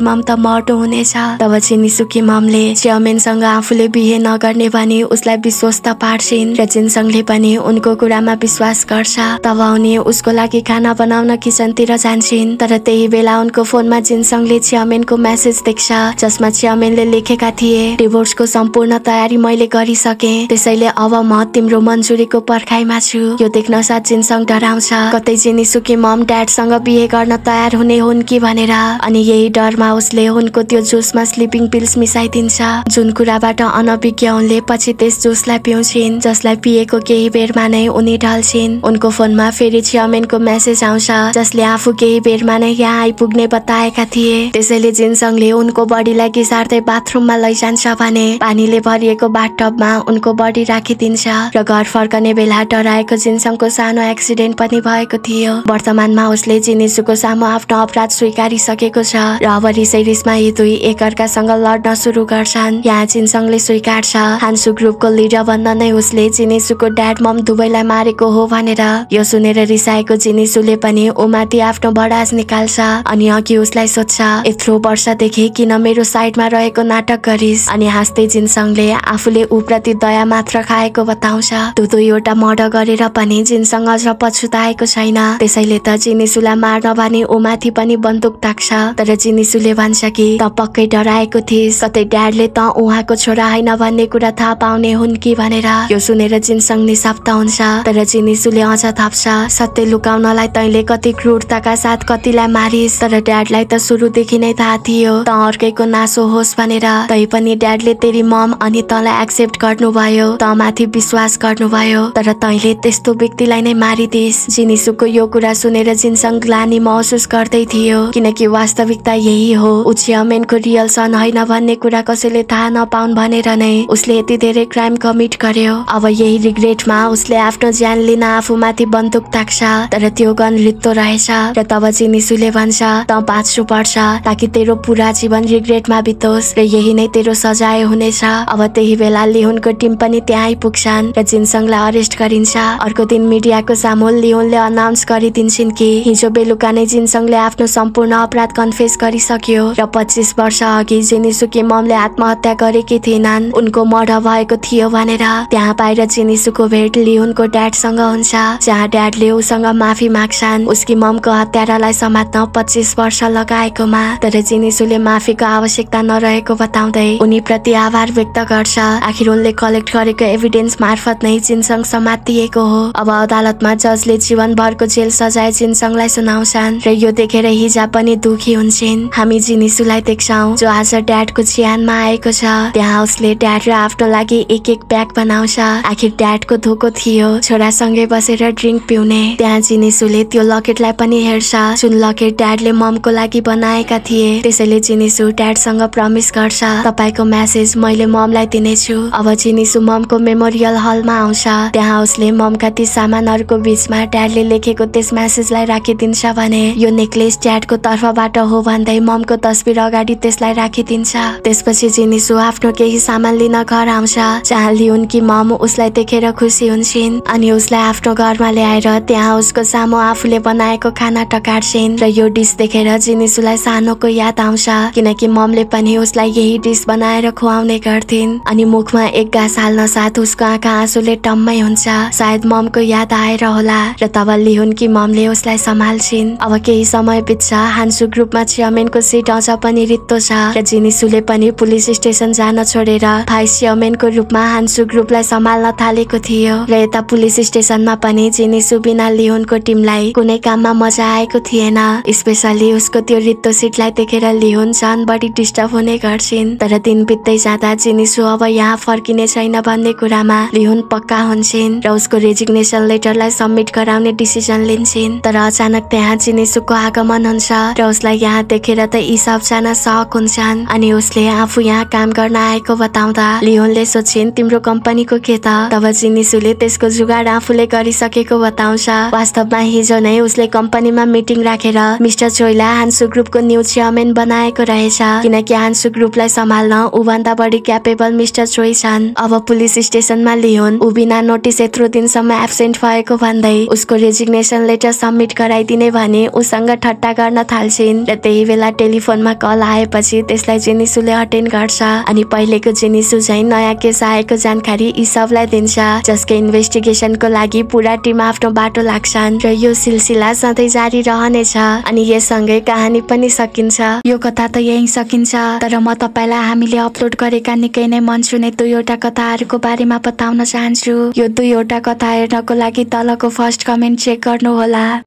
मम त मर्नु हुनेछ तब सुकी ममले च्यामेनसँग आफूले बिहे नगर्ने भने उसलाई विश्वस्त पार्छिन् र जिनसँगले पनि उनको कुरामा विश्वास गर्छ तब उनी उसको लागि खाना बनाउन किचनतिर जान्छन् तर त्यही बेला उनको फोनमा जिनसँगले च्यामेनको मेसेज देख्छ जसमा च्यामेनले लेखेका थिए डिभोर्स कोर्सको सम्पूर्ण तयारी मैले गरिसकेँ त्यसैले अब म तिम्रो मन्जुरीको पर्खाइमा छु यो देख्न साथ डराउँछ कतै जिनी सुकी मम ड्याडसँग बिहे गर्न तयार हुने हुन् कि भनेर अनि यही डरमा उसले उनको त्यो जुसमा स्लिपिङ पिल्स मिसाइदिन्छ जुन कुराबाट अनभिज्ञ उनले पछि त्यस जुसलाई पिउँछिन् जसलाई पिएको केही बेरमा नै उनी ढल्छिन् उनको फोनमा फेरि चियामेनको मेसेज आउँछ जसले आफू केही बेरमा नै यहाँ आइपुग्ने बताएका थिए त्यसैले जिनसङले उनको बडीलाई घिसार्दै बाथरुममा लैजान्छ भने भने पानीले भरिएको बाटमा उनको बडी राखिदिन्छ र घर फर्कने बेला डराएको जिन्सङको सानो एक्सिडेन्ट पनि भएको थियो वर्तमानमा उसले जिनिसुको सामु आफ्नो अपराध स्वीकारिसकेको छ र अब रिसै रिसमा यी दुई एकअर्कासँग लड्न सुरु गर्छन् यहाँ जिनसङले स्वीकार्छ हान्सु ग्रुपको लिडर भन्दा नै उसले जिनिसुको ड्याड मम दुवैलाई मारेको हो भनेर यो सुनेर रिसाएको जिनिसुले पनि उमाथि आफ्नो बडाज निकाल्छ अनि अघि उसलाई सोध्छ यत्रो वर्षदेखि किन मेरो साइडमा रहेको नाटक गरिस् अनि नाच्दै जिनसङले आफूले ऊप्रति दया मात्र खाएको बताउँछ दु दुईवटा मर्डर गरेर पनि जिनसँग अझ पछुताएको छैन त्यसैले त जिनिसुलाई मार्न भने ऊ माथि पनि बन्दुक ताक्छ तर जिनिसुले भन्छ कि त पक्कै डराएको थिइस् कतै ड्याडले त उहाँको छोरा होइन भन्ने कुरा थाहा पाउने हुन् कि भनेर यो सुनेर जिनसङ निसाप्त हुन्छ तर जिनिसुले अझ थाप्छ सत्य लुकाउनलाई तैले कति क्रूरताका साथ कतिलाई मारिस् तर ड्याडलाई त सुरुदेखि नै थाहा थियो त अर्कैको नासो होस् भनेर तै पनि ड्याडले तैले तेरी मम अनि तँलाई एक्सेप्ट गर्नुभयो त माथि विश्वास गर्नुभयो तर तैले त्यस्तो व्यक्तिलाई नै मारिदिस जिनिसुको यो कुरा सुनेर जिनसँग ग्लानी महसुस गर्दै थियो किनकि वास्तविकता यही हो ऊ चियामेनको रियल सन होइन भन्ने कुरा कसैले थाहा नपाउन् भनेर नै उसले यति धेरै क्राइम कमिट गर्यो अब यही रिग्रेटमा उसले आफ्नो ज्यान लिन आफू माथि बन्दुक ताक्छ तर त्यो गन रित्तो रहेछ र तब जिनिसुले भन्छ त बाँच्नु पर्छ ताकि तेरो पुरा जीवन रिग्रेटमा बितोस् र यही नै तेरो सजाय हुनेछ अब त्यही बेला लिहुनको टिम पनि त्यहाँ आइपुग्छन् र जिनसङलाई अरेस्ट गरिन्छ अर्को दिन मिडियाको सामु लिहुनले अनाउन्स गरिदिन्छन् कि हिजो बेलुका नै जिनसङले आफ्नो सम्पूर्ण अपराध कन्फेस गरिसक्यो र पच्चिस वर्ष अघि जिनिसुकी ममले आत्महत्या गरेकी थिएनन् उनको मर्डर भएको थियो भनेर त्यहाँ बाहिर जिनिसुको भेट लिहुनको ड्याडसँग हुन्छ जहाँ ड्याडले उसँग माफी माग्छन् उसकी ममको हत्यारालाई समात्न पच्चिस वर्ष लगाएकोमा तर जिनिसुले माफीको आवश्यकता नरहेको बताउँदै उनी प्रति आभार व्यक्त गर्छ आखिर उनले कलेक्ट गरेको एभिडेन्स मार्फत नै चिनसङ समातिएको हो अब अदालतमा जजले जीवनभरको जेल सजाय चिनसङलाई सुनाउँछन् र यो देखेर हिजा पनि दुखी हुन्छन् हामी जिनिसुलाई देख्छौ जो आज ड्याडको चियानमा आएको छ त्यहाँ उसले ड्याड र आफ्नो लागि एक एक ब्याग बनाउँछ आखिर ड्याडको धोको थियो छोरासँगै बसेर ड्रिङ्क पिउने त्यहाँ जिनिसुले त्यो लकेटलाई पनि हेर्छ जुन लकेट ड्याडले ममको लागि बनाएका थिए त्यसैले जिनिसु ड्याडसँग प्रमिस गर्छ तपाईँको म्यास मेसेज मैले ममलाई दिनेछु अब चिनिसु ममको मेमोरियल हलमा आउँछ त्यहाँ उसले ममका ती सामानहरूको बिचमा ड्याडले लेखेको त्यस मेसेजलाई राखिदिन्छ भने यो नेकलेस ड्याडको तर्फबाट हो भन्दै ममको तस्बिर अगाडि त्यसलाई राखिदिन्छ त्यसपछि चिनिसु आफ्नो केही सामान लिन घर आउँछ जहाँ लिउन् कि मम उसलाई देखेर खुसी हुन्छन् अनि उसलाई आफ्नो घरमा ल्याएर त्यहाँ उसको सामु आफूले बनाएको खाना टकार्छिन् र यो डिस देखेर जिनिसुलाई सानोको याद आउँछ किनकि ममले पनि उसलाई यही डिस बनाएर खुवाउने गर्थिन् अनि मुखमा एक गाँस हाल्न साथ उसको आँखा आँसुले टम्मै हुन्छ सायद ममको याद आएर होला र तब लिहुन् कि ममले उसलाई सम्हाल्छिन् अब केही समय बित्छ हान्सु ग्रुपमा चियामेनको सिट अझ पनि रित्तो छ र जिनिसुले पनि पुलिस स्टेसन जान छोडेर भाइस चियामेनको रूपमा हान्सु ग्रुपलाई सम्हाल्न थालेको थियो र यता पुलिस स्टेसनमा पनि जिनिसु बिना लिहुनको टिमलाई कुनै काममा मजा आएको थिएन स्पेसली उसको त्यो रित्तो सिटलाई देखेर लिहुन झन् बढी डिस्टर्ब हुने गर्छिन् तर दिन बित्दै उठ्दै जाँदा जिनिसु अब यहाँ फर्किने छैन भन्ने कुरामा लिहुन पक्का हुन्छन् र उसको रेजिग्नेसन लेटरलाई सब्मिट गराउने डिसिजन लिन्छन् तर अचानक त्यहाँ जिनिसुको आगमन हुन्छ र उसलाई यहाँ देखेर त यी सबजना सक हुन्छन् अनि उसले आफू यहाँ काम गर्न आएको बताउँदा लिहुनले सोच्छिन् तिम्रो कम्पनीको के त तब जिनिसुले त्यसको जुगाड आफूले गरिसकेको बताउँछ वास्तवमा हिजो नै उसले कम्पनीमा मिटिङ राखेर मिस्टर चोइला हान्सु ग्रुपको न्यू चेयरमेन बनाएको रहेछ किनकि हान्सु ग्रुपलाई सम्हाल्न उभन भन्दा बढी क्यापेबल मिस्टर छन् अब पुलिस स्टेसनमा लियोन ऊ बिना नोटिस यत्रो दिनसम्म एब्सेन्ट भएको भन्दै उसको रेजिग्नेसन लेटर सब्मिट गराइदिने भने उसँग ठट्टा गर्न थाल्छिन् र त्यही बेला टेलिफोनमा कल आएपछि त्यसलाई जेनिसुले अटेन्ड गर्छ अनि पहिलेको जेनिसु झैँ नयाँ केस आएको जानकारी यी सबलाई दिन्छ जसको इन्भेस्टिगेसनको लागि पुरा टिम आफ्नो बाटो लाग्छन् र यो सिलसिला सधैँ जारी रहनेछ अनि यससँगै कहानी पनि सकिन्छ यो कथा त यही सकिन्छ तर म तपाईँलाई हामीले अपलोड गरेका निकै नै मनसुने दुईवटा कथाहरूको बारेमा बताउन चाहन्छु यो दुईवटा कथा हेर्नको लागि तलको फर्स्ट कमेन्ट चेक गर्नुहोला